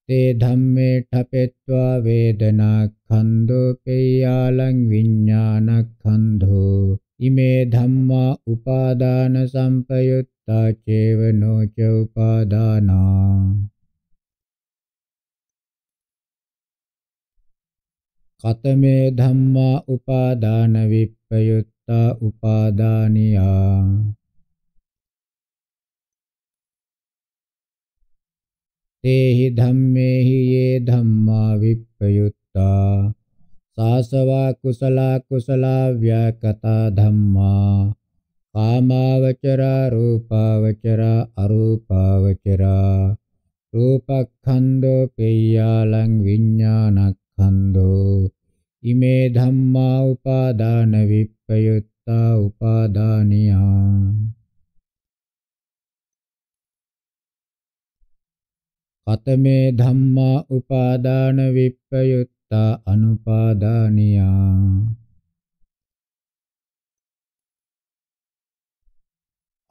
තේ ධම්මේ ඨපෙත්වා වේදනා ඛන්‍தோ පේයාලං විඥාන ඛන්‍தோ ඉමේ ධම්මා උපාදාන සම්පයුත් අත්තා චේව නොච උපාදානා කතමේ ධම්මා උපාදාන විප්පයුත්තා උපාදානියා තේහි ධම්මේහි යේ ධම්මා විප්පයුත්තා සාසවා කුසලා කුසලා ව්‍යකතා ධම්මා කාමාවචරා රූපාවචරා අරූපාවචරා රූපක්ඛන්‍தோ පෙය්‍යාලං විඥානක්ඛන්‍தோ ඉමේ ධම්මා උපාදාන විප්පයුත්තා උපාදානියා කතමේ ධම්මා උපාදාන විප්පයුත්තා අනුපාදානියා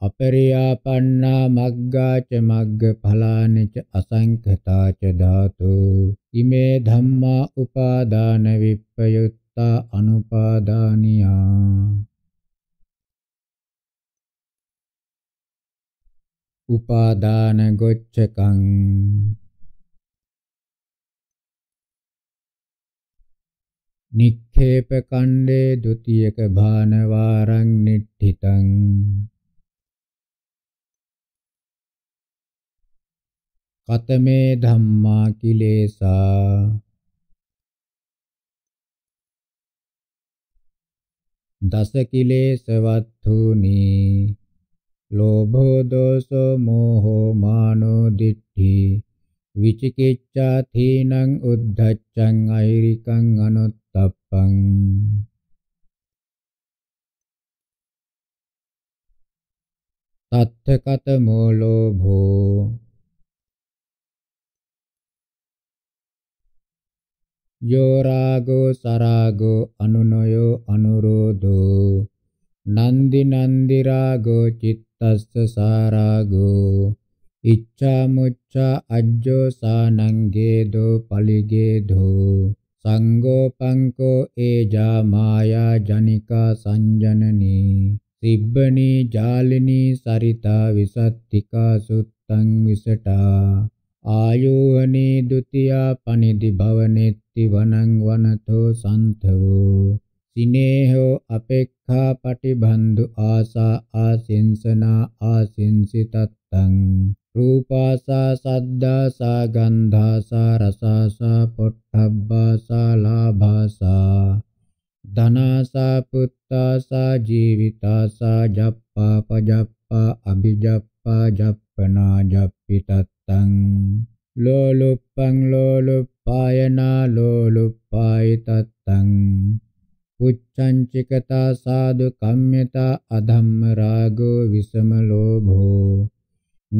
අපරියාපන්නා මග්ගාච මග්ගඵලානිච අසංඛතාච ධාතු ඉමේ ධම්මා උපාදාන විප්පයුත්තා අනුපාදානියා උපාදාන ගොච්ඡකං නික්ඛේප කණ්ඩේ ဒ ුතියක භානවාරං නිට්ඨිතං කතමේ ධම්මා කිලේසා දස කිලේසවත්තුනි ලෝභෝ දෝසෝ මෝහෝ මානෝ දිට්ඨි විචිකිච්ඡා තීනං උද්ධච්ඡං අහිරිකං අනුත්තප්පං තත්ථ කතමෝ ලෝභෝ යෝ රාගෝ සරාගෝ අනුනයෝ අනුරෝධෝ නන්දි නන්දි රාගෝ චිත්තස්ස සාරාගෝ ඉච්ඡා මුච්ඡා අජ්ජෝ සානංගේදෝ පලිගේදෝ සංගෝ පංකෝ ඒජා මායා ජනිකා සංජනනී සිබ්බනී ජාලිනී සරිතා විසත්තිකා සුත්තං විසටා ආයෝහනේ ဒ ුතියා පනිදි භවනෙත්ති වනං වනතෝ සන්තෝ සිනේහෝ අපේක්ඛා පටිබන්දු ආසා ආසින්සනා ආසින්සිතත්තං රූපාසා සද්දාසා ගන්ධාසා රසාසා පොට්ඨබ්බාසා ලාභාසා ධනාසා පුත්තාසා ජීවිතාසා ජප්පා පජප්පා අභිජප්පා ජප්පනා ජප්පිතත් තං ලෝලුප්පං ලෝලුප්පායනා ලෝලුප්පායි තත්තං උච්චංචිකතා සාදු කම්මතා අධම්ම රාගෝ විසම ලෝභෝ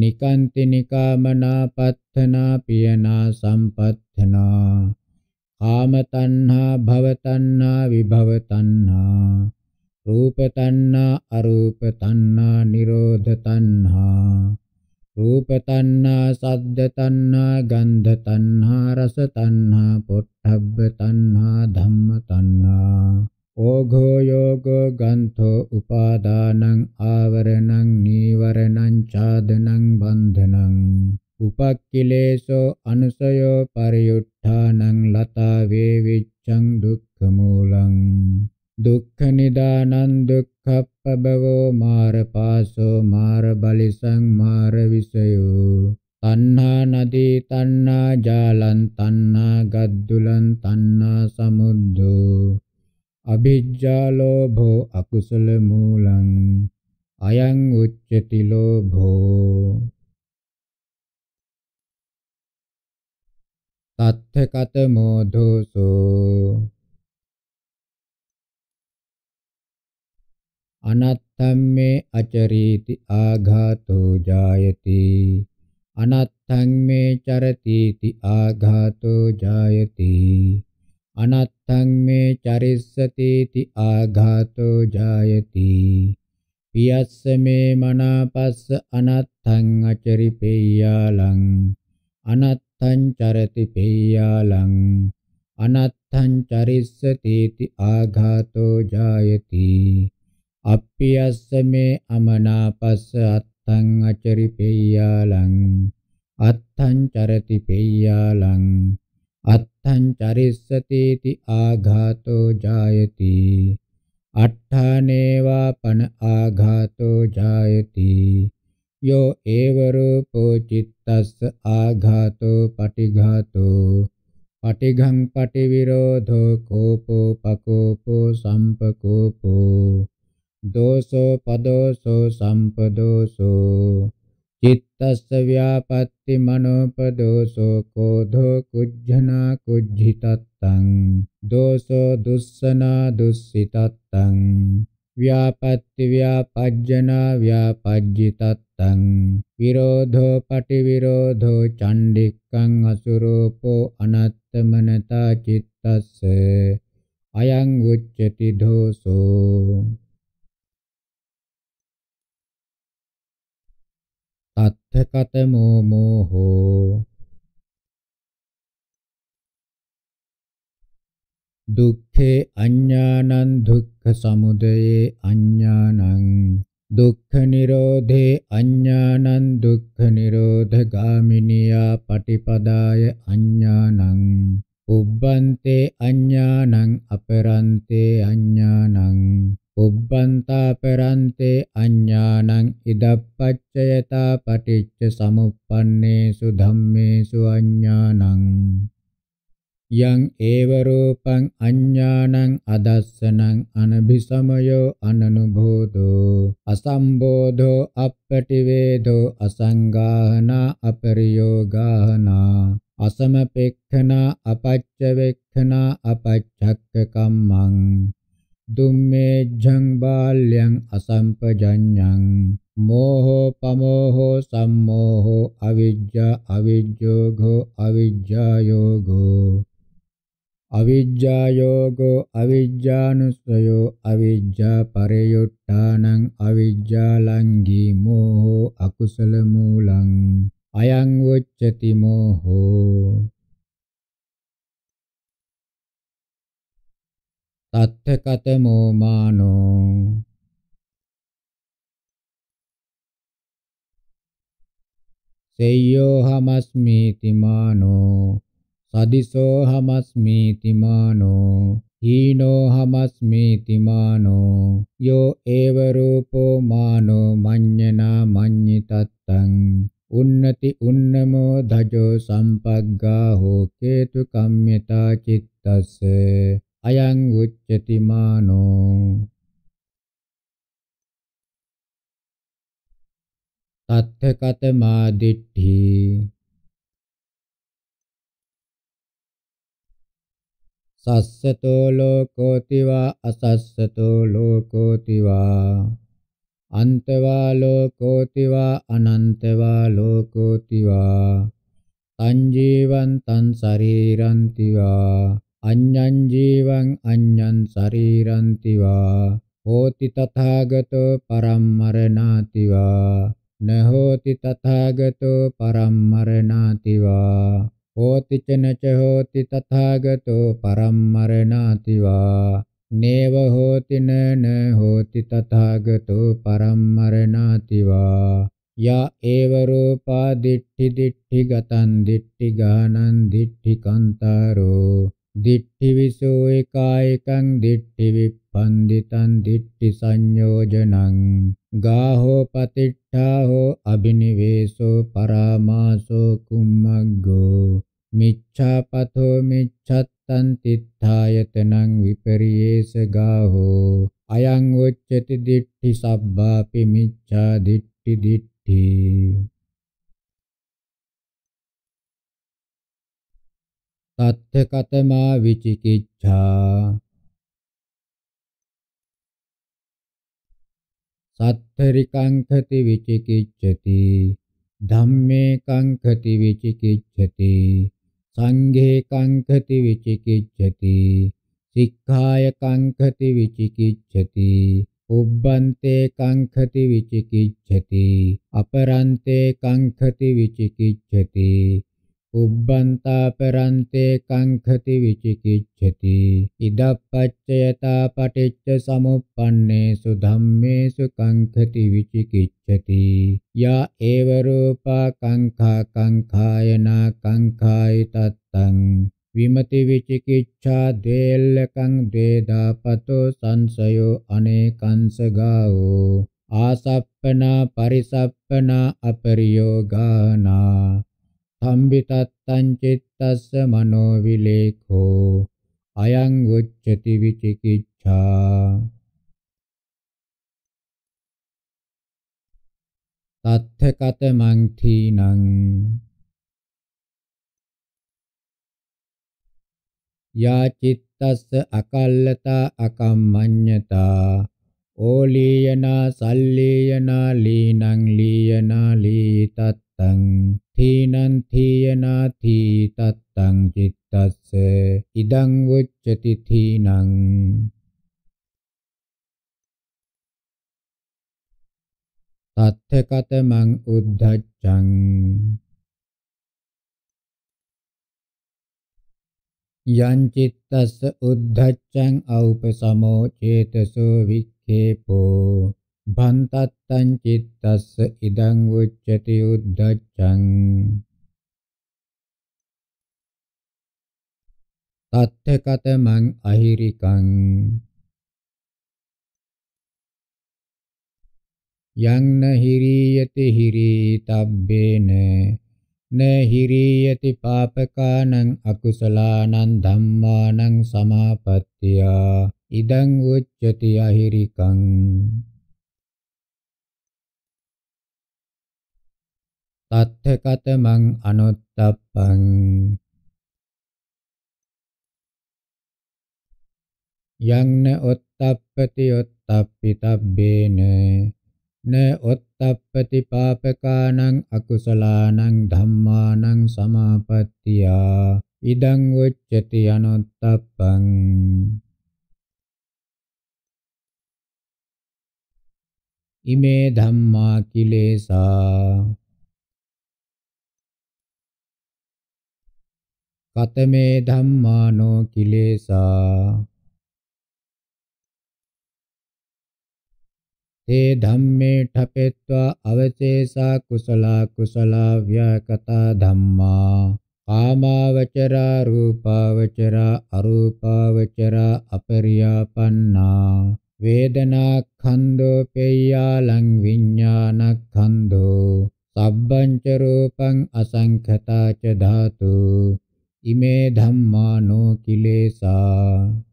නිකාන්ති නිකාමනා පත්තනා පියනා සම්පත්තනා කාම තණ්හා භව තණ්හා විභව තණ්හා රූප තණ්හා අරූප තණ්හා නිරෝධ තණ්හා රූප තණ්හා, සද්ද තණ්හා, ගන්ධ තණ්හා, රස තණ්හා, පොට්ටබ්බ තණ්හා, ධම්ම තණ්හා. ඕඝෝ යෝගෝ ගන්ධෝ උපාදානං ආවරණං නීවරණං ඡාදනං බන්ධනං. උපක්ඛිලේසෝ අනුසයෝ පරියුට්ඨානං ලතා වේවිච්ඡං දුක්ඛ මූලං දුක්ඛ නිදානං දුක්ඛප්පබවෝ මාරපාසෝ මාරබලිසං මාරවිසයෝ තණ්හා නදී තණ්හා ජාලං තණ්හා ගද්දුලං තණ්හා සමුද්දෝ අභිජ්ජා ලෝභෝ අකුසල මූලං අයං උච්චති ලෝභෝ තත්ථ කතමෝ දෝසෝ අනත්තම්මේ අචරීති ආඝාතෝ ජායති අනත්තං මේ චරතිති ආඝාතෝ ජායති අනත්තං මේ චරිස්සතිති ආඝාතෝ ජායති පියස්ස මේ මනාපස්ස අනත්තං අචරිපෙය්‍යාලං අනත්තං චරති පෙය්‍යාලං අනත්තං චරිස්සතේති ආඝාතෝ ජායති අපි අස්සමේ අමනාපස්ස අත්තං අචරිපෙය්‍යාලං අත්තං චරති පෙය්‍යාලං අත්තං චරිස්සතේති ආඝාතෝ ජායති අට්ඨානේවා පන ආඝාතෝ ජායති යෝ ඒව රූපෝ චිත්තස්ස ආඝාතෝ පටිඝාතෝ පටිඝං පටිවිරෝධෝ කෝපෝ පකෝපෝ සම්පකෝපෝ දෝසෝ පදෝසෝ සම්පදෝසෝ චිත්තස්ස ව්‍යාපatti මනෝපදෝසෝ කෝධෝ කුජ්ජනා කුජ්ජිතත්තං දෝසෝ දුස්සනා දුස්සිතත්තං ව්‍යාපatti ව්‍යාපජ්ජනා ව්‍යාපජ්ජිතත්තං විරෝධෝ පටිවිරෝධෝ චණ්ඩික්කං අසුරෝපෝ අනත්තමනතා චිත්තස්ස අයං උච්චති දෝසෝ අත්ථකතමෝ මෝහෝ දුක්ඛේ අඥානං දුක්ඛ සමුදයේ අඥානං දුක්ඛ නිරෝධේ අඥානං දුක්ඛ නිරෝධ ගාමිනියා පටිපදාය අඥානං උබ්බන්තේ අඥානං අපරන්තේ අඥානං උබ්බන්තා පරන්තේ අඥානං ඉදප්පච්චයතා පටිච්ච සමුප්පන්නේසු ධම්මේසු අඥානං යං ඒව රූපං අඥානං අදස්සනං අනභිසමයෝ අනනුභෝතෝ අසම්බෝධෝ අප්පටිවේදෝ අසංගාහනා අපරියෝගාහනා අසමපෙක්ඛනා අපච්චවෙක්ඛනා අපච්ඡක්ක කම්මං දුම්මේජ්ජං බාල්‍යං අසම්පජඤ්ඤං මෝහෝ පමෝහෝ සම්මෝහෝ අවිජ්ජා අවිජ්ජෝඝෝ අවිජ්ජායෝඝෝ අවිජ්ජායෝගෝ අවිජ්ජානුස්සයෝ අවිජ්ජා පරයුට්ටානං අවිජ්ජාලංගී මෝහෝ අකුසල මූලං අයං වොච්චති මෝහෝ තත්ථකතමෝ මානෝ සෙය්‍යෝ හමස්මීති මානෝ සදිසෝ හමස්මීති මානෝ හීනෝ හමස්මීති මානෝ යෝ ඒව රූපෝ මානෝ මඤ්ඤනා මඤ්ඤිතත්තං උන්නති උන්නමෝ ධජෝ සම්පග්ගා හෝ කේතු කම්මිතා චිත්තස්සේ අයං උච්චති මානෝ තත්ථ කතමා දිට්ඨි සස්සතෝ ලෝකෝතිවා අසස්සතෝ ලෝකෝතිවා අන්තවා ලෝකෝතිවා අනන්තවා ලෝකෝතිවා සංජීවන්තං ශරීරන්තිවා අඤ්ඤං ජීවං අඤ්ඤං ශරීරන්ති වා හෝති තථාගතෝ පරම්මරණාති වා නහෝති තථාගතෝ පරම්මරණාති වා හෝති චනච හෝති තථාගතෝ පරම්මරණාති වා නේව හෝති නන හෝති තථාගතෝ පරම්මරණාති වා යා ඒව රූපා දිට්ඨි දිට්ඨි ගතං දිට්ඨි ගානං දිට්ඨි කන්තරෝ දිට්ඨි විසෝ එකායකං දිට්ඨි විප්පන්දිතං දිට්ඨි සංයෝජනං ගාහෝ පතිට්ඨාහෝ අබිනිවේසෝ පරාමාසෝ කුම්මග්ගෝ මිච්ඡාපතෝ මිච්ඡත්තං තිත්ථායතනං විපරියේස ගාහෝ අයං උච්චති දිට්ඨි සබ්බාපි මිච්ඡා දිට්ඨි දිට්ඨි තත්ථ කතමා විචිකිච්ඡා සත්තරිකංකති විචිකිච්ඡති ධම්මේ කංකති විචිකිච්ඡති සංඝේ කංකති විචිකිච්ඡති සික්ඛාය කංකති විචිකිච්ඡති උබ්බන්තේ කංකති විචිකිච්ඡති අපරන්තේ කංකති විචිකිච්ඡති උබ්බන්තා පරන්තේ කංඛති විචිකිච්ඡති ඉදප්පච්චයතා පටිච්ච සමුප්පන්නේසු ධම්මේසු කංඛති විචිකිච්ඡති යා ඒව රූපා කංඛා කංඛායනා කංඛායි තත්තං විමති විචිකිච්ඡා දේල්ලකං දේදාපතෝ සංසයෝ අනේකංසගාෝ ආසප්පනා පරිසප්පනා අපරියෝගානා සම්බිතත්තං චිත්තස්ස මනෝ විලේඛෝ අයං උච්චති විචිකිච්ඡා තත්ථකත මං තීනං යා චිත්තස්ස අකල්ලතා අකම්මඤ්ඤතා ඕලීයනා සල්ලීයනා ලීනං ලීයනා ලීතත්තං තීනං තීයනාති තත්තං චිත්තස්ස ඉදං උච්චති තීනං තත්ථ කතමං උද්ධච්ඡං යං චිත්තස්ස උද්ධච්ඡං අවපසමෝ චේතසෝ වික්ඛේපෝ භන්තත්තං චිත්තස්ස ඉදං උච්චති උද්ධච්ඡං තත්තකතමං අහිරිකං යං නහිරියති හිරීතබ්බේන නහිරියති පාපකානං අකුසලානං ධම්මානං සමාපත්තියා ඉදං උච්චති අහිරිකං තත්ථකතමං අනුත්තප්පං යන්න ඔත්තප්පති ඔත්තප්පිතබ්බේන න ඔත්තප්පති පාපකානං අකුසලානං ධම්මානං සමාපත්තියා ඉදං උච්චති අනුත්තප්පං ඉමේ ධම්මා කිලේසා කතමේ ධම්මානෝ කිලේසා තේ ධම්මේ ඨපෙත්වා අවචේසා කුසලා කුසලා ව්‍යකතා ධම්මා කාමාවචරා රූපාවචරා අරූපාවචරා අපරියාපන්නා වේදනා ඛන්‍தோ පෙය්‍යාලං විඥාන ඛන්‍தோ සබ්බං ච රූපං අසංඛතා ච ධාතු ඉමේ ධම්මානෝ කිලේසා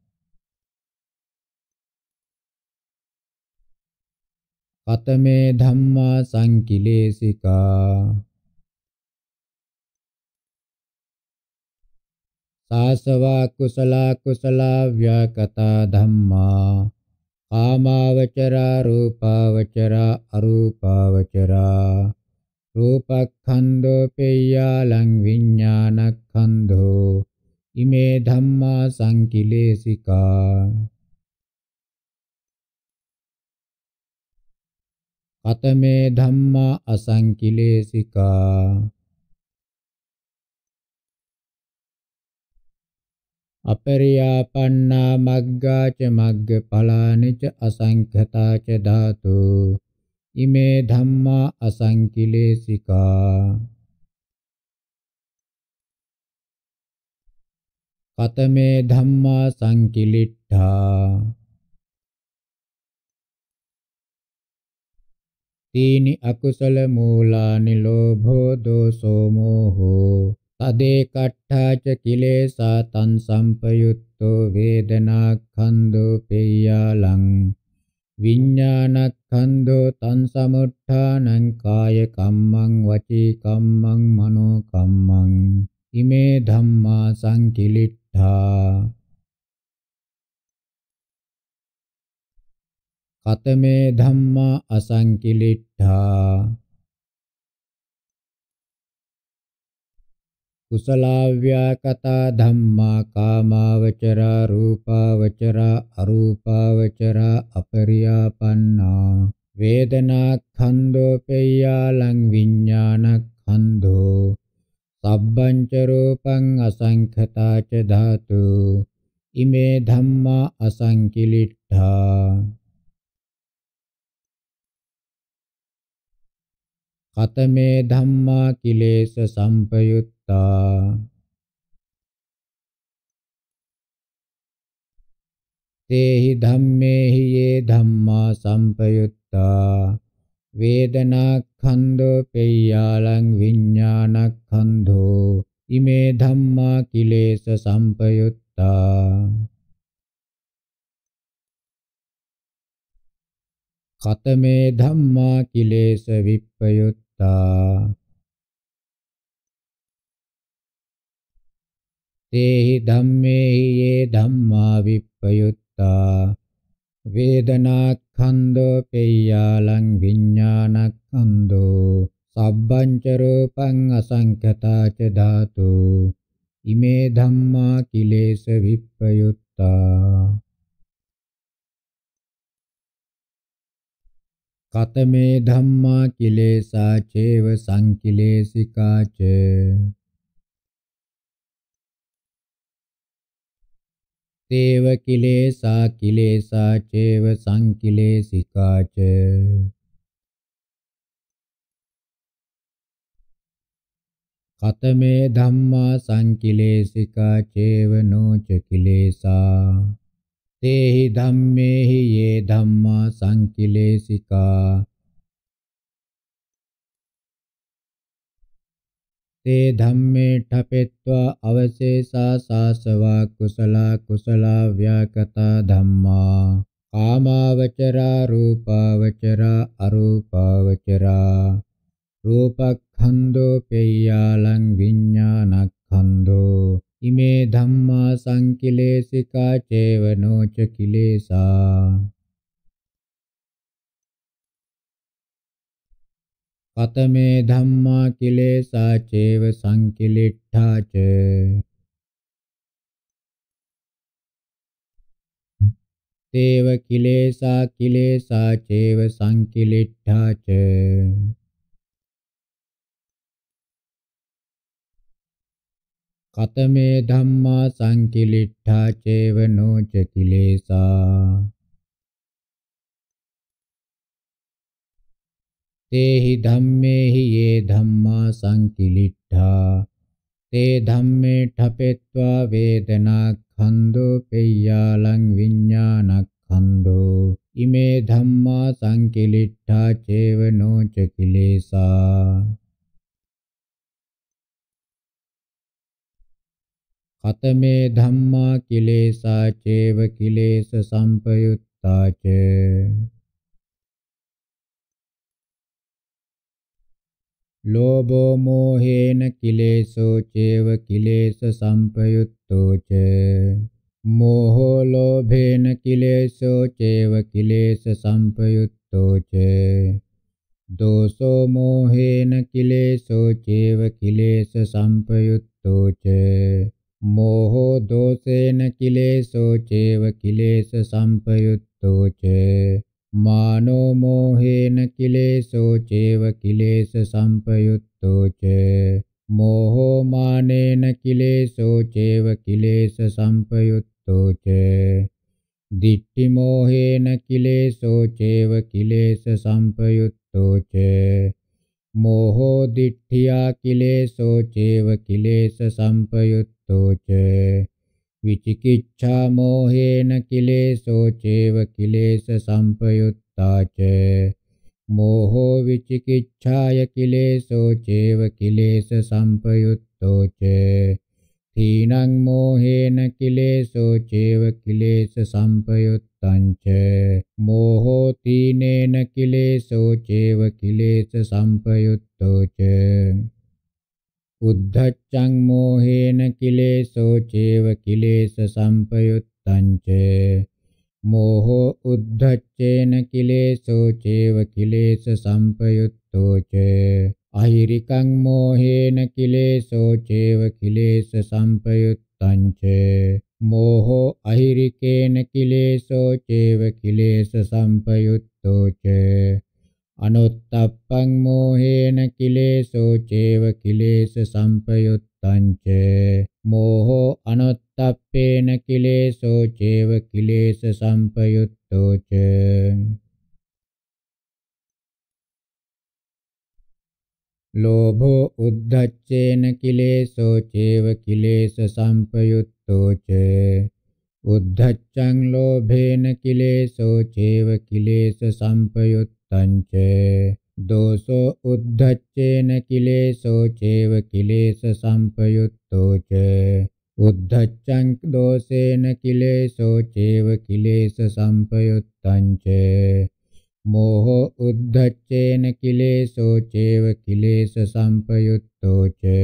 කතමේ ධම්මා සංකිලේසිකා සාසවා කුසලා කුසලා ව්‍යාකතා ධම්මා කාමාවචරා රූපාවචරා අරූපාවචරා රූපක්ඛන්‍தෝ පේයාලං විඥානක්ඛන්‍தෝ ඉමේ ධම්මා සංකිලේසිකා අතමේ ධම්මා අසංකිලේසිකා අපරියාපන්නා මග්ගාච මග්ගඵලානිච අසංඛතාච ධාතු ඉමේ ධම්මා අසංකිලේසිකා කතමේ ධම්මා සංකිලිට්ඨා තීනි අකුසල මූලානි ලෝභෝ දෝසෝ මෝහෝ තදේ කට්ඨාච කිලේසා තං සම්පයුත්තෝ වේදනා ඛන්‍தோ පෙය්‍යාලං විඤ්ඤාණක්ඛන්‍தோ තං සමුත්ථානං කාය කම්මං වචී කම්මං මනෝ කම්මං ඉමේ ධම්මා සංකිලිට්ඨා කතමේ ධම්මා අසංකිලිට්ඨා කුසලාව්‍යා කතා ධම්මා කාමාවචරා රූපාවචරා අරූපාවචරා අපරියාපන්නා වේදනා ඛන්‍தோ පෙය්‍යාලං විඥාන ඛන්‍தோ සබ්බංච රූපං අසංඛතාච ධාතු ඉමේ ධම්මා අසංකිලිට්ඨා කතමේ ධම්මා කිලේශ සම්පයුත් ta තේහි ධම්මේහි යේ ධම්මා සම්පයුත්තා වේදනාඛන්‍ධෝ පෙය්‍යාලං විඤ්ඤාණක්ඛන්‍ධෝ ඉමේ ධම්මා කිලේශ සම්පයුත්තා කතමේ ධම්මා කිලේශ විප්පයුත්තා තේහි ධම්මේහි යේ ධම්මා විප්පයුත්තා වේදනාඛන්‍தோ පෙය්‍යාලං විඤ්ඤාණඛන්‍தோ සබ්බං ච රූපං අසංඛතා ච ධාතු ඉමේ ධම්මා කිලේශ විප්පයුත්තා කතමේ ධම්මා කිලේසා චේව සංකිලේසිකා ච තේව කිලේසා කිලේසා චේව සංකිලේසිකාච කතමේ ධම්මා සංකිලේසිකා චේව නෝච කිලේසා තේහි ධම්මේහි යේ ධම්මා සංකිලේසිකා තේ ධම්මේ ඨපෙත්වා අවශේෂා සාසවා කුසලා කුසලා ව්‍යාකතා ධම්මා කාමාවචරා රූපාවචරා අරූපාවචරා රූපඛන්‍தோ පෙය්‍යාලං විඤ්ඤාණඛන්‍தோ ඉමේ ධම්මා සංකිලේසිකා චේවනෝච කිලේසා කතමේ ධම්මා කිලේසා චේව සංකිලිට්ඨා ච තේව කිලේසා කිලේසා චේව සංකිලිට්ඨා ච කතමේ ධම්මා සංකිලිට්ඨා චේව නෝච කිලේසා තේහි ධම්මේහි යේ ධම්මා සංකිලිට්ඨා තේ ධම්මේ ඨපෙත්වා වේදනා ඛන්‍தோ පෙය්‍යාලං විඤ්ඤාණක්ඛන්‍தோ ඉමේ ධම්මා සංකිලිට්ඨා චේවනෝ ච කිලේසා කතමේ ධම්මා කිලේසා චේව කිලේස සම්පයුත්තා ච ලෝභෝ මෝහේන කිලේසෝ චේව කිලේස සම්පයුත්තෝ ච මෝහෝ ලෝභේන කිලේසෝ චේව කිලේස සම්පයුත්තෝ ච දෝසෝ මෝහේන කිලේසෝ චේව කිලේස සම්පයුත්තෝ ච මෝහෝ දෝසේන කිලේසෝ චේව කිලේස සම්පයුත්තෝ ච මානෝ මෝහේන කිලේසෝ චේව කිලේස සම්පයුත්තෝ ච මෝහෝ මානේන කිලේසෝ චේව කිලේස සම්පයුත්තෝ ච දිට්ඨි මෝහේන කිලේසෝ චේව කිලේස සම්පයුත්තෝ ච මෝහෝ දිට්ඨියා කිලේසෝ චේව කිලේස සම්පයුත්තෝ ච විචිකිච්ඡා මෝහේන කිලේසෝ චේව කිලේස සම්පයුත්තාච මෝහෝ විචිකිච්ඡාය කිලේසෝ චේව කිලේස සම්පයුත්තෝච තීනං මෝහේන කිලේසෝ චේව කිලේස සම්පයුත්තංච මෝහෝ තීනේන කිලේසෝ චේව කිලේස සම්පයුත්තෝච උද්ධච්ඡං මෝහේන කිලේසෝ චේව කිලේස සම්පයුත්තං ච මෝහෝ උද්ධච්චේන කිලේසෝ චේව කිලේස සම්පයුත්තෝ ච අහිරිකං මෝහේන කිලේසෝ චේව කිලේස සම්පයුත්තං ච මෝහෝ අහිරිකේන කිලේසෝ චේව කිලේස සම්පයුත්තෝ ච අනුත්තප්පං මෝහේන කිලේසෝ චේව කිලේස සම්පයුත්තං ච මෝහෝ අනුත්තප්පේන කිලේසෝ චේව කිලේස සම්පයුත්තෝ ච ලෝභෝ උද්ධච්චේන කිලේසෝ චේව කිලේස සම්පයුත්තෝ ච උද්ධච්ඡං ලෝභේන කිලේසෝ චේව කිලේස සම්පයුත්තෝ තංච දෝසෝ උද්ධච්චේන කිලේසෝ චේව කිලේස සම්පයුත්තෝ ච උද්ධච්ඡං දෝසේන කිලේසෝ චේව කිලේස සම්පයුත්තං ච මෝහෝ උද්ධච්චේන කිලේසෝ චේව කිලේස සම්පයුත්තෝ ච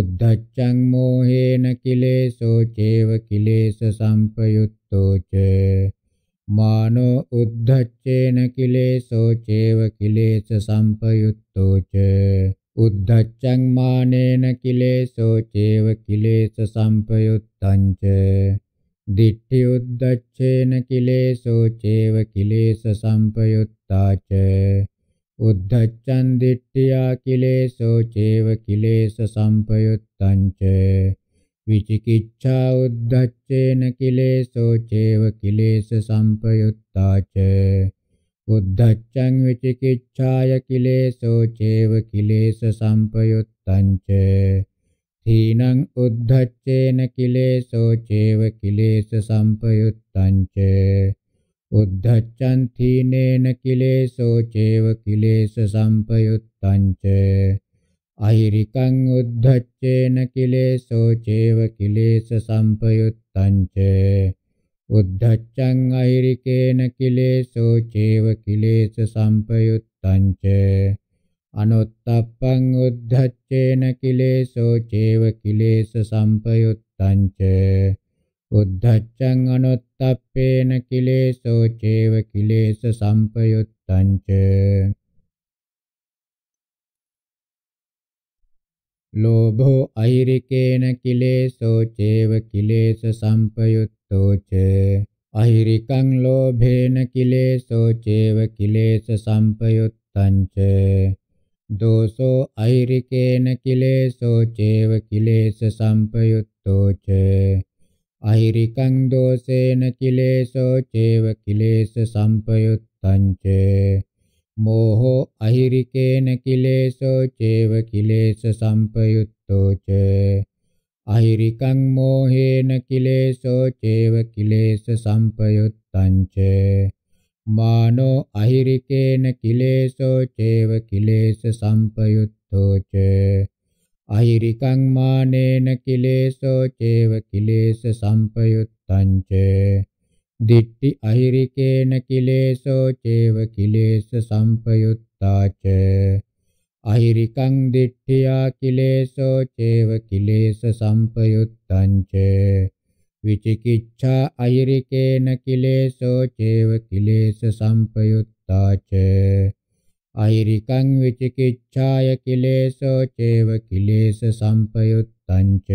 උද්ධච්ඡං මෝහේන කිලේසෝ චේව කිලේස සම්පයුත්තෝ ච මානෝ උද්ධච්චේන කිලේසෝ චේව කිලේස සම්පයුත්තෝ ච උද්ධච්ඡං මානේන කිලේසෝ චේව කිලේස සම්පයුත්තං ච දිට්ඨි උද්ධච්චේන කිලේසෝ චේව කිලේස සම්පයුත්තා ච උද්ධච්ඡං දිට්ඨියා කිලේසෝ චේව කිලේස සම්පයුත්තං ච විචිකිච්ඡා උද්ධච්චේන කිලේසෝ චේව කිලේශ සම්පයුත්තාච උද්ධච්ඡං විචිකිච්ඡාය කිලේසෝ චේව කිලේශ සම්පයුත්තංච තීනං උද්ධච්චේන කිලේසෝ චේව කිලේශ සම්පයුත්තංච උද්ධච්ඡං තීනේන කිලේසෝ චේව කිලේශ සම්පයුත්තංච අහිරිකං උද්ධච්චේන කිලේසෝ චේව කිලේස සම්පයුත්තං ච උද්ධච්ඡං අහිරිකේන කිලේසෝ චේව කිලේස සම්පයුත්තං ච අනුත්තප්පං උද්ධච්චේන කිලේසෝ චේව කිලේස සම්පයුත්තං ච උද්ධච්ඡං අනුත්තප්පේන කිලේසෝ චේව කිලේස සම්පයුත්තං ච ලෝභෝ අහිරිකේන කිලේසෝ චේව කිලේස සම්පයුත්තෝ ච අහිරිකං ලෝභේන කිලේසෝ චේව කිලේස සම්පයුත්තං ච දෝසෝ අහිරිකේන කිලේසෝ චේව කිලේස සම්පයුත්තෝ ච අහිරිකං දෝසේන කිලේසෝ චේව කිලේස සම්පයුත්තං ච මෝහෝ අහිරිකේන කිලේසෝ චේව කිලේස සම්පයුත්තෝ ච අහිරිකං මෝහේන කිලේසෝ චේව කිලේස සම්පයුත්තං ච මානෝ අහිරිකේන කිලේසෝ චේව කිලේස සම්පයුත්තෝ ච අහිරිකං මානේන කිලේසෝ චේව කිලේස සම්පයුත්තං ච දිට්ටි අහිරිකේන කිලේසෝ චේව කිලේස සම්පයුත්තාච අහිරිකං දිට්ඨියා කිලේසෝ චේව කිලේස සම්පයුත්තංච විචිකිච්ඡා අහිරිකේන කිලේසෝ චේව කිලේස සම්පයුත්තාච අහිරිකං විචිකිච්ඡාය කිලේසෝ චේව කිලේස සම්පයුත්තංච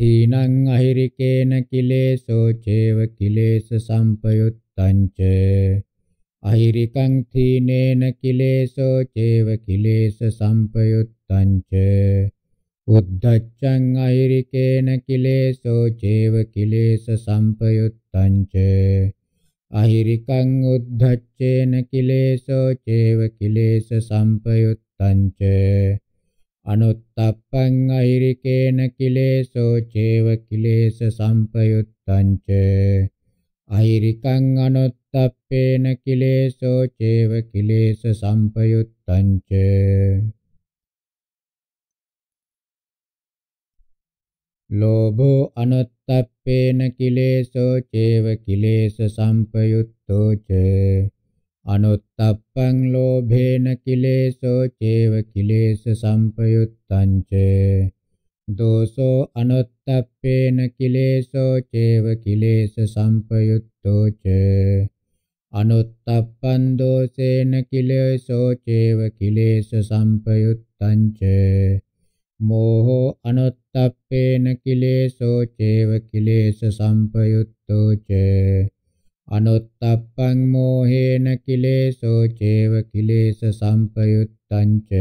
තීනං අහිරිකේන කිලේසෝ චේව කිලේස සම්පයුත්තං ච අහිරිකං තීනේන කිලේසෝ චේව කිලේස සම්පයුත්තං ච උද්ධච්ඡං අහිරිකේන කිලේසෝ චේව කිලේස සම්පයුත්තං ච අහිරිකං උද්ධච්ඡේන කිලේසෝ චේව කිලේස සම්පයුත්තං ච අනුත්තප්පං අහිරිකේන කිලේසෝ චේව කිලේස සම්පයුත්තං ච අහිරිකං අනුත්තප්පේන කිලේසෝ චේව කිලේස සම්පයුත්තං ච ලෝභෝ අනුත්තප්පේන කිලේසෝ චේව කිලේස සම්පයුත්තෝ ච अनुत्तप्पं लोभेन किलेशो चेव किलेश सम्पयुक्तं च दोषो अनुत्तप्पेन किलेशो चेव किलेश सम्पयुक्तो च अनुत्तप्पं दोषेन किलेशो चैव किलेश सम्पयुक्तं च मोहो अनुत्तप्पेन किलेशो चैव किलेश सम्पयुक्तो च අනුත්තප්පං මෝහේන කිලේසෝ චේව කිලේස සම්පයුත්තං ච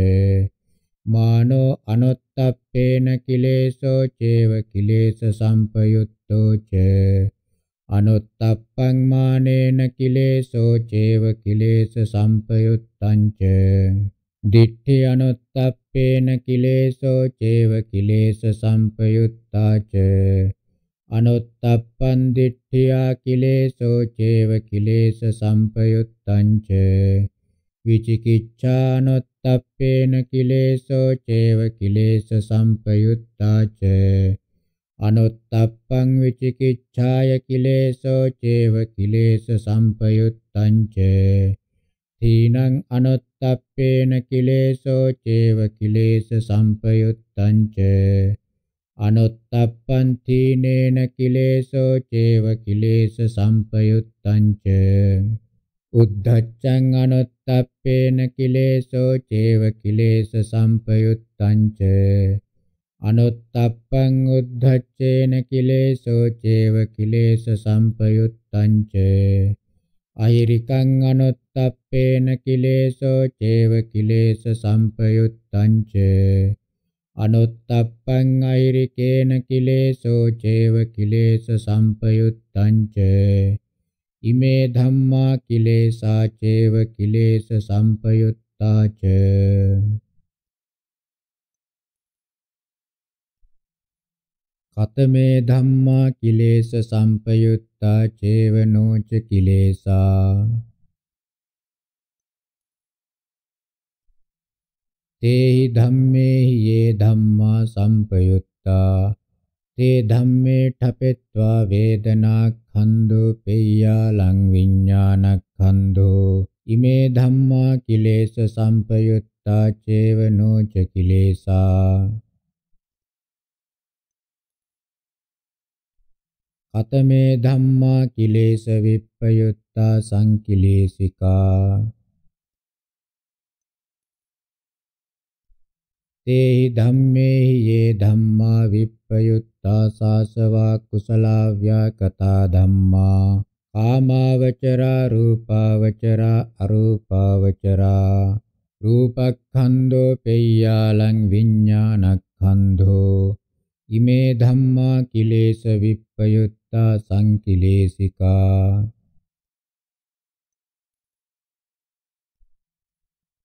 මානෝ අනුත්තප්පේන කිලේසෝ චේව කිලේස සම්පයුත්තෝ ච අනුත්තප්පං මානේන කිලේසෝ චේව කිලේස සම්පයුත්තං ච දිට්ඨි අනුත්තප්පේන කිලේසෝ චේව කිලේස සම්පයුත්තා ච අනුත්තප්පන් දිට්ඨියා කිලේසෝ චේව කිලේස සම්පයුත්තං ච විචිකිච්ඡානුත්තප්පේන කිලේසෝ චේව කිලේස සම්පයුත්තා ච අනුත්තප්පං විචිකිච්ඡාය කිලේසෝ චේව කිලේස සම්පයුත්තං ච තීනං අනුත්තප්පේන කිලේසෝ චේව කිලේස සම්පයුත්තං ච අනුත්තප්පන්තිනේන කිලේසෝ චේව කිලේස සම්පයුත්තං ච උද්ධච්ඡං අනුත්තප්පේන කිලේසෝ චේව කිලේස සම්පයුත්තං ච අනුත්තප්පං උද්ධච්ඡේන කිලේසෝ චේව කිලේස සම්පයුත්තං ච අහිරිකං අනුත්තප්පේන කිලේසෝ චේව කිලේස සම්පයුත්තං ච අනුත්තප්පං අයිරිකේන කිලේසෝ චේව කිලේස සම්පයුත්තං ච ඉමේ ධම්මා කිලේසා චේව කිලේස සම්පයුත්තා ච කතමේ ධම්මා කිලේස සම්පයුත්තා චේව නෝච කිලේසා තේහි ධම්මේහි යේ ධම්මා සම්පයුත්තා තේ ධම්මේ ඨපෙත්වා වේදනා ඛන්‍தோ පෙය්‍යාලං විඥානක්ඛන්‍தோ ඉමේ ධම්මා කිලේශ සම්පයුත්තා චේව නොච කිලේසා කතමේ ධම්මා කිලේශ විප්පයුත්තා සංකිලේසිකා තේහි ධම්මේහි යේ ධම්මා විප්පයුත්තා සාසවා කුසලා ව්‍යාකතා ධම්මා කාමාවචරා රූපාවචරා අරූපාවචරා රූපක්ඛන්‍தோ පෙය්‍යාලං විඤ්ඤාණක්ඛන්‍தோ ඉමේ ධම්මා කිලේශ විප්පයුත්තා සංකිලේසිකා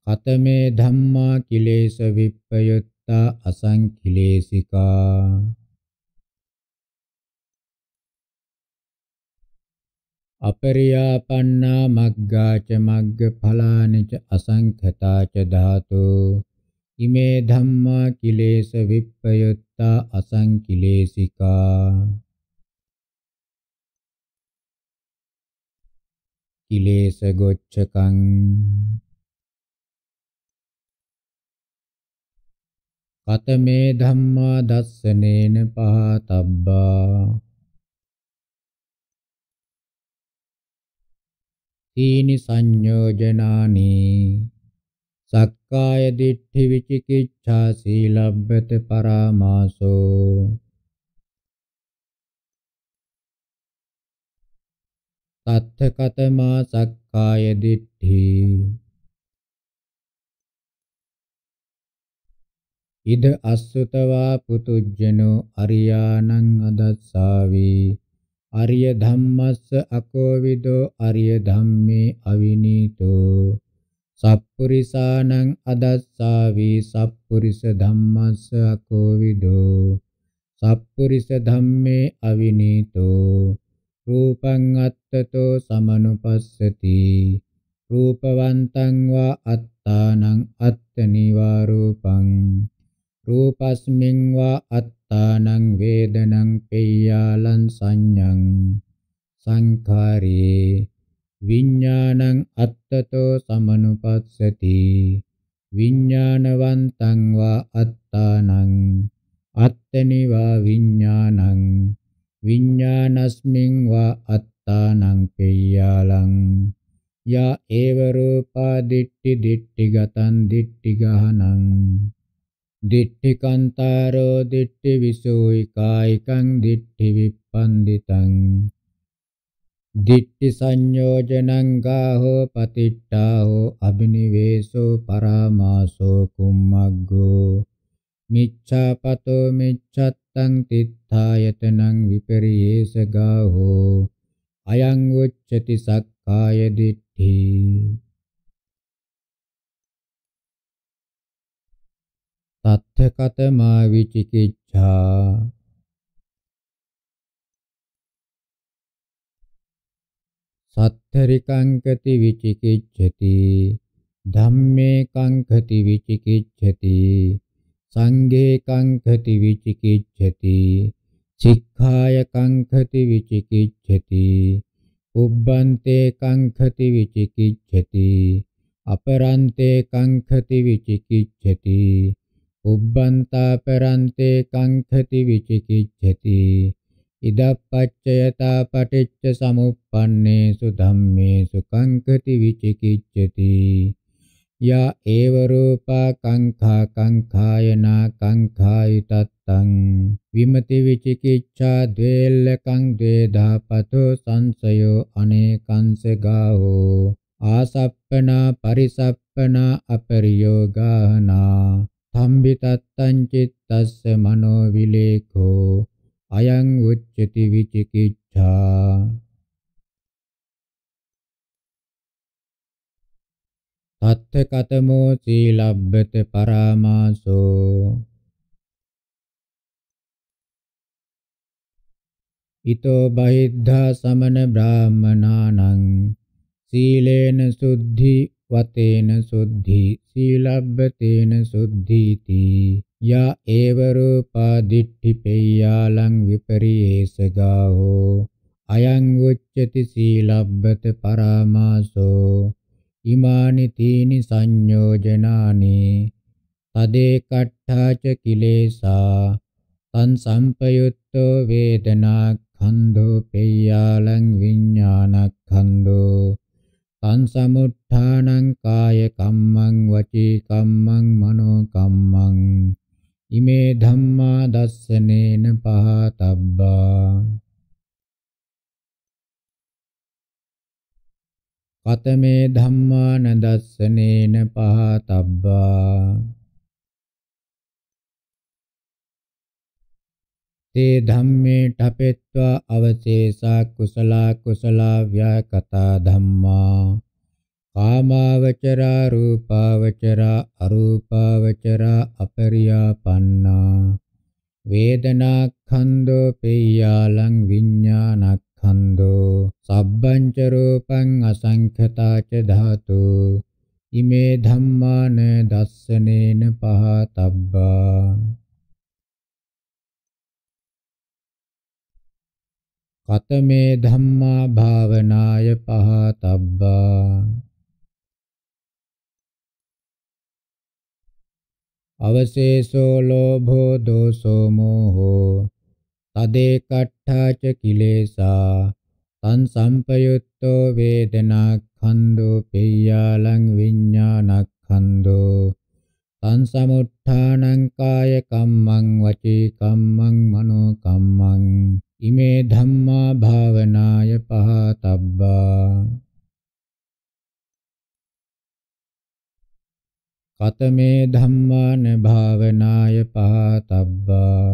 කතමේ ධම්මා කිලේශ විප්පයුත්තා අසංකිලේශිකා අපරියාපන්නා මග්ගා ච මග්ග ඵලානි ච අසංඛතා ච ධාතු ඉමේ ධම්මා කිලේශ විප්පයුත්තා අසංකිලේශිකා කිලේශ ගොච්ඡකං කතමේ ධම්මා දස්සනේන පහතබ්බා තීනි සංයෝජනානි සක්කාය දිට්ඨි විචිකිච්ඡා සීලබ්බත පරාමාසෝ තත්ථ කතමා සක්කාය දිට්ඨි ඉද අස්සුතවා පුතුජ්ජනෝ අරියාණං අදස්සාවි අරිය ධම්මස්ස අකෝවිදෝ අරිය ධම්මේ අවිනීතෝ සප්පුරිසානං අදස්සාවි සප්පුරිස ධම්මස්ස අකෝවිදෝ සප්පුරිස ධම්මේ අවිනීතෝ රූපං අත්තතෝ සමනුපස්සති රූපවන්තං වා අත්තානං අත්තනිවා රූපං රූපස්මින් වා අත්තානං වේදනං පේයාලං සංඤං සංඛාරේ විඥානං අත්තතෝ සමනුපස්සති විඥානවන්තං වා අත්තානං අත්තනිවා විඥානං විඥානස්මින් වා අත්තානං පේයාලං යා ඒව රූපා දිට්ටි දිට්ටි ගතං දිට්ටි ගහනං දිට්ඨිකන්තාරෝ දිට්ඨි විසෝයිකායිකං දිට්ඨි විප්පන්දිතං දිට්ඨි සංයෝජනං ගාහෝ පතිට්ඨාහෝ අබිනිවේසෝ පරාමාසෝ කුම්මග්ගෝ මිච්ඡාපතෝ මිච්ඡත්තං තිත්ථායතනං විපරියේස ගාහෝ අයං උච්චති සක්කාය දිට්ඨි තත්ථකතමා විචිකිච්ඡා සත්තරිකංකති විචිකිච්ඡති ධම්මේ කංකති විචිකිච්ඡති සංඝේ කංකති විචිකිච්ඡති සික්ඛාය කංකති විචිකිච්ඡති උබ්බන්තේ කංකති විචිකිච්ඡති අපරන්තේ කංකති විචිකිච්ඡති උබ්බන්තා පරන්තේ කංඛති විචිකිච්ඡති ඉදප්පච්චයතා පටිච්ච සමුප්පන්නේසු ධම්මේසු කංඛති විචිකිච්ඡති යා ඒව රූපා කංඛා කංඛායනා කංඛායි තත්තං විමති විචිකිච්ඡා ද්වේල්ලකං ද්වේදාපතෝ සංසයෝ අනේකංසගාහෝ ආසප්පනා පරිසප්පනා අපරියෝගාහනා තම්බිතත්තං චිත්තස්ස මනෝ විලේඛෝ අයං උච්චති විචිකිච්ඡා තත්ත කතමෝ සීලබ්බත පරාමාසෝ ඊතෝ බහිද්ධා සමන බ්‍රාහමනානං සීලේන සුද්ධි වතේන සුද්ධි සීලබ්බතේන සුද්ධීති යා ඒව රූපා දිට්ඨි පෙය්‍යාලං විපරියේසගාහෝ අයං උච්චති සීලබ්බත පරාමාසෝ ඉමානි තීනි සංයෝජනානි තදේ කට්ඨාච කිලේසා තන් සම්පයුත්තෝ වේදනා ඛන්‍தோ පෙය්‍යාලං විඥානක් ඛන්‍தோ තං සමුත්ථානං කාය කම්මං වචී කම්මං මනෝ කම්මං ඉමේ ධම්මා දස්සනේන පහතබ්බා කතමේ ධම්මාන දස්සනේන පහතබ්බා තේ ධම්මේ ඨපෙත්වා අවශේෂා කුසලා කුසලා ව්‍යාකතා ධම්මා කාමාවචරා රූපාවචරා අරූපාවචරා අපරියාපන්නා වේදනාඛන්‍தோ පෙය්‍යාලං විඤ්ඤාණක්ඛන්‍தோ සබ්බංච රූපං අසංඛතාච ධාතු ඉමේ ධම්මාන දස්සනේන පහතබ්බා කතමේ ධම්මා භාවනාය පහතබ්බා අවශේෂෝ ලෝභෝ දෝසෝ මෝහෝ තදේ කට්ඨාච කිලේසා තන් සම්පයුත්තෝ වේදනා ඛන්‍தோ පෙය්‍යාලං විඤ්ඤාණක්ඛන්‍தோ තන් සමුත්ථානං කාය කම්මං වචී කම්මං මනෝ කම්මං ඉමේ ධම්මා භාවනාය පහතබ්බා කතමේ ධම්මාන භාවනාය පහතබ්බා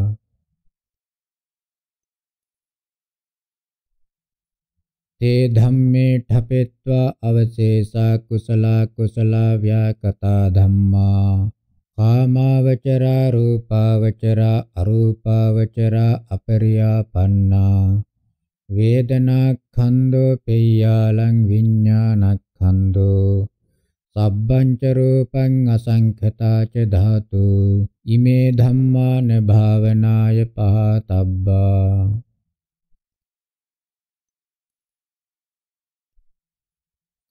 තේ ධම්මේ ඨපෙත්වා අවශේෂා කුසලා කුසලා ව්‍යාකතා ධම්මා කාමාවචරා රූපාවචරා අරූපාවචරා අපරියාපන්නා වේදනාඛන්‍தோ පෙය්‍යාලං විඤ්ඤාණක්ඛන්‍தோ සබ්බංච රූපං අසංඛතා ච ධාතු ඉමේ ධම්මාන භාවනාය පහතබ්බා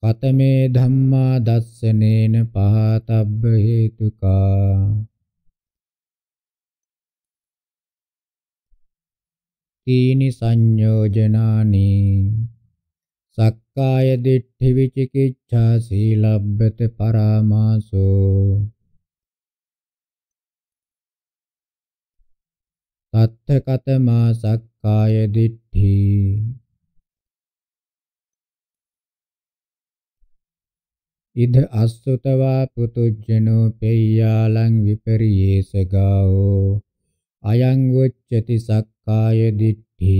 කතමේ ධම්මා දස්සනේන පහතබ්බ හේතුකා තීනි සංයෝජනානි සක්කාය දිට්ඨි විචිකිච්ඡා සීලබ්බත පරාමාසෝ තත්ත කතමා සක්කාය දිට්ඨි ඉද අස්සතවා පුතුජ්ජනෝ පෙය්‍යාලං විපරියේසගාෝ අයං වොච්චති සක්කාය දිට්ඨි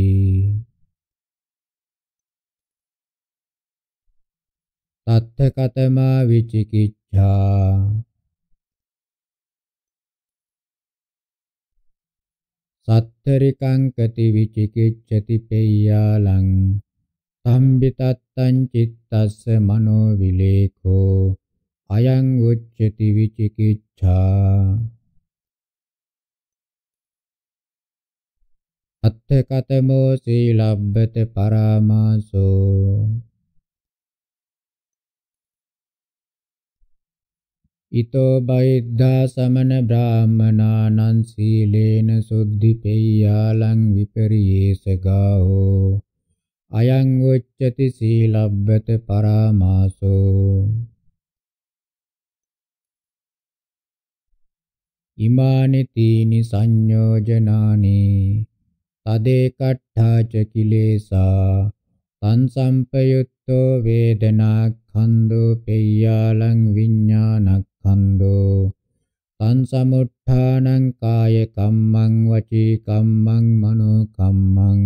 තත්ථ කතමා විචිකිච්ඡා සත්තරිකං කති විචිකිච්ඡති පෙය්‍යාලං සම්බිතත්තං චිත්තස්ස මනෝ විලේකෝ අයං උච්චති විචිකිච්ඡා අත්තකතමෝ සීලබ්බත පරාමාසෝ ඉතෝ බයිද්ධා සමන බ්‍රාහ්මනානං සීලේන සුද්ධිපෙය්‍යාලං විපරියේසගාහෝ අයං උච්චති සීලබ්බත පරාමාසෝ ඉමානි තීනි සංයෝජනානි තදේ කට්ඨාච කිලේසා තං සම්පයුත්තෝ වේදනා ඛන්‍தோ පෙය්‍යාලං විඤ්ඤාණක්ඛන්‍தோ තං සමුට්ඨානං කාය කම්මං වචී කම්මං මනෝ කම්මං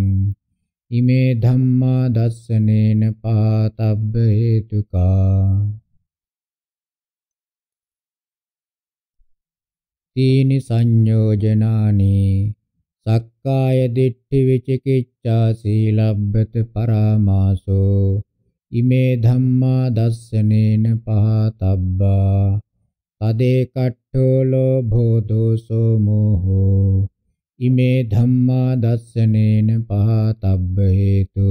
ඉමේ ධම්මා දස්සනේන පාතබ්බ හේතුකා තීනි සංයෝජනානි සක්කාය දිට්ඨි විචිකිච්ඡා සීලබ්බත පරාමාසෝ ඉමේ ධම්මා දස්සනේන පහතබ්බා තදේ කට්ඨෝ ලෝභෝ දෝසෝ මෝහෝ ඉමේ ධම්මා දස්සනේන පහතබ්බ හේතු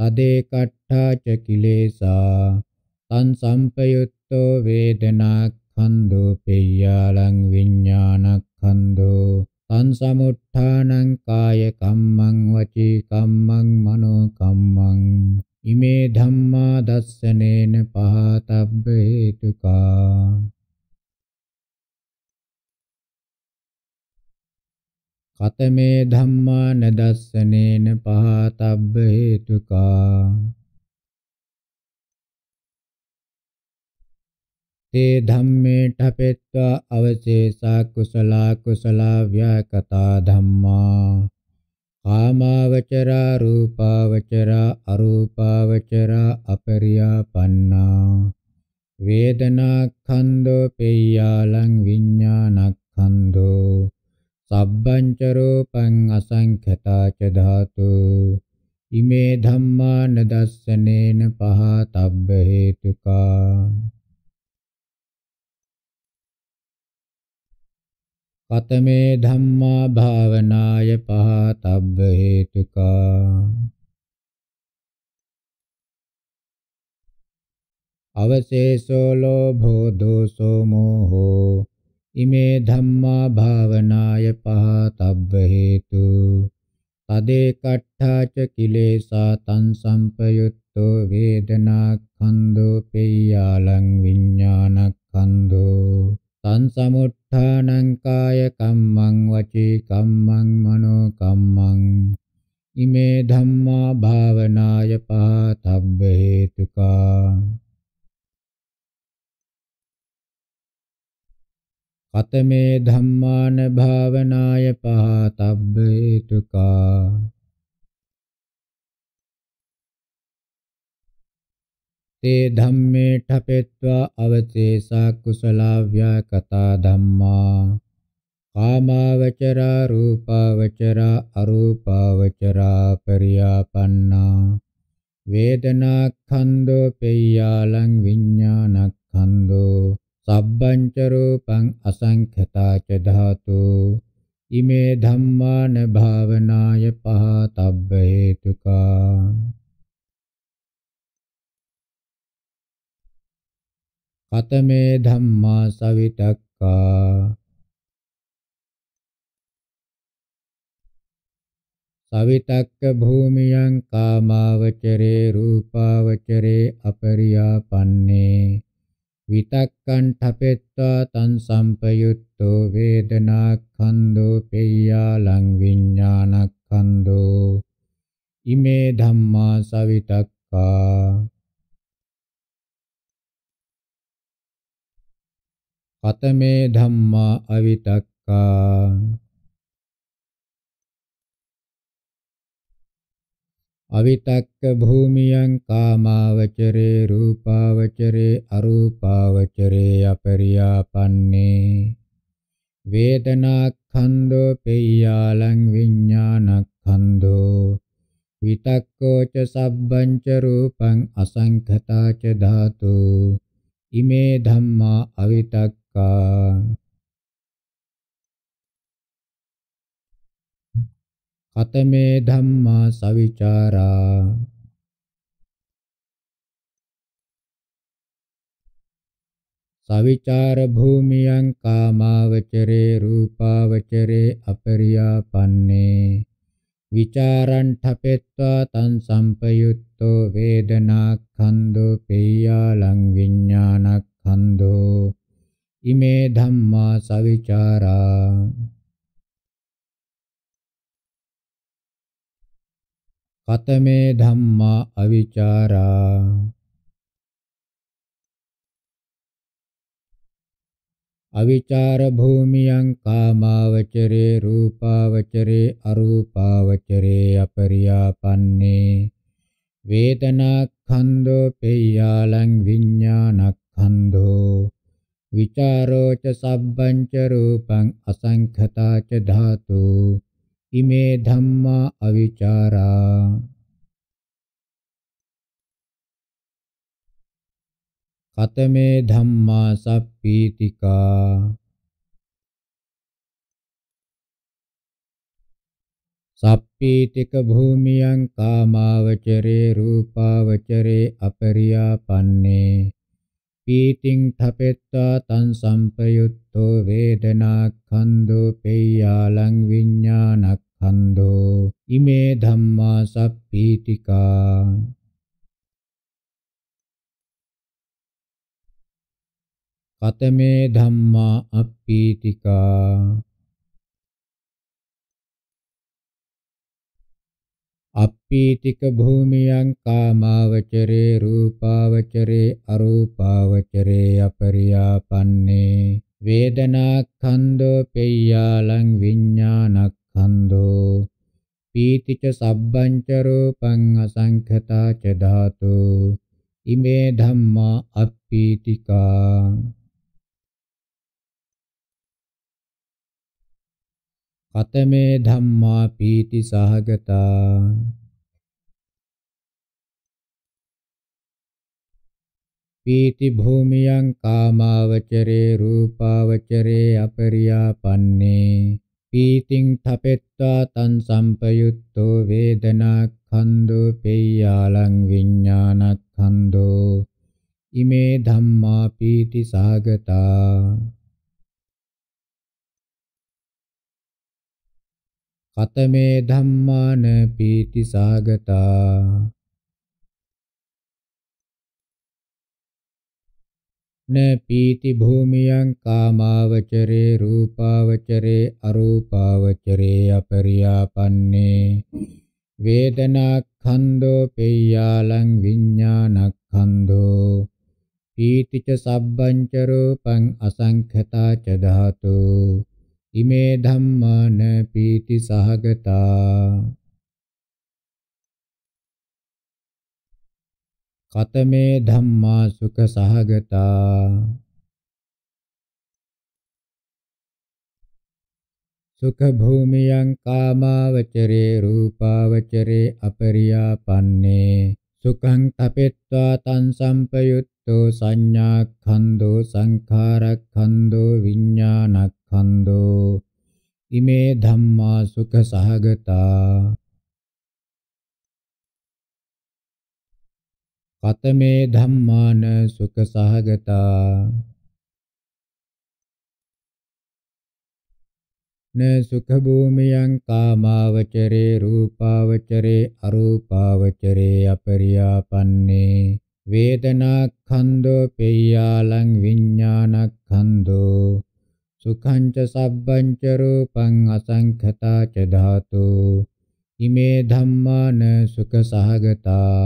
තදේ කට්ඨාච කිලේසා තං සම්පයුත්තෝ වේදනා කන්දෝ පෙය්‍යාලං විඤ්ඤාණක්ඛන්தோ තං සමුත්ථානං කාය කම්මං වචී කම්මං මනෝ කම්මං ඉමේ ධම්මා දස්සනේන පහතබ්බ හේතුකා කතමේ ධම්මා නදස්සනේන පහතබ්බ හේතුකා තේ ධම්මේ ඨපෙත්වා අවශේෂා කුසලා කුසලා ව්‍යාකතා ධම්මා කාමාවචරා රූපාවචරා අරූපාවචරා අපරියාපන්නා වේදනා ඛන්தோ පෙය්‍යාලං විඥානක් ඛන්தோ සබ්බං ච රූපං අසංඛතා ච ධාතු ඉමේ ධම්මාන දස්සනේන පහතබ්බ හේතුකා කතමේ ධම්මා භාවනාය පහතබ්බ හේතුකා අවශේෂෝ ලෝභෝ දෝසෝ මෝහෝ ඉමේ ධම්මා භාවනාය පහතබ්බ හේතු තදේ කට්ඨාච කිලේසා තං සම්පයුත්තෝ වේදනා ඛන්‍தோ පෙය්‍යාලං විඥාන ඛන්‍தோ තං සමුත්ථානං කාය කම්මං වචී කම්මං මනෝ කම්මං ඉමේ ධම්මා භාවනාය පහතබ්බ හේතුකා කතමේ ධම්මාන භාවනාය පහතබ්බේතුකා තේ ධම්මේ ඨපෙත්වා අවතේසා කුසලා ව්‍යාකතා ධම්මා කාමාවචරා රූපාවචරා අරූපාවචරා පරියාපන්නා වේදනා ඛන්‍தோ පෙය්‍යාලං විඥානක් ඛන්‍தோ සබ්බං ච රූපං අසංඛතා ච ධාතු ඉමේ ධම්මාන භාවනාය පහතබ්බ හේතුකා කතමේ ධම්මා සවිතක්කා සවිතක්ක භූමියං කාමාවචරේ රූපාවචරේ අපරියාපන්නේ විතක්කං ඨපෙත්වා තං සම්පයුත්තෝ වේදනාඛන්‍தோ පෙය්‍යාලං විඤ්ඤාණක්ඛන්‍தோ ඉමේ ධම්මා සවිතක්කා කතමේ ධම්මා අවිතක්කා අවිතක්ක භූමියං කාමාවචරේ රූපාවචරේ අරූපාවචරේ අපරියාපන්නේ වේදනාඛන්‍தோ පෙය්‍යාලං විඥානඛන්‍தோ විතක්කෝ ච සබ්බං ච රූපං අසංඛතා ච ධාතු ඉමේ ධම්මා අවිතක්කා කතමේ ධම්මා සවිචාරා සවිචාර භූමියං කාමාවචරේ රූපාවචරේ අපරියාපන්නේ විචාරං ඨපෙත්වා තං සම්පයුත්තෝ වේදනා ඛන්‍தோ පේයාලං විඥානක් ඛන්‍தோ ඉමේ ධම්මා සවිචාරා කතමේ ධම්මා අවිචාරා අවිචාර භූමියං කාමාවචරේ රූපාවචරේ අරූපාවචරේ අපරියාපන්නේ වේදනාඛන්‍தோ පේයාලං විඥානඛන්‍தோ විචාරෝ ච සබ්බං ච රූපං අසංඛතා ච ධාතු ඉමේ ධම්මා අවිචාරා කතමේ ධම්මා සප්පීතිකා සප්පීතික භූමියං කාමාවචරේ රූපාවචරේ අපරියාපන්නේ පීතිං තපෙත්වා තං සම්පයුත්තෝ වේදනාඛන්‍தோ පේයාලං විඤ්ඤාණක්ඛන්‍தோ ඉමේ ධම්මා සප්පීතිකා කතමේ ධම්මා අප්පීතිකා අප්පීතික භූමියං කාමාවචරේ රූපාවචරේ අරූපාවචරේ අපරියාපන්නේ වේදනාක්ඛන්‍தோ පෙය්‍යාලං විඤ්ඤාණක්ඛන්‍தோ පීති ච සබ්බං ච රූපං අසංඛතා ච ධාතු ඉමේ ධම්මා අප්පීතිකා කතමේ ධම්මා පීති සහගතා පීති භූමියං කාමාවචරේ රූපාවචරේ අපරියාපන්නේ පීතිං තපෙත්වා තං සම්පයුත්තෝ වේදනා ඛන්‍தோ පේයාලං විඥානත් ඛන්‍தோ ඉමේ ධම්මා පීති සාගතා කතමේ ධම්මාන පීති සාගතා න පීති භූමියං කාමාවචරේ රූපාවචරේ අරූපාවචරේ අපරියාපන්නේ වේදනාඛන්‍தோ පෙය්‍යාලං විඥානඛන්‍தோ පීති ච සබ්බං ච රූපං අසංඛතා ච ධාතෝ ඉමේ ධම්මාන පීති සහගතා කතමේ ධම්මා සුඛ සහගතා සුඛ භූමියං කාමාවචරේ රූපාවචරේ අපරියාපන්නේ සුඛං තපෙත්වා තං සම්පයුත්තෝ සංඥාක්ඛන්தோ සංඛාරක්ඛන්தோ විඥානක් සුඛස්කන්ධෝ ඉමේ ධම්මා සුඛ සහගතා කතමේ ධම්මාන සුඛ සහගතා න සුඛ භූමියං කාමාවචරේ රූපාවචරේ අරූපාවචරේ අපරියාපන්නේ වේදනා ඛන්தோ පෙය්‍යාලං විඥාන ඛන්தோ සුඛං ච සබ්බං ච රූපං අසංඛතා ච ධාතු ඉමේ ධම්මාන සුඛ සහගතා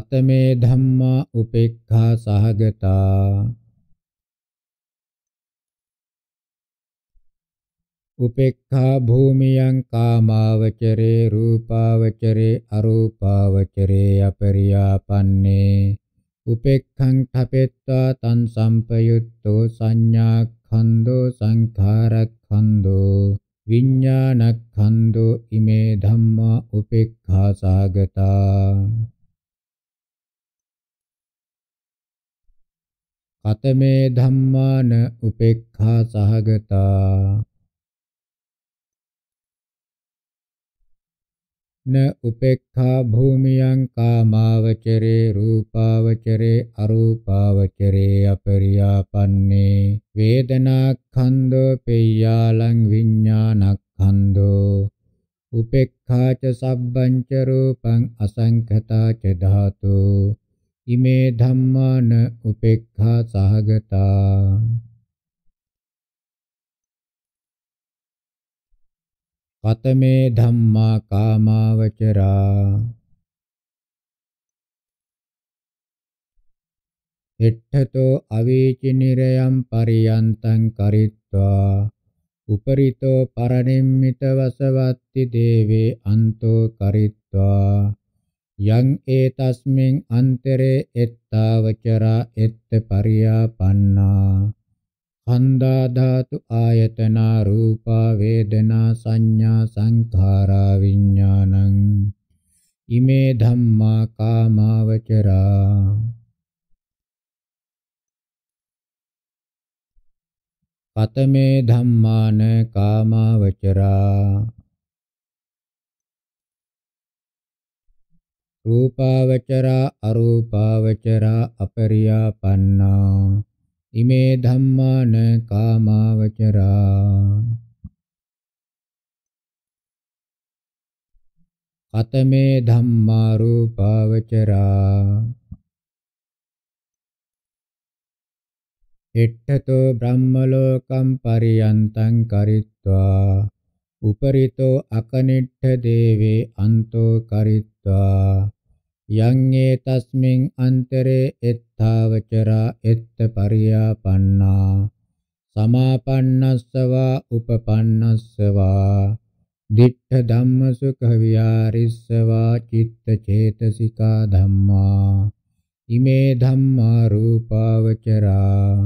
අතමේ ධම්මා උපේක්ඛා සහගතා උපේක්ඛා භූමියං කාමාවචරේ රූපාවචරේ අරූපාවචරේ අපරියාපන්නේ උපේක්ඛං තපෙත්වා තං සම්පයුත්තෝ සංඥා ඛණ්ඩෝ සංඛාරඛණ්ඩෝ විඥානඛණ්ඩෝ ඉමේ ධම්මා උපේක්ඛා සාගතා කතමේ ධම්මාන උපේක්ඛා සහගතා න උපේක්ඛා භූමියං කාමාවචරේ රූපාවචරේ අරූපාවචරේ අපරියාපන්නේ වේදනාඛන්‍தோ පෙය්‍යාලං විඤ්ඤාණක්ඛන්‍தோ උපේක්ඛා ච සබ්බං ච රූපං අසංඛතා ච ධාතු ඉමේ ධම්මාන උපේක්ඛා සහගතා කතමේ ධම්මා කාමාවචරා එට්ඨතෝ අවීචි නිරයම් පරියන්තං කරිත්වා උපරිතෝ පරනිම්මිත වසවත්ති දේවේ අන්තෝ කරිත්වා යං ඒතස්මින් අන්තරේ එත්තාවචරා එත්ත පරියාපන්නා ඛණ්ඩා ධාතු ආයතනා රූපා වේදනා සංඥා සංඛාරා විඥානං ඉමේ ධම්මා කාමවචරා පතමේ ධම්මාන කාමවචරා රූපාවචරා අරූපාවචරා අපරියාපන්නා ඉමේ ධම්මාන කාමාවචරා අතමේ ධම්මා රූපාවචරා එට්ඨතෝ බ්‍රහ්මලෝකම් පරියන්තං කරිත්වා උපරිතෝ අකනිට්ඨ දේවේ අන්තෝ කරිත්වා යං ඒ තස්මින් අන්තරේ එත් යථාවචරා එත්ත පරියාපන්නා සමාපන්නස්සවා උපපන්නස්සවා දිට්ඨ ධම්ම සුඛ විහාරිස්සවා චිත්ත චේතසිකා ධම්මා ඉමේ ධම්මා රූපාවචරා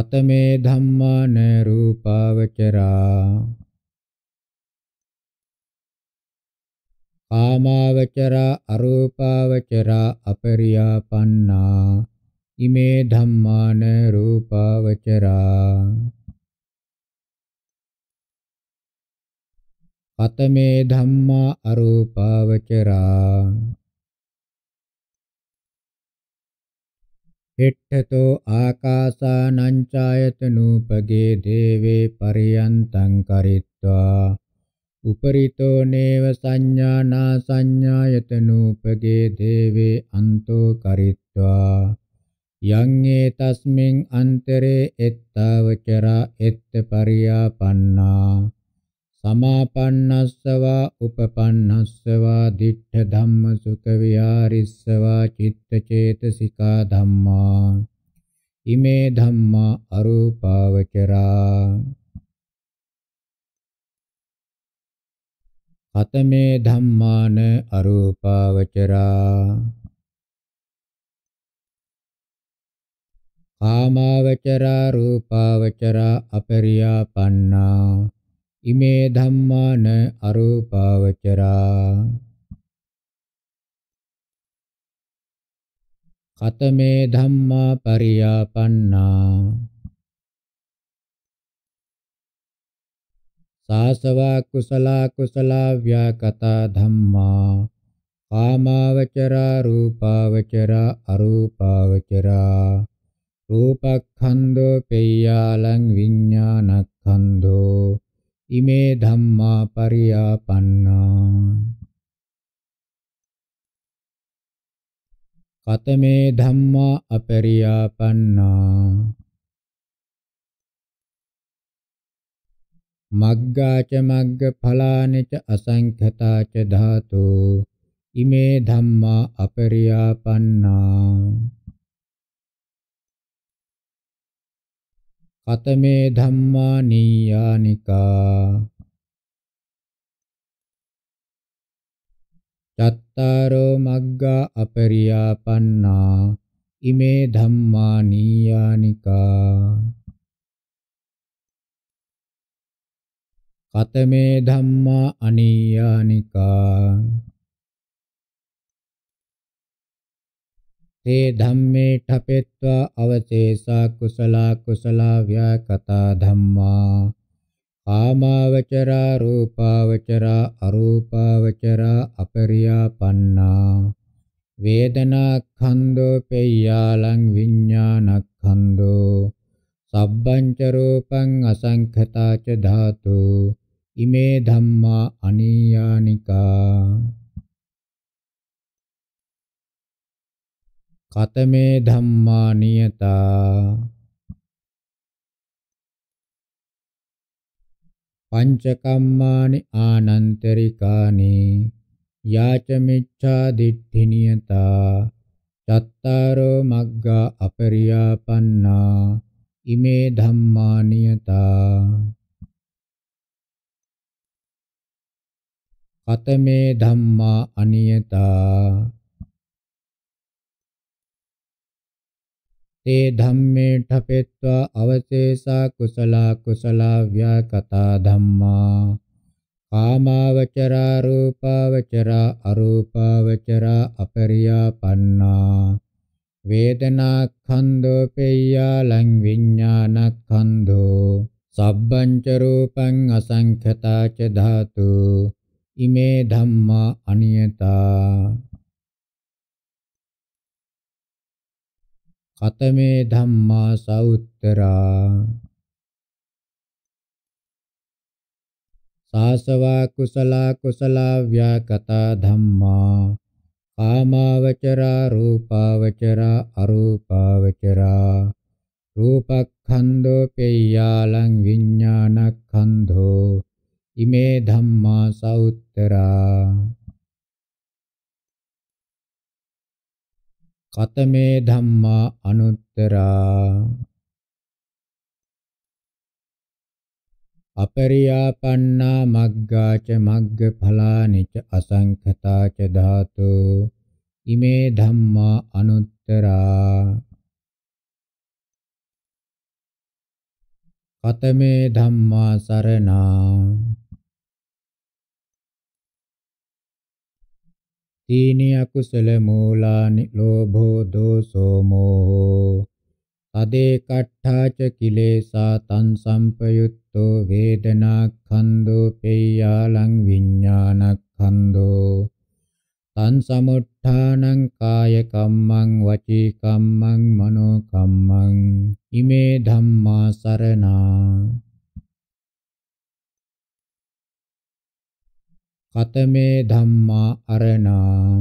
කතමේ ධම්මාන රූපාවචරා කාමාවචරා අරූපාවචරා අපරියාපන්නා ඉමේ ධම්මාන රූපාවචරා අතමේ ධම්මා අරූපාවචරා එට්ඨතෝ ආකාසානං ඡායතනූපගේ දේවේ පරියන්තං කරිත්වා උපරිතෝ නේව සංඥානා සංඥායතනූපගේ දේවේ අන්තෝ කරිත්වා යං ඒතස්මින් අන්තරේ එත්තවචරා එත්ත පරියාපන්නා සමාපන්නස්සවා උපපන්නස්සවා දිට්ඨ ධම්ම සුඛ විහාරිස්සවා චිත්ත චේතසිකා ධම්මා ඉමේ ධම්මා අරූපාවචරා අතමේ ධම්මාන අරූපාවචරා කාමාවචරා රූපාවචරා අපරියාපන්නා ඉමේ ධම්මාන අරූපාවචරා කතමේ ධම්මා පරියාපන්නා සාසවා කුසලා කුසලා ව්‍යාකතා ධම්මා කාමාවචරා රූපාවචරා අරූපාවචරා රූපක්ඛන්‍தோ පෙය්‍යාලං විඤ්ඤාණක්ඛන්‍தோ ඉමේ ධම්මා පරියාපන්නා කතමේ ධම්මා අපරියාපන්නා මග්ගාච මග්ග ඵලානිච අසංඛතාච ධාතු ඉමේ ධම්මා අපරියාපන්නා කතමේ ධම්මා නීයානිකා චත්තාරෝ මග්ගා අපරියාපන්නා ඉමේ ධම්මා නීයානිකා කතමේ ධම්මා අනීයානිකා තේ ධම්මේ ඨපෙත්වා අවශේෂා කුසලා කුසලා ව්‍යාකතා ධම්මා කාමාවචරා රූපාවචරා අරූපාවචරා අපරියාපන්නා වේදනා ඛන්தோ පෙය්‍යාලං විඥානක් ඛන්தோ සබ්බංච රූපං අසංඛතා ච ධාතු ඉමේ ධම්මා අනීයානිකා කතමේ ධම්මා නියතා පංචකම්මානි ආනන්තරිකානි යාච මිච්ඡා දිට්ඨි නියතා චත්තාරෝ මග්ගා අපරියාපන්නා ඉමේ ධම්මා නියතා කතමේ ධම්මා අනියතා තේ ධම්මේ ඨපෙත්වා අවශේෂා කුසලා කුසලා ව්‍යාකතා ධම්මා කාමාවචරා රූපාවචරා අරූපාවචරා අපරියාපන්නා වේදනාඛන්‍தෝ පේයාලං විඥානඛන්‍தෝ සබ්බං ච රූපං අසංඛතා ච ධාතු ඉමේ ධම්මා අනියතා කතමේ ධම්මා සවුත්තරා සාසවා කුසලා කුසලා ව්‍යාකතා ධම්මා කාමාවචරා රූපාවචරා අරූපාවචරා රූපක්ඛන්‍தோ පෙය්‍යාලං විඥානක්ඛන්‍தோ ඉමේ ධම්මා සෞත්තරා කතමේ ධම්මා අනුත්තරා අපරියාපන්නා මග්ගා ච මග්ගඵලානි ච අසංඛතා ච ධාතු ඉමේ ධම්මා අනුත්තරා කතමේ ධම්මා සරණා තීනි අකුසල මූලානි ලෝභෝ දෝසෝ මෝහෝ තදේ කට්ඨාච කිලේසා තං සම්පයුත් සත්තු වේදනාඛන්‍தோ පේයාලං විඥානඛන්‍தோ තං සමුත්ථානං කාය කම්මං වචී කම්මං මනෝ කම්මං ඉමේ ධම්මා සරණා කතමේ ධම්මා අරණා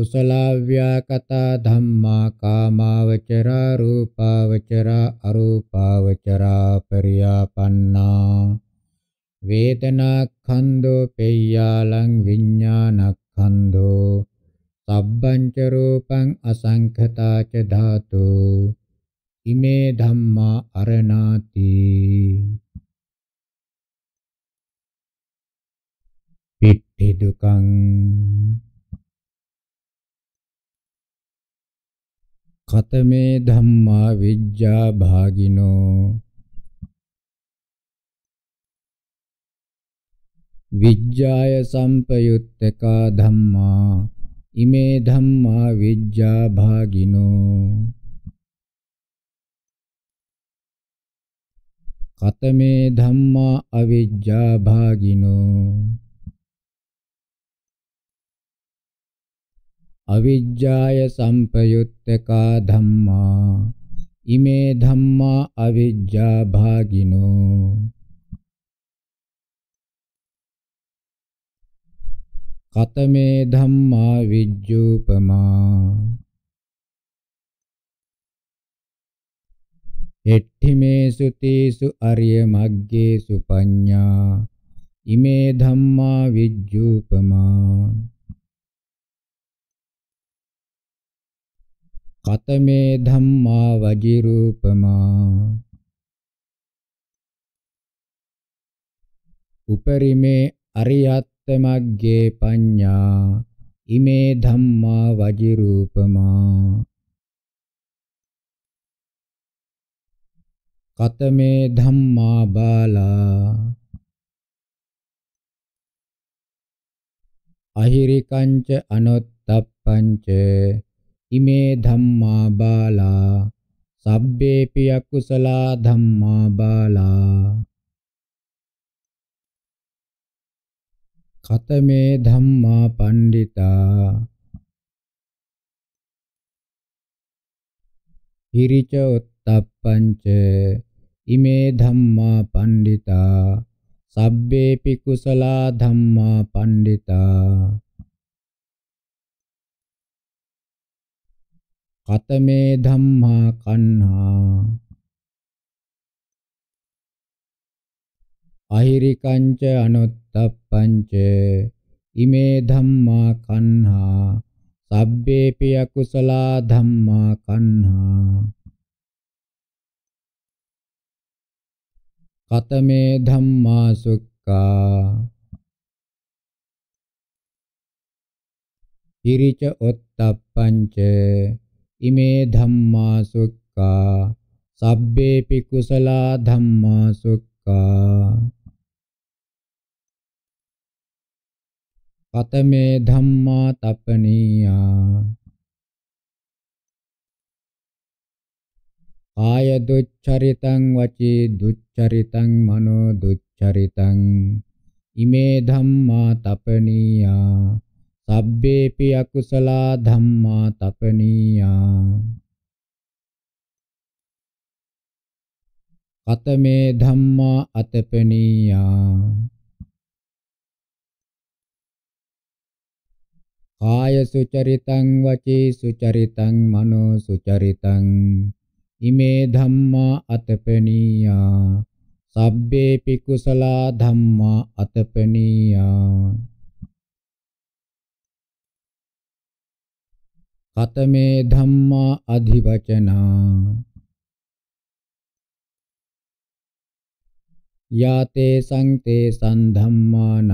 කුසලාව්‍යා කතා ධම්මා කාමාවචරා රූපාවචරා අරූපාවචරා පරියාපන්නා වේදනාඛන්‍தோ පෙය්‍යාලං විඥානඛන්‍தோ සබ්බංච රූපං අසංඛතා ච ධාතු ඉමේ ධම්මා අරණාති පිට්ඨි දුකං කතමේ ධම්මා විජ්ජා භාගිනෝ විජ්ජාය සම්පයුත්තකා ධම්මා ඉමේ ධම්මා විජ්ජා භාගිනෝ කතමේ ධම්මා අවිජ්ජා භාගිනෝ අවිජ්ජාය සම්පයුත්තකා ධම්මා ඉමේ ධම්මා අවිජ්ජා භාගිනෝ කතමේ ධම්මා විජ්ජූපමා එට්ඨිමේ සුතේසු අරිය මග්ගේසු පඤ්ඤා ඉමේ ධම්මා විජ්ජූපමා කතමේ ධම්මා වජිරූපමා උපරිමේ අරියත්ත මග්ගේ පඤ්ඤා ඉමේ ධම්මා වජිරූපමා කතමේ ධම්මා බාලා අහිරිකංච අනොත්තප්පංච ඉමේ ධම්මා බාලා සබ්බේපි අකුසලා ධම්මා බාලා කතමේ ධම්මා පණ්ඩිතා හිරිච උත්තප්පංච ඉමේ ධම්මා පණ්ඩිතා සබ්බේපි කුසලා ධම්මා පණ්ඩිතා කතමේ ධම්මා කන්හා අහිරිකංච අනුත්තප්පංච ඉමේ ධම්මා කන්හා සබ්බේපි අකුසලා ධම්මා කන්හා කතමේ ධම්මා සුක්ඛා ඉරිච ඔත්තප්පංච ඉමේ ධම්මා සුක්ඛා සබ්බේපි කුසලා ධම්මා සුක්ඛා පතමේ ධම්මා තපනීයා ආය දුච්චරිතං වචේ දුච්චරිතං මනෝ දුච්චරිතං ඉමේ ධම්මා තපනීයා සබ්බේපි අකුසලා ධම්මා තපනීයා අතමේ ධම්මා අතපනීයා කාය සුචරිතං වචී සුචරිතං මනෝ සුචරිතං ඉමේ ධම්මා අතපනීයා සබ්බේ පිකුසලා ධම්මා අතපනීයා අතමේ ධම්මා අධිවචනා යාතේ සංතේ සම්ධම්මානං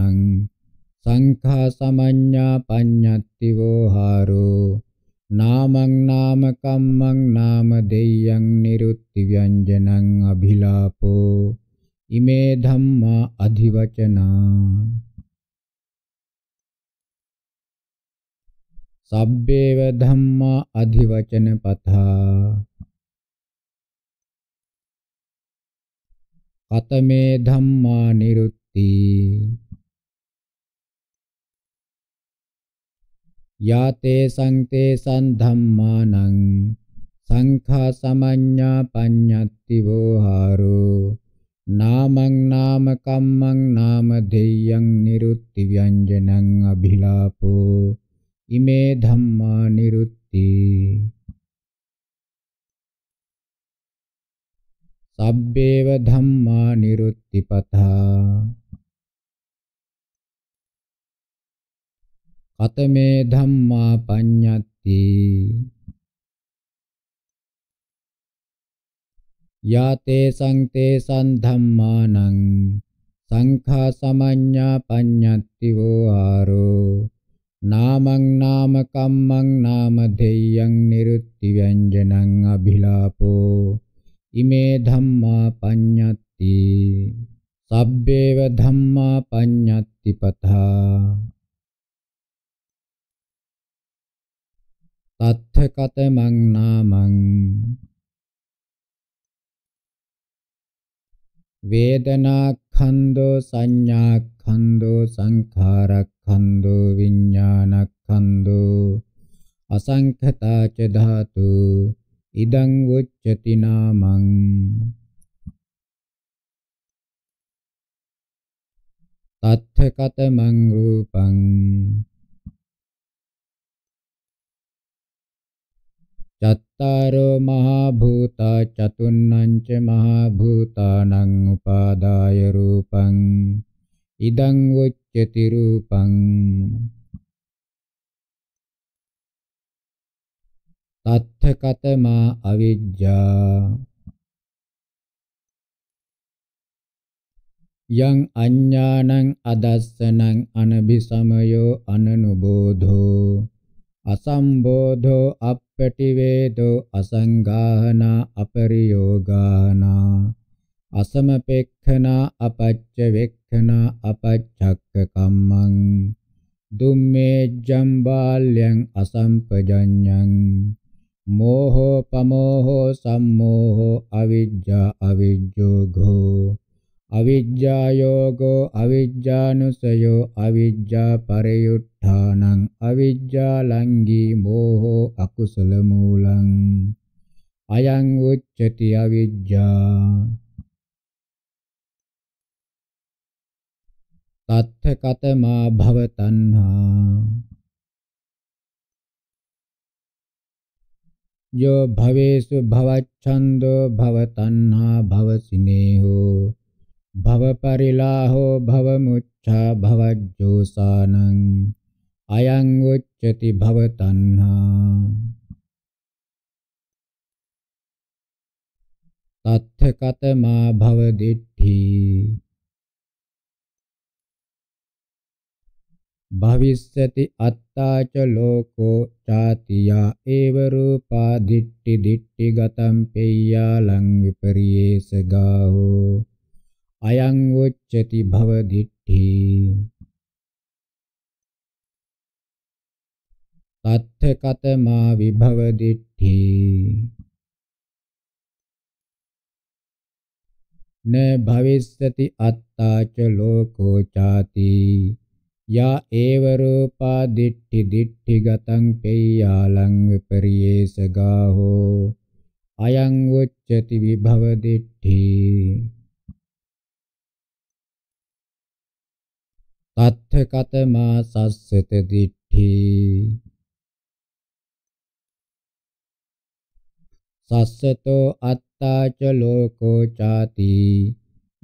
සංඛා සමඤ්ඤා පඤ්ඤත්ති වෝහාරෝ නාමං නාම කම්මං නාම දෙය්‍යං නිරුත්ති ව්‍යංජනං අභිලාපෝ ඉමේ ධම්මා අධිවචනා සබ්බේව ධම්මා අධිවචන පතා කතමේ ධම්මා නිරුත්ති යාතේ සංතේ සම් ධම්මානං සංඛා සමඤ්ඤා පඤ්ඤත්ති වෝහාරෝ නාමං නාම කම්මං නාම දෙය්‍යං නිරුත්ති ව්‍යංජනං අභිලාපෝ ඉමේ ධම්මා නිරුත්ති සබ්බේව ධම්මා නිරුත්ති පතා කතමේ ධම්මා පඤ්ඤත්ති යාතේ සංතේ සම්ධම්මානං සංඛා සමඤ්ඤා පඤ්ඤත්ති වූ ආරෝ නාමං නාම කම්මං නාම දෙයං නිරුත්ති ව්‍යංජනං අභිලාපෝ ඉමේ ධම්මා පඤ්ඤත්ති සබ්බේව ධම්මා පඤ්ඤත්ති පතා තත්ථකතමං නාමං වේදනා ඛන්தோ සංඥා අසංඛන්‍தோ සංඛාරක්ඛන්‍தோ විඥානක්ඛන්‍தோ අසංඛතා ච ධාතු ඉදං උච්චති නාමං තත්ථ කතමං රූපං චත්තාරෝ මහා භූතා චතුන්නං ච මහා භූතානං උපාදාය රූපං ඉදං වොච්චති රූපං තත්ථකතමා අවිජ්ජා යං අඥානං අදස්සනං අනබිසමයෝ අනනුබෝධෝ අසම්බෝධෝ අපටිවේදෝ අසංගාහනා අපරියෝගානා අසමපෙක්ඛනා අපච්ච වෙක්ඛනා අපච්චක්ක කම්මං දුම්මේජ්ජම් බාල්‍යං අසම්පජඤ්ඤං මෝහෝ පමෝහෝ සම්මෝහෝ අවිජ්ජා අවිජ්ජෝඝෝ අවිජ්ජා යෝගෝ අවිජ්ජානුසයෝ අවිජ්ජා පරියුට්ඨානං අවිජ්ජා ලංගී මෝහෝ අකුසල මූලං අයං උච්චති අවිජ්ජා තත්ථ කතමා භව තණ්හා යෝ භවේසු භවච්ඡන්தோ භව තණ්හා භව සිනේහෝ භව පරිලාහෝ භව මුච්ඡා භවජ්ජෝසානං අයං උච්චති භව තණ්හා තත්ථ කතමා භව දිට්ඨි භවිස්සති අත්තා ච ලෝකෝ ඡාතියා ඒව රූපා දිට්ටි දිට්ටි ගතම් පෙය්‍යා ලං විපරියේස ගාහෝ අයං උච්චති භව දිට්ඨි තත්ථ කතමා විභව දිට්ඨි න භවිස්සති අත්තා ච ලෝකෝ ඡාති යා ඒව රූපා දිට්ඨි දිට්ඨි ගතං පෙය්‍යාලං විපරියේසගාහෝ අයං උච්චති විභව දිට්ඨි තත්ථ කතමා සස්සත දිට්ඨි සස්සතෝ අත්තාච ලෝකෝ ചാති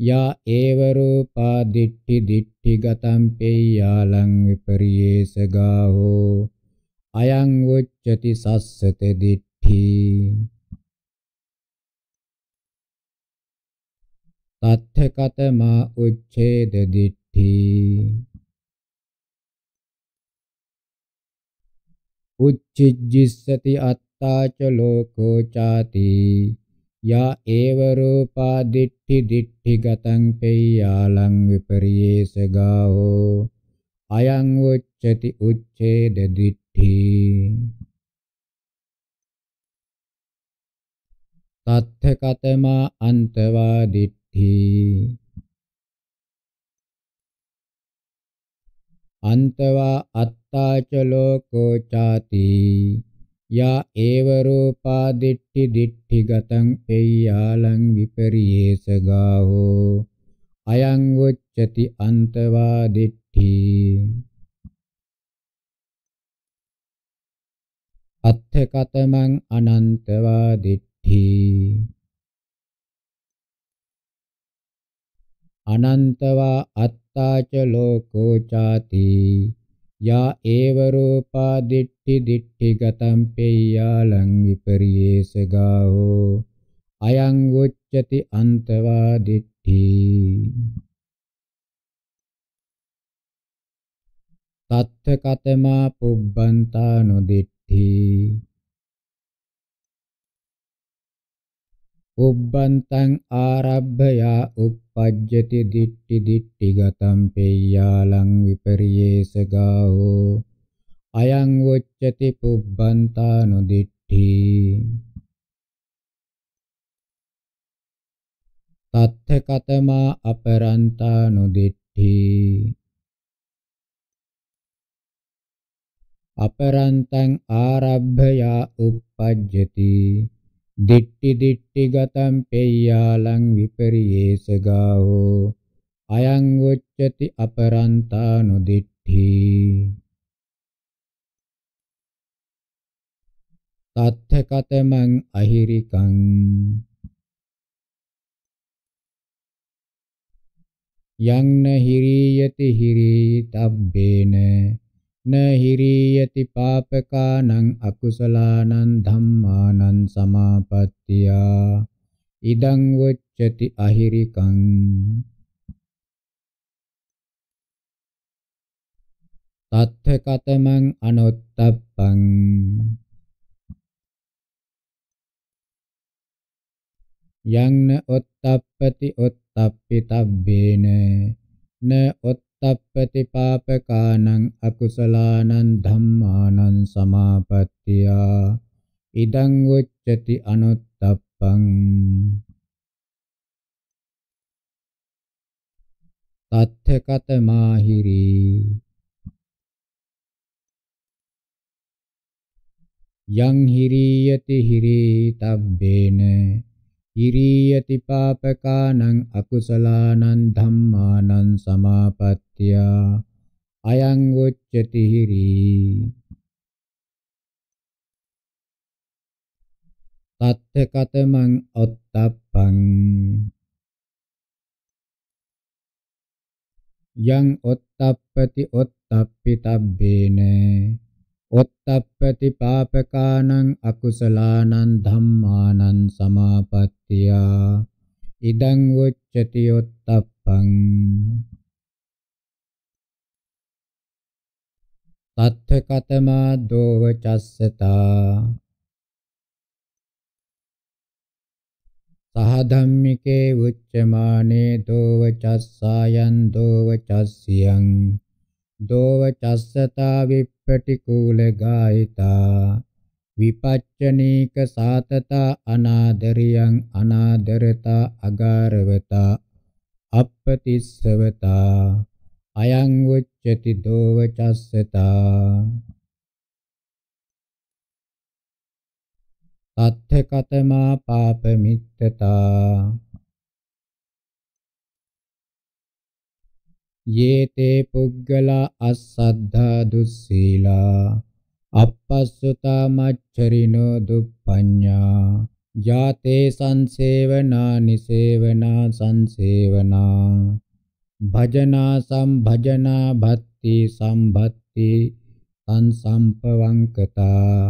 යා ඒව රූපා දිට්ඨි දිට්ඨි ගතම් පේයාලං විපරියේසගා හෝ අයං උච්චති සස්සත දිට්ඨි තත්ථ කතමා උච්ඡේද දිට්ඨි උච්චිජ්ජිස්සති අත්තාච ලෝකෝ ചാති යා ඒව රූපා දිට්ඨි දිට්ඨි ගතං පෙය්‍යාලං විපරියේසගාහෝ අයං උච්චති උච්ඡේද දිට්ඨි තත්ථ කතමා අන්තවා දිට්ඨි අන්තවා අත්තාච ලෝකෝ ചാති යා ඒව රූපා දිට්ඨි දිට්ඨි ගතං එය්‍යාලං විපරියේසගාහෝ අයං උච්චති අන්තවා දිට්ඨි අත්ථකතමං අනන්තවා දිට්ඨි අනන්තවා අත්තාච ලෝකෝ ചാති යා ඒව රූපා දිට්ඨි දිට්ඨි ගතම් පෙය්‍යා ලං විපරියේසගාහෝ අයං උච්චති අන්තවා දිට්ඨි තත්ථ කතමා පුබ්බන්තා නොදිට්ඨි උබ්බන්තං ආරබ්භයා උප පජ්ජති දිට්ටි දිට්ටි ගතම් පෙය්‍යාලං විපරියේසගාහෝ අයං වොච්චති පුබ්බන්තානු දිට්ටි තත්ථ කතමා අපරන්තානු දිට්ටි අපරන්තං ආරබ්භයා උප්පජ්ජති දිට්ටි දිට්ටි ගතම් පෙය්‍යාලං විපරියේසගාහෝ අයං වොච්චති අපරන්තානු දිට්ඨි තත්ථ කතමං අහිරිකං යං නහිරියති හිරිතබ්බේන න හිරියති පාපකානං අකුසලානං ධම්මානං සමාපත්තියා ඉදං වොච්චති අහිරිකං තත්ථ කතමං අනොත්තප්පං යං න ඔත්තප්පති ඔත්තප්පිතබ්බේන න ඔත් තප්පටිපාපකානං අකුසලානං ධම්මානං සමාපත්තියා ඉදං උච්චති අනුත්තප්පං තත්ථකත මාහිරි යං හිරියති හිරී තබ්බේන හිරියති පාපකානං අකුසලානං ධම්මානං සමාපත්ති සත්‍යා අයං උච්චති හිරි තත්ථ කතමං ඔත්තප්පං යං ඔත්තප්පති ඔත්තප්පිතබ්බේන ඔත්තප්පති පාපකානං අකුසලානං ධම්මානං සමාපත්තියා ඉදං උච්චති ඔත්තප්පං අත්ථ කතමා දෝව චස්සතා සහධම්මිකේ උච්චමානේ දෝව චස්සායන් දෝව චස්සියං දෝව චස්සතා විප්පටිකූල ගායිතා විපච්චනීක සාතතා අනාදරියං අනාදරතා අගාරවතා අප්පතිස්සවතා අයං උච්ච උච්චති දෝව චස්සතා තත්ථ කතමා පාප මිත්තතා යේතේ පුග්ගලා අස්සද්ධා දුස්සීලා අපස්සුතා මච්චරිනෝ දුප්පඤ්ඤා යාතේ සංසේවනා නිසේවනා සංසේවනා භජනා සම්භජනා භත්ති සම්භත්ති තං සම්පවංකතා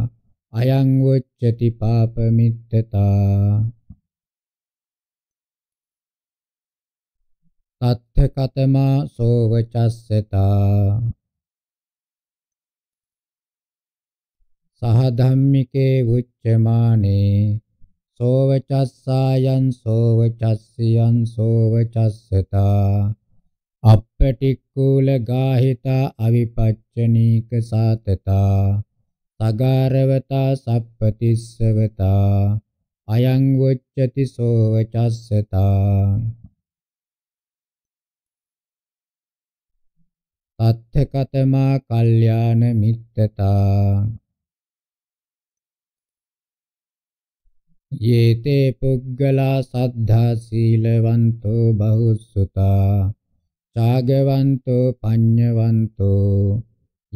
අයං වොච්චති පාපමිත්තතා තත්ථ කතමා සෝවචස්සතා සහ ධම්මිකේ උච්චමානේ සෝවචස්සායන් සෝවචස්සියන් සෝවචස්සතා අප්පටික්කූල ගාහිතා අවිපච්චනීක සාතතා සගාරවතා සප්පතිස්සවතා අයං වොච්චති සෝවචස්සතා තත්ථකතමා කල්යාණ මිත්තතා යේතේ පුග්ගලා සද්ධා සීලවන්තෝ බහුසුතා සාගවන්තෝ පඤ්ඤවන්තෝ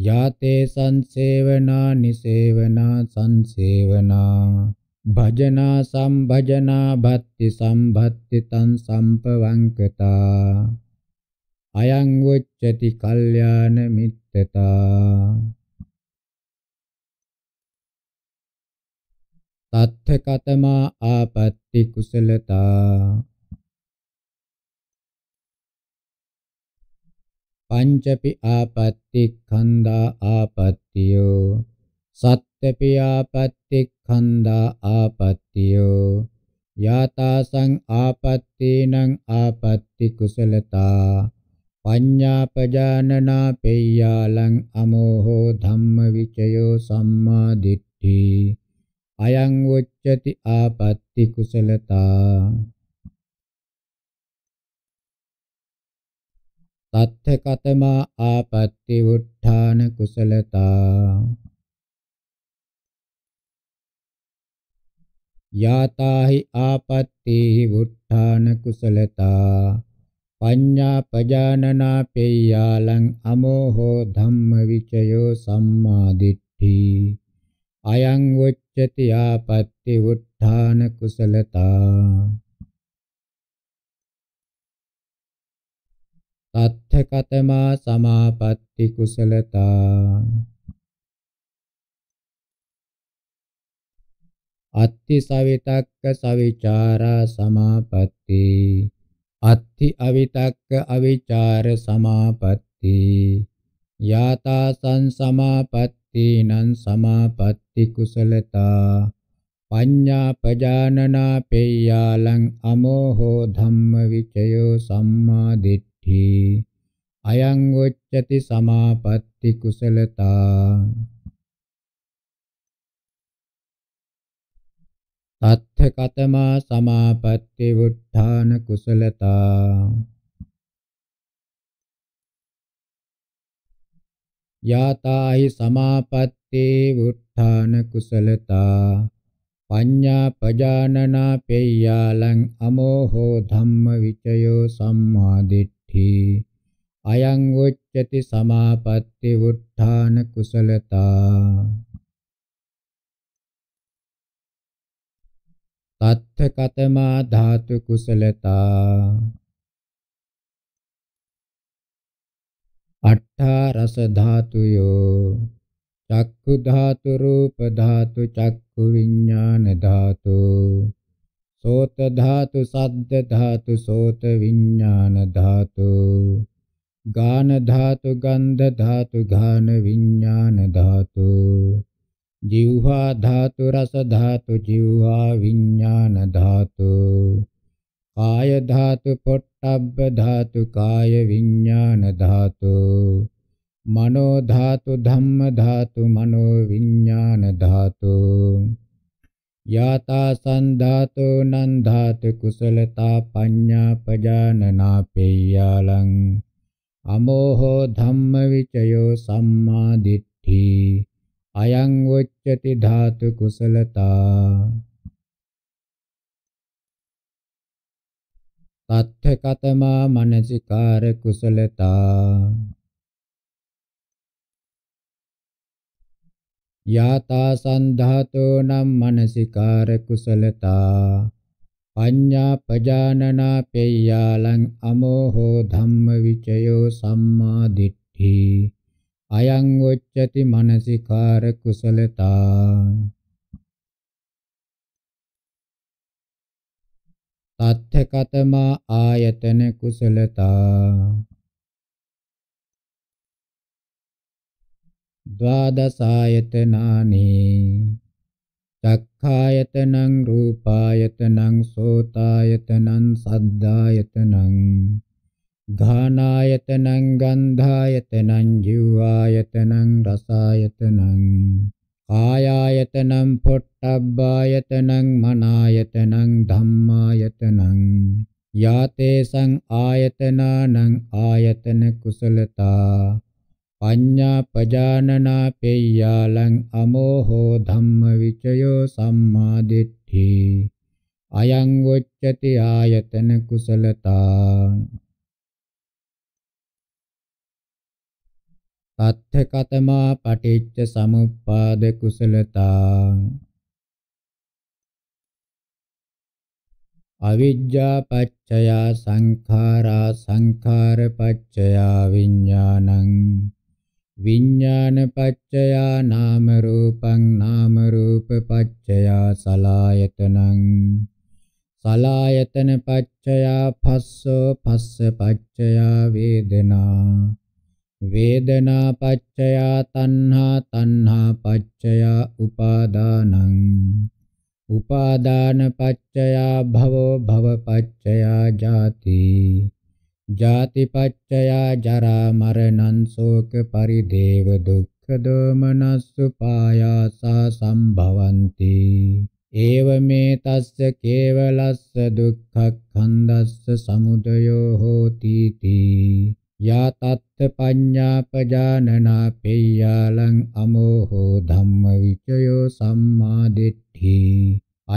යාතේ සංසේවනා නිසේවනා සංසේවනා භජනා සම්භජනා භත්ති සම්භත්ති තං සම්පවංකතා අයං උච්චති කල්යාණ මිත්තතා තත්ථ කතමා ආපත්‍ති කුසලතා පංචපි ආපත්‍ති ඛණ්ඩා ආපත්‍යෝ සත්‍යපි ආපත්‍ති ඛණ්ඩා ආපත්‍යෝ යාතාසං ආපත්තේනං ආපත්‍ති කුසලතා පඤ්ඤාපජානනා පෙය්‍යාලං අමෝහෝ ධම්ම විචයෝ සම්මා දිට්ඨි අයං උච්චති ආපත්‍ති කුසලතා තත්ථ කතමා ආපත්‍ති උත්ථාන කුසලතා යාතාහි ආපත්‍ති උත්ථාන කුසලතා පඤ්ඤා පජානනා පේයාලං අමෝහෝ ධම්ම විචයෝ සම්මාදිට්ඨි අයං උච්චති ආපත්‍ති උත්ථාන කුසලතා අත්ථකතමා සමාපatti කුසලතා අත්ථි සවිතක්ක සවිචාරා සමාපatti අත්ථි අවිතක්ක අවිචාර සමාපatti යාතා සංසමාපatti නං සමාපatti කුසලතා පඤ්ඤා පජානනා පේයාලං අමෝහෝ ධම්ම විචයෝ සම්මා සමාපatti අයං උච්චති සමාපatti කුසලතා තත්ථ කතමා සමාපatti වුත්ථාන කුසලතා යාතාහි සමාපත්තේ වුත්ථාන කුසලතා පඤ්ඤා පජානනා පෙය්‍යාලං අමෝහෝ ධම්ම විචයෝ සම්මාදිට්ඨි සමාධි අයං උච්චති සමාපatti උත්ථාන කුසලතා තත්ථ කතමා ධාතු කුසලතා අට්ඨා රස ධාතුයෝ චක්ඛු ධාතු රූප ධාතු චක්ඛු විඥාන ධාතු සෝත ධාතු සද්ද ධාතු සෝත විඥාන ධාතු ගාන ධාතු ගන්ධ ධාතු ඝාන විඥාන ධාතු જીවහා ධාතු රස ධාතු જીවහා විඥාන ධාතු කාය ධාතු පොට්ටබ්බ ධාතු කාය විඥාන ධාතු මනෝ ධාතු ධම්ම ධාතු මනෝ විඥාන ධාතු යතා සන්ධාතෝ නන් ධාතු කුසලතා පඤ්ඤා පජානනා පේයාලං අමෝහෝ ධම්ම විචයෝ සම්මා දිට්ඨි අයං උච්චති ධාතු කුසලතා තත්ථ කතමා මනසිකාර කුසලතා යතා සන්ධාතෝ නම් මනසිකාර කුසලතා පඤ්ඤා පජානනා පෙය්‍යාලං අමෝහෝ ධම්ම විචයෝ සම්මා දිට්ඨි අයං උච්චති මනසිකාර කුසලතා තත්ථ කතමා ආයතන කුසලතා द्वादशायतनानि चक्षायतनं रूपायतनं श्रोतायतनं शब्दायतनं घानायतनं गन्धायतनं जीवायतनं रसायतनं कायायतनं फुट्टब्बायतनं मनायतनं धम्मायतनं याते सं आयतनानं आयतन कुशलता අඤ්ඤාපජානනා පෙය්‍යාලං අමෝහෝ ධම්මවිචයෝ සම්මා දිට්ඨි අයං උච්චති ආයතන කුසලතා තත්ථ කතමා පටිච්ච සමුප්පාද කුසලතා අවිජ්ජා පච්චයා සංඛාරා සංඛාර පච්චයා විඥානං විඥානපච්චයා නාම රූපං නාම රූපපච්චයා සලායතනං සලායතන පච්චයා පස්සෝ පස්ස පච්චයා වේදනා වේදනා පච්චයා තණ්හා තණ්හා පච්චයා උපාදානං උපාදාන පච්චයා භවෝ භව පච්චයා ජාති ජාතිපච්චයා ජරා මරණං ශෝක පරිදේව දුක්ඛ දෝමනස්සුපායාසා සම්භවಂತಿ ඒව මේ තස්ස කේවලස්ස දුක්ඛක්ඛන්දස්ස සමුදයෝ හෝති තී යා තත්ත පඤ්ඤාපජානනා පෙය්‍යාලං අමෝහෝ ධම්ම විචයෝ සම්මා දිට්ඨි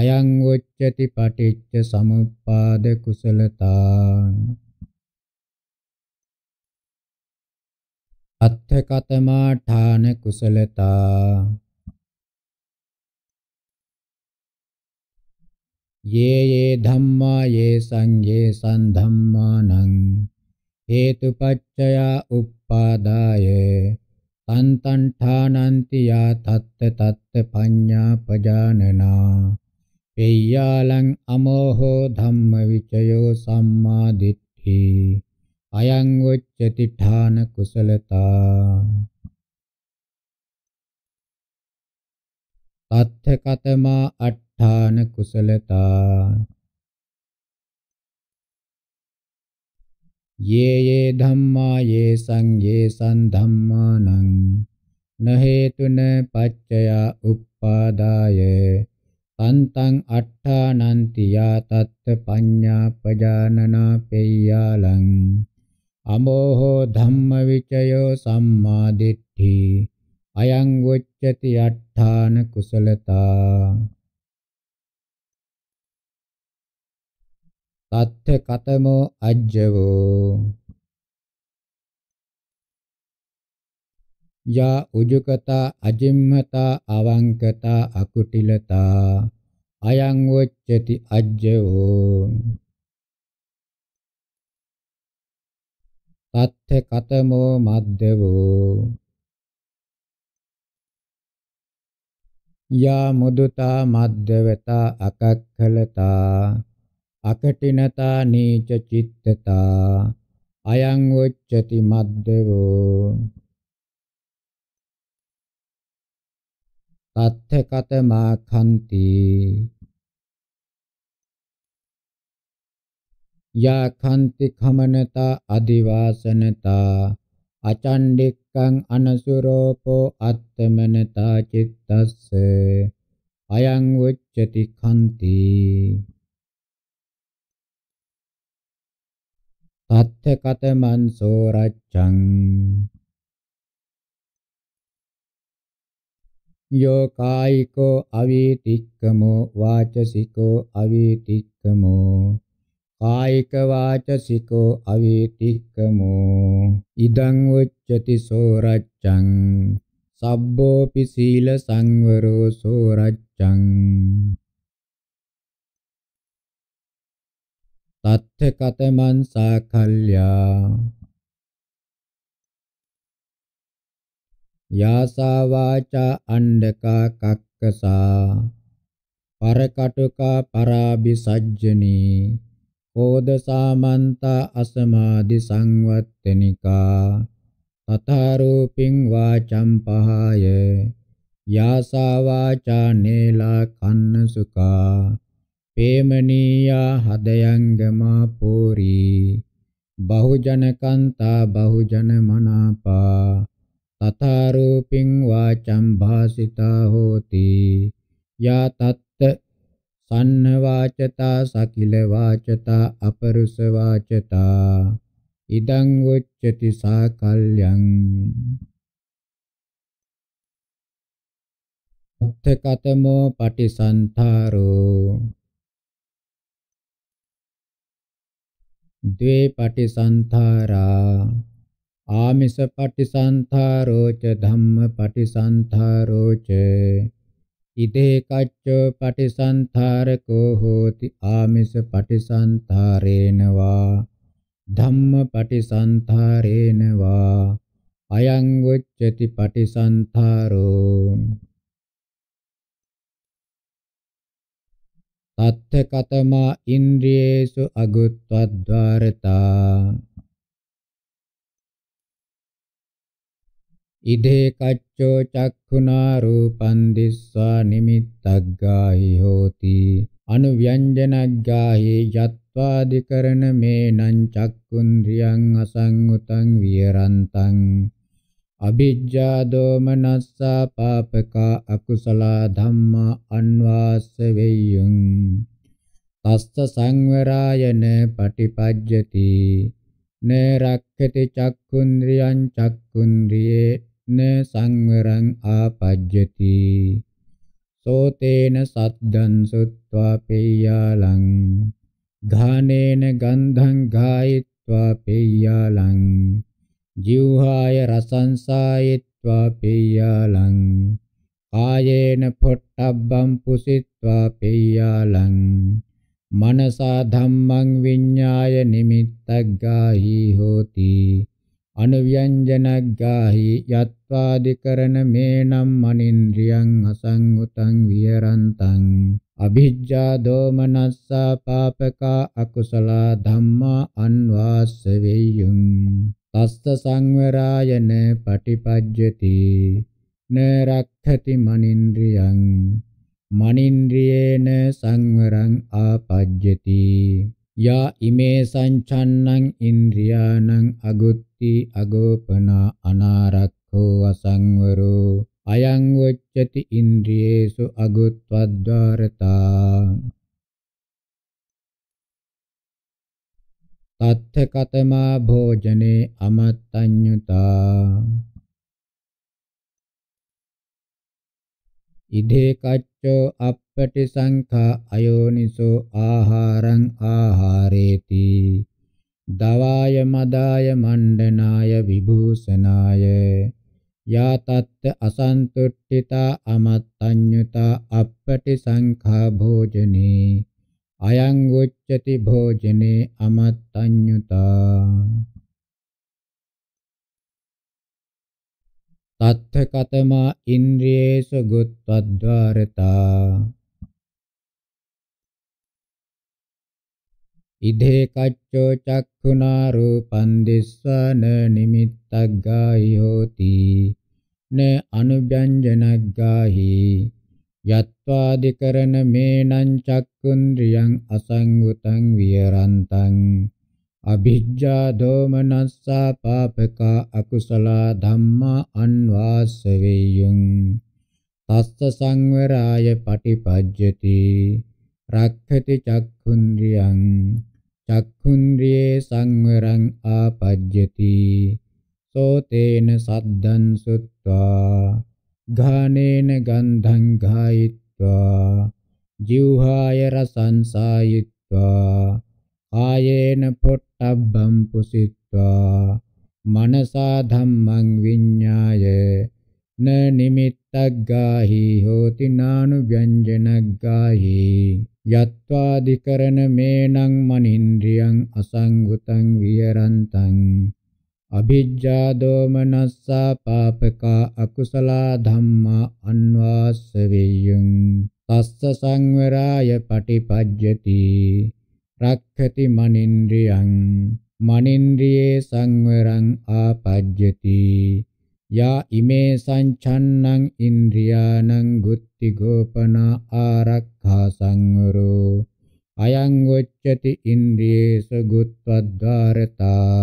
අයං උච්චති පටිච්ච සමුප්පාද කුසලතා අත්ථකතමාඨාන කුසලතා යේ යේ ධම්මා යේ සංඝේ සම්ධම්මානං හේතුපච්චය උප්පාදාය තන්තණ්ඨානන්ති යා තත්ත තත්ත පඤ්ඤා පජානනා පෙය්‍යාලං අමෝහෝ ධම්ම විචයෝ සම්මා දිට්ඨි අයං උච්චති ඨාන කුසලතා තත්ථ කතමා අට්ඨාන කුසලතා යේ යේ ධම්මා යේ සංඝේ සම් ධම්මානං නහේතුන පච්චය උප්පාදාය තන්තං අට්ඨානන්ති යා තත්ත පඤ්ඤා පජානනා පෙය්‍යාලං අමෝහෝ ධම්මවිචයෝ සම්මා දිට්ඨි අයං උච්චති අට්ඨාන කුසලතා තත්ථ කතමෝ අජ්ජවෝ යා උජුකතා අජිම්මතා අවංකතා අකුටිලතා අයං උච්චති අජ්ජවෝ තත්ථ කතමෝ මද්දවෝ යා මුදුතා මද්දවතා අකක්ඛලතා අකටිනතා නීච චිත්තතා අයං උච්චති මද්දවෝ තත්ථ කතමා කන්ති යාඛන්ති කමනතා අදිවාසනතා අචණ්ඩික්කං අනසුරෝපෝ අත්තමනතා චිත්තස්ස අයං උච්චති කන්ති තත්ථ කතමන් සෝරච්ඡං යෝ කායිකෝ අවීතික්කමෝ වාචසිකෝ අවීතික්කමෝ කායික වාචසිකෝ අවීතික්කමෝ ඉදං උච්චති සෝරච්ඡං සබ්බෝපි සීල සංවරෝ සෝරච්ඡං තත්ථ කතමන් සාකල්යා යාසා වාචා අණ්ඩකා කක්කසා පරකටුකා පරාබි සජ්ජනේ ඕද සාමන්ත අසමාදි සංවත්තනිකා තතරූපින් වාචම් පහය යාසා වාචා නේලා කන්න සුකා පේමනීයා හදයංගමා පූරී බහුජන කන්තා බහුජන මනාපා තතරූපින් වාචම් භාසිතා හෝති යා තත් සන්න වාචතා සකිල වාචතා අපරුස වාචතා ඉදං උච්චති සාකල්යං අත්ථකතමෝ පටිසන්තරෝ ද්වේ පටිසන්තරා ආමිස පටිසන්තරෝ ච ධම්ම පටිසන්තරෝ ච ඉදේ කච්චෝ පටිසන්තරකෝ හෝති ආමිස පටිසන්තරේනවා ධම්ම පටිසන්තරේනවා අයං උච්චති පටිසන්තරෝ තත්ථ කතමා ඉන්ද්‍රියේසු අගුත්වද්වාරතා ඉදේ කච්චෝ චක්ඛුනා රූපං දිස්සා නිමිත්තග්ගාහි හෝති අනුව්‍යංජනග්ගාහි යත්වාදිකරණ මේනං චක්කුන්ද්‍රියං අසංගුතං විහරන්තං අභිජ්ජා දෝමනස්සා පාපකා අකුසල ධම්මා අන්වාස වෙය්‍යුං තස්ස සංවරායන පටිපජ්ජති න රක්ඛති චක්කුන්ද්‍රියං චක්කුන්ද්‍රියේ න සංවරං ආපජ්ජති සෝතේන සද්දං සුත්වා පේයාලං ධානේන ගන්ධං ගායित्वा පේයාලං ජීවහාය රසංසායित्वा පේයාලං කායේන පොට්ටබ්බම් පුසිත්වා පේයාලං මනසා ධම්මං විඤ්ඤාය නිමිත්තග්ගාහි හෝති අනුව්‍යංජනග්ගාහි යත්වාදිකරණ මේනම් මනින්ද්‍රියං අසංගතං විහරන්තං අභිජ්ජා දෝමනස්සා පාපකා අකුසල ධම්මා අන්වාස්සවෙය්‍යං තස්ස සංවරායන පටිපජ්ජති නරක්ඛති මනින්ද්‍රියං මනින්ද්‍රියේන සංවරං ආපජ්ජති යා ඉමේ සංචන්නං ඉන්ද්‍රියානං අගුත්ති අගෝපනා අනාරක්ඛෝ අසංවරෝ අයං වොච්චති ඉන්ද්‍රියේසු අගුත්වද්වාරතා තත්ථ කතමා භෝජනේ අමත්තඤ්ඤුතා ඉදේ කච්චෝ අප පටිසංඛා අයෝනිසෝ ආහාරං ආහාරේති දවාය මදාය මණ්ඩනාය විභූෂනාය යාතත් අසන්තුට්ඨිතා අමත්තඤ්ඤුතා අපටිසංඛා භෝජනේ අයං උච්චති භෝජනේ අමත්තඤ්ඤුතා තත්ථ කතමා ඉන්ද්‍රියේසු ගුත්වද්වාරතා ඉදේ කච්චෝ චක්ඛුනා රූපං දිස්වාන නිමිත්තක් ගාහි හෝති න අනුභ්‍යංජනග්ගාහි යත්වාදිකරණ මේනං චක්කුන්ද්‍රියං අසංගුතං විහරන්තං අභිජ්ජා දෝමනස්සා පාපකා අකුසලා ධම්මා අන්වාස්ස වේයුං තස්ස සංවරාය පටිපජ්ජති රක්ඛති චක්ඛුන්ද්‍රියං චක්ඛුන්ද්‍රියේ සංවරං ආපජ්ජති සෝතේන සද්දං සුත්වා ඝානේන ගන්ධං ඝායිत्वा ජීවහාය රසං සායිत्वा ආයේන පොට්ටබ්බම් පුසිत्वा මනසා ධම්මං විඤ්ඤාය න නිමිත්තග්ගාහි හෝති නානු ව්‍යංජනග්ගාහි යත්වාදිකරණ මේනං මනින්ද්‍රියං අසංගුතං විහරන්තං අභිජ්ජා දෝමනස්සා පාපකා අකුසලා ධම්මා අන්වාස්ස වෙය්‍යං තස්ස සංවරාය පටිපජ්ජති රක්ඛති මනින්ද්‍රියං මනින්ද්‍රියේ සංවරං ආපජ්ජති යා ඉමේ සංචන්නං ඉන්ද්‍රියානං ගුත්ති ගෝපනා ආරක්ඛා සංවරෝ අයං උච්චති ඉන්ද්‍රියේස ගුත්වද්වාරතා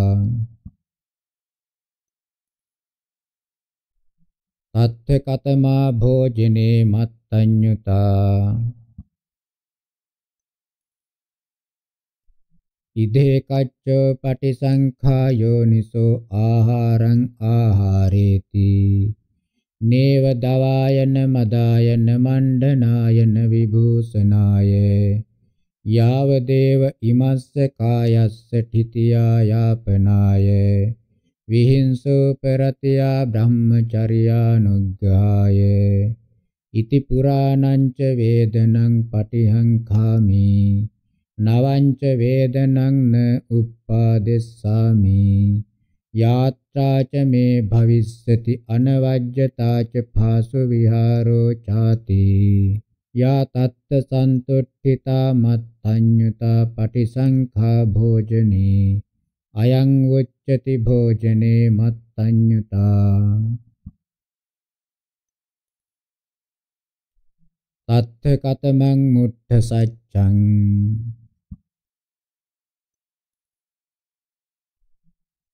තත්ථ කතමා භෝජනේ මත්තඤ්ඤුතා ඉදේ කච්චෝ පටිසංඛා යෝනිසෝ ආහාරං ආහාරේති නේව දවායන මදායන මණ්ඩනායන විභූෂනාය යාව දේව ඉමස්ස කායස්ස ඨිතියා යාපනාය විහිංසෝ පරතියා බ්‍රහ්මචර්යානුග්ගාය ඉති පුරාණං ච වේදනං පටිහං කාමී නවංච වේදනං න උප්පාදෙස්සාමි යාත්‍රාච මේ භවිස්සති අනවජ්‍යතාච භාසු විහාරෝ ചാති යා තත්ත සන්තුට්ඨිතා මත්ඤ්ඤුතා පටිසංඛා භෝජනේ අයං උච්චති භෝජනේ මත්ඤ්ඤුතා තත්ථ කතමං මුට්ඨ සච්ඡං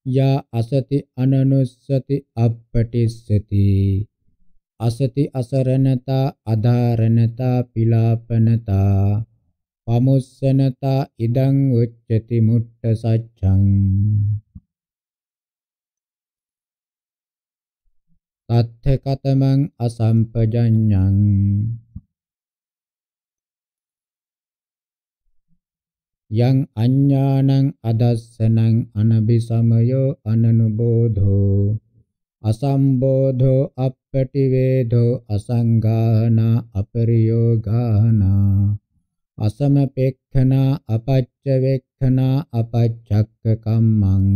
යා අසති අනනුස්සති අපපටිස්සති අසති අසරණතා අධාරණතා පිලාපනතා පමුස්සනතා ඉදං උච්චති මුට්ට සච්ඡං තත්ථ කතමං අසම්පජඤ්ඤං යං අඥානං අදස්සනං අනබිසමයෝ අනනුබෝධෝ අසම්බෝධෝ අපටිවේධෝ අසංගාහනා අපරියෝගාහනා අසමපෙක්ඛනා අපච්චවෙක්ඛනා අපච්චක්ක කම්මං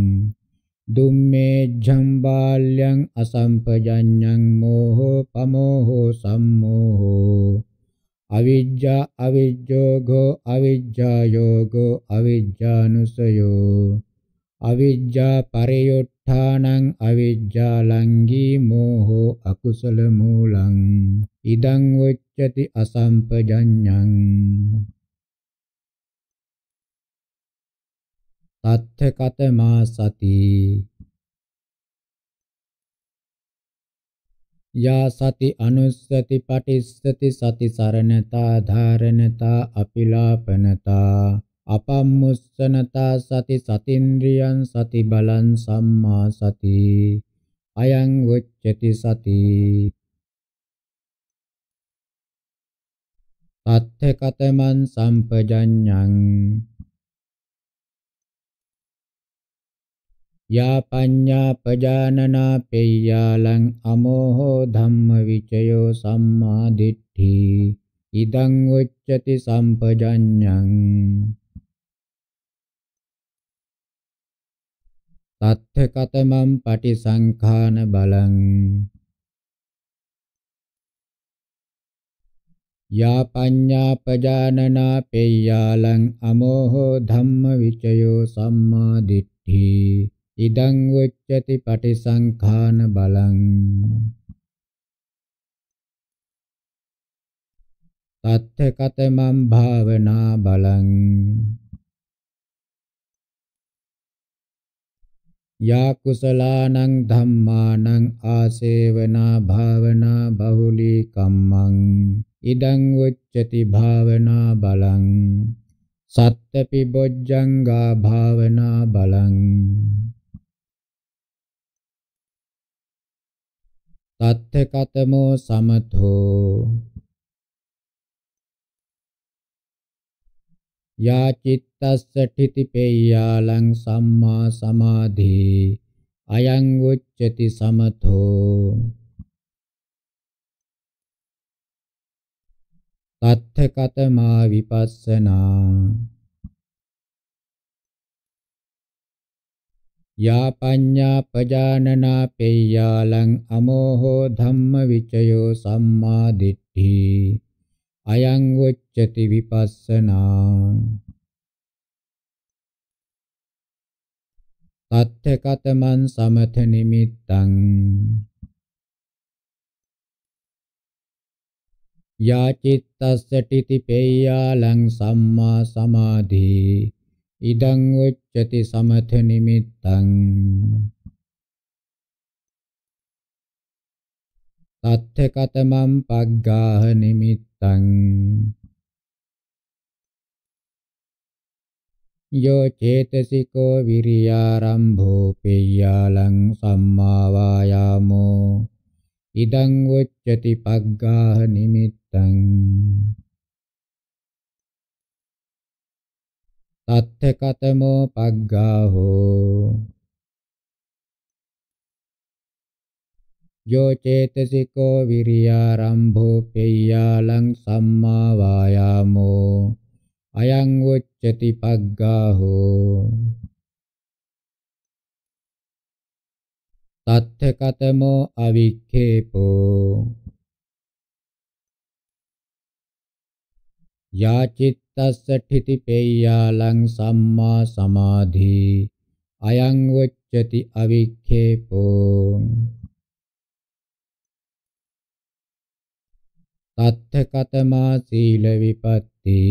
දුම්මේ ජම්බාල්‍යං අසම්පජඤ්ඤං මෝහෝ පමෝහෝ සම්මෝහෝ අවිජ්ජා අවිජ්ජෝගෝ අවිජ්ජායෝගෝ අවිජ්ජානුසයෝ අවිජ්ජා පරියොට්ඨානං අවිජ්ජා ලංගී මෝහෝ අකුසල මූලං ඉදං උච්චති අසම්පජඤ්ඤං තත්ථ කතමා සති යා සති අනුස්සති පටිස්සති සති සරණතා ධාරණතා අපිලාපනතා අපම්මුස්සනතා සති සතින්ද්‍රියන් සති බලන් සම්මා සති අයං උච්චති සති අත්ථ කතමන් සම්පජඤ්ඤං යා පඤ්ඤා පජානනා පෙය්‍යාලං අමෝහෝ ධම්ම විචයෝ සම්මා දිට්ඨි ඉදං උච්චති සම්පජඤ්ඤං තත්ථ කතමං පටිසංඛාන බලං යා පඤ්ඤා පජානනා පෙය්‍යාලං අමෝහෝ ධම්ම විචයෝ සම්මා දිට්ඨි ඉදං උච්චති පටිසංඛාන බලං තත්ථ කතමම් භාවනා බලං යා කුසලානං ධම්මානං ආසේවනා භාවනා බහුලී කම්මං ඉදං උච්චති භාවනා බලං සත්තපි බොජ්ජංගා භාවනා බලං තත්ථ කතමෝ සමතෝ යා චිත්තස්ස ඨිතිපේයාලං සම්මා සමාධි අයං උච්චති සමතෝ තත්ථ කතමා විපස්සනා යා පඤ්ඤා පජානනා පෙය්‍යාලං අමෝහෝ ධම්ම විචයෝ සම්මා දිට්ඨි අයං උච්චති විපස්සනා තත්ථකතමන් සමත නිමිත්තං යා චිත්තස්සටිති පෙය්‍යාලං සම්මා සමාධි ඉදං උච්ච චති සමථ නිමිත්තං තත්ථ කතමම් පග්ගාහ නිමිත්තං යෝ චේතසිකෝ විරියාරම්භෝ පෙය්‍යාලං සම්මා වායාමෝ ඉදං උච්චති පග්ගාහ නිමිත්තං තත්ථ කතමෝ පග්ගාහෝ යෝ චේතසිකෝ විරියාරම්භෝ පෙය්‍යාලං සම්මා වායාමෝ අයං උච්චති පග්ගාහෝ තත්ථ කතමෝ අවික්ඛේපෝ යාචිත්තස්සඨಿತಿ පේයාලං සම්මා සමාධි අයං උච්චති අවික්ඛේපෝ තත්ථ කතමා සීල විපත්ති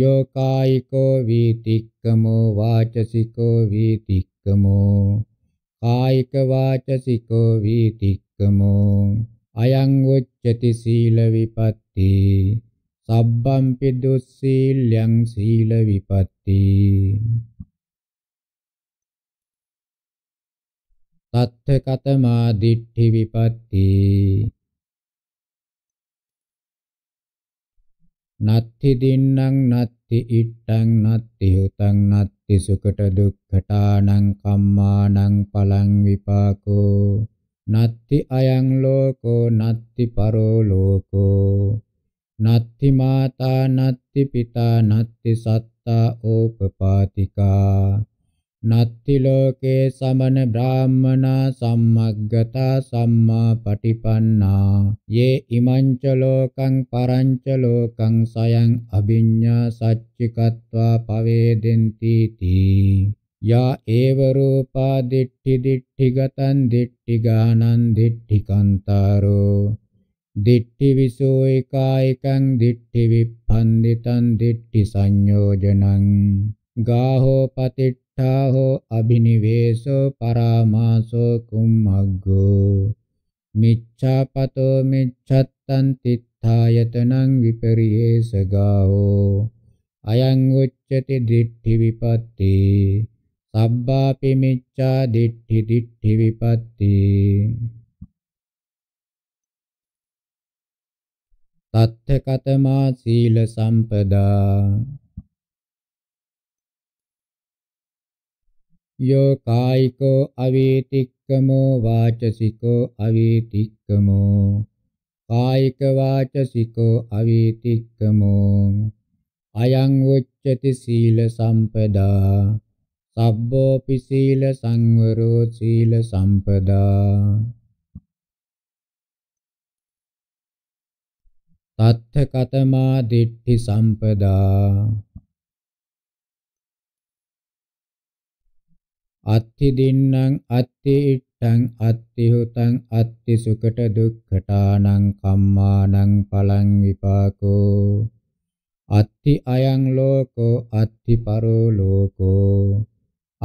යෝකායිකෝ වීතික්කමෝ වාචසිකෝ වීතික්කමෝ කායික වාචසිකෝ වීතික්කමෝ අයං උච්චති සීල විපත්ති සබ්බම්පි දුස්සීල්‍යං සීල විපත්ති තත්ථ කතමා දිට්ඨි විපත්ති නත්ති දින්නම් නත්ති ඉට්ටං නත්ති උතං නත්ති සුකට දුක්ඛටානං කම්මානං පලං විපාකෝ නත්ති අයං ලෝකෝ නත්ති පරෝ ලෝකෝ නත්ති මාතා නත්ති පිතා නත්ති සත්තා ඕපපාතිකා නත්ති ලෝකේ සමන බ්‍රාහ්මනා සම්මග්ගතා සම්මා පටිපන්නා යේ ඉමංච ලෝකං පරංච ලෝකං සයං අභිඤ්ඤා සච්චිකत्वा පවේදෙන්ති තී යා ඒව රූපා දිට්ඨි දිට්ඨිගතං දිට්ඨිගානං දිට්ඨිකාන්තාරෝ දිට්ඨි විසෝ ඒකායකං දිට්ඨි විප්පන්දිතං දිට්ඨි සංයෝජනං ගාහෝ පතිට්ඨාහෝ අබිනිවේසෝ පරාමාසෝ කුම්හග්ගෝ මිච්ඡාපතෝ මිච්ඡත්තං තිත්ථායතනං විපරියේස ගාහෝ අයං උච්චති දිට්ඨි විපත්තේ සබ්බාපි මිච්ඡා දිට්ඨි දිට්ඨි විපත්ති තත්ථ කතමා සීල සම්පදා යෝ කායිකෝ අවීතික්කමෝ වාචසිකෝ අවීතික්කමෝ කායික වාචසිකෝ අවීතික්කමෝ අයං උච්චති සීල සම්පදා සබ්බෝපි සීල සංවරෝ සීල සම්පදා තත්ථ කතමා දිට්ඨි සම්පදා අත්ති දින්නම් අත්ති ඉට්ඨං අත්ති හුතං අත්ති සුකට දුක්ඛටානං කම්මානං පලං විපාකෝ අත්ති අයං ලෝකෝ අත්ති පරෝ ලෝකෝ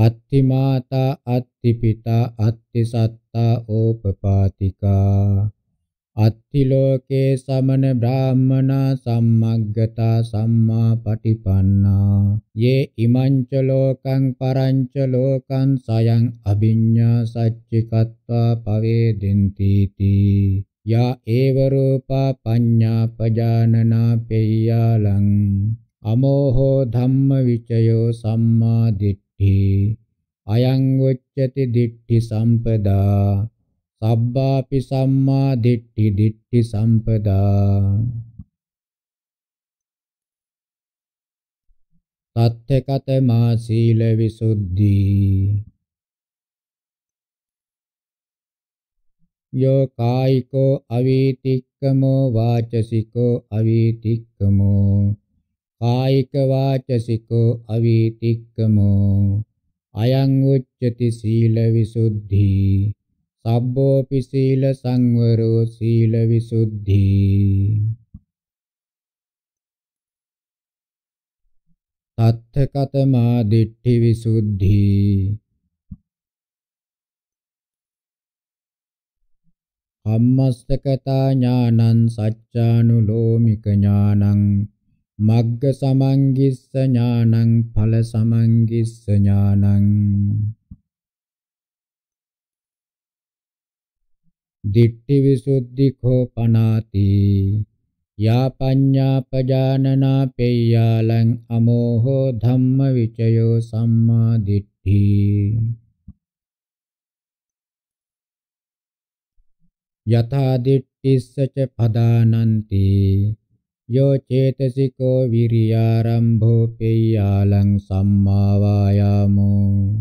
අත්තිමාතා අත්තිපිතා අත්තිසත්තා ඕපපාතිකා අත්තිලෝකේ සමන බ්‍රාහ්මනා සම්මග්ගතා සම්මා පටිපන්නා යේ ඉමංච ලෝකං පරංච ලෝකං සයං අභිඤ්ඤා සච්චිකත්වා පවේදෙන්ති තී යා ඒව රූපා පඤ්ඤා පජානනා පෙය්‍යාලං අමෝහෝ ධම්ම විචයෝ සම්මා සම්පatti අයං උච්චති දිට්ඨි සම්පදා සබ්බාපි සම්මා දිට්ඨි දිට්ඨි සම්පදා තත්තකතමා සීල විසුද්ධි යෝ කායිකෝ අවීතික්කමෝ වාචසිකෝ අවීතික්කමෝ කායික වාචසිකෝ අවීතික්කමෝ අයං උච්චති සීල විසුද්ධි සබ්බෝපි සීල සංවරෝ සීල විසුද්ධි තත්ථ කතමා දිට්ඨි විසුද්ධි කම්මස්තකතා ඥානං සච්චානුලෝමික ඥානං මග්ග සමංගිස්ස ඥානං ඵල සමංගිස්ස ඥානං දිට්ඨි විසුද්ධි කෝපනාති යා පඤ්ඤා පජානනා පෙය්‍යාලං අමෝහෝ ධම්ම විචයෝ සම්මා දිට්ඨි යථා දිට්ඨිස්ස ච පදානන්ති යෝ චේතසිකෝ විරියාරම්භෝ පෙය්‍යාලං සම්මා වායාමෝ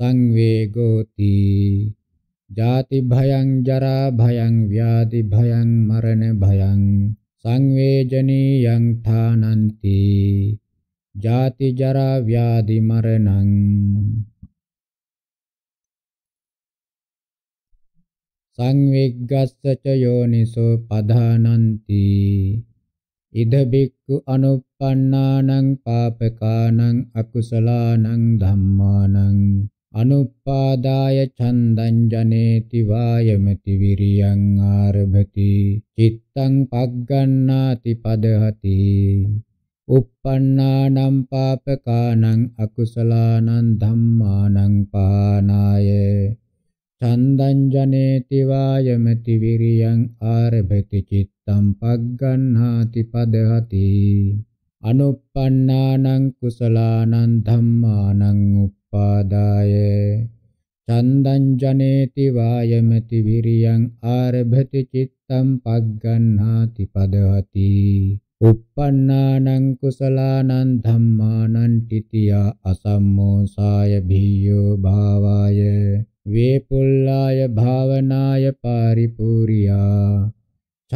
සංවේගෝති ජාති භයං ජරා භයං ව්‍යාධි භයං මරණ භයං සංවේජනීයං ථානಂತಿ ජාති ජරා ව්‍යාධි මරණං සංවිග්ගස්ස ච යෝනිසෝ පධානಂತಿ ඉද බික්කු අනුප්පන්නානං පාපකානං අකුසලානං ධම්මානං අනුපාදාය ඡන්දං ජනේති වායමති විරියං ආරභති චිත්තං පග්ගණ්ණාති පදහති uppannānaṁ pāpakānaṁ akusalānaṁ dhammānaṁ pānāya චන්දං ජනේති වායමති විරියං ආරභති චිත්තං පග්ගණ්හාති පදහති අනුප්පන්නානං කුසලානං ධම්මානං උප්පාදාය චන්දං ජනේති වායමති විරියං ආරභති චිත්තං පග්ගණ්හාති පදහති උප්පන්නානං කුසලානං ධම්මානං තිතියා අසම්මෝසාය භීයෝ භාවාය වේපුල්ලාය භාවනාය පාරිපූර්යා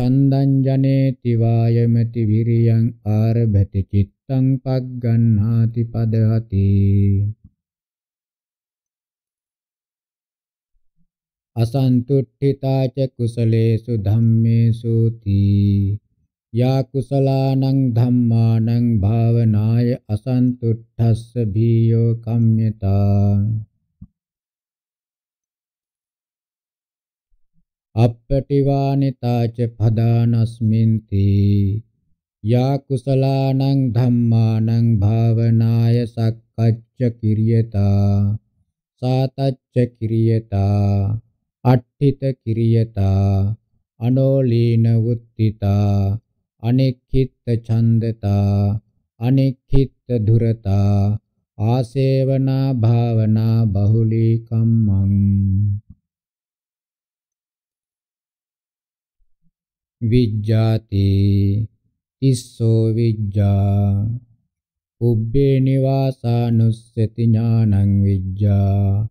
ඡන්දං ජනේති වායමති විරියං ආරභති චිත්තං පග්ගණ්හාති පදහති असन्तुष्ठिता च कुशलेषु धम्मेषु ती या कुशलानां धम्मानं भावनाय असन्तुष्ठस्य भीयो कम्यता අප්පටිවානිතාච පදානස්මින්ති යා කුසලානං ධම්මානං භාවනාය සක්කච්ච කිරියතා සාතච්ච කිරියතා අට්ඨිත කිරියතා අනෝලීන වුත්තිතා අනික්ඛිත ඡන්දතා අනික්ඛිත දුරතා ආසේවනා භාවනා බහුලී කම්මං විජ්ජාති තිස්සෝ විජ්ජා උබ්බේ නිවාසානුස්සති ඥානං විජ්ජා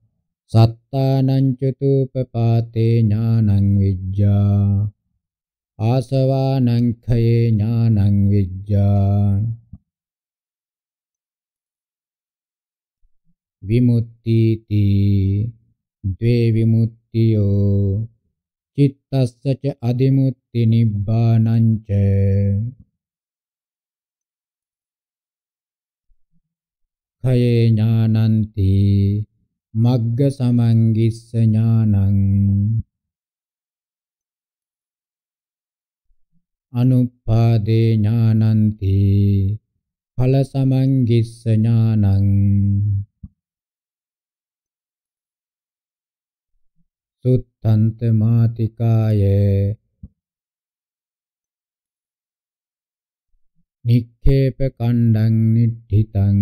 සත්තානං චතුපපාතේ ඥානං විජ්ජා ආසවානං khයේ ඥානං විජ්ජා විමුක්තිති द्वे विमुक्तियो चित्तस्य च अधिमुत् පටිපට්ටි නිබ්බානංච කයේ ඥානන්ති මග්ග සමංගිස්ස ඥානං අනුපාදේ ඥානන්ති ඵල සමංගිස්ස ඥානං සුත්තන්ත මාතිකායේ නික්ඛේප කණ්ඩං නිට්ඨිතං